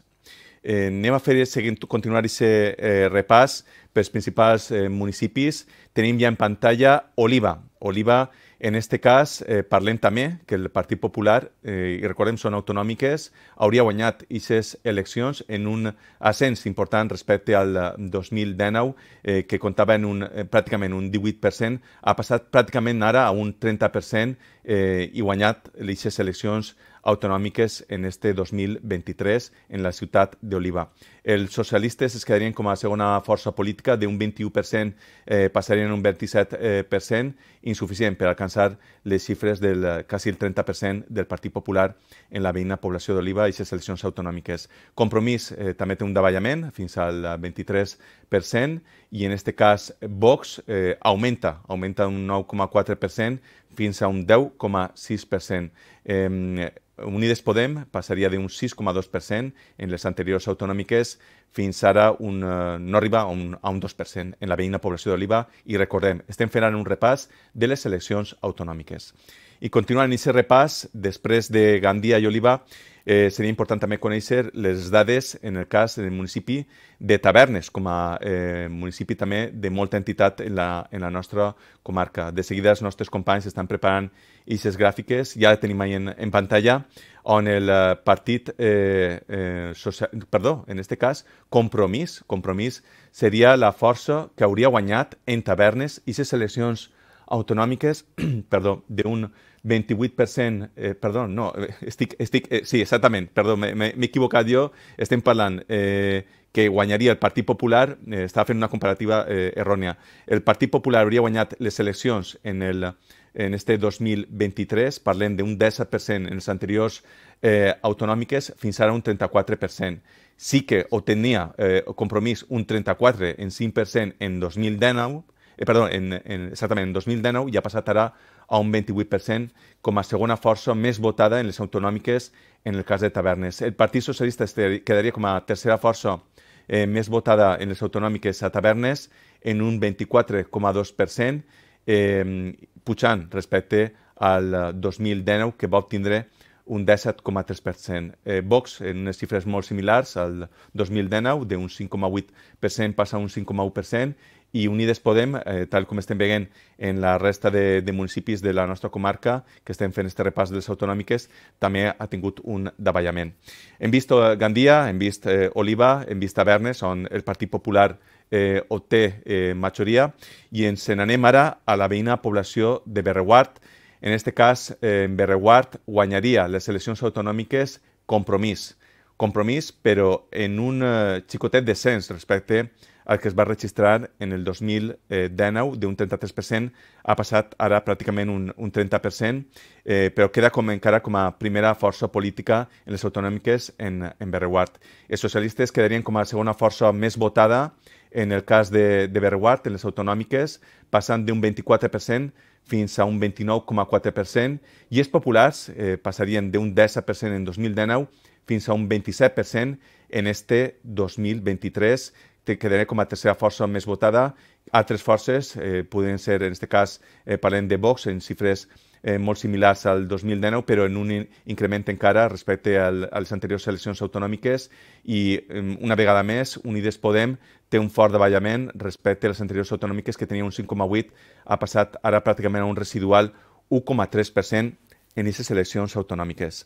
Eh, anem a fer, seguint, continuar aquest eh, repàs pels principals eh, municipis. Tenim ja en pantalla Oliva. Oliva en aquest cas, eh, parlem també que el Partit Popular, eh, i recordem són autonòmiques, hauria guanyat aquestes eleccions en un ascens important respecte al 2019, eh, eh, que comptava en un, eh, pràcticament un 18%, ha passat pràcticament ara a un 30% eh, i guanyat aquestes eleccions autonòmiques en este 2023 en la ciutat d'Oliva. Els socialistes es quedarien com a segona força política d'un 21%, eh, passarien a un 27%, eh, insuficient per alcançar les xifres del quasi eh, el 30% del Partit Popular en la veïna població d'Oliva i les eleccions autonòmiques. Compromís eh, també té un davallament fins al 23% eh, i en este cas Vox eh, augmenta, augmenta un 9,4% fins a un 10,6%. Eh, Unides Podem passaria d'un 6,2% en les anteriors autonòmiques fins ara un, eh, no arriba a un, a un 2% en la veïna població d'Oliva i recordem, estem fent ara un repàs de les eleccions autonòmiques. I continuant en aquest repàs, després de Gandia i Oliva, eh, seria important també conèixer les dades en el cas del municipi de Tavernes, com a eh, municipi també de molta entitat en la, en la nostra comarca. De seguida els nostres companys estan preparant aquestes gràfiques, ja la tenim ahí en, en pantalla, on el eh, partit, eh, eh, social, perdó, en este cas, Compromís, Compromís seria la força que hauria guanyat en Tavernes i les eleccions autonòmiques, perdó, d'un 28%, eh, perdó, no, estic, eh, estic, eh, sí, exactament, perdó, m'he equivocat jo, estem parlant eh, que guanyaria el Partit Popular, eh, estava fent una comparativa eh, errònia, el Partit Popular hauria guanyat les eleccions en el en este 2023, parlem d'un 10% en les anteriors eh, autonòmiques, fins ara un 34%. Sí que obtenia eh, compromís un 34% en 5% en 2019, eh, perdó, en, en, exactament, en 2019 i ha passat ara a un 28% com a segona força més votada en les autonòmiques en el cas de Tavernes. El Partit Socialista quedaria com a tercera força eh, més votada en les autonòmiques a Tavernes en un 24,2%, eh, pujant respecte al 2019, que va obtindre un 17,3%. Eh, Vox, en unes xifres molt similars al 2019, d'un 5,8% passa a un i Unides Podem, eh, tal com estem veient en la resta de, de municipis de la nostra comarca, que estem fent este repàs de les autonòmiques, també ha tingut un davallament. Hem vist eh, Gandia, hem vist eh, Oliva, hem vist Tavernes, on el Partit Popular eh, obté eh, majoria, i ens n'anem ara a la veïna població de Berreguard. En aquest cas, eh, Berreguard guanyaria les eleccions autonòmiques compromís. Compromís, però en un eh, xicotet descens respecte a el que es va registrar en el 2019 d'un 33%, ha passat ara pràcticament un, un 30%, eh, però queda com encara com a primera força política en les autonòmiques en, en Berreguard. Els socialistes quedarien com a segona força més votada en el cas de, de Berreguard, en les autonòmiques, passant d'un 24% fins a un 29,4% i els populars eh, passarien d'un 10% en 2019 fins a un 27% en este 2023, quedaré com a tercera força més votada. Altres forces eh, poden ser, en aquest cas, eh, parlem de Vox, en xifres eh, molt similars al 2019, però en un increment encara respecte al, a les anteriors eleccions autonòmiques i, eh, una vegada més, Unides Podem té un fort davallament respecte a les anteriors autonòmiques que tenia un 5,8, ha passat ara pràcticament a un residual 1,3% en aquestes eleccions autonòmiques.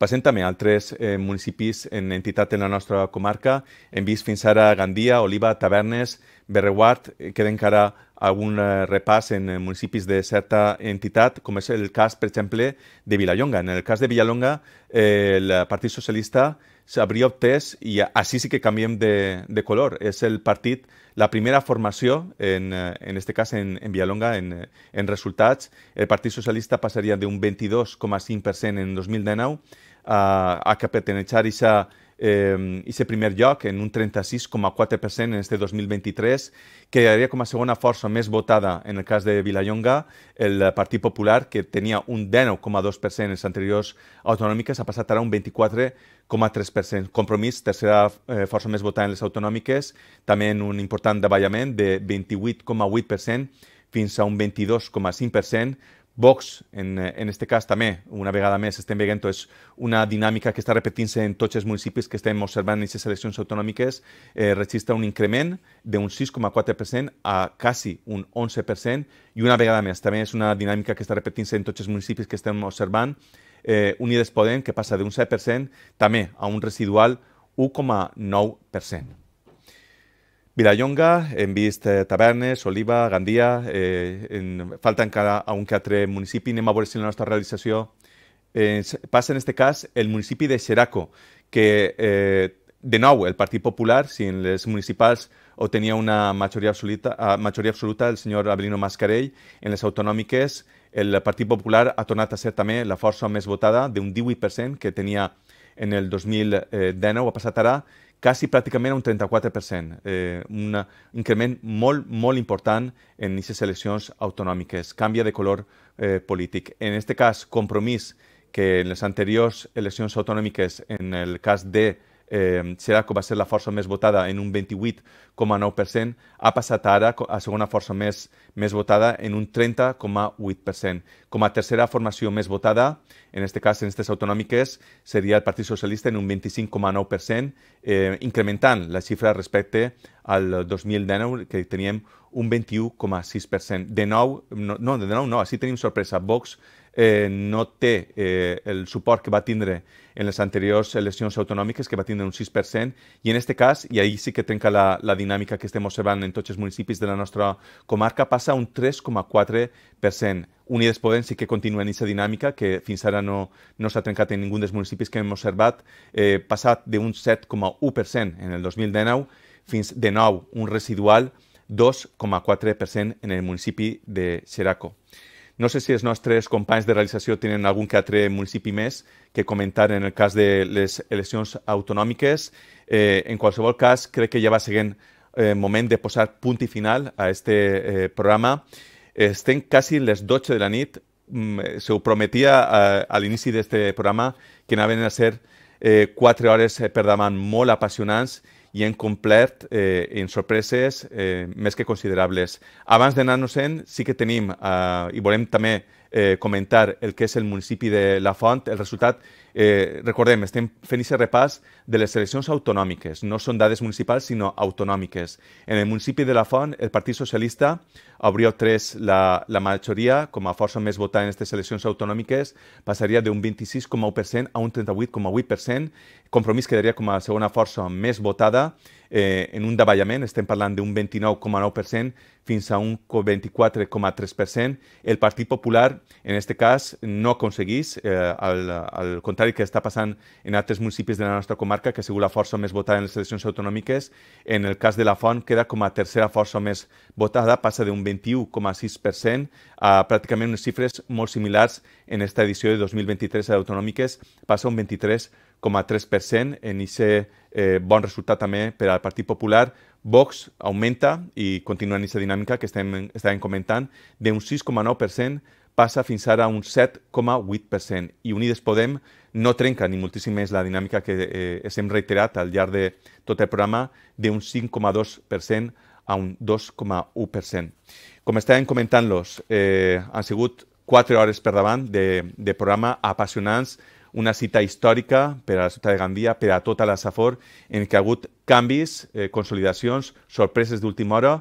Passem també a altres eh, municipis en entitat en la nostra comarca. Hem vist fins ara Gandia, Oliva, Tavernes, Berreguard, eh, queda encara algun eh, repàs en eh, municipis de certa entitat, com és el cas, per exemple, de Vilallonga. En el cas de Vilallonga, eh, el Partit Socialista s'hauria obtès, i així sí que canviem de, de color, és el partit, la primera formació, en, en este cas en, en Villalonga, en, en resultats, el Partit Socialista passaria d'un 22,5% en 2019 a, a capitanejar esa, eh, ese primer lloc en un 36,4% en este 2023, que quedaria com a segona força més votada en el cas de Vilallonga, el Partit Popular, que tenia un 19,2% en les anteriors autonòmiques, ha passat ara un 24,3%. Compromís, tercera eh, força més votada en les autonòmiques, també en un important davallament de 28,8% fins a un 22,5%, Vox, en, eh, en este cas també, una vegada més estem veient és doncs, una dinàmica que està repetint-se en tots els municipis que estem observant en aquestes eleccions autonòmiques, eh, registra un increment d'un 6,4% a quasi un 11%, i una vegada més també és una dinàmica que està repetint-se en tots els municipis que estem observant, eh, Unides Podem, que passa d'un 7% també a un residual 1,9%. Vilallonga, hem vist eh, tavernes, Oliva, Gandia, eh, en, falta encara a un que altre municipi, anem a veure si la nostra realització eh, passa en aquest cas el municipi de Xeraco, que eh, de nou el Partit Popular, si en les municipals obtenia una majoria absoluta, eh, majoria absoluta el senyor Abelino Mascarell, en les autonòmiques el Partit Popular ha tornat a ser també la força més votada d'un 18% que tenia en el 2019, eh, ha passat ara, quasi pràcticament un 34%, eh, un increment molt, molt important en aquestes eleccions autonòmiques. Canvia de color eh, polític. En aquest cas, compromís que en les anteriors eleccions autonòmiques, en el cas de eh, Xeraco va ser la força més votada en un 28,9%, ha passat ara a segona força més, més votada en un 30,8%. Com a tercera formació més votada, en aquest cas en aquestes autonòmiques, seria el Partit Socialista en un 25,9%, eh, incrementant la xifra respecte al 2019, que teníem un 21,6%. De nou, no, no, de nou no, així tenim sorpresa. Vox eh, no té eh, el suport que va tindre en les anteriors eleccions autonòmiques, que va tindre un 6%, i en aquest cas, i ahir sí que trenca la, la dinàmica que estem observant en tots els municipis de la nostra comarca, passa un 3,4%. Unides Podem sí que continua en aquesta dinàmica, que fins ara no, no s'ha trencat en ningú dels municipis que hem observat, eh, passat d'un 7,1% en el 2019 fins de nou un residual 2,4% en el municipi de Xeraco. No sé si els nostres companys de realització tenen algun que altre municipi més que comentar en el cas de les eleccions autonòmiques. Eh, en qualsevol cas, crec que ja va seguint eh, moment de posar punt i final a este eh, programa. Estem quasi les 12 de la nit. Mm, se ho prometia a, eh, a l'inici d'aquest programa que anaven a ser eh, quatre hores per davant molt apassionants i hem complert eh, en sorpreses eh, més que considerables. Abans d'anar-nos-en, sí que tenim, eh, i volem també eh, comentar el que és el municipi de La Font, el resultat, eh, recordem, estem fent aquest repàs de les eleccions autonòmiques, no són dades municipals, sinó autonòmiques. En el municipi de La Font, el Partit Socialista hauria tres la, la majoria, com a força més votada en aquestes eleccions autonòmiques, passaria d'un 26,1% a un 38,8%, Compromís quedaria com a segona força més votada eh, en un davallament, estem parlant d'un 29,9% fins a un 24,3%. El Partit Popular, en aquest cas, no aconseguís, eh, al, al contrari que està passant en altres municipis de la nostra comarca, que ha sigut la força més votada en les eleccions autonòmiques, en el cas de la Font queda com a tercera força més votada, passa d'un 21,6% a pràcticament unes xifres molt similars en aquesta edició de 2023 autonòmiques, passa un 23%. 0,3% en aquest eh, bon resultat també per al Partit Popular. Vox augmenta i continua en aquesta dinàmica que estem, estàvem comentant, d'un 6,9% passa fins ara a un 7,8% i Unides Podem no trenca ni moltíssim més la dinàmica que eh, hem reiterat al llarg de tot el programa d'un 5,2% a un 2,1%. Com estàvem comentant-los, eh, han sigut 4 hores per davant de, de programa apassionants una cita històrica per a la ciutat de Gandia, per a tota la Safor, en què ha hagut canvis, eh, consolidacions, sorpreses d'última hora.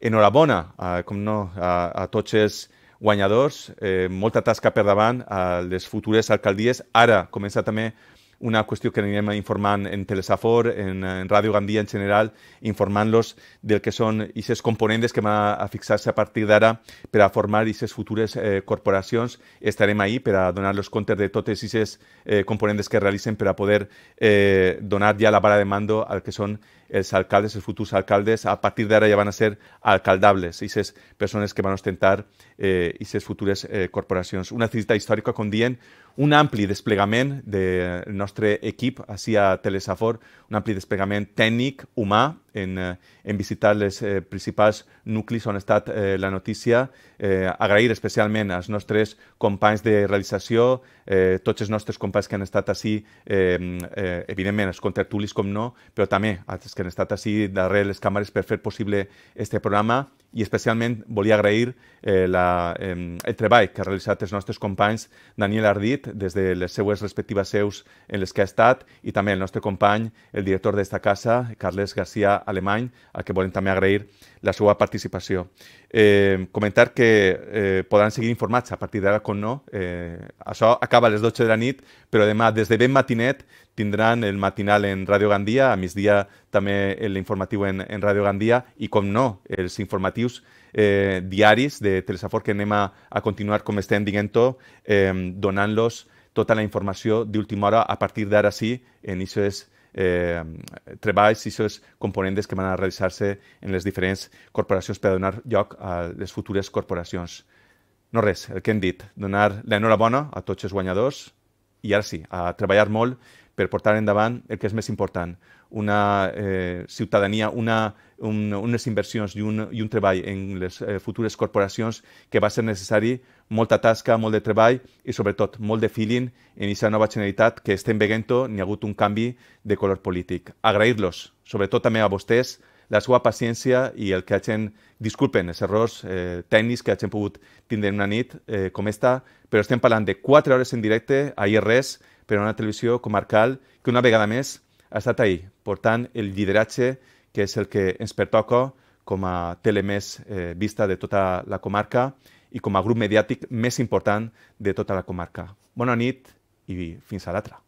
Enhorabona, a, eh, com no, a, a tots els guanyadors, eh, molta tasca per davant a les futures alcaldies. Ara comença també una cuestión que me informar en Telesafor, en, Radio Gandía en general, informarlos del que y ses componentes que van a, fixarse a partir de ahora para formar y futuras eh, corporaciones. Estaremos estaremos ahí para donar-los contes de totes y eh, componentes que realicen para poder eh, donar ya la vara de mando al que son los alcaldes, los futuros alcaldes. A partir de ahora ya van a ser alcaldables, ses personas que van a ostentar y ses futures corporaciones Una cita histórica con Dien. un ampli desplegament del nostre equip així a Telesafor, un ampli desplegament tècnic, humà, en, eh, en visitar les eh, principals nuclis on ha estat eh, la notícia. Eh, agrair especialment als nostres companys de realització, eh, tots els nostres companys que han estat així, eh, eh, evidentment els contractulis com no, però també els que han estat així darrere les càmeres per fer possible este programa i especialment volia agrair eh, la, eh, el treball que ha realitzat els nostres companys Daniel Ardit des de les seues respectives seus en les que ha estat i també el nostre company, el director d'esta casa, Carles García alemany, a que volem també agrair la seva participació. Eh, comentar que eh, podran seguir informats a partir d'ara, com no. Eh, això acaba a les 12 de la nit, però demà, des de ben matinet, tindran el matinal en Ràdio Gandia, a migdia també l'informatiu en, en Ràdio Gandia, i com no, els informatius eh, diaris de Telesafor que anem a, a continuar, com estem dient tot, eh, donant-los tota la informació d'última hora a partir d'ara sí, en això es eh, treballs i les components que van a realitzar-se en les diferents corporacions per a donar lloc a les futures corporacions. No res, el que hem dit, donar l'enhorabona a tots els guanyadors i ara sí, a treballar molt per portar endavant el que és més important, una eh, ciutadania, una, un, unes inversions i un, i un treball en les eh, futures corporacions que va ser necessari molta tasca, molt de treball i sobretot molt de feeling en aquesta nova Generalitat que estem veient-ho, n'hi ha hagut un canvi de color polític. Agrair-los, sobretot també a vostès, la seva paciència i el que hagin, disculpen, els errors eh, tècnics que hagin pogut tindre una nit eh, com esta, però estem parlant de 4 hores en directe a IRS per a una televisió comarcal que una vegada més ha estat ahí, portant el lideratge que és el que ens pertoca com a tele més eh, vista de tota la comarca i com a grup mediàtic més important de tota la comarca. Bona nit i fins a l'altra.